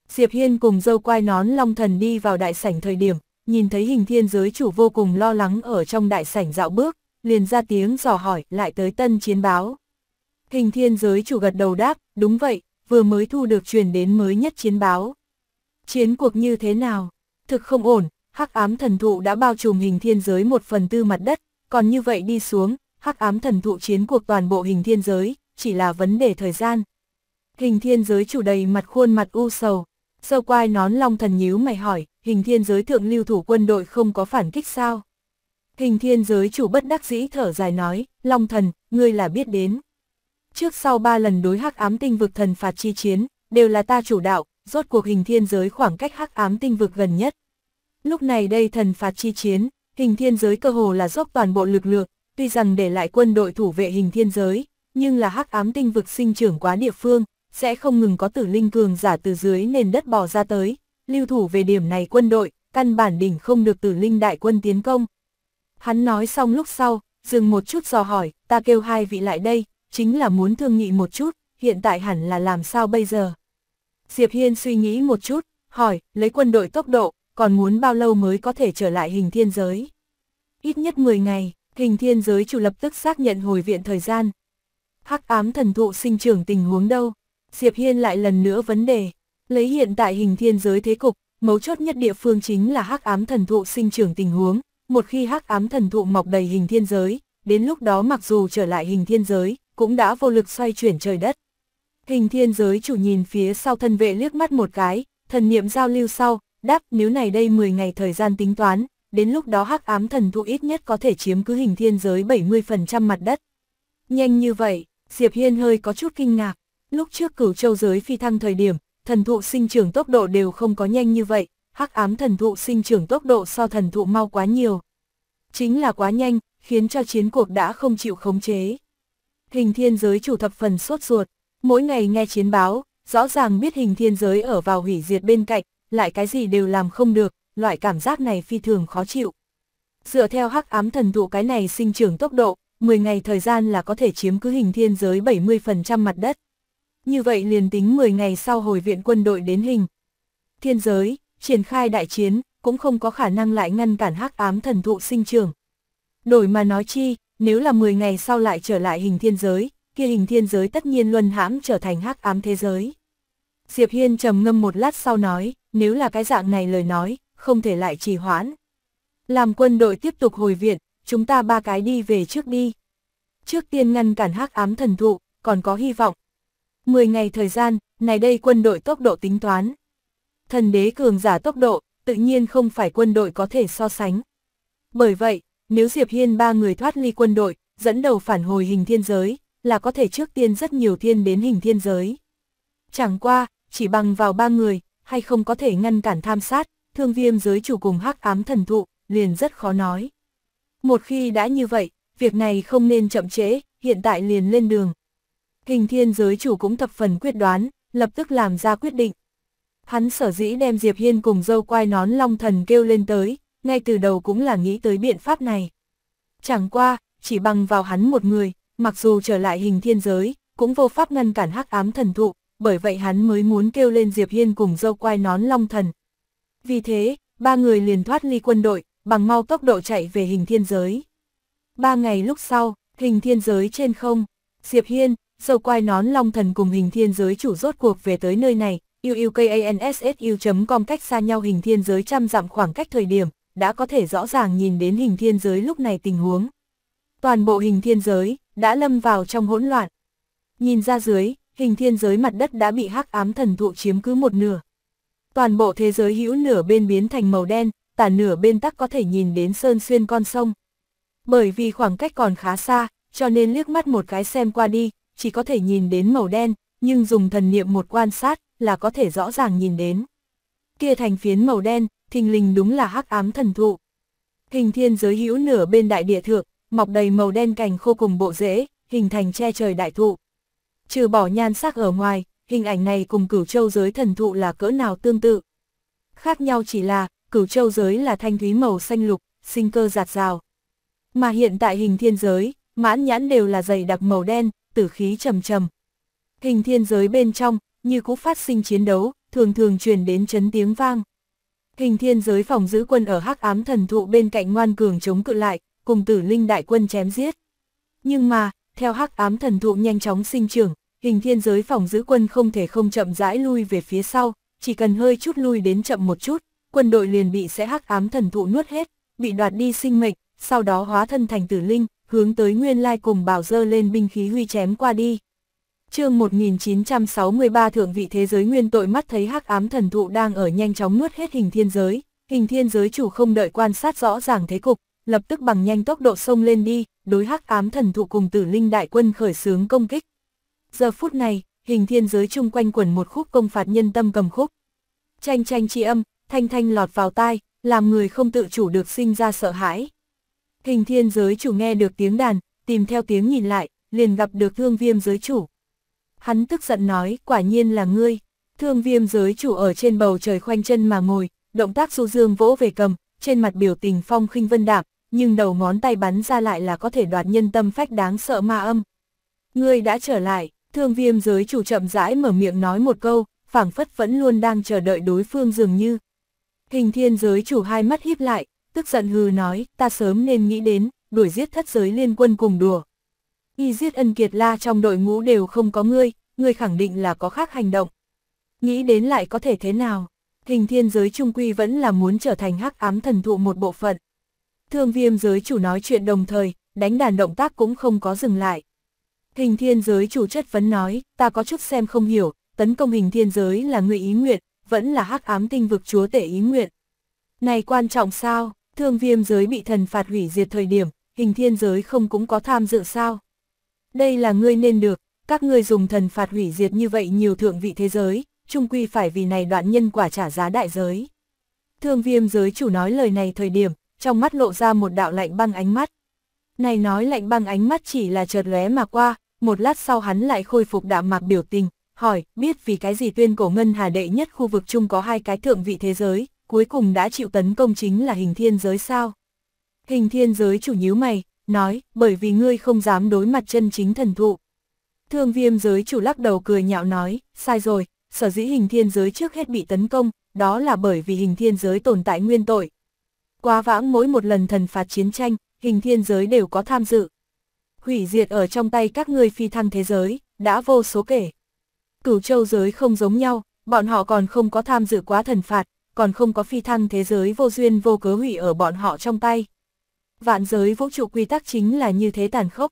Diệp Hiên cùng dâu quai nón long thần đi vào đại sảnh thời điểm, nhìn thấy hình thiên giới chủ vô cùng lo lắng ở trong đại sảnh dạo bước, liền ra tiếng dò hỏi lại tới tân chiến báo. Hình thiên giới chủ gật đầu đáp, đúng vậy, vừa mới thu được truyền đến mới nhất chiến báo. Chiến cuộc như thế nào? Thực không ổn, hắc ám thần thụ đã bao trùm hình thiên giới một phần tư mặt đất, còn như vậy đi xuống, hắc ám thần thụ chiến cuộc toàn bộ hình thiên giới, chỉ là vấn đề thời gian. Hình thiên giới chủ đầy mặt khuôn mặt u sầu, sâu quai nón long thần nhíu mày hỏi, hình thiên giới thượng lưu thủ quân đội không có phản kích sao? Hình thiên giới chủ bất đắc dĩ thở dài nói, long thần, ngươi là biết đến. Trước sau ba lần đối hắc ám tinh vực thần phạt chi chiến, đều là ta chủ đạo, rốt cuộc hình thiên giới khoảng cách hắc ám tinh vực gần nhất. Lúc này đây thần phạt chi chiến, hình thiên giới cơ hồ là dốc toàn bộ lực lượng, tuy rằng để lại quân đội thủ vệ hình thiên giới, nhưng là hắc ám tinh vực sinh trưởng quá địa phương, sẽ không ngừng có tử linh cường giả từ dưới nền đất bò ra tới, lưu thủ về điểm này quân đội, căn bản đỉnh không được tử linh đại quân tiến công. Hắn nói xong lúc sau, dừng một chút dò hỏi, ta kêu hai vị lại đây, chính là muốn thương nghị một chút, hiện tại hẳn là làm sao bây giờ. Diệp Hiên suy nghĩ một chút, hỏi, lấy quân đội tốc độ, còn muốn bao lâu mới có thể trở lại hình thiên giới? Ít nhất 10 ngày, hình thiên giới chủ lập tức xác nhận hồi viện thời gian. Hắc ám thần thụ sinh trưởng tình huống đâu? Diệp Hiên lại lần nữa vấn đề. Lấy hiện tại hình thiên giới thế cục, mấu chốt nhất địa phương chính là hắc ám thần thụ sinh trưởng tình huống. Một khi hắc ám thần thụ mọc đầy hình thiên giới, đến lúc đó mặc dù trở lại hình thiên giới, cũng đã vô lực xoay chuyển trời đất. Hình thiên giới chủ nhìn phía sau thân vệ liếc mắt một cái, thần niệm giao lưu sau, đáp nếu này đây 10 ngày thời gian tính toán, đến lúc đó hắc ám thần thụ ít nhất có thể chiếm cứ hình thiên giới 70% mặt đất. Nhanh như vậy, Diệp Hiên hơi có chút kinh ngạc, lúc trước cửu châu giới phi thăng thời điểm, thần thụ sinh trưởng tốc độ đều không có nhanh như vậy, hắc ám thần thụ sinh trưởng tốc độ so thần thụ mau quá nhiều. Chính là quá nhanh, khiến cho chiến cuộc đã không chịu khống chế. Hình thiên giới chủ thập phần sốt ruột, mỗi ngày nghe chiến báo, rõ ràng biết hình thiên giới ở vào hủy diệt bên cạnh, lại cái gì đều làm không được, loại cảm giác này phi thường khó chịu. Dựa theo hắc ám thần thụ cái này sinh trưởng tốc độ, 10 ngày thời gian là có thể chiếm cứ hình thiên giới 70% mặt đất. Như vậy liền tính 10 ngày sau hồi viện quân đội đến hình. Thiên giới, triển khai đại chiến, cũng không có khả năng lại ngăn cản hắc ám thần thụ sinh trưởng. Đổi mà nói chi, nếu là 10 ngày sau lại trở lại hình thiên giới, kia hình thiên giới tất nhiên luân hãm trở thành hắc ám thế giới. Diệp Hiên trầm ngâm một lát sau nói, nếu là cái dạng này lời nói, không thể lại trì hoãn. Làm quân đội tiếp tục hồi viện, chúng ta ba cái đi về trước đi. Trước tiên ngăn cản hắc ám thần thụ, còn có hy vọng. Mười ngày thời gian, này đây quân đội tốc độ tính toán. Thần đế cường giả tốc độ, tự nhiên không phải quân đội có thể so sánh. Bởi vậy, nếu Diệp Hiên ba người thoát ly quân đội, dẫn đầu phản hồi hình thiên giới, là có thể trước tiên rất nhiều thiên đến hình thiên giới. Chẳng qua, chỉ bằng vào ba người, hay không có thể ngăn cản tham sát, thương viêm giới chủ cùng hắc ám thần thụ, liền rất khó nói. Một khi đã như vậy, việc này không nên chậm trễ, hiện tại liền lên đường. Hình thiên giới chủ cũng thập phần quyết đoán, lập tức làm ra quyết định. Hắn sở dĩ đem Diệp Hiên cùng dâu quai nón long thần kêu lên tới, ngay từ đầu cũng là nghĩ tới biện pháp này. Chẳng qua, chỉ bằng vào hắn một người, mặc dù trở lại hình thiên giới, cũng vô pháp ngăn cản hắc ám thần thụ, bởi vậy hắn mới muốn kêu lên Diệp Hiên cùng dâu quai nón long thần. Vì thế, ba người liền thoát ly quân đội, bằng mau tốc độ chạy về hình thiên giới. Ba ngày lúc sau, hình thiên giới trên không, Diệp Hiên, dâu quai nón long thần cùng hình thiên giới chủ rốt cuộc về tới nơi này, uukansu.com cách xa nhau hình thiên giới trăm dặm khoảng cách thời điểm, đã có thể rõ ràng nhìn đến hình thiên giới lúc này tình huống toàn bộ hình thiên giới đã lâm vào trong hỗn loạn. Nhìn ra dưới, hình thiên giới mặt đất đã bị hắc ám thần thụ chiếm cứ một nửa. Toàn bộ thế giới hữu nửa bên biến thành màu đen, tả nửa bên tắc có thể nhìn đến sơn xuyên con sông. Bởi vì khoảng cách còn khá xa, cho nên liếc mắt một cái xem qua đi, chỉ có thể nhìn đến màu đen, nhưng dùng thần niệm một quan sát là có thể rõ ràng nhìn đến. Kia thành phiến màu đen, thình lình đúng là hắc ám thần thụ. Hình thiên giới hữu nửa bên đại địa thượng, mọc đầy màu đen cành khô cùng bộ rễ, hình thành che trời đại thụ. Trừ bỏ nhan sắc ở ngoài, hình ảnh này cùng cửu châu giới thần thụ là cỡ nào tương tự. Khác nhau chỉ là, cửu châu giới là thanh thúy màu xanh lục, sinh cơ giạt rào. Mà hiện tại hình thiên giới, mãn nhãn đều là dày đặc màu đen, tử khí trầm trầm. Hình thiên giới bên trong, như cũ phát sinh chiến đấu, thường thường truyền đến chấn tiếng vang. Hình thiên giới phòng giữ quân ở hắc ám thần thụ bên cạnh ngoan cường chống cự lại, cùng tử linh đại quân chém giết. Nhưng mà, theo hắc ám thần thụ nhanh chóng sinh trưởng, hình thiên giới phòng giữ quân không thể không chậm rãi lui về phía sau, chỉ cần hơi chút lui đến chậm một chút, quân đội liền bị sẽ hắc ám thần thụ nuốt hết, bị đoạt đi sinh mệnh, sau đó hóa thân thành tử linh, hướng tới nguyên lai cùng bảo dơ lên binh khí huy chém qua đi. chương 1963 thượng vị thế giới nguyên tội mắt thấy hắc ám thần thụ đang ở nhanh chóng nuốt hết hình thiên giới, hình thiên giới chủ không đợi quan sát rõ ràng thế cục, lập tức bằng nhanh tốc độ sông lên đi, đối hắc ám thần thụ cùng tử linh đại quân khởi xướng công kích. Giờ phút này, hình thiên giới chung quanh quần một khúc công phạt nhân tâm cầm khúc. chanh chanh chi âm, thanh thanh lọt vào tai, làm người không tự chủ được sinh ra sợ hãi. Hình thiên giới chủ nghe được tiếng đàn, tìm theo tiếng nhìn lại, liền gặp được thương viêm giới chủ. Hắn tức giận nói, quả nhiên là ngươi. Thương viêm giới chủ ở trên bầu trời khoanh chân mà ngồi, động tác du dương vỗ về cầm, trên mặt biểu tình phong khinh vân đạm, nhưng đầu ngón tay bắn ra lại là có thể đoạt nhân tâm phách đáng sợ ma âm. Ngươi đã trở lại, thương viêm giới chủ chậm rãi mở miệng nói một câu, phảng phất vẫn luôn đang chờ đợi đối phương dường như. Hình thiên giới chủ hai mắt híp lại, tức giận hừ nói, ta sớm nên nghĩ đến, đuổi giết thất giới liên quân cùng đùa. Y giết ân kiệt la trong đội ngũ đều không có ngươi, ngươi khẳng định là có khác hành động. Nghĩ đến lại có thể thế nào, hình thiên giới trung quy vẫn là muốn trở thành hắc ám thần thụ một bộ phận. Thương viêm giới chủ nói chuyện đồng thời, đánh đàn động tác cũng không có dừng lại. Hình thiên giới chủ chất vấn nói, ta có chút xem không hiểu, tấn công hình thiên giới là người ý nguyện, vẫn là hắc ám tinh vực chúa tể ý nguyện. Này quan trọng sao, thương viêm giới bị thần phạt hủy diệt thời điểm, hình thiên giới không cũng có tham dự sao? Đây là ngươi nên được, các ngươi dùng thần phạt hủy diệt như vậy nhiều thượng vị thế giới, trung quy phải vì này đoạn nhân quả trả giá đại giới. Thương viêm giới chủ nói lời này thời điểm, trong mắt lộ ra một đạo lạnh băng ánh mắt. Này nói lạnh băng ánh mắt chỉ là chợt lóe mà qua, một lát sau hắn lại khôi phục đạm mạc biểu tình, hỏi, biết vì cái gì tuyên cổ ngân hà đệ nhất khu vực chung có hai cái thượng vị thế giới, cuối cùng đã chịu tấn công chính là hình thiên giới sao? Hình thiên giới chủ nhíu mày, nói, bởi vì ngươi không dám đối mặt chân chính thần thụ. Thương viêm giới chủ lắc đầu cười nhạo nói, sai rồi, sở dĩ hình thiên giới trước hết bị tấn công, đó là bởi vì hình thiên giới tồn tại nguyên tội, Quá vãng mỗi một lần thần phạt chiến tranh, hình thiên giới đều có tham dự. Hủy diệt ở trong tay các người phi thăng thế giới, đã vô số kể. Cửu châu giới không giống nhau, bọn họ còn không có tham dự quá thần phạt, còn không có phi thăng thế giới vô duyên vô cớ hủy ở bọn họ trong tay. Vạn giới vũ trụ quy tắc chính là như thế tàn khốc.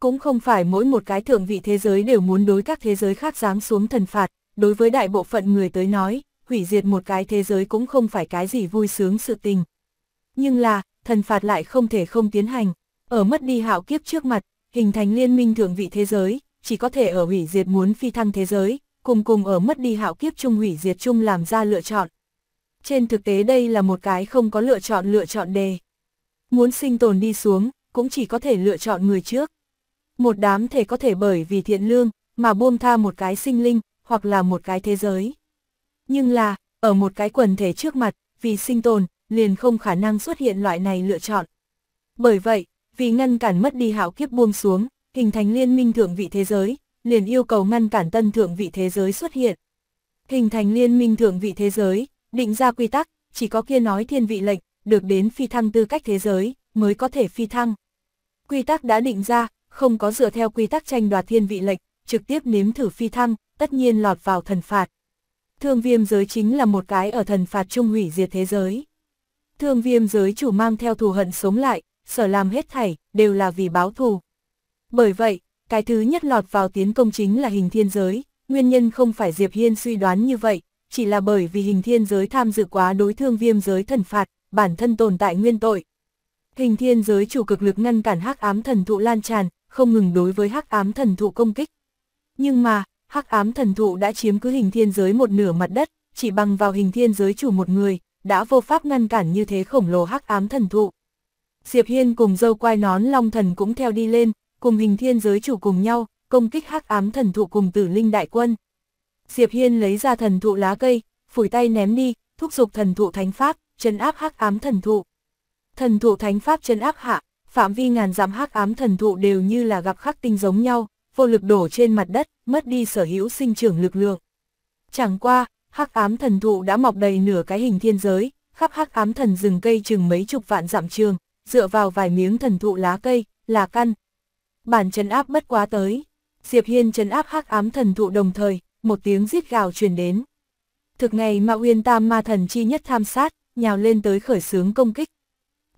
Cũng không phải mỗi một cái thượng vị thế giới đều muốn đối các thế giới khác giáng xuống thần phạt, đối với đại bộ phận người tới nói, hủy diệt một cái thế giới cũng không phải cái gì vui sướng sự tình, nhưng là, thần phạt lại không thể không tiến hành, ở mất đi hạo kiếp trước mặt, hình thành liên minh thượng vị thế giới, chỉ có thể ở hủy diệt muốn phi thăng thế giới, cùng cùng ở mất đi hạo kiếp chung hủy diệt chung làm ra lựa chọn. Trên thực tế đây là một cái không có lựa chọn lựa chọn đề. Muốn sinh tồn đi xuống, cũng chỉ có thể lựa chọn người trước. Một đám thể có thể bởi vì thiện lương, mà buông tha một cái sinh linh, hoặc là một cái thế giới. Nhưng là, ở một cái quần thể trước mặt, vì sinh tồn, liền không khả năng xuất hiện loại này lựa chọn. Bởi vậy, vì ngăn cản mất đi hạo kiếp buông xuống, hình thành liên minh thượng vị thế giới, liền yêu cầu ngăn cản tân thượng vị thế giới xuất hiện. Hình thành liên minh thượng vị thế giới, định ra quy tắc, chỉ có kia nói thiên vị lệnh, được đến phi thăng tư cách thế giới, mới có thể phi thăng. Quy tắc đã định ra, không có dựa theo quy tắc tranh đoạt thiên vị lệnh, trực tiếp nếm thử phi thăng, tất nhiên lọt vào thần phạt. Thương viêm giới chính là một cái ở thần phạt trung hủy diệt thế giới. Thương viêm giới chủ mang theo thù hận sống lại, sở làm hết thảy, đều là vì báo thù. Bởi vậy, cái thứ nhất lọt vào tiến công chính là hình thiên giới, nguyên nhân không phải Diệp Hiên suy đoán như vậy, chỉ là bởi vì hình thiên giới tham dự quá đối thương viêm giới thần phạt, bản thân tồn tại nguyên tội. Hình thiên giới chủ cực lực ngăn cản hắc ám thần thụ lan tràn, không ngừng đối với hắc ám thần thụ công kích. Nhưng mà, hắc ám thần thụ đã chiếm cứ hình thiên giới một nửa mặt đất, chỉ bằng vào hình thiên giới chủ một người, đã vô pháp ngăn cản như thế khổng lồ hắc ám thần thụ. Diệp Hiên cùng dâu quai nón long thần cũng theo đi lên, cùng hình thiên giới chủ cùng nhau, công kích hắc ám thần thụ cùng tử linh đại quân. Diệp Hiên lấy ra thần thụ lá cây, phủi tay ném đi, thúc giục thần thụ thánh pháp, trấn áp hắc ám thần thụ. Thần thụ thánh pháp trấn áp hạ, phạm vi ngàn dặm hắc ám thần thụ đều như là gặp khắc tinh giống nhau, vô lực đổ trên mặt đất, mất đi sở hữu sinh trưởng lực lượng. Chẳng qua, hắc ám thần thụ đã mọc đầy nửa cái hình thiên giới, khắp hắc ám thần rừng cây chừng mấy chục vạn dặm trường, dựa vào vài miếng thần thụ lá cây, là căn. Bản trấn áp bất quá tới, Diệp Hiên trấn áp hắc ám thần thụ đồng thời, một tiếng rít gào truyền đến. Thực ngày mà Uyên Tam Ma thần chi nhất tham sát, nhào lên tới khởi sướng công kích.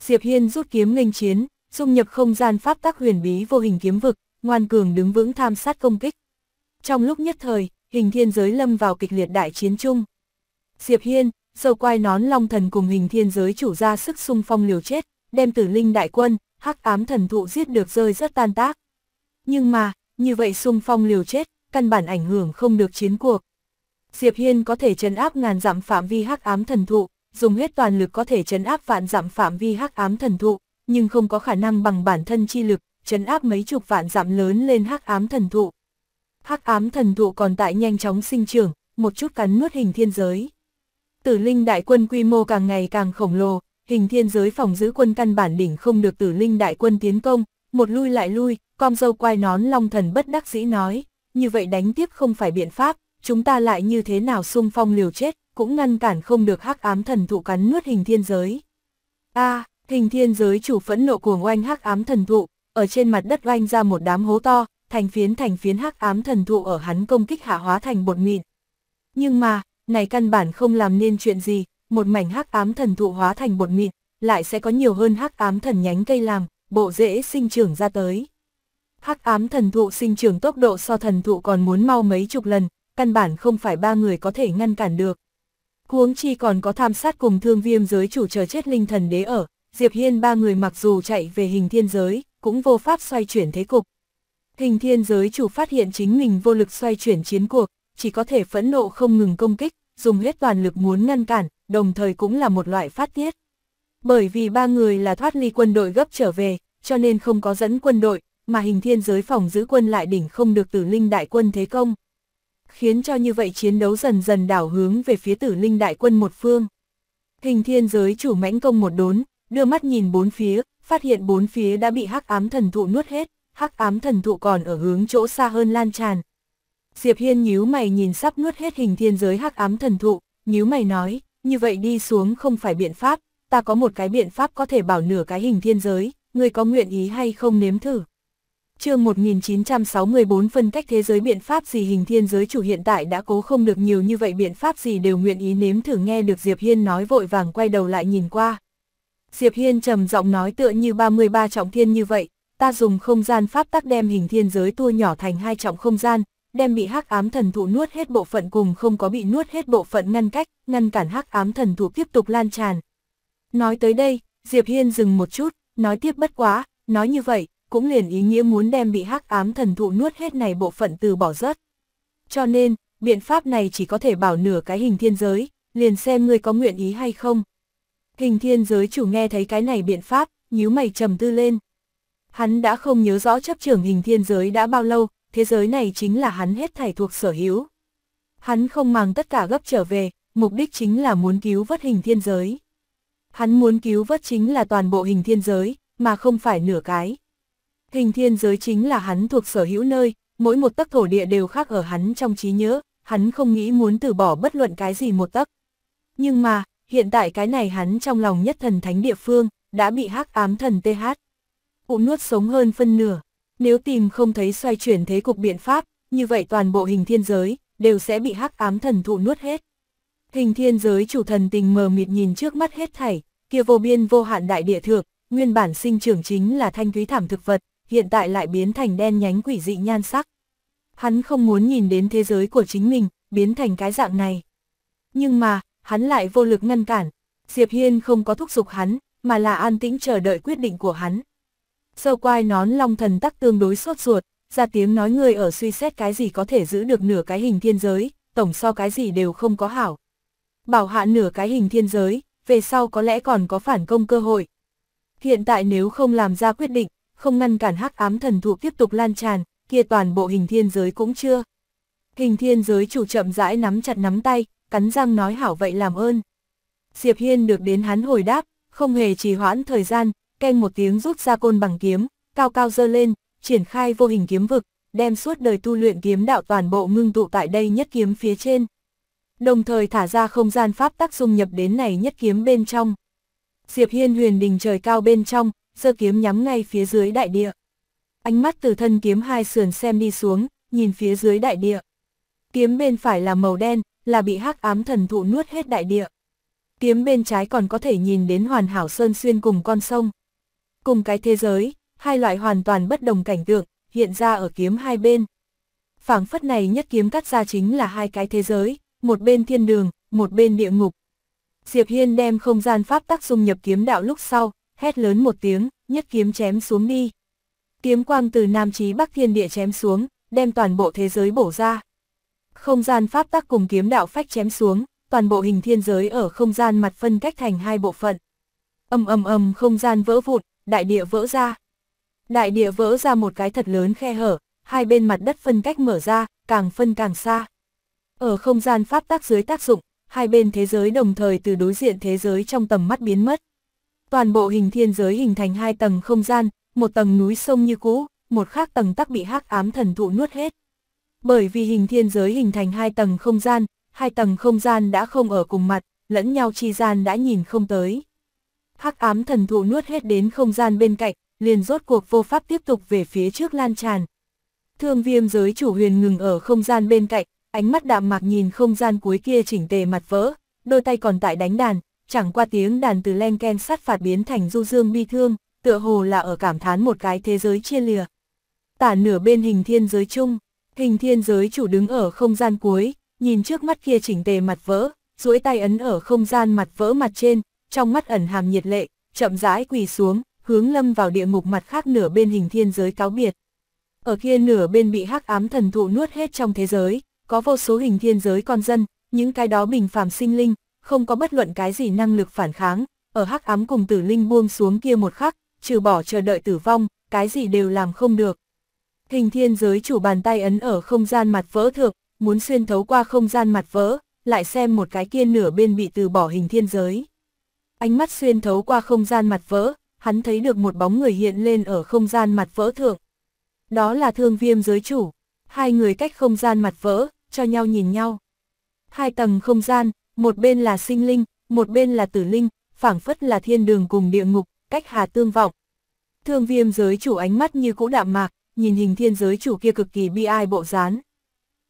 Diệp Hiên rút kiếm nghênh chiến, dung nhập không gian pháp tắc huyền bí vô hình kiếm vực, ngoan cường đứng vững tham sát công kích. Trong lúc nhất thời, hình thiên giới lâm vào kịch liệt đại chiến chung. Diệp Hiên, dâu quai nón long thần cùng hình thiên giới chủ ra sức xung phong liều chết, đem tử linh đại quân, hắc ám thần thụ giết được rơi rất tan tác. Nhưng mà, như vậy xung phong liều chết, căn bản ảnh hưởng không được chiến cuộc. Diệp Hiên có thể trấn áp ngàn dặm phạm vi hắc ám thần thụ, dùng hết toàn lực có thể trấn áp vạn dặm phạm vi hắc ám thần thụ, nhưng không có khả năng bằng bản thân chi lực trấn áp mấy chục vạn dặm lớn lên hắc ám thần thụ hắc ám thần thụ còn tại nhanh chóng sinh trưởng, một chút cắn nuốt hình thiên giới. Tử linh đại quân quy mô càng ngày càng khổng lồ, hình thiên giới phòng giữ quân căn bản đỉnh không được tử linh đại quân tiến công, một lui lại lui, com dâu quai nón long thần bất đắc dĩ nói, như vậy đánh tiếp không phải biện pháp, chúng ta lại như thế nào xung phong liều chết, cũng ngăn cản không được hắc ám thần thụ cắn nuốt hình thiên giới. a hình thiên giới chủ phẫn nộ cuồng oanh hắc ám thần thụ, ở trên mặt đất oanh ra một đám hố to, thành phiến thành phiến hắc ám thần thụ ở hắn công kích hạ hóa thành bột mịn. Nhưng mà, này căn bản không làm nên chuyện gì, một mảnh hắc ám thần thụ hóa thành bột mịn, lại sẽ có nhiều hơn hắc ám thần nhánh cây làm, bộ rễ sinh trưởng ra tới. Hắc ám thần thụ sinh trưởng tốc độ so thần thụ còn muốn mau mấy chục lần, căn bản không phải ba người có thể ngăn cản được. Huống chi còn có tham sát cùng thương viêm giới chủ chờ chết linh thần đế ở, Diệp Hiên ba người mặc dù chạy về hình thiên giới, cũng vô pháp xoay chuyển thế cục. Hình thiên giới chủ phát hiện chính mình vô lực xoay chuyển chiến cuộc, chỉ có thể phẫn nộ không ngừng công kích, dùng hết toàn lực muốn ngăn cản, đồng thời cũng là một loại phát tiết. Bởi vì ba người là thoát ly quân đội gấp trở về, cho nên không có dẫn quân đội, mà hình thiên giới phòng giữ quân lại đỉnh không được tử linh đại quân thế công. Khiến cho như vậy chiến đấu dần dần đảo hướng về phía tử linh đại quân một phương. Hình thiên giới chủ mãnh công một đốn, đưa mắt nhìn bốn phía, phát hiện bốn phía đã bị hắc ám thần thụ nuốt hết hắc ám thần thụ còn ở hướng chỗ xa hơn lan tràn. Diệp Hiên nhíu mày nhìn sắp nuốt hết hình thiên giới hắc ám thần thụ, nhíu mày nói, như vậy đi xuống không phải biện pháp, ta có một cái biện pháp có thể bảo nửa cái hình thiên giới, người có nguyện ý hay không nếm thử. chương 1964 phân cách thế giới biện pháp gì hình thiên giới chủ hiện tại đã cố không được nhiều như vậy biện pháp gì đều nguyện ý nếm thử nghe được Diệp Hiên nói vội vàng quay đầu lại nhìn qua. Diệp Hiên trầm giọng nói tựa như 33 trọng thiên như vậy, ta dùng không gian pháp tắc đem hình thiên giới tua nhỏ thành hai trọng không gian, đem bị hắc ám thần thụ nuốt hết bộ phận cùng không có bị nuốt hết bộ phận ngăn cách, ngăn cản hắc ám thần thụ tiếp tục lan tràn. Nói tới đây, Diệp Hiên dừng một chút, nói tiếp bất quá, nói như vậy, cũng liền ý nghĩa muốn đem bị hắc ám thần thụ nuốt hết này bộ phận từ bỏ rớt. Cho nên, biện pháp này chỉ có thể bảo nửa cái hình thiên giới, liền xem ngươi có nguyện ý hay không. Hình thiên giới chủ nghe thấy cái này biện pháp, nhíu mày trầm tư lên. Hắn đã không nhớ rõ chấp trưởng hình thiên giới đã bao lâu, thế giới này chính là hắn hết thảy thuộc sở hữu. Hắn không mang tất cả gấp trở về, mục đích chính là muốn cứu vớt hình thiên giới. Hắn muốn cứu vớt chính là toàn bộ hình thiên giới, mà không phải nửa cái. Hình thiên giới chính là hắn thuộc sở hữu nơi, mỗi một tấc thổ địa đều khác ở hắn trong trí nhớ, hắn không nghĩ muốn từ bỏ bất luận cái gì một tấc. Nhưng mà, hiện tại cái này hắn trong lòng nhất thần thánh địa phương, đã bị hắc ám thần TH cũng nuốt sống hơn phân nửa. Nếu tìm không thấy xoay chuyển thế cục biện pháp, như vậy toàn bộ hình thiên giới đều sẽ bị hắc ám thần thụ nuốt hết. Hình thiên giới chủ thần tình mờ mịt nhìn trước mắt hết thảy, kia vô biên vô hạn đại địa thượng, nguyên bản sinh trưởng chính là thanh quý thảm thực vật, hiện tại lại biến thành đen nhánh quỷ dị nhan sắc. Hắn không muốn nhìn đến thế giới của chính mình, biến thành cái dạng này. Nhưng mà, hắn lại vô lực ngăn cản. Diệp Hiên không có thúc giục hắn, mà là an tĩnh chờ đợi quyết định của hắn. Sơ quai nón long thần tắc tương đối sốt ruột, ra tiếng nói người ở suy xét cái gì có thể giữ được nửa cái hình thiên giới, tổng so cái gì đều không có hảo. Bảo hạ nửa cái hình thiên giới, về sau có lẽ còn có phản công cơ hội. Hiện tại nếu không làm ra quyết định, không ngăn cản hắc ám thần thụ tiếp tục lan tràn, kia toàn bộ hình thiên giới cũng chưa. Hình thiên giới chủ chậm rãi nắm chặt nắm tay, cắn răng nói hảo vậy làm ơn. Diệp Hiên được đến hắn hồi đáp, không hề trì hoãn thời gian, ken một tiếng rút ra côn bằng kiếm, cao cao dơ lên, triển khai vô hình kiếm vực, đem suốt đời tu luyện kiếm đạo toàn bộ ngưng tụ tại đây nhất kiếm phía trên. Đồng thời thả ra không gian pháp tác dung nhập đến này nhất kiếm bên trong. Diệp Hiên huyền đình trời cao bên trong, dơ kiếm nhắm ngay phía dưới đại địa. Ánh mắt từ thân kiếm hai sườn xem đi xuống, nhìn phía dưới đại địa. Kiếm bên phải là màu đen, là bị hắc ám thần thụ nuốt hết đại địa. Kiếm bên trái còn có thể nhìn đến hoàn hảo sơn xuyên cùng con sông cùng cái thế giới, hai loại hoàn toàn bất đồng cảnh tượng, hiện ra ở kiếm hai bên. phảng phất này nhất kiếm cắt ra chính là hai cái thế giới, một bên thiên đường, một bên địa ngục. Diệp Hiên đem không gian pháp tác dung nhập kiếm đạo lúc sau, hét lớn một tiếng, nhất kiếm chém xuống đi. Kiếm quang từ Nam Chí Bắc Thiên Địa chém xuống, đem toàn bộ thế giới bổ ra. Không gian pháp tắc cùng kiếm đạo phách chém xuống, toàn bộ hình thiên giới ở không gian mặt phân cách thành hai bộ phận. Âm âm âm không gian vỡ vụn, đại địa vỡ ra. Đại địa vỡ ra một cái thật lớn khe hở, hai bên mặt đất phân cách mở ra, càng phân càng xa. Ở không gian pháp tác dưới tác dụng, hai bên thế giới đồng thời từ đối diện thế giới trong tầm mắt biến mất. Toàn bộ hình thiên giới hình thành hai tầng không gian, một tầng núi sông như cũ, một khác tầng tắc bị hắc ám thần thụ nuốt hết. Bởi vì hình thiên giới hình thành hai tầng không gian, hai tầng không gian đã không ở cùng mặt, lẫn nhau chi gian đã nhìn không tới hắc ám thần thụ nuốt hết đến không gian bên cạnh, liền rốt cuộc vô pháp tiếp tục về phía trước lan tràn. Thương viêm giới chủ huyền ngừng ở không gian bên cạnh, ánh mắt đạm mạc nhìn không gian cuối kia chỉnh tề mặt vỡ, đôi tay còn tại đánh đàn, chẳng qua tiếng đàn từ len ken sát phạt biến thành du dương bi thương, tựa hồ là ở cảm thán một cái thế giới chia lìa. Tả nửa bên hình thiên giới chung, hình thiên giới chủ đứng ở không gian cuối, nhìn trước mắt kia chỉnh tề mặt vỡ, duỗi tay ấn ở không gian mặt vỡ mặt trên, trong mắt ẩn hàm nhiệt lệ, chậm rãi quỳ xuống, hướng lâm vào địa ngục mặt khác nửa bên hình thiên giới cáo biệt. Ở kia nửa bên bị hắc ám thần thụ nuốt hết trong thế giới, có vô số hình thiên giới con dân, những cái đó bình phàm sinh linh, không có bất luận cái gì năng lực phản kháng, ở hắc ám cùng tử linh buông xuống kia một khắc, trừ bỏ chờ đợi tử vong, cái gì đều làm không được. Hình thiên giới chủ bàn tay ấn ở không gian mặt vỡ thượng, muốn xuyên thấu qua không gian mặt vỡ, lại xem một cái kia nửa bên bị từ bỏ hình thiên giới ánh mắt xuyên thấu qua không gian mặt vỡ, hắn thấy được một bóng người hiện lên ở không gian mặt vỡ thượng. Đó là thương viêm giới chủ, hai người cách không gian mặt vỡ, cho nhau nhìn nhau. Hai tầng không gian, một bên là sinh linh, một bên là tử linh, phảng phất là thiên đường cùng địa ngục, cách hà tương vọng. Thương viêm giới chủ ánh mắt như cũ đạm mạc, nhìn hình thiên giới chủ kia cực kỳ bi ai bộ dán.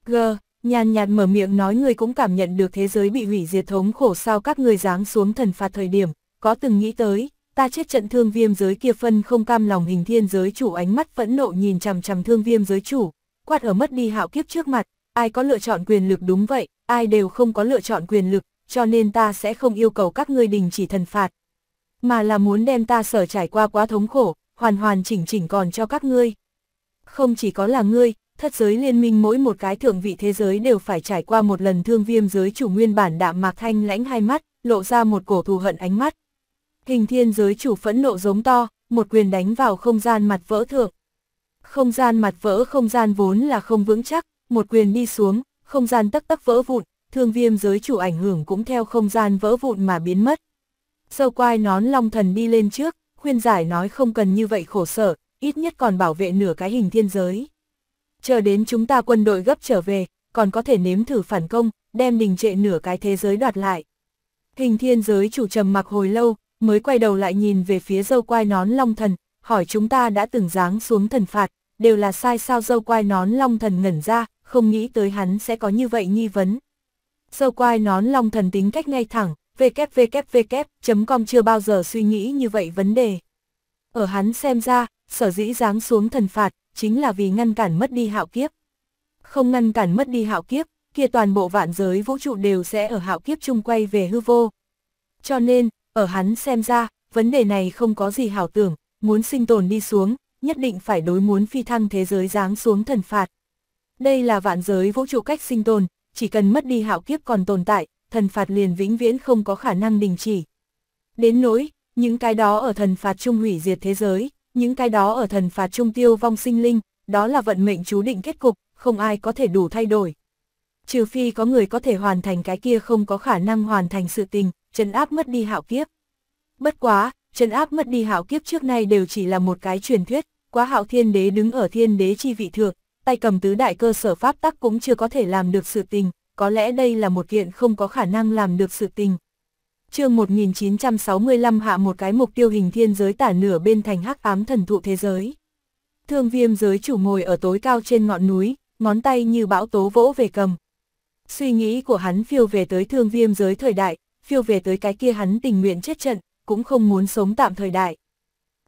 G, nhàn nhạt mở miệng nói người cũng cảm nhận được thế giới bị hủy diệt thống khổ sao các người giáng xuống thần phạt thời điểm, có từng nghĩ tới, ta chết trận thương viêm giới kia phân không cam lòng hình thiên giới chủ ánh mắt phẫn nộ nhìn chằm chằm thương viêm giới chủ, quạt ở mất đi hạo kiếp trước mặt, ai có lựa chọn quyền lực đúng vậy, ai đều không có lựa chọn quyền lực, cho nên ta sẽ không yêu cầu các ngươi đình chỉ thần phạt, mà là muốn đem ta sở trải qua quá thống khổ, hoàn hoàn chỉnh chỉnh còn cho các ngươi. Không chỉ có là ngươi, thất giới liên minh mỗi một cái thượng vị thế giới đều phải trải qua một lần thương viêm giới chủ nguyên bản đạm mạc thanh lãnh hai mắt, lộ ra một cổ thù hận ánh mắt. Hình thiên giới chủ phẫn nộ giống to, một quyền đánh vào không gian mặt vỡ thượng. Không gian mặt vỡ không gian vốn là không vững chắc, một quyền đi xuống, không gian tắc tắc vỡ vụn, thương viêm giới chủ ảnh hưởng cũng theo không gian vỡ vụn mà biến mất. Sâu quai nón long thần đi lên trước, khuyên giải nói không cần như vậy khổ sở, ít nhất còn bảo vệ nửa cái hình thiên giới chờ đến chúng ta quân đội gấp trở về, còn có thể nếm thử phản công, đem đình trệ nửa cái thế giới đoạt lại. Hình thiên giới chủ trầm mặc hồi lâu, mới quay đầu lại nhìn về phía dâu quai nón long thần, hỏi chúng ta đã từng giáng xuống thần phạt, đều là sai sao dâu quai nón long thần ngẩn ra, không nghĩ tới hắn sẽ có như vậy nghi vấn. Dâu quai nón long thần tính cách ngay thẳng, www.com chưa bao giờ suy nghĩ như vậy vấn đề. Ở hắn xem ra, sở dĩ giáng xuống thần phạt, chính là vì ngăn cản mất đi hạo kiếp. Không ngăn cản mất đi hạo kiếp, kia toàn bộ vạn giới vũ trụ đều sẽ ở hạo kiếp chung quay về hư vô. Cho nên, ở hắn xem ra, vấn đề này không có gì hảo tưởng, muốn sinh tồn đi xuống, nhất định phải đối muốn phi thăng thế giới giáng xuống thần phạt. Đây là vạn giới vũ trụ cách sinh tồn, chỉ cần mất đi hạo kiếp còn tồn tại, thần phạt liền vĩnh viễn không có khả năng đình chỉ. Đến nỗi, những cái đó ở thần phạt trung hủy diệt thế giới, những cái đó ở thần phạt trung tiêu vong sinh linh, đó là vận mệnh chú định kết cục, không ai có thể đủ thay đổi. Trừ phi có người có thể hoàn thành cái kia không có khả năng hoàn thành sự tình, chân áp mất đi hạo kiếp. Bất quá, chân áp mất đi hạo kiếp trước nay đều chỉ là một cái truyền thuyết, quá hạo thiên đế đứng ở thiên đế chi vị thượng, tay cầm tứ đại cơ sở pháp tắc cũng chưa có thể làm được sự tình, có lẽ đây là một kiện không có khả năng làm được sự tình, chương 1965 hạ một cái mục tiêu hình thiên giới tả nửa bên thành hắc ám thần thụ thế giới. Thương viêm giới chủ ngồi ở tối cao trên ngọn núi, ngón tay như bão tố vỗ về cầm. Suy nghĩ của hắn phiêu về tới thương viêm giới thời đại, phiêu về tới cái kia hắn tình nguyện chết trận, cũng không muốn sống tạm thời đại.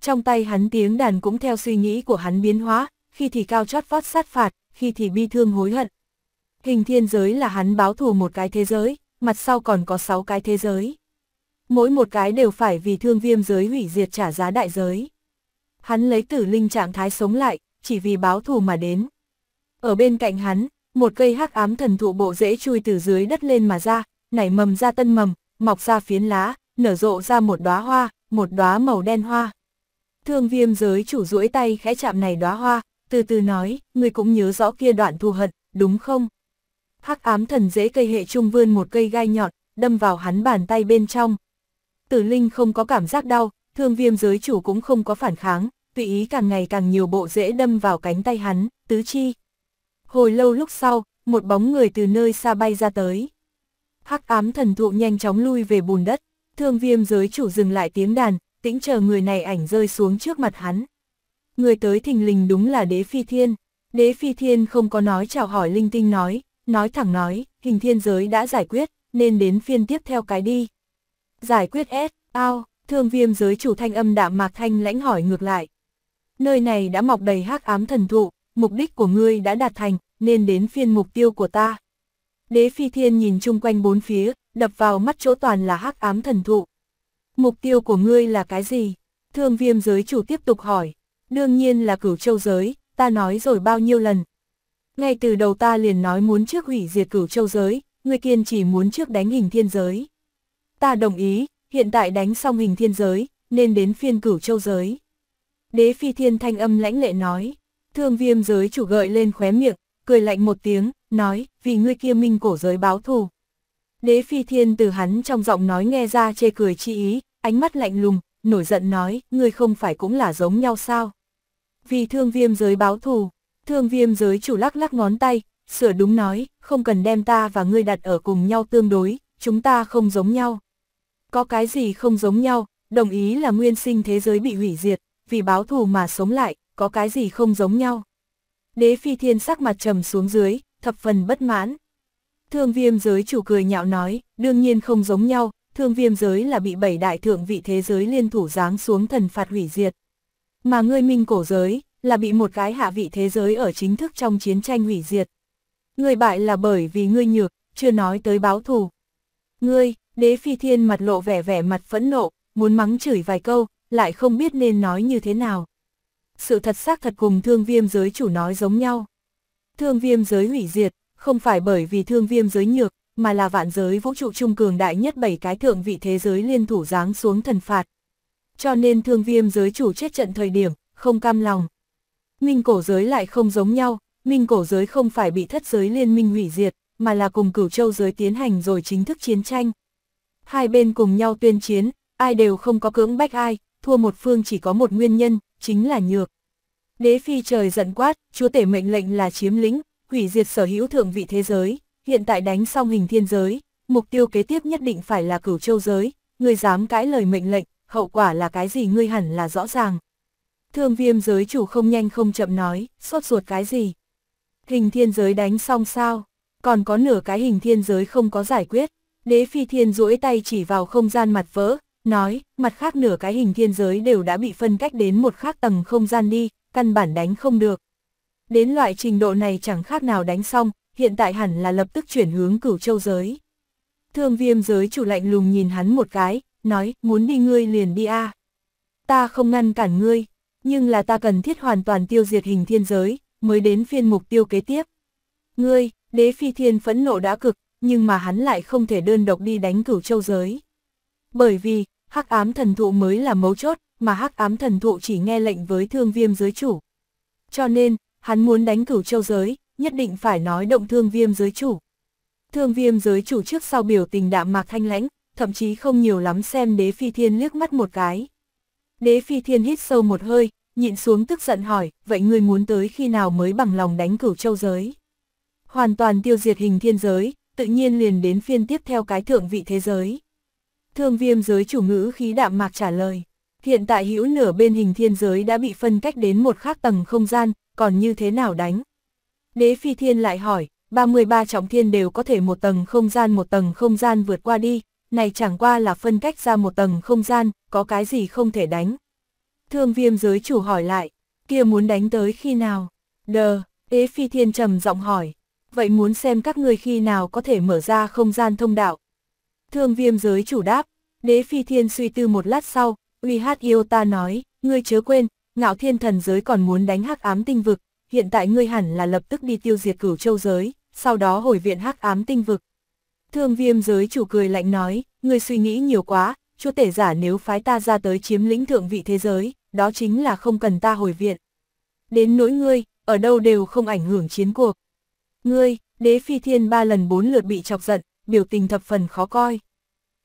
Trong tay hắn tiếng đàn cũng theo suy nghĩ của hắn biến hóa, khi thì cao chót vót sát phạt, khi thì bi thương hối hận. Hình thiên giới là hắn báo thù một cái thế giới, mặt sau còn có sáu cái thế giới mỗi một cái đều phải vì thương viêm giới hủy diệt trả giá đại giới. Hắn lấy tử linh trạng thái sống lại, chỉ vì báo thù mà đến. Ở bên cạnh hắn, một cây hắc ám thần thụ bộ rễ chui từ dưới đất lên mà ra, nảy mầm ra tân mầm, mọc ra phiến lá, nở rộ ra một đóa hoa, một đóa màu đen hoa. Thương viêm giới chủ duỗi tay khẽ chạm này đóa hoa, từ từ nói, người cũng nhớ rõ kia đoạn thù hận, đúng không? Hắc ám thần dễ cây hệ trung vươn một cây gai nhọn, đâm vào hắn bàn tay bên trong, tử linh không có cảm giác đau, thương viêm giới chủ cũng không có phản kháng, tùy ý càng ngày càng nhiều bộ rễ đâm vào cánh tay hắn, tứ chi. Hồi lâu lúc sau, một bóng người từ nơi xa bay ra tới. Hắc ám thần thụ nhanh chóng lui về bùn đất, thương viêm giới chủ dừng lại tiếng đàn, tĩnh chờ người này ảnh rơi xuống trước mặt hắn. Người tới thình lình đúng là đế phi thiên, đế phi thiên không có nói chào hỏi linh tinh nói, nói thẳng nói, hình thiên giới đã giải quyết, nên đến phiên tiếp theo cái đi. Giải quyết S, ao, thương viêm giới chủ thanh âm đạm mạc thanh lãnh hỏi ngược lại. Nơi này đã mọc đầy hắc ám thần thụ, mục đích của ngươi đã đạt thành, nên đến phiên mục tiêu của ta. Đế phi thiên nhìn chung quanh bốn phía, đập vào mắt chỗ toàn là hắc ám thần thụ. Mục tiêu của ngươi là cái gì? Thương viêm giới chủ tiếp tục hỏi. Đương nhiên là cửu châu giới, ta nói rồi bao nhiêu lần. Ngay từ đầu ta liền nói muốn trước hủy diệt cửu châu giới, ngươi kiên chỉ muốn trước đánh hình thiên giới ta đồng ý, hiện tại đánh xong hình thiên giới, nên đến phiên cửu châu giới. Đế phi thiên thanh âm lãnh lệ nói, thương viêm giới chủ gợi lên khóe miệng, cười lạnh một tiếng, nói, vì ngươi kia minh cổ giới báo thù. Đế phi thiên từ hắn trong giọng nói nghe ra chê cười chi ý, ánh mắt lạnh lùng, nổi giận nói, ngươi không phải cũng là giống nhau sao? Vì thương viêm giới báo thù, thương viêm giới chủ lắc lắc ngón tay, sửa đúng nói, không cần đem ta và ngươi đặt ở cùng nhau tương đối, chúng ta không giống nhau có cái gì không giống nhau, đồng ý là nguyên sinh thế giới bị hủy diệt, vì báo thù mà sống lại, có cái gì không giống nhau. Đế phi thiên sắc mặt trầm xuống dưới, thập phần bất mãn. Thương viêm giới chủ cười nhạo nói, đương nhiên không giống nhau, thương viêm giới là bị bảy đại thượng vị thế giới liên thủ giáng xuống thần phạt hủy diệt. Mà ngươi minh cổ giới, là bị một cái hạ vị thế giới ở chính thức trong chiến tranh hủy diệt. Ngươi bại là bởi vì ngươi nhược, chưa nói tới báo thù. Ngươi, Đế phi thiên mặt lộ vẻ vẻ mặt phẫn nộ, muốn mắng chửi vài câu, lại không biết nên nói như thế nào. Sự thật xác thật cùng thương viêm giới chủ nói giống nhau. Thương viêm giới hủy diệt, không phải bởi vì thương viêm giới nhược, mà là vạn giới vũ trụ trung cường đại nhất bảy cái thượng vị thế giới liên thủ giáng xuống thần phạt. Cho nên thương viêm giới chủ chết trận thời điểm, không cam lòng. Minh cổ giới lại không giống nhau, minh cổ giới không phải bị thất giới liên minh hủy diệt, mà là cùng cửu châu giới tiến hành rồi chính thức chiến tranh hai bên cùng nhau tuyên chiến, ai đều không có cưỡng bách ai, thua một phương chỉ có một nguyên nhân, chính là nhược. Đế phi trời giận quát, chúa tể mệnh lệnh là chiếm lĩnh, hủy diệt sở hữu thượng vị thế giới, hiện tại đánh xong hình thiên giới, mục tiêu kế tiếp nhất định phải là cửu châu giới, người dám cãi lời mệnh lệnh, hậu quả là cái gì ngươi hẳn là rõ ràng. Thương viêm giới chủ không nhanh không chậm nói, sốt ruột cái gì. Hình thiên giới đánh xong sao, còn có nửa cái hình thiên giới không có giải quyết, Đế phi thiên duỗi tay chỉ vào không gian mặt vỡ, nói, mặt khác nửa cái hình thiên giới đều đã bị phân cách đến một khác tầng không gian đi, căn bản đánh không được. Đến loại trình độ này chẳng khác nào đánh xong, hiện tại hẳn là lập tức chuyển hướng cửu châu giới. Thương viêm giới chủ lạnh lùng nhìn hắn một cái, nói, muốn đi ngươi liền đi a à. Ta không ngăn cản ngươi, nhưng là ta cần thiết hoàn toàn tiêu diệt hình thiên giới, mới đến phiên mục tiêu kế tiếp. Ngươi, đế phi thiên phẫn nộ đã cực, nhưng mà hắn lại không thể đơn độc đi đánh cửu châu giới. Bởi vì, hắc ám thần thụ mới là mấu chốt, mà hắc ám thần thụ chỉ nghe lệnh với thương viêm giới chủ. Cho nên, hắn muốn đánh cửu châu giới, nhất định phải nói động thương viêm giới chủ. Thương viêm giới chủ trước sau biểu tình đạm mạc thanh lãnh, thậm chí không nhiều lắm xem đế phi thiên liếc mắt một cái. Đế phi thiên hít sâu một hơi, nhịn xuống tức giận hỏi, vậy ngươi muốn tới khi nào mới bằng lòng đánh cửu châu giới? Hoàn toàn tiêu diệt hình thiên giới, tự nhiên liền đến phiên tiếp theo cái thượng vị thế giới. Thương viêm giới chủ ngữ khí đạm mạc trả lời, hiện tại hữu nửa bên hình thiên giới đã bị phân cách đến một khác tầng không gian, còn như thế nào đánh? Đế phi thiên lại hỏi, 33 trọng thiên đều có thể một tầng không gian một tầng không gian vượt qua đi, này chẳng qua là phân cách ra một tầng không gian, có cái gì không thể đánh. Thương viêm giới chủ hỏi lại, kia muốn đánh tới khi nào? Đờ, đế phi thiên trầm giọng hỏi, vậy muốn xem các ngươi khi nào có thể mở ra không gian thông đạo. Thương viêm giới chủ đáp, đế phi thiên suy tư một lát sau, uy hát yêu ta nói, ngươi chớ quên, ngạo thiên thần giới còn muốn đánh hắc ám tinh vực, hiện tại ngươi hẳn là lập tức đi tiêu diệt cửu châu giới, sau đó hồi viện hắc ám tinh vực. Thương viêm giới chủ cười lạnh nói, ngươi suy nghĩ nhiều quá, chúa tể giả nếu phái ta ra tới chiếm lĩnh thượng vị thế giới, đó chính là không cần ta hồi viện. Đến nỗi ngươi, ở đâu đều không ảnh hưởng chiến cuộc. Ngươi, đế phi thiên ba lần bốn lượt bị chọc giận, biểu tình thập phần khó coi.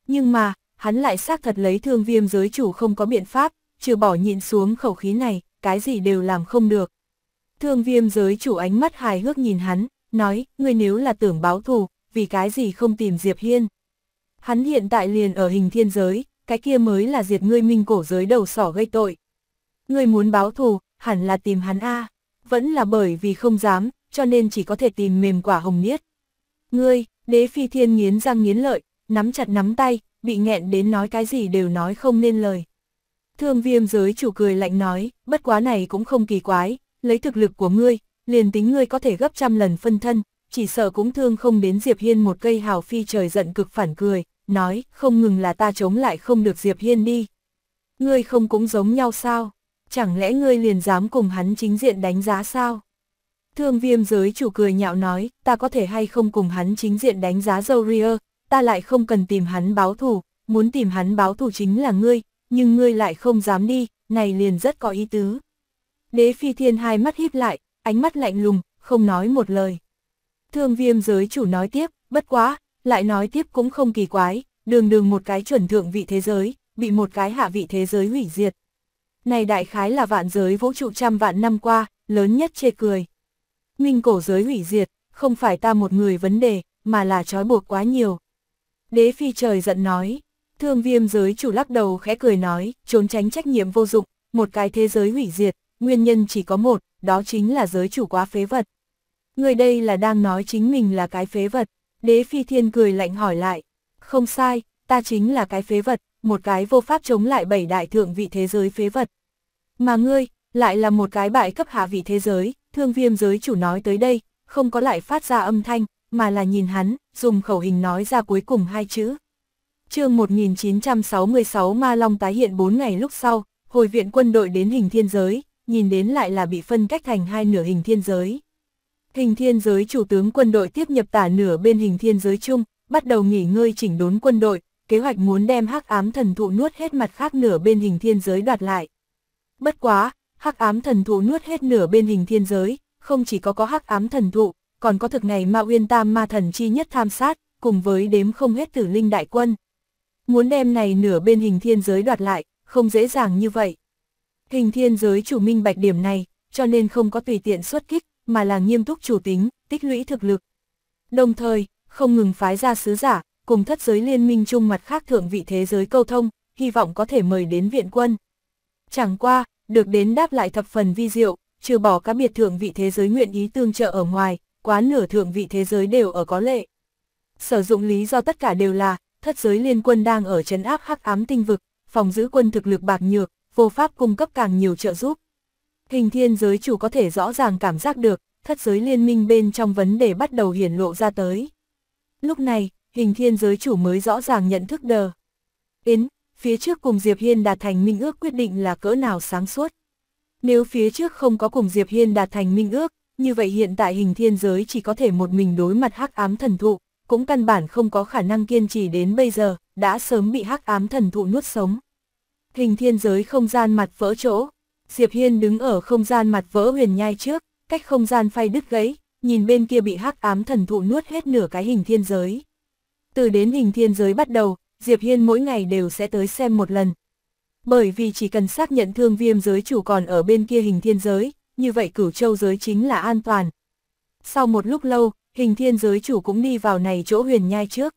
Nhưng mà, hắn lại xác thật lấy thương viêm giới chủ không có biện pháp, trừ bỏ nhịn xuống khẩu khí này, cái gì đều làm không được. Thương viêm giới chủ ánh mắt hài hước nhìn hắn, nói, ngươi nếu là tưởng báo thù, vì cái gì không tìm Diệp Hiên. Hắn hiện tại liền ở hình thiên giới, cái kia mới là diệt ngươi minh cổ giới đầu sỏ gây tội. Ngươi muốn báo thù, hẳn là tìm hắn A, vẫn là bởi vì không dám, cho nên chỉ có thể tìm mềm quả hồng niết. Ngươi, đế phi thiên nghiến răng nghiến lợi, nắm chặt nắm tay, bị nghẹn đến nói cái gì đều nói không nên lời. Thương viêm giới chủ cười lạnh nói, bất quá này cũng không kỳ quái, lấy thực lực của ngươi, liền tính ngươi có thể gấp trăm lần phân thân, chỉ sợ cũng thương không đến Diệp Hiên một cây hào phi trời giận cực phản cười, nói, không ngừng là ta chống lại không được Diệp Hiên đi. Ngươi không cũng giống nhau sao? Chẳng lẽ ngươi liền dám cùng hắn chính diện đánh giá sao? Thương viêm giới chủ cười nhạo nói, ta có thể hay không cùng hắn chính diện đánh giá dâu ria, ta lại không cần tìm hắn báo thù, muốn tìm hắn báo thù chính là ngươi, nhưng ngươi lại không dám đi, này liền rất có ý tứ. Đế phi thiên hai mắt híp lại, ánh mắt lạnh lùng, không nói một lời. Thương viêm giới chủ nói tiếp, bất quá, lại nói tiếp cũng không kỳ quái, đường đường một cái chuẩn thượng vị thế giới, bị một cái hạ vị thế giới hủy diệt. Này đại khái là vạn giới vũ trụ trăm vạn năm qua, lớn nhất chê cười. Minh cổ giới hủy diệt, không phải ta một người vấn đề, mà là trói buộc quá nhiều. Đế phi trời giận nói, thương viêm giới chủ lắc đầu khẽ cười nói, trốn tránh trách nhiệm vô dụng, một cái thế giới hủy diệt, nguyên nhân chỉ có một, đó chính là giới chủ quá phế vật. Người đây là đang nói chính mình là cái phế vật, đế phi thiên cười lạnh hỏi lại, không sai, ta chính là cái phế vật, một cái vô pháp chống lại bảy đại thượng vị thế giới phế vật. Mà ngươi, lại là một cái bại cấp hạ vị thế giới, Thương viêm giới chủ nói tới đây, không có lại phát ra âm thanh, mà là nhìn hắn, dùng khẩu hình nói ra cuối cùng hai chữ. chương 1966 Ma Long tái hiện 4 ngày lúc sau, hồi viện quân đội đến hình thiên giới, nhìn đến lại là bị phân cách thành hai nửa hình thiên giới. Hình thiên giới chủ tướng quân đội tiếp nhập tả nửa bên hình thiên giới chung, bắt đầu nghỉ ngơi chỉnh đốn quân đội, kế hoạch muốn đem hắc ám thần thụ nuốt hết mặt khác nửa bên hình thiên giới đoạt lại. Bất quá, hắc ám thần thụ nuốt hết nửa bên hình thiên giới, không chỉ có có hắc ám thần thụ, còn có thực này ma uyên tam ma thần chi nhất tham sát, cùng với đếm không hết tử linh đại quân. Muốn đem này nửa bên hình thiên giới đoạt lại, không dễ dàng như vậy. Hình thiên giới chủ minh bạch điểm này, cho nên không có tùy tiện xuất kích, mà là nghiêm túc chủ tính, tích lũy thực lực. Đồng thời, không ngừng phái ra sứ giả, cùng thất giới liên minh chung mặt khác thượng vị thế giới câu thông, hy vọng có thể mời đến viện quân. Chẳng qua, được đến đáp lại thập phần vi diệu, trừ bỏ các biệt thượng vị thế giới nguyện ý tương trợ ở ngoài, quá nửa thượng vị thế giới đều ở có lệ. Sử dụng lý do tất cả đều là, thất giới liên quân đang ở chấn áp hắc ám tinh vực, phòng giữ quân thực lực bạc nhược, vô pháp cung cấp càng nhiều trợ giúp. Hình thiên giới chủ có thể rõ ràng cảm giác được, thất giới liên minh bên trong vấn đề bắt đầu hiển lộ ra tới. Lúc này, hình thiên giới chủ mới rõ ràng nhận thức đờ. Yến, phía trước cùng Diệp Hiên đạt thành minh ước quyết định là cỡ nào sáng suốt. Nếu phía trước không có cùng Diệp Hiên đạt thành minh ước, như vậy hiện tại hình thiên giới chỉ có thể một mình đối mặt hắc ám thần thụ, cũng căn bản không có khả năng kiên trì đến bây giờ, đã sớm bị hắc ám thần thụ nuốt sống. Hình thiên giới không gian mặt vỡ chỗ, Diệp Hiên đứng ở không gian mặt vỡ huyền nhai trước, cách không gian phay đứt gãy, nhìn bên kia bị hắc ám thần thụ nuốt hết nửa cái hình thiên giới. Từ đến hình thiên giới bắt đầu, Diệp Hiên mỗi ngày đều sẽ tới xem một lần. Bởi vì chỉ cần xác nhận thương viêm giới chủ còn ở bên kia hình thiên giới, như vậy cửu châu giới chính là an toàn. Sau một lúc lâu, hình thiên giới chủ cũng đi vào này chỗ huyền nhai trước.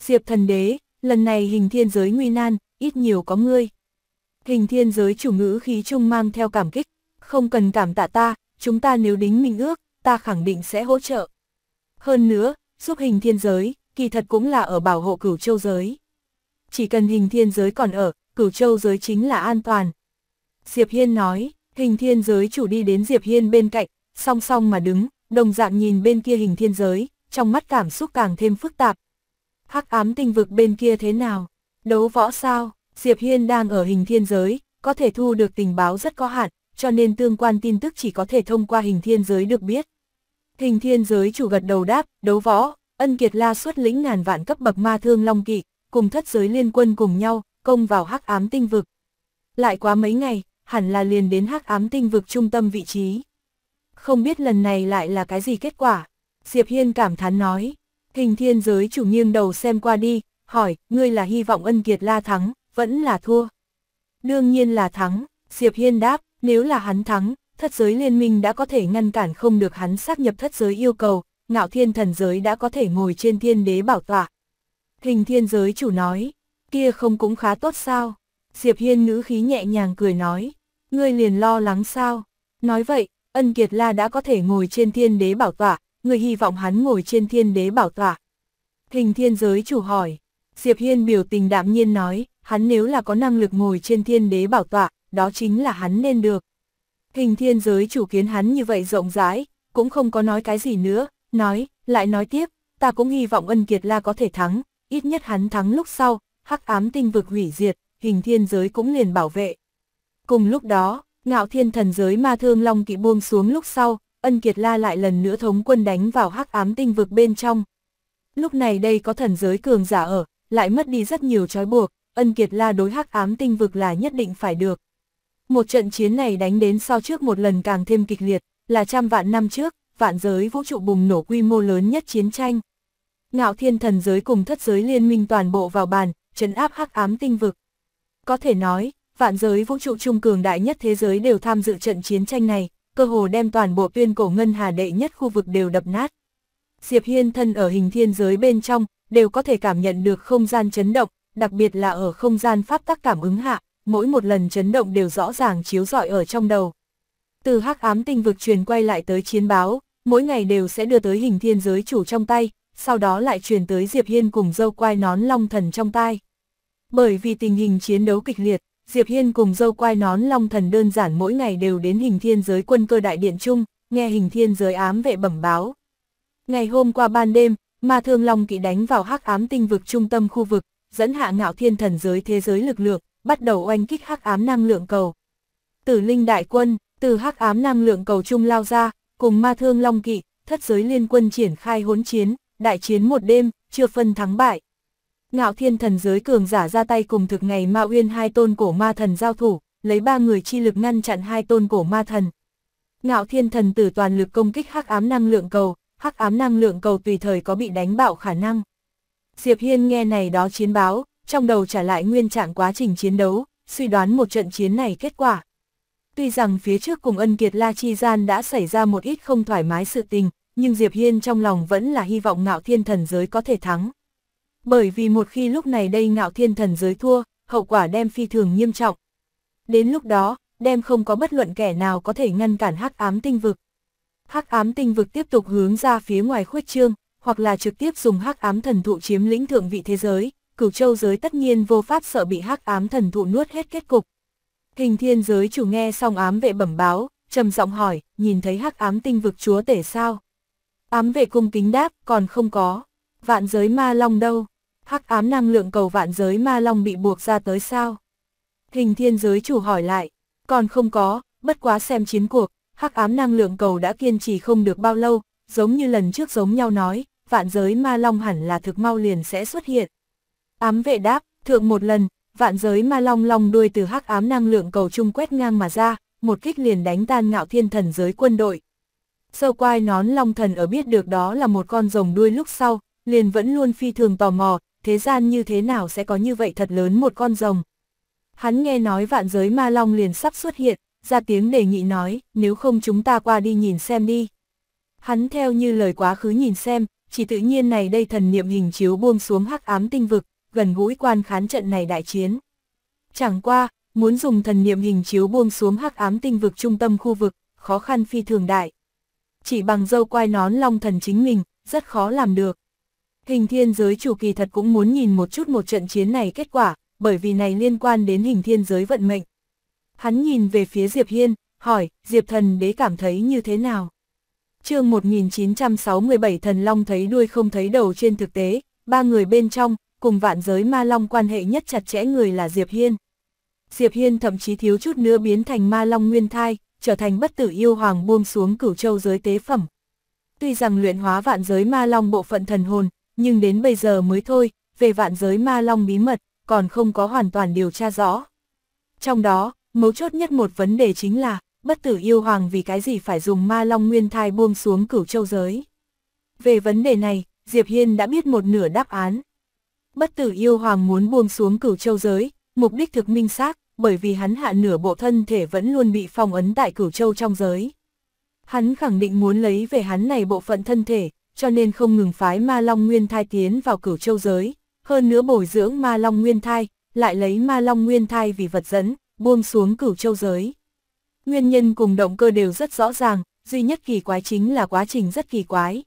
Diệp thần đế, lần này hình thiên giới nguy nan, ít nhiều có ngươi. Hình thiên giới chủ ngữ khí trung mang theo cảm kích, không cần cảm tạ ta, chúng ta nếu đính minh ước, ta khẳng định sẽ hỗ trợ. Hơn nữa, giúp hình thiên giới, kỳ thật cũng là ở bảo hộ cửu châu giới. Chỉ cần hình thiên giới còn ở, cửu châu giới chính là an toàn. Diệp Hiên nói, hình thiên giới chủ đi đến Diệp Hiên bên cạnh, song song mà đứng, đồng dạng nhìn bên kia hình thiên giới, trong mắt cảm xúc càng thêm phức tạp. Hắc ám tinh vực bên kia thế nào? Đấu võ sao? Diệp Hiên đang ở hình thiên giới, có thể thu được tình báo rất có hạn, cho nên tương quan tin tức chỉ có thể thông qua hình thiên giới được biết. Hình thiên giới chủ gật đầu đáp, đấu võ, Ân Kiệt La xuất lĩnh ngàn vạn cấp bậc ma thương long kỵ, cùng thất giới liên quân cùng nhau, công vào hắc ám tinh vực. Lại quá mấy ngày, hẳn là liền đến hắc ám tinh vực trung tâm vị trí. Không biết lần này lại là cái gì kết quả? Diệp Hiên cảm thán nói, hình thiên giới chủ nghiêng đầu xem qua đi, hỏi, ngươi là hy vọng ân kiệt la thắng, vẫn là thua. Đương nhiên là thắng, Diệp Hiên đáp, nếu là hắn thắng, thất giới liên minh đã có thể ngăn cản không được hắn xác nhập thất giới yêu cầu, ngạo thiên thần giới đã có thể ngồi trên thiên đế bảo tọa. Hình thiên giới chủ nói, kia không cũng khá tốt sao? Diệp Hiên ngữ khí nhẹ nhàng cười nói, ngươi liền lo lắng sao? Nói vậy, ân kiệt la đã có thể ngồi trên thiên đế bảo tọa, người hy vọng hắn ngồi trên thiên đế bảo tọa. Hình thiên giới chủ hỏi, Diệp Hiên biểu tình đạm nhiên nói, hắn nếu là có năng lực ngồi trên thiên đế bảo tọa, đó chính là hắn nên được. Hình thiên giới chủ kiến hắn như vậy rộng rãi, cũng không có nói cái gì nữa, nói, lại nói tiếp, ta cũng hy vọng ân kiệt la có thể thắng, ít nhất hắn thắng lúc sau, hắc ám tinh vực hủy diệt, hình thiên giới cũng liền bảo vệ. Cùng lúc đó, ngạo thiên thần giới ma thương long kỵ buông xuống lúc sau, ân kiệt la lại lần nữa thống quân đánh vào hắc ám tinh vực bên trong. Lúc này đây có thần giới cường giả ở, lại mất đi rất nhiều trói buộc, ân kiệt la đối hắc ám tinh vực là nhất định phải được. Một trận chiến này đánh đến so trước một lần càng thêm kịch liệt, là trăm vạn năm trước, vạn giới vũ trụ bùng nổ quy mô lớn nhất chiến tranh. Ngạo thiên thần giới cùng thất giới liên minh toàn bộ vào bàn, chấn áp hắc ám tinh vực. Có thể nói, vạn giới vũ trụ trung cường đại nhất thế giới đều tham dự trận chiến tranh này, cơ hồ đem toàn bộ tuyên cổ ngân hà đệ nhất khu vực đều đập nát. Diệp Hiên thân ở hình thiên giới bên trong, đều có thể cảm nhận được không gian chấn động, đặc biệt là ở không gian pháp tắc cảm ứng hạ, mỗi một lần chấn động đều rõ ràng chiếu rọi ở trong đầu. Từ hắc ám tinh vực truyền quay lại tới chiến báo, mỗi ngày đều sẽ đưa tới hình thiên giới chủ trong tay, sau đó lại truyền tới Diệp Hiên cùng dâu quai nón long thần trong tay. Bởi vì tình hình chiến đấu kịch liệt, Diệp Hiên cùng dâu quai nón long thần đơn giản mỗi ngày đều đến hình thiên giới quân cơ đại điện chung, nghe hình thiên giới ám vệ bẩm báo. Ngày hôm qua ban đêm, ma thương long kỵ đánh vào hắc ám tinh vực trung tâm khu vực, dẫn hạ ngạo thiên thần giới thế giới lực lượng, bắt đầu oanh kích hắc ám năng lượng cầu. Tử linh đại quân, từ hắc ám năng lượng cầu trung lao ra, cùng ma thương long kỵ, thất giới liên quân triển khai hỗn chiến, đại chiến một đêm, chưa phân thắng bại. Ngạo thiên thần giới cường giả ra tay cùng thực ngày ma uyên hai tôn cổ ma thần giao thủ, lấy ba người chi lực ngăn chặn hai tôn cổ ma thần. Ngạo thiên thần tử toàn lực công kích hắc ám năng lượng cầu, hắc ám năng lượng cầu tùy thời có bị đánh bạo khả năng. Diệp Hiên nghe này đó chiến báo, trong đầu trả lại nguyên trạng quá trình chiến đấu, suy đoán một trận chiến này kết quả. Tuy rằng phía trước cùng ân kiệt la chi gian đã xảy ra một ít không thoải mái sự tình, nhưng Diệp Hiên trong lòng vẫn là hy vọng ngạo thiên thần giới có thể thắng. Bởi vì một khi lúc này đây ngạo thiên thần giới thua, hậu quả đem phi thường nghiêm trọng. Đến lúc đó, đem không có bất luận kẻ nào có thể ngăn cản hắc ám tinh vực. Hắc ám tinh vực tiếp tục hướng ra phía ngoài khuếch trương, hoặc là trực tiếp dùng hắc ám thần thụ chiếm lĩnh thượng vị thế giới, cửu châu giới tất nhiên vô pháp sợ bị hắc ám thần thụ nuốt hết kết cục. Hình thiên giới chủ nghe xong ám vệ bẩm báo, trầm giọng hỏi, nhìn thấy hắc ám tinh vực chúa tể sao? Ám vệ cung kính đáp, còn không có. Vạn giới ma long đâu? Hắc ám năng lượng cầu vạn giới ma long bị buộc ra tới sao? Hình thiên giới chủ hỏi lại, còn không có, bất quá xem chiến cuộc, hắc ám năng lượng cầu đã kiên trì không được bao lâu, giống như lần trước giống nhau nói, vạn giới ma long hẳn là thực mau liền sẽ xuất hiện. Ám vệ đáp, thượng một lần, vạn giới ma long long đuôi từ hắc ám năng lượng cầu trung quét ngang mà ra, một kích liền đánh tan ngạo thiên thần giới quân đội. Sơ quai nón long thần ở biết được đó là một con rồng đuôi lúc sau, liền vẫn luôn phi thường tò mò, thế gian như thế nào sẽ có như vậy thật lớn một con rồng. Hắn nghe nói vạn giới ma long liền sắp xuất hiện, ra tiếng đề nghị nói, nếu không chúng ta qua đi nhìn xem đi. Hắn theo như lời quá khứ nhìn xem, chỉ tự nhiên này đây thần niệm hình chiếu buông xuống hắc ám tinh vực, gần gũi quan khán trận này đại chiến. Chẳng qua, muốn dùng thần niệm hình chiếu buông xuống hắc ám tinh vực trung tâm khu vực, khó khăn phi thường đại. Chỉ bằng dâu quai nón long thần chính mình, rất khó làm được. Hình thiên giới chủ kỳ thật cũng muốn nhìn một chút một trận chiến này kết quả, bởi vì này liên quan đến hình thiên giới vận mệnh. Hắn nhìn về phía Diệp Hiên, hỏi, Diệp thần đế cảm thấy như thế nào? chương 1967 thần long thấy đuôi không thấy đầu trên thực tế, ba người bên trong, cùng vạn giới ma long quan hệ nhất chặt chẽ người là Diệp Hiên. Diệp Hiên thậm chí thiếu chút nữa biến thành ma long nguyên thai, trở thành bất tử yêu hoàng buông xuống cửu châu giới tế phẩm. Tuy rằng luyện hóa vạn giới ma long bộ phận thần hồn, nhưng đến bây giờ mới thôi, về vạn giới ma long bí mật, còn không có hoàn toàn điều tra rõ. Trong đó, mấu chốt nhất một vấn đề chính là, bất tử yêu hoàng vì cái gì phải dùng ma long nguyên thai buông xuống cửu châu giới. Về vấn đề này, Diệp Hiên đã biết một nửa đáp án bất tử yêu hoàng muốn buông xuống cửu châu giới, mục đích thực minh xác, bởi vì hắn hạ nửa bộ thân thể vẫn luôn bị phong ấn tại cửu châu trong giới. Hắn khẳng định muốn lấy về hắn này bộ phận thân thể, cho nên không ngừng phái ma long nguyên thai tiến vào cửu châu giới, hơn nữa bồi dưỡng ma long nguyên thai, lại lấy ma long nguyên thai vì vật dẫn, buông xuống cửu châu giới. Nguyên nhân cùng động cơ đều rất rõ ràng, duy nhất kỳ quái chính là quá trình rất kỳ quái.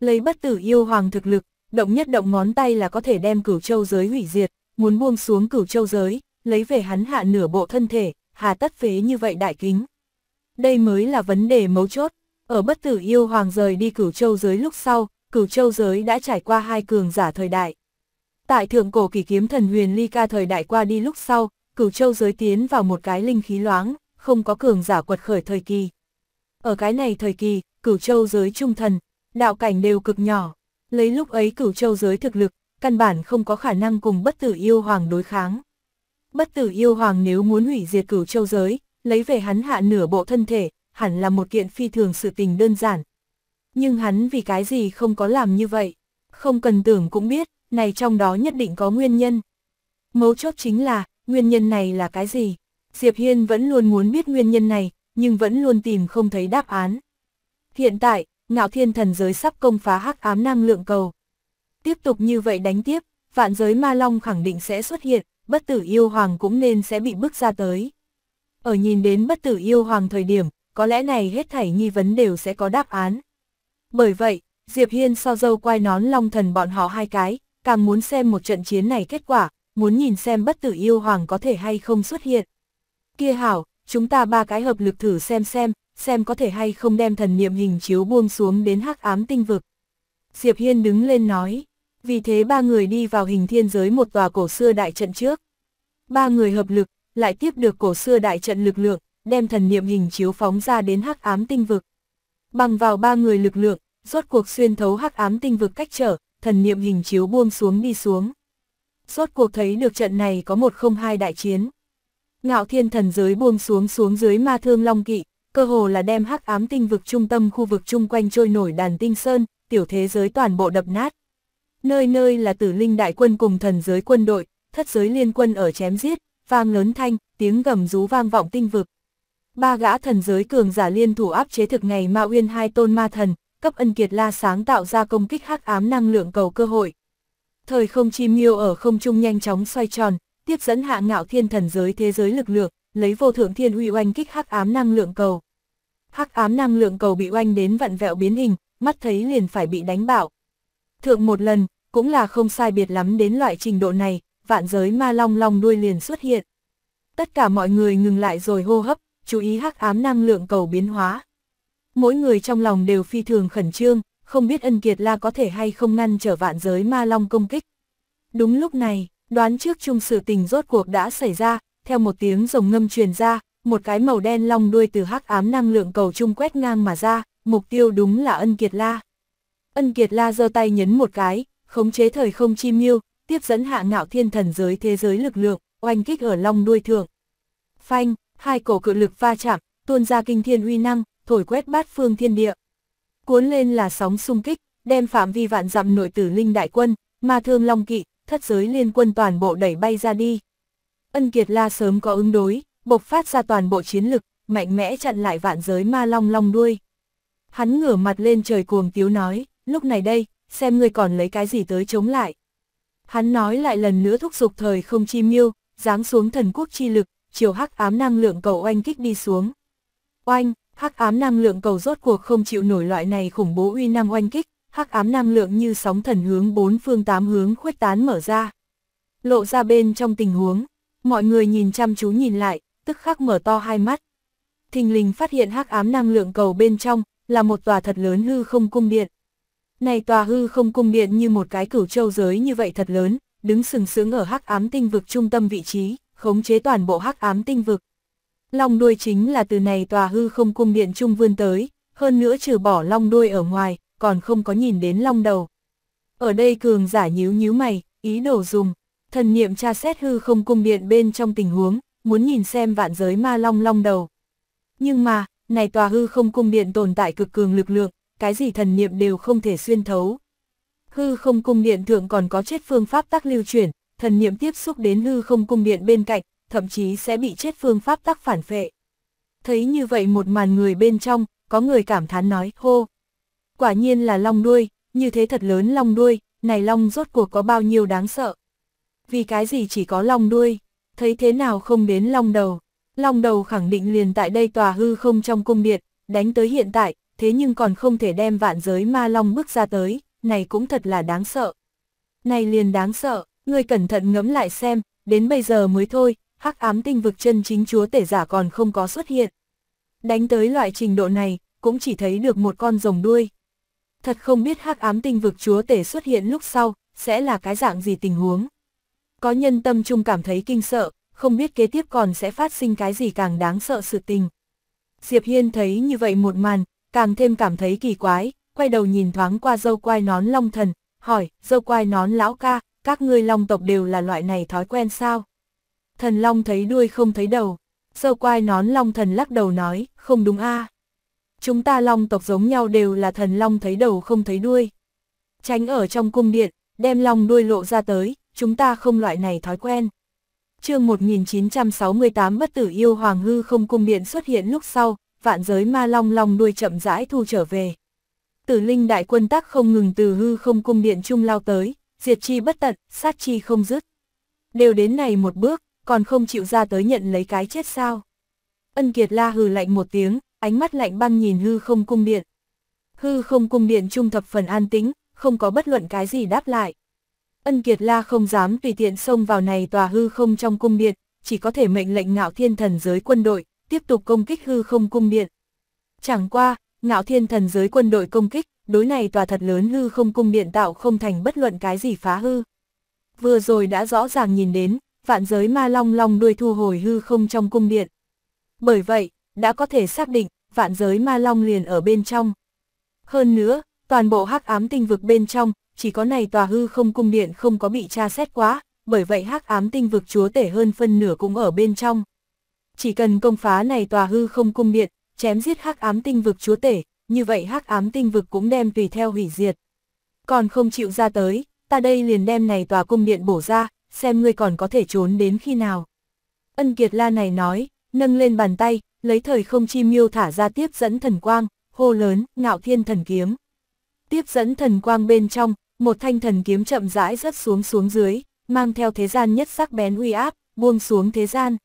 Lấy bất tử yêu hoàng thực lực, động nhất động ngón tay là có thể đem cửu châu giới hủy diệt, muốn buông xuống cửu châu giới, lấy về hắn hạ nửa bộ thân thể, hà tất phế như vậy đại kính. Đây mới là vấn đề mấu chốt, ở bất tử yêu hoàng rời đi cửu châu giới lúc sau, cửu châu giới đã trải qua hai cường giả thời đại. Tại thượng cổ kỳ kiếm thần huyền ly ca thời đại qua đi lúc sau, cửu châu giới tiến vào một cái linh khí loáng, không có cường giả quật khởi thời kỳ. Ở cái này thời kỳ, cửu châu giới trung thần, đạo cảnh đều cực nhỏ, lấy lúc ấy cửu châu giới thực lực, căn bản không có khả năng cùng bất tử yêu hoàng đối kháng. Bất tử yêu hoàng nếu muốn hủy diệt cửu châu giới, lấy về hắn hạ nửa bộ thân thể, hẳn là một kiện phi thường sự tình đơn giản. Nhưng hắn vì cái gì không có làm như vậy, không cần tưởng cũng biết, này trong đó nhất định có nguyên nhân. Mấu chốt chính là, nguyên nhân này là cái gì? Diệp Hiên vẫn luôn muốn biết nguyên nhân này, nhưng vẫn luôn tìm không thấy đáp án. Hiện tại, ngạo thiên thần giới sắp công phá hắc ám năng lượng cầu. Tiếp tục như vậy đánh tiếp, vạn giới ma long khẳng định sẽ xuất hiện, bất tử yêu hoàng cũng nên sẽ bị bước ra tới. Ở nhìn đến bất tử yêu hoàng thời điểm, có lẽ này hết thảy nghi vấn đều sẽ có đáp án. Bởi vậy, Diệp Hiên so dâu quay nón long thần bọn họ hai cái, càng muốn xem một trận chiến này kết quả, muốn nhìn xem bất tử yêu hoàng có thể hay không xuất hiện. Kia hảo, chúng ta ba cái hợp lực thử xem xem, xem có thể hay không đem thần niệm hình chiếu buông xuống đến hắc ám tinh vực. Diệp Hiên đứng lên nói, vì thế ba người đi vào hình thiên giới một tòa cổ xưa đại trận trước. Ba người hợp lực, lại tiếp được cổ xưa đại trận lực lượng, đem thần niệm hình chiếu phóng ra đến hắc ám tinh vực. Bằng vào ba người lực lượng, rốt cuộc xuyên thấu hắc ám tinh vực cách trở, thần niệm hình chiếu buông xuống đi xuống. Rốt cuộc thấy được trận này có một không hai đại chiến ngạo thiên thần giới buông xuống xuống dưới ma thương long kỵ, cơ hồ là đem hắc ám tinh vực trung tâm khu vực chung quanh trôi nổi đàn tinh sơn, tiểu thế giới toàn bộ đập nát. Nơi nơi là tử linh đại quân cùng thần giới quân đội, thất giới liên quân ở chém giết, vang lớn thanh, tiếng gầm rú vang vọng tinh vực. Ba gã thần giới cường giả liên thủ áp chế thực ngày ma uyên hai tôn ma thần, cấp ân kiệt la sáng tạo ra công kích hắc ám năng lượng cầu cơ hội. Thời không chim miêu ở không trung nhanh chóng xoay tròn, tiếp dẫn hạ ngạo thiên thần giới thế giới lực lượng, lấy vô thượng thiên uy oanh kích hắc ám năng lượng cầu. Hắc ám năng lượng cầu bị oanh đến vặn vẹo biến hình, mắt thấy liền phải bị đánh bạo. Thượng một lần, cũng là không sai biệt lắm đến loại trình độ này, vạn giới ma long long đuôi liền xuất hiện. Tất cả mọi người ngừng lại rồi hô hấp, chú ý hắc ám năng lượng cầu biến hóa. Mỗi người trong lòng đều phi thường khẩn trương, không biết ân kiệt la có thể hay không ngăn trở vạn giới ma long công kích. Đúng lúc này, đoán trước chung sự tình rốt cuộc đã xảy ra, theo một tiếng rồng ngâm truyền ra, một cái màu đen long đuôi từ hắc ám năng lượng cầu trung quét ngang mà ra, mục tiêu đúng là ân kiệt la. Ân kiệt la giơ tay nhấn một cái, khống chế thời không chi miêu tiếp dẫn hạ ngạo thiên thần giới thế giới lực lượng, oanh kích ở long đuôi thượng. Phanh, hai cổ cự lực va chạm, tuôn ra kinh thiên uy năng, thổi quét bát phương thiên địa. Cuốn lên là sóng xung kích, đem phạm vi vạn dặm nội tử linh đại quân, ma thương long kỵ, thất giới liên quân toàn bộ đẩy bay ra đi. Ân Kiệt La sớm có ứng đối, bộc phát ra toàn bộ chiến lực, mạnh mẽ chặn lại vạn giới ma long long đuôi. Hắn ngửa mặt lên trời cuồng tiếu nói, lúc này đây, xem ngươi còn lấy cái gì tới chống lại. Hắn nói lại lần nữa thúc giục thời không chi miêu, giáng xuống thần quốc chi lực, chiều hắc ám năng lượng cầu oanh kích đi xuống. Oanh, hắc ám năng lượng cầu rốt cuộc không chịu nổi loại này khủng bố uy năng oanh kích, hắc ám năng lượng như sóng thần hướng bốn phương tám hướng khuếch tán mở ra. Lộ ra bên trong tình huống, mọi người nhìn chăm chú nhìn lại, tức khắc mở to hai mắt. Thình lình phát hiện hắc ám năng lượng cầu bên trong là một tòa thật lớn hư không cung điện. Này tòa hư không cung điện như một cái cửu châu giới như vậy thật lớn, đứng sừng sững ở hắc ám tinh vực trung tâm vị trí, khống chế toàn bộ hắc ám tinh vực. Long đuôi chính là từ này tòa hư không cung điện trung vươn tới, hơn nữa trừ bỏ long đuôi ở ngoài, còn không có nhìn đến long đầu. Ở đây cường giả nhíu nhíu mày, ý đồ dùng, thần niệm tra xét hư không cung điện bên trong tình huống, muốn nhìn xem vạn giới ma long long đầu. Nhưng mà, này tòa hư không cung điện tồn tại cực cường lực lượng, cái gì thần niệm đều không thể xuyên thấu. Hư không cung điện thượng còn có chết phương pháp tác lưu chuyển, thần niệm tiếp xúc đến hư không cung điện bên cạnh, thậm chí sẽ bị chết phương pháp tác phản phệ. Thấy như vậy một màn người bên trong, có người cảm thán nói, hô, Quả nhiên là long đuôi, như thế thật lớn long đuôi, này long rốt cuộc có bao nhiêu đáng sợ. Vì cái gì chỉ có long đuôi, thấy thế nào không đến long đầu. Long đầu khẳng định liền tại đây tòa hư không trong cung điện, đánh tới hiện tại, thế nhưng còn không thể đem vạn giới ma long bước ra tới, này cũng thật là đáng sợ. Này liền đáng sợ, ngươi cẩn thận ngẫm lại xem, đến bây giờ mới thôi, hắc ám tinh vực chân chính chúa tể giả còn không có xuất hiện. Đánh tới loại trình độ này, cũng chỉ thấy được một con rồng đuôi thật không biết hắc ám tinh vực chúa tể xuất hiện lúc sau, sẽ là cái dạng gì tình huống. Có nhân tâm trung cảm thấy kinh sợ, không biết kế tiếp còn sẽ phát sinh cái gì càng đáng sợ sự tình. Diệp Hiên thấy như vậy một màn, càng thêm cảm thấy kỳ quái, quay đầu nhìn thoáng qua dâu quai nón long thần, hỏi, dâu quai nón lão ca, các ngươi long tộc đều là loại này thói quen sao? Thần long thấy đuôi không thấy đầu, dâu quai nón long thần lắc đầu nói, không đúng a à chúng ta long tộc giống nhau đều là thần long thấy đầu không thấy đuôi. Tránh ở trong cung điện, đem long đuôi lộ ra tới, chúng ta không loại này thói quen. chương 1968 bất tử yêu hoàng hư không cung điện xuất hiện lúc sau, vạn giới ma long long đuôi chậm rãi thu trở về. Tử linh đại quân tác không ngừng từ hư không cung điện chung lao tới, diệt chi bất tận, sát chi không dứt. Đều đến này một bước, còn không chịu ra tới nhận lấy cái chết sao. Ân Kiệt La hừ lạnh một tiếng, ánh mắt lạnh băng nhìn hư không cung điện. Hư không cung điện trung thập phần an tĩnh, không có bất luận cái gì đáp lại. Ân Kiệt La không dám tùy tiện xông vào này tòa hư không trong cung điện, chỉ có thể mệnh lệnh ngạo thiên thần giới quân đội, tiếp tục công kích hư không cung điện. Chẳng qua, ngạo thiên thần giới quân đội công kích, đối này tòa thật lớn hư không cung điện tạo không thành bất luận cái gì phá hư. Vừa rồi đã rõ ràng nhìn đến, vạn giới ma long long đuôi thu hồi hư không trong cung điện. Bởi vậy, đã có thể xác định, vạn giới ma long liền ở bên trong. Hơn nữa, toàn bộ hắc ám tinh vực bên trong, chỉ có này tòa hư không cung điện không có bị tra xét quá, bởi vậy hắc ám tinh vực chúa tể hơn phân nửa cũng ở bên trong. Chỉ cần công phá này tòa hư không cung điện, chém giết hắc ám tinh vực chúa tể, như vậy hắc ám tinh vực cũng đem tùy theo hủy diệt. Còn không chịu ra tới, ta đây liền đem này tòa cung điện bổ ra, xem ngươi còn có thể trốn đến khi nào. Ân Kiệt La này nói, nâng lên bàn tay, lấy thời không chi miêu thả ra tiếp dẫn thần quang, hô lớn, ngạo thiên thần kiếm. Tiếp dẫn thần quang bên trong, một thanh thần kiếm chậm rãi rớt xuống xuống dưới, mang theo thế gian nhất sắc bén uy áp, buông xuống thế gian.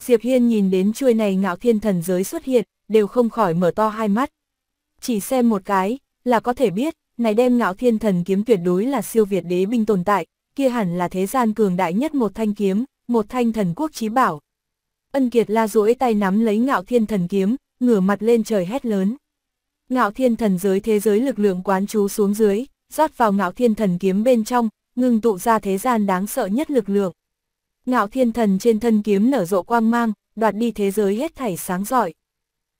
Diệp Hiên nhìn đến chuôi này ngạo thiên thần giới xuất hiện, đều không khỏi mở to hai mắt. Chỉ xem một cái, là có thể biết, này đem ngạo thiên thần kiếm tuyệt đối là siêu việt đế binh tồn tại, kia hẳn là thế gian cường đại nhất một thanh kiếm, một thanh thần quốc trí bảo, Ân Kiệt La duỗi tay nắm lấy ngạo thiên thần kiếm, ngửa mặt lên trời hét lớn. Ngạo thiên thần giới thế giới lực lượng quán chú xuống dưới, rót vào ngạo thiên thần kiếm bên trong, ngưng tụ ra thế gian đáng sợ nhất lực lượng. Ngạo thiên thần trên thân kiếm nở rộ quang mang, đoạt đi thế giới hết thảy sáng giỏi.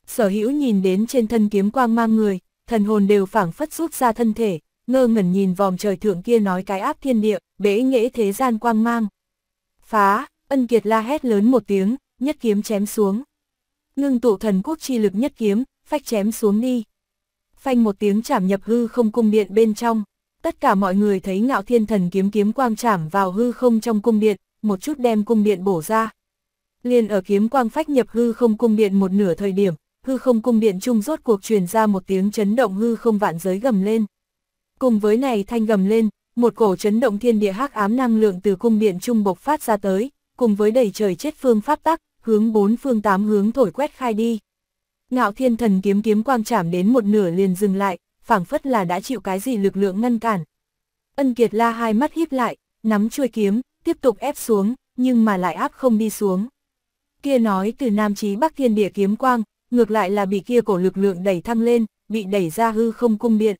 Sở hữu nhìn đến trên thân kiếm quang mang người, thần hồn đều phảng phất rút ra thân thể, ngơ ngẩn nhìn vòm trời thượng kia nói cái áp thiên địa, bế nghễ thế gian quang mang. Phá, ân kiệt la hét lớn một tiếng, nhất kiếm chém xuống. Ngưng tụ thần quốc chi lực nhất kiếm, phách chém xuống đi. Phanh một tiếng chảm nhập hư không cung điện bên trong, tất cả mọi người thấy ngạo thiên thần kiếm kiếm quang chảm vào hư không trong cung điện, một chút đem cung điện bổ ra. Liên ở kiếm quang phách nhập hư không cung điện một nửa thời điểm, hư không cung điện chung rốt cuộc truyền ra một tiếng chấn động hư không vạn giới gầm lên. Cùng với này thanh gầm lên, một cổ chấn động thiên địa hắc ám năng lượng từ cung điện trung bộc phát ra tới, cùng với đầy trời chết phương pháp tắc, hướng bốn phương tám hướng thổi quét khai đi. Ngạo thiên thần kiếm kiếm quang chạm đến một nửa liền dừng lại, phảng phất là đã chịu cái gì lực lượng ngăn cản. Ân Kiệt la hai mắt híp lại, nắm chuôi kiếm, tiếp tục ép xuống, nhưng mà lại áp không đi xuống. Kia nói từ Nam Chí Bắc Thiên Địa kiếm quang, ngược lại là bị kia cổ lực lượng đẩy thăng lên, bị đẩy ra hư không cung điện.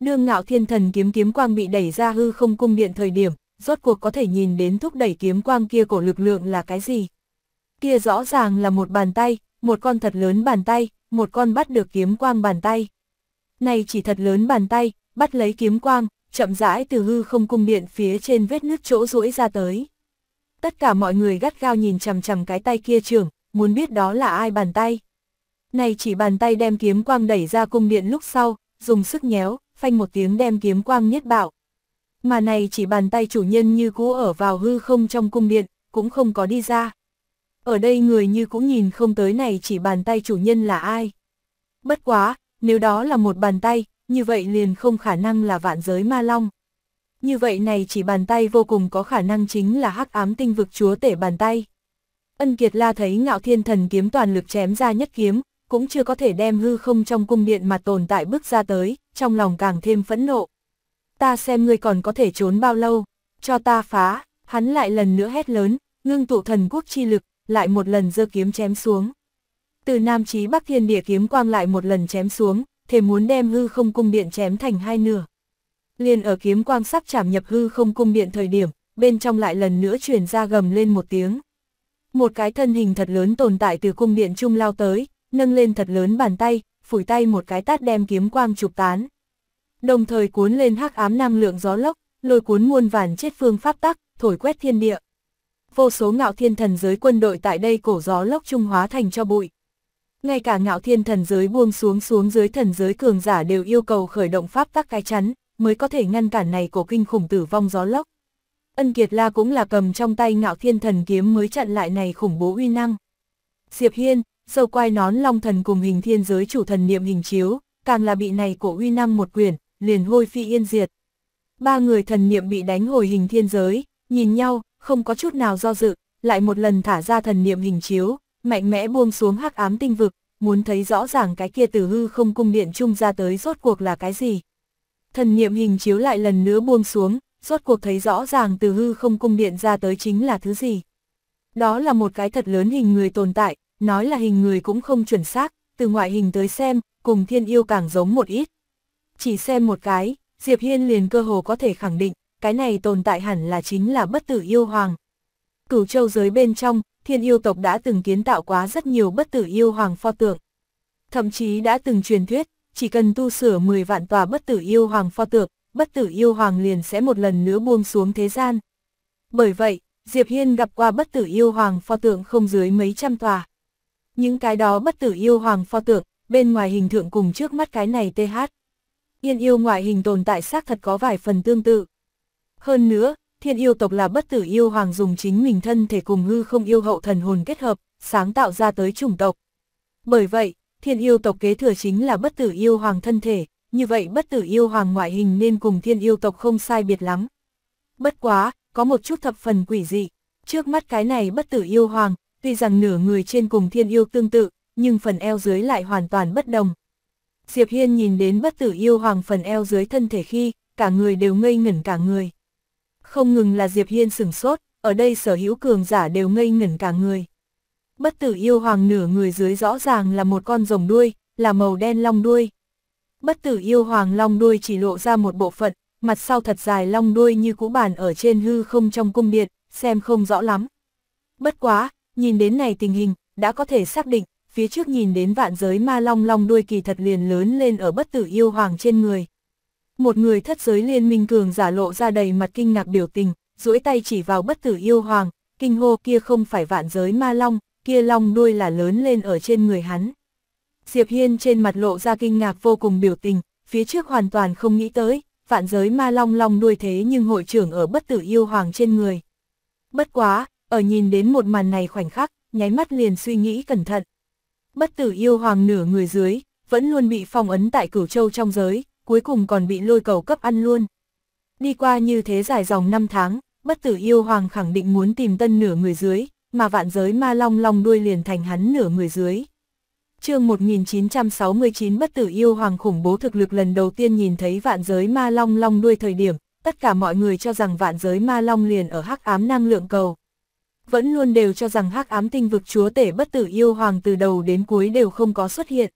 Đương ngạo thiên thần kiếm kiếm quang bị đẩy ra hư không cung điện thời điểm, rốt cuộc có thể nhìn đến thúc đẩy kiếm quang kia cổ lực lượng là cái gì kia rõ ràng là một bàn tay, một con thật lớn bàn tay, một con bắt được kiếm quang bàn tay. Này chỉ thật lớn bàn tay, bắt lấy kiếm quang, chậm rãi từ hư không cung điện phía trên vết nước chỗ rũi ra tới. Tất cả mọi người gắt gao nhìn chằm chằm cái tay kia trưởng, muốn biết đó là ai bàn tay. Này chỉ bàn tay đem kiếm quang đẩy ra cung điện lúc sau, dùng sức nhéo, phanh một tiếng đem kiếm quang nhất bạo. Mà này chỉ bàn tay chủ nhân như cũ ở vào hư không trong cung điện, cũng không có đi ra. Ở đây người như cũng nhìn không tới này chỉ bàn tay chủ nhân là ai. Bất quá, nếu đó là một bàn tay, như vậy liền không khả năng là vạn giới ma long. Như vậy này chỉ bàn tay vô cùng có khả năng chính là hắc ám tinh vực chúa tể bàn tay. Ân Kiệt La thấy ngạo thiên thần kiếm toàn lực chém ra nhất kiếm, cũng chưa có thể đem hư không trong cung điện mà tồn tại bước ra tới, trong lòng càng thêm phẫn nộ. Ta xem ngươi còn có thể trốn bao lâu, cho ta phá, hắn lại lần nữa hét lớn, ngưng tụ thần quốc chi lực, lại một lần giơ kiếm chém xuống. Từ Nam Chí Bắc Thiên Địa kiếm quang lại một lần chém xuống, thể muốn đem hư không cung điện chém thành hai nửa. Liên ở kiếm quang sắp chạm nhập hư không cung điện thời điểm, bên trong lại lần nữa truyền ra gầm lên một tiếng. Một cái thân hình thật lớn tồn tại từ cung điện trung lao tới, nâng lên thật lớn bàn tay, phủi tay một cái tát đem kiếm quang chụp tán. Đồng thời cuốn lên hắc ám năng lượng gió lốc, lôi cuốn muôn vàn chết phương pháp tắc, thổi quét thiên địa vô số ngạo thiên thần giới quân đội tại đây cổ gió lốc trung hóa thành cho bụi. Ngay cả ngạo thiên thần giới buông xuống xuống dưới thần giới cường giả đều yêu cầu khởi động pháp tắc cái chắn, mới có thể ngăn cản này cổ kinh khủng tử vong gió lốc. Ân Kiệt La cũng là cầm trong tay ngạo thiên thần kiếm mới chặn lại này khủng bố uy năng. Diệp Hiên, sâu quai nón long thần cùng hình thiên giới chủ thần niệm hình chiếu, càng là bị này cổ uy năng một quyền, liền hôi phi yên diệt. Ba người thần niệm bị đánh hồi hình thiên giới, nhìn nhau, không có chút nào do dự, lại một lần thả ra thần niệm hình chiếu, mạnh mẽ buông xuống hắc ám tinh vực, muốn thấy rõ ràng cái kia từ hư không cung điện chung ra tới rốt cuộc là cái gì. Thần niệm hình chiếu lại lần nữa buông xuống, rốt cuộc thấy rõ ràng từ hư không cung điện ra tới chính là thứ gì. Đó là một cái thật lớn hình người tồn tại, nói là hình người cũng không chuẩn xác, từ ngoại hình tới xem, cùng thiên yêu càng giống một ít. Chỉ xem một cái, Diệp Hiên liền cơ hồ có thể khẳng định, cái này tồn tại hẳn là chính là bất tử yêu hoàng. Cửu châu giới bên trong, thiên yêu tộc đã từng kiến tạo quá rất nhiều bất tử yêu hoàng pho tượng. Thậm chí đã từng truyền thuyết, chỉ cần tu sửa 10 vạn tòa bất tử yêu hoàng pho tượng, bất tử yêu hoàng liền sẽ một lần nữa buông xuống thế gian. Bởi vậy, Diệp Hiên gặp qua bất tử yêu hoàng pho tượng không dưới mấy trăm tòa. Những cái đó bất tử yêu hoàng pho tượng, bên ngoài hình thượng cùng trước mắt cái này TH. Yên yêu ngoại hình tồn tại xác thật có vài phần tương tự. Hơn nữa, thiên yêu tộc là bất tử yêu hoàng dùng chính mình thân thể cùng hư không yêu hậu thần hồn kết hợp, sáng tạo ra tới chủng tộc. Bởi vậy, thiên yêu tộc kế thừa chính là bất tử yêu hoàng thân thể, như vậy bất tử yêu hoàng ngoại hình nên cùng thiên yêu tộc không sai biệt lắm. Bất quá, có một chút thập phần quỷ dị, trước mắt cái này bất tử yêu hoàng, tuy rằng nửa người trên cùng thiên yêu tương tự, nhưng phần eo dưới lại hoàn toàn bất đồng. Diệp Hiên nhìn đến bất tử yêu hoàng phần eo dưới thân thể khi, cả người đều ngây ngẩn cả người. Không ngừng là Diệp Hiên sửng sốt, ở đây sở hữu cường giả đều ngây ngẩn cả người. Bất tử yêu hoàng nửa người dưới rõ ràng là một con rồng đuôi, là màu đen long đuôi. Bất tử yêu hoàng long đuôi chỉ lộ ra một bộ phận, mặt sau thật dài long đuôi như cũ bản ở trên hư không trong cung điện, xem không rõ lắm. Bất quá, nhìn đến này tình hình, đã có thể xác định, phía trước nhìn đến vạn giới ma long long đuôi kỳ thật liền lớn lên ở bất tử yêu hoàng trên người. Một người thất giới liên minh cường giả lộ ra đầy mặt kinh ngạc biểu tình, duỗi tay chỉ vào bất tử yêu hoàng, kinh hô kia không phải vạn giới ma long, kia long đuôi là lớn lên ở trên người hắn. Diệp Hiên trên mặt lộ ra kinh ngạc vô cùng biểu tình, phía trước hoàn toàn không nghĩ tới, vạn giới ma long long đuôi thế nhưng hội trưởng ở bất tử yêu hoàng trên người. Bất quá, ở nhìn đến một màn này khoảnh khắc, nháy mắt liền suy nghĩ cẩn thận. Bất tử yêu hoàng nửa người dưới, vẫn luôn bị phong ấn tại cửu châu trong giới, cuối cùng còn bị lôi cầu cấp ăn luôn. Đi qua như thế dài dòng năm tháng, bất tử yêu hoàng khẳng định muốn tìm tân nửa người dưới, mà vạn giới ma long long đuôi liền thành hắn nửa người dưới. chương 1969 bất tử yêu hoàng khủng bố thực lực lần đầu tiên nhìn thấy vạn giới ma long long đuôi thời điểm, tất cả mọi người cho rằng vạn giới ma long liền ở hắc ám năng lượng cầu. Vẫn luôn đều cho rằng hắc ám tinh vực chúa tể bất tử yêu hoàng từ đầu đến cuối đều không có xuất hiện.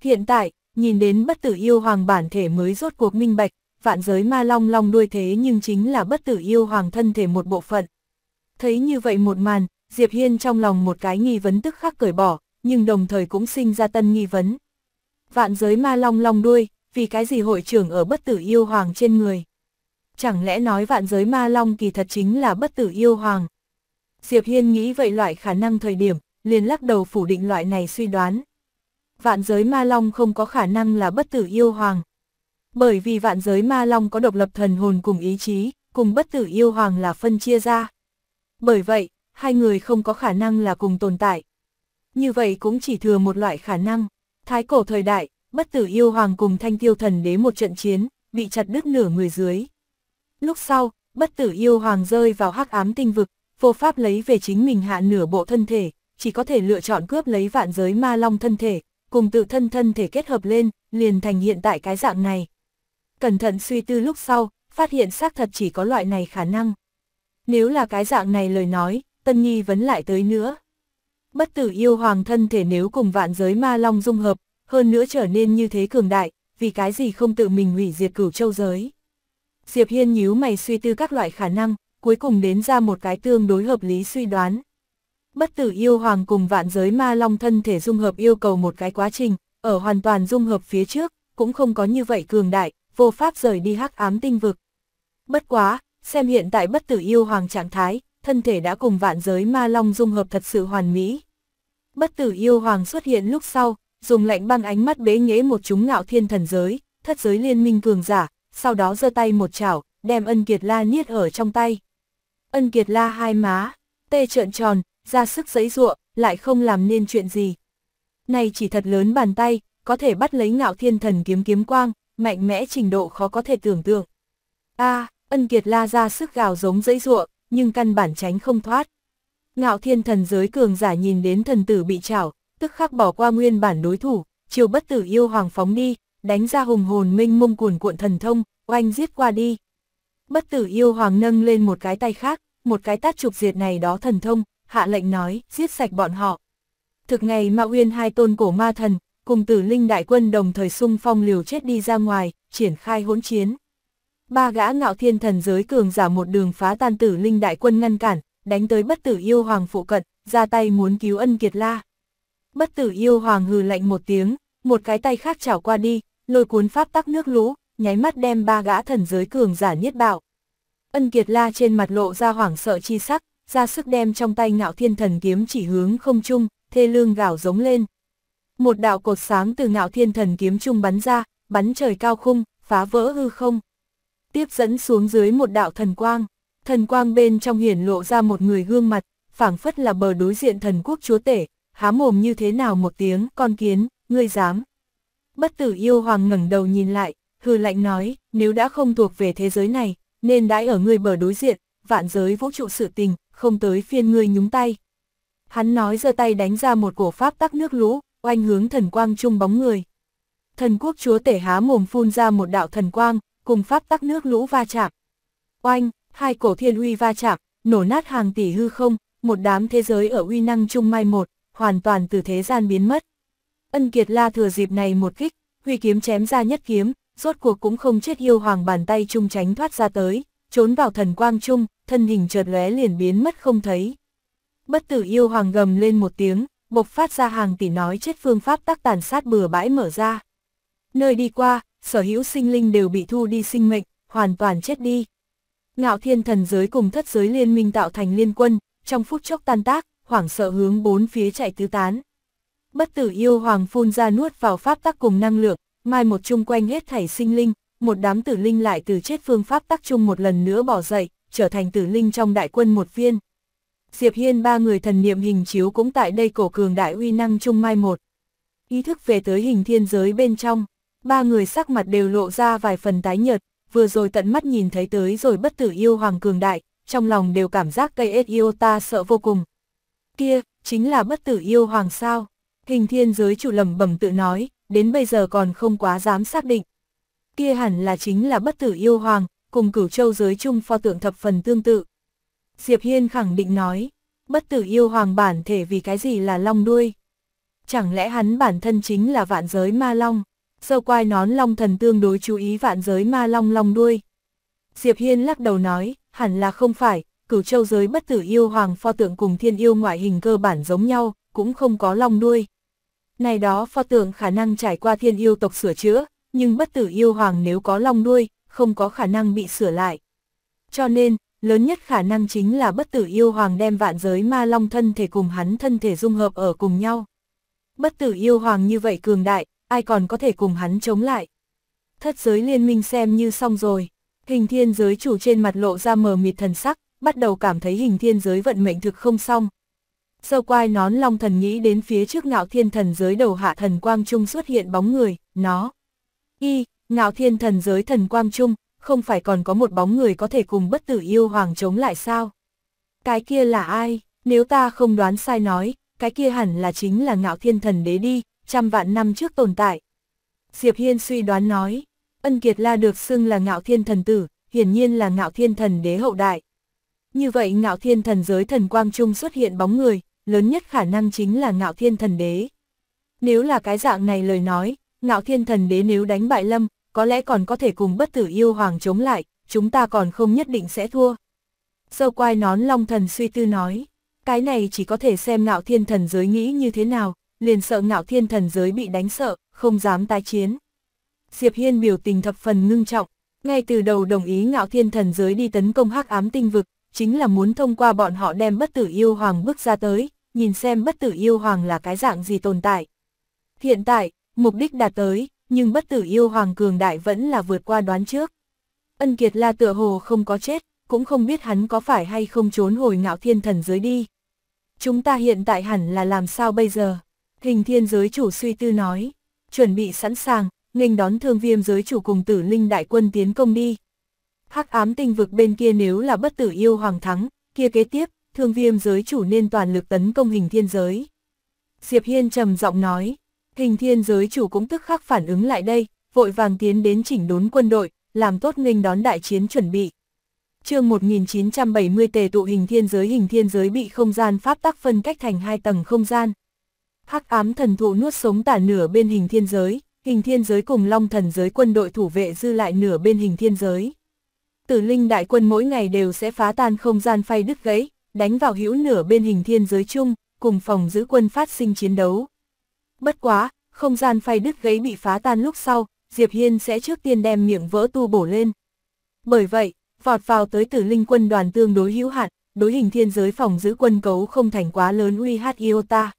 Hiện tại, nhìn đến bất tử yêu hoàng bản thể mới rốt cuộc minh bạch, vạn giới ma long long đuôi thế nhưng chính là bất tử yêu hoàng thân thể một bộ phận. Thấy như vậy một màn, Diệp Hiên trong lòng một cái nghi vấn tức khắc cởi bỏ, nhưng đồng thời cũng sinh ra tân nghi vấn. Vạn giới ma long long đuôi, vì cái gì hội trưởng ở bất tử yêu hoàng trên người? Chẳng lẽ nói vạn giới ma long kỳ thật chính là bất tử yêu hoàng? Diệp Hiên nghĩ vậy loại khả năng thời điểm, liền lắc đầu phủ định loại này suy đoán vạn giới ma long không có khả năng là bất tử yêu hoàng. Bởi vì vạn giới ma long có độc lập thần hồn cùng ý chí, cùng bất tử yêu hoàng là phân chia ra. Bởi vậy, hai người không có khả năng là cùng tồn tại. Như vậy cũng chỉ thừa một loại khả năng. Thái cổ thời đại, bất tử yêu hoàng cùng thanh tiêu thần đế một trận chiến, bị chặt đứt nửa người dưới. Lúc sau, bất tử yêu hoàng rơi vào hắc ám tinh vực, vô pháp lấy về chính mình hạ nửa bộ thân thể, chỉ có thể lựa chọn cướp lấy vạn giới ma long thân thể, cùng tự thân thân thể kết hợp lên, liền thành hiện tại cái dạng này. Cẩn thận suy tư lúc sau, phát hiện xác thật chỉ có loại này khả năng. Nếu là cái dạng này lời nói, tân nhi vấn lại tới nữa. Bất tử yêu hoàng thân thể nếu cùng vạn giới ma long dung hợp, hơn nữa trở nên như thế cường đại, vì cái gì không tự mình hủy diệt cửu châu giới. Diệp Hiên nhíu mày suy tư các loại khả năng, cuối cùng đến ra một cái tương đối hợp lý suy đoán bất tử yêu hoàng cùng vạn giới ma long thân thể dung hợp yêu cầu một cái quá trình, ở hoàn toàn dung hợp phía trước, cũng không có như vậy cường đại, vô pháp rời đi hắc ám tinh vực. Bất quá, xem hiện tại bất tử yêu hoàng trạng thái, thân thể đã cùng vạn giới ma long dung hợp thật sự hoàn mỹ. Bất tử yêu hoàng xuất hiện lúc sau, dùng lạnh băng ánh mắt bế nghễ một chúng ngạo thiên thần giới, thất giới liên minh cường giả, sau đó giơ tay một chảo, đem ân kiệt la niết ở trong tay. Ân kiệt la hai má, tê trợn tròn, ra sức giấy giụa, lại không làm nên chuyện gì. Này chỉ thật lớn bàn tay, có thể bắt lấy ngạo thiên thần kiếm kiếm quang, mạnh mẽ trình độ khó có thể tưởng tượng. a à, ân kiệt la ra sức gào giống dãy ruộng, nhưng căn bản tránh không thoát. Ngạo thiên thần giới cường giả nhìn đến thần tử bị chảo, tức khắc bỏ qua nguyên bản đối thủ, chiều bất tử yêu hoàng phóng đi, đánh ra hùng hồn minh mông cuồn cuộn thần thông, oanh giết qua đi. Bất tử yêu hoàng nâng lên một cái tay khác, một cái tát trục diệt này đó thần thông, hạ lệnh nói, giết sạch bọn họ. Thực ngày Ma Uyên hai tôn cổ ma thần, cùng tử linh đại quân đồng thời xung phong liều chết đi ra ngoài, triển khai hỗn chiến. Ba gã ngạo thiên thần giới cường giả một đường phá tan tử linh đại quân ngăn cản, đánh tới bất tử yêu hoàng phụ cận, ra tay muốn cứu ân kiệt la. Bất tử yêu hoàng hừ lạnh một tiếng, một cái tay khác chảo qua đi, lôi cuốn pháp tắc nước lũ, nháy mắt đem ba gã thần giới cường giả nhiết bạo. Ân Kiệt La trên mặt lộ ra hoảng sợ chi sắc, ra sức đem trong tay ngạo thiên thần kiếm chỉ hướng không trung, thê lương gào giống lên. Một đạo cột sáng từ ngạo thiên thần kiếm trung bắn ra, bắn trời cao khung, phá vỡ hư không. Tiếp dẫn xuống dưới một đạo thần quang, thần quang bên trong hiển lộ ra một người gương mặt, phảng phất là bờ đối diện thần quốc chúa tể, há mồm như thế nào một tiếng, con kiến, ngươi dám. Bất tử yêu hoàng ngẩng đầu nhìn lại, hư lạnh nói, nếu đã không thuộc về thế giới này, nên đãi ở ngươi bờ đối diện, vạn giới vũ trụ sự tình, không tới phiên ngươi nhúng tay. Hắn nói giơ tay đánh ra một cổ pháp tắc nước lũ, oanh hướng thần quang chung bóng người. Thần quốc chúa tể há mồm phun ra một đạo thần quang, cùng pháp tắc nước lũ va chạm. Oanh, hai cổ thiên uy va chạm, nổ nát hàng tỷ hư không, một đám thế giới ở uy năng chung mai một, hoàn toàn từ thế gian biến mất. Ân Kiệt La thừa dịp này một kích, huy kiếm chém ra nhất kiếm, rốt cuộc cũng không chết yêu hoàng bàn tay chung tránh thoát ra tới trốn vào thần quang trung, thân hình chợt lóe liền biến mất không thấy. Bất tử yêu hoàng gầm lên một tiếng, bộc phát ra hàng tỷ nói chết phương pháp tác tàn sát bừa bãi mở ra. Nơi đi qua, sở hữu sinh linh đều bị thu đi sinh mệnh, hoàn toàn chết đi. Ngạo thiên thần giới cùng thất giới liên minh tạo thành liên quân, trong phút chốc tan tác, hoảng sợ hướng bốn phía chạy tứ tán. Bất tử yêu hoàng phun ra nuốt vào pháp tắc cùng năng lượng, mai một chung quanh hết thảy sinh linh, một đám tử linh lại từ chết phương pháp tắc chung một lần nữa bỏ dậy, trở thành tử linh trong đại quân một viên. Diệp Hiên ba người thần niệm hình chiếu cũng tại đây cổ cường đại uy năng chung mai một. Ý thức về tới hình thiên giới bên trong, ba người sắc mặt đều lộ ra vài phần tái nhợt, vừa rồi tận mắt nhìn thấy tới rồi bất tử yêu hoàng cường đại, trong lòng đều cảm giác cây ết yêu ta sợ vô cùng. Kia, chính là bất tử yêu hoàng sao? Hình thiên giới chủ lầm bẩm tự nói, đến bây giờ còn không quá dám xác định kia hẳn là chính là bất tử yêu hoàng, cùng cửu châu giới chung pho tượng thập phần tương tự. Diệp Hiên khẳng định nói, bất tử yêu hoàng bản thể vì cái gì là long đuôi. Chẳng lẽ hắn bản thân chính là vạn giới ma long, sơ quai nón long thần tương đối chú ý vạn giới ma long long đuôi. Diệp Hiên lắc đầu nói, hẳn là không phải, cửu châu giới bất tử yêu hoàng pho tượng cùng thiên yêu ngoại hình cơ bản giống nhau, cũng không có long đuôi. Này đó pho tượng khả năng trải qua thiên yêu tộc sửa chữa, nhưng bất tử yêu hoàng nếu có long đuôi, không có khả năng bị sửa lại. Cho nên, lớn nhất khả năng chính là bất tử yêu hoàng đem vạn giới ma long thân thể cùng hắn thân thể dung hợp ở cùng nhau. Bất tử yêu hoàng như vậy cường đại, ai còn có thể cùng hắn chống lại. Thất giới liên minh xem như xong rồi, hình thiên giới chủ trên mặt lộ ra mờ mịt thần sắc, bắt đầu cảm thấy hình thiên giới vận mệnh thực không xong. sâu quai nón long thần nghĩ đến phía trước ngạo thiên thần giới đầu hạ thần quang trung xuất hiện bóng người, nó. Y, ngạo thiên thần giới thần quang trung, không phải còn có một bóng người có thể cùng bất tử yêu hoàng chống lại sao? Cái kia là ai? Nếu ta không đoán sai nói, cái kia hẳn là chính là ngạo thiên thần đế đi, trăm vạn năm trước tồn tại. Diệp Hiên suy đoán nói, ân kiệt la được xưng là ngạo thiên thần tử, hiển nhiên là ngạo thiên thần đế hậu đại. Như vậy ngạo thiên thần giới thần quang trung xuất hiện bóng người, lớn nhất khả năng chính là ngạo thiên thần đế. Nếu là cái dạng này lời nói, ngạo thiên thần đế nếu đánh bại lâm, có lẽ còn có thể cùng bất tử yêu hoàng chống lại, chúng ta còn không nhất định sẽ thua. Sơ quai nón long thần suy tư nói, cái này chỉ có thể xem ngạo thiên thần giới nghĩ như thế nào, liền sợ ngạo thiên thần giới bị đánh sợ, không dám tái chiến. Diệp Hiên biểu tình thập phần ngưng trọng, ngay từ đầu đồng ý ngạo thiên thần giới đi tấn công hắc ám tinh vực, chính là muốn thông qua bọn họ đem bất tử yêu hoàng bước ra tới, nhìn xem bất tử yêu hoàng là cái dạng gì tồn tại. Hiện tại, mục đích đạt tới, nhưng bất tử yêu hoàng cường đại vẫn là vượt qua đoán trước. Ân Kiệt La tựa hồ không có chết, cũng không biết hắn có phải hay không trốn hồi ngạo thiên thần giới đi. Chúng ta hiện tại hẳn là làm sao bây giờ? Hình thiên giới chủ suy tư nói, chuẩn bị sẵn sàng, nghênh đón thương viêm giới chủ cùng tử linh đại quân tiến công đi. Hắc ám tinh vực bên kia nếu là bất tử yêu hoàng thắng, kia kế tiếp, thương viêm giới chủ nên toàn lực tấn công hình thiên giới. Diệp Hiên trầm giọng nói, Hình thiên giới chủ cũng tức khắc phản ứng lại đây, vội vàng tiến đến chỉnh đốn quân đội, làm tốt nghênh đón đại chiến chuẩn bị. chương 1970 tề tụ hình thiên giới hình thiên giới bị không gian pháp tắc phân cách thành hai tầng không gian. Hắc ám thần thụ nuốt sống tả nửa bên hình thiên giới, hình thiên giới cùng long thần giới quân đội thủ vệ dư lại nửa bên hình thiên giới. Tử linh đại quân mỗi ngày đều sẽ phá tan không gian phay đứt gãy, đánh vào hữu nửa bên hình thiên giới chung, cùng phòng giữ quân phát sinh chiến đấu bất quá, không gian phay đứt gấy bị phá tan lúc sau, Diệp Hiên sẽ trước tiên đem miệng vỡ tu bổ lên. Bởi vậy, vọt vào tới tử linh quân đoàn tương đối hữu hạn, đối hình thiên giới phòng giữ quân cấu không thành quá lớn uy hát Iota.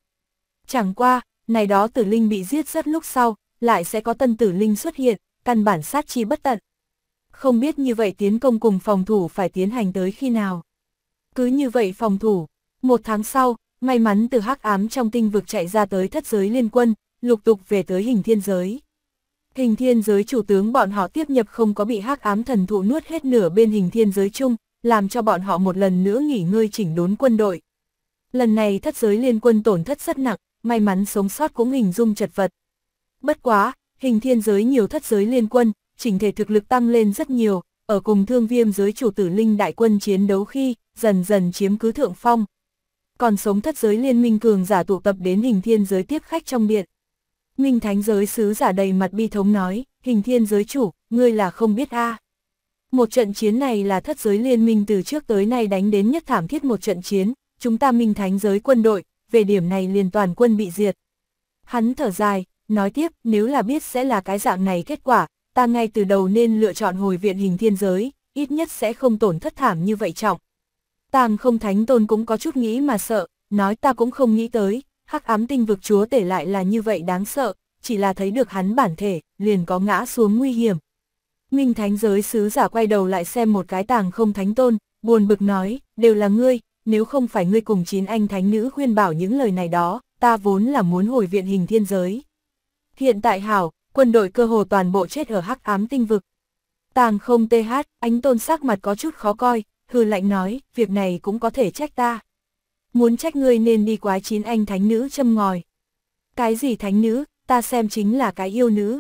Chẳng qua, này đó tử linh bị giết rất lúc sau, lại sẽ có tân tử linh xuất hiện, căn bản sát chi bất tận. Không biết như vậy tiến công cùng phòng thủ phải tiến hành tới khi nào. Cứ như vậy phòng thủ, một tháng sau, May mắn từ hắc ám trong tinh vực chạy ra tới thất giới liên quân, lục tục về tới hình thiên giới. Hình thiên giới chủ tướng bọn họ tiếp nhập không có bị hắc ám thần thụ nuốt hết nửa bên hình thiên giới chung, làm cho bọn họ một lần nữa nghỉ ngơi chỉnh đốn quân đội. Lần này thất giới liên quân tổn thất rất nặng, may mắn sống sót cũng hình dung chật vật. Bất quá, hình thiên giới nhiều thất giới liên quân, chỉnh thể thực lực tăng lên rất nhiều, ở cùng thương viêm giới chủ tử linh đại quân chiến đấu khi, dần dần chiếm cứ thượng phong, còn sống thất giới liên minh cường giả tụ tập đến hình thiên giới tiếp khách trong điện. Minh thánh giới sứ giả đầy mặt bi thống nói, hình thiên giới chủ, ngươi là không biết a Một trận chiến này là thất giới liên minh từ trước tới nay đánh đến nhất thảm thiết một trận chiến, chúng ta minh thánh giới quân đội, về điểm này liền toàn quân bị diệt. Hắn thở dài, nói tiếp, nếu là biết sẽ là cái dạng này kết quả, ta ngay từ đầu nên lựa chọn hồi viện hình thiên giới, ít nhất sẽ không tổn thất thảm như vậy trọng. Tàng không thánh tôn cũng có chút nghĩ mà sợ, nói ta cũng không nghĩ tới, hắc ám tinh vực chúa tể lại là như vậy đáng sợ, chỉ là thấy được hắn bản thể, liền có ngã xuống nguy hiểm. Minh thánh giới sứ giả quay đầu lại xem một cái tàng không thánh tôn, buồn bực nói, đều là ngươi, nếu không phải ngươi cùng chín anh thánh nữ khuyên bảo những lời này đó, ta vốn là muốn hồi viện hình thiên giới. Hiện tại hảo, quân đội cơ hồ toàn bộ chết ở hắc ám tinh vực. Tàng không TH, ánh tôn sắc mặt có chút khó coi, hư lạnh nói, việc này cũng có thể trách ta. Muốn trách ngươi nên đi quái chín anh thánh nữ châm ngòi. Cái gì thánh nữ, ta xem chính là cái yêu nữ.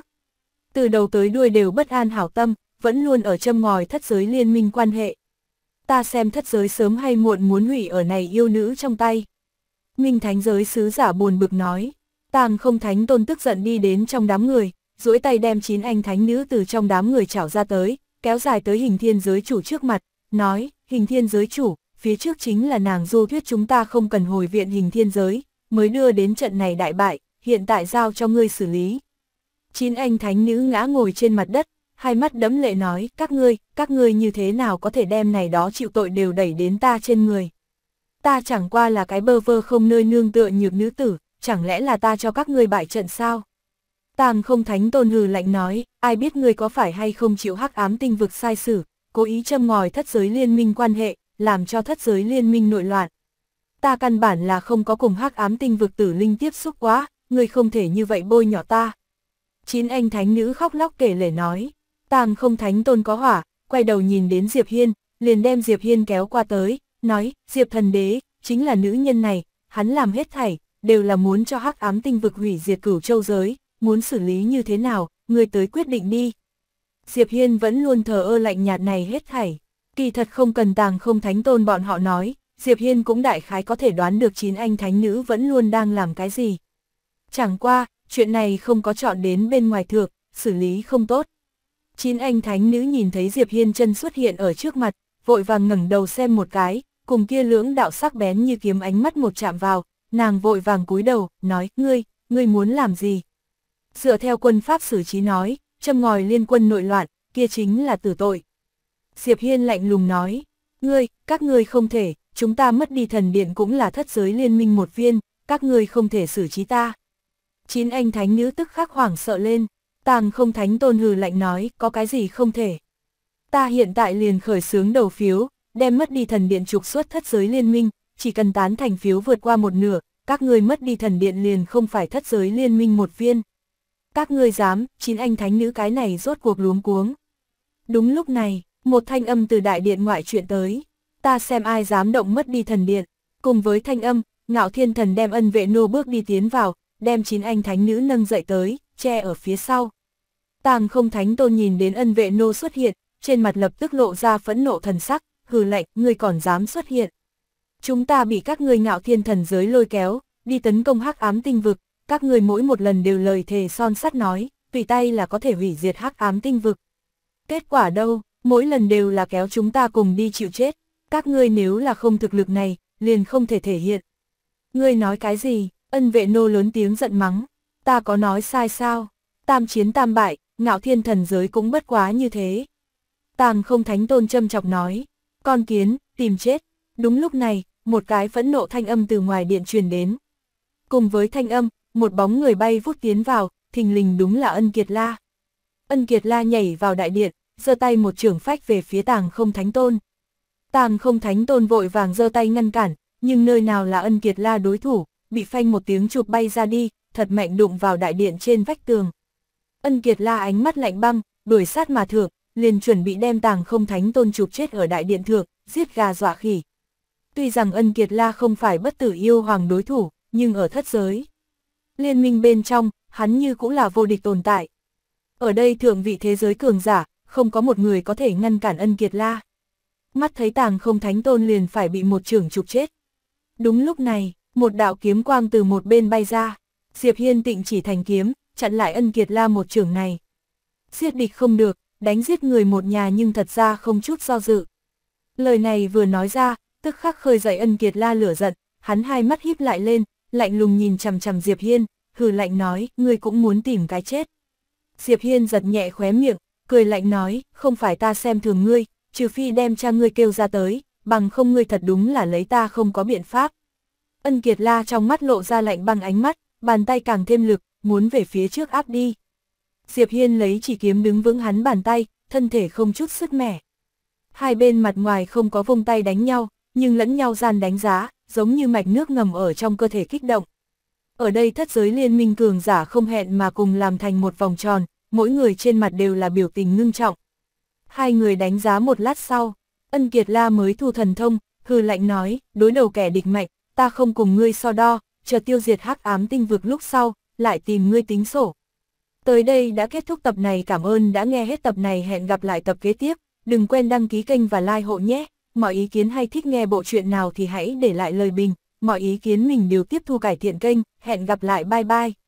Từ đầu tới đuôi đều bất an hảo tâm, vẫn luôn ở châm ngòi thất giới liên minh quan hệ. Ta xem thất giới sớm hay muộn muốn hủy ở này yêu nữ trong tay. Minh thánh giới sứ giả buồn bực nói, tàng không thánh tôn tức giận đi đến trong đám người, duỗi tay đem chín anh thánh nữ từ trong đám người chảo ra tới, kéo dài tới hình thiên giới chủ trước mặt, nói, hình thiên giới chủ, phía trước chính là nàng du thuyết chúng ta không cần hồi viện hình thiên giới, mới đưa đến trận này đại bại, hiện tại giao cho ngươi xử lý. Chín anh thánh nữ ngã ngồi trên mặt đất, hai mắt đẫm lệ nói, các ngươi, các ngươi như thế nào có thể đem này đó chịu tội đều đẩy đến ta trên người. Ta chẳng qua là cái bơ vơ không nơi nương tựa nhược nữ tử, chẳng lẽ là ta cho các ngươi bại trận sao? Tam không thánh tôn hừ lạnh nói, ai biết ngươi có phải hay không chịu hắc ám tinh vực sai sử, cố ý châm ngòi thất giới liên minh quan hệ, làm cho thất giới liên minh nội loạn. Ta căn bản là không có cùng hắc ám tinh vực tử linh tiếp xúc quá, người không thể như vậy bôi nhỏ ta. Chín anh thánh nữ khóc lóc kể lể nói, tàng không thánh tôn có hỏa, quay đầu nhìn đến Diệp Hiên, liền đem Diệp Hiên kéo qua tới, nói, Diệp thần đế, chính là nữ nhân này, hắn làm hết thảy, đều là muốn cho hắc ám tinh vực hủy diệt cửu châu giới, muốn xử lý như thế nào, người tới quyết định đi. Diệp Hiên vẫn luôn thờ ơ lạnh nhạt này hết thảy. Kỳ thật không cần tàng không thánh tôn bọn họ nói, Diệp Hiên cũng đại khái có thể đoán được chín anh thánh nữ vẫn luôn đang làm cái gì. Chẳng qua, chuyện này không có chọn đến bên ngoài thược, xử lý không tốt. Chín anh thánh nữ nhìn thấy Diệp Hiên chân xuất hiện ở trước mặt, vội vàng ngẩng đầu xem một cái, cùng kia lưỡng đạo sắc bén như kiếm ánh mắt một chạm vào, nàng vội vàng cúi đầu, nói, ngươi, ngươi muốn làm gì? Dựa theo quân pháp xử trí nói, châm ngòi liên quân nội loạn, kia chính là tử tội. Diệp Hiên lạnh lùng nói, ngươi, các ngươi không thể, chúng ta mất đi thần điện cũng là thất giới liên minh một viên, các ngươi không thể xử trí ta. Chín anh thánh nữ tức khắc hoảng sợ lên, tàng không thánh tôn hừ lạnh nói, có cái gì không thể. Ta hiện tại liền khởi xướng đầu phiếu, đem mất đi thần điện trục xuất thất giới liên minh, chỉ cần tán thành phiếu vượt qua một nửa, các ngươi mất đi thần điện liền không phải thất giới liên minh một viên các ngươi dám, chín anh thánh nữ cái này rốt cuộc luống cuống. Đúng lúc này, một thanh âm từ đại điện ngoại chuyện tới, ta xem ai dám động mất đi thần điện, cùng với thanh âm, ngạo thiên thần đem ân vệ nô bước đi tiến vào, đem chín anh thánh nữ nâng dậy tới, che ở phía sau. Tàng không thánh tôn nhìn đến ân vệ nô xuất hiện, trên mặt lập tức lộ ra phẫn nộ thần sắc, hừ lạnh, ngươi còn dám xuất hiện. Chúng ta bị các ngươi ngạo thiên thần giới lôi kéo, đi tấn công hắc ám tinh vực, các người mỗi một lần đều lời thề son sắt nói, tùy tay là có thể hủy diệt hắc ám tinh vực. Kết quả đâu, mỗi lần đều là kéo chúng ta cùng đi chịu chết, các ngươi nếu là không thực lực này, liền không thể thể hiện. Ngươi nói cái gì, ân vệ nô lớn tiếng giận mắng, ta có nói sai sao, tam chiến tam bại, ngạo thiên thần giới cũng bất quá như thế. Tàng không thánh tôn châm chọc nói, con kiến, tìm chết, đúng lúc này, một cái phẫn nộ thanh âm từ ngoài điện truyền đến. Cùng với thanh âm, một bóng người bay vút tiến vào, thình lình đúng là ân kiệt la. Ân kiệt la nhảy vào đại điện, giơ tay một trưởng phách về phía tàng không thánh tôn. Tàng không thánh tôn vội vàng giơ tay ngăn cản, nhưng nơi nào là ân kiệt la đối thủ, bị phanh một tiếng chụp bay ra đi, thật mạnh đụng vào đại điện trên vách tường. Ân kiệt la ánh mắt lạnh băng, đuổi sát mà thượng, liền chuẩn bị đem tàng không thánh tôn chụp chết ở đại điện thượng, giết gà dọa khỉ. Tuy rằng ân kiệt la không phải bất tử yêu hoàng đối thủ, nhưng ở thất giới liên minh bên trong, hắn như cũng là vô địch tồn tại. Ở đây thượng vị thế giới cường giả, không có một người có thể ngăn cản ân kiệt la. Mắt thấy tàng không thánh tôn liền phải bị một trưởng trục chết. Đúng lúc này, một đạo kiếm quang từ một bên bay ra, Diệp Hiên tịnh chỉ thành kiếm, chặn lại ân kiệt la một trưởng này. Giết địch không được, đánh giết người một nhà nhưng thật ra không chút do dự. Lời này vừa nói ra, tức khắc khơi dậy ân kiệt la lửa giận, hắn hai mắt híp lại lên, lạnh lùng nhìn chằm chằm Diệp Hiên, hừ lạnh nói, ngươi cũng muốn tìm cái chết. Diệp Hiên giật nhẹ khóe miệng, cười lạnh nói, không phải ta xem thường ngươi, trừ phi đem cha ngươi kêu ra tới, bằng không ngươi thật đúng là lấy ta không có biện pháp. Ân Kiệt La trong mắt lộ ra lạnh băng ánh mắt, bàn tay càng thêm lực, muốn về phía trước áp đi. Diệp Hiên lấy chỉ kiếm đứng vững hắn bàn tay, thân thể không chút sức mẻ. Hai bên mặt ngoài không có vông tay đánh nhau, nhưng lẫn nhau gian đánh giá, giống như mạch nước ngầm ở trong cơ thể kích động. Ở đây thất giới liên minh cường giả không hẹn mà cùng làm thành một vòng tròn, mỗi người trên mặt đều là biểu tình ngưng trọng. Hai người đánh giá một lát sau, ân kiệt la mới thu thần thông, hư lạnh nói, đối đầu kẻ địch mạnh, ta không cùng ngươi so đo, chờ tiêu diệt hắc ám tinh vực lúc sau, lại tìm ngươi tính sổ. Tới đây đã kết thúc tập này cảm ơn đã nghe hết tập này hẹn gặp lại tập kế tiếp, đừng quên đăng ký kênh và like hộ nhé mọi ý kiến hay thích nghe bộ truyện nào thì hãy để lại lời bình, mọi ý kiến mình đều tiếp thu cải thiện kênh, hẹn gặp lại bye bye.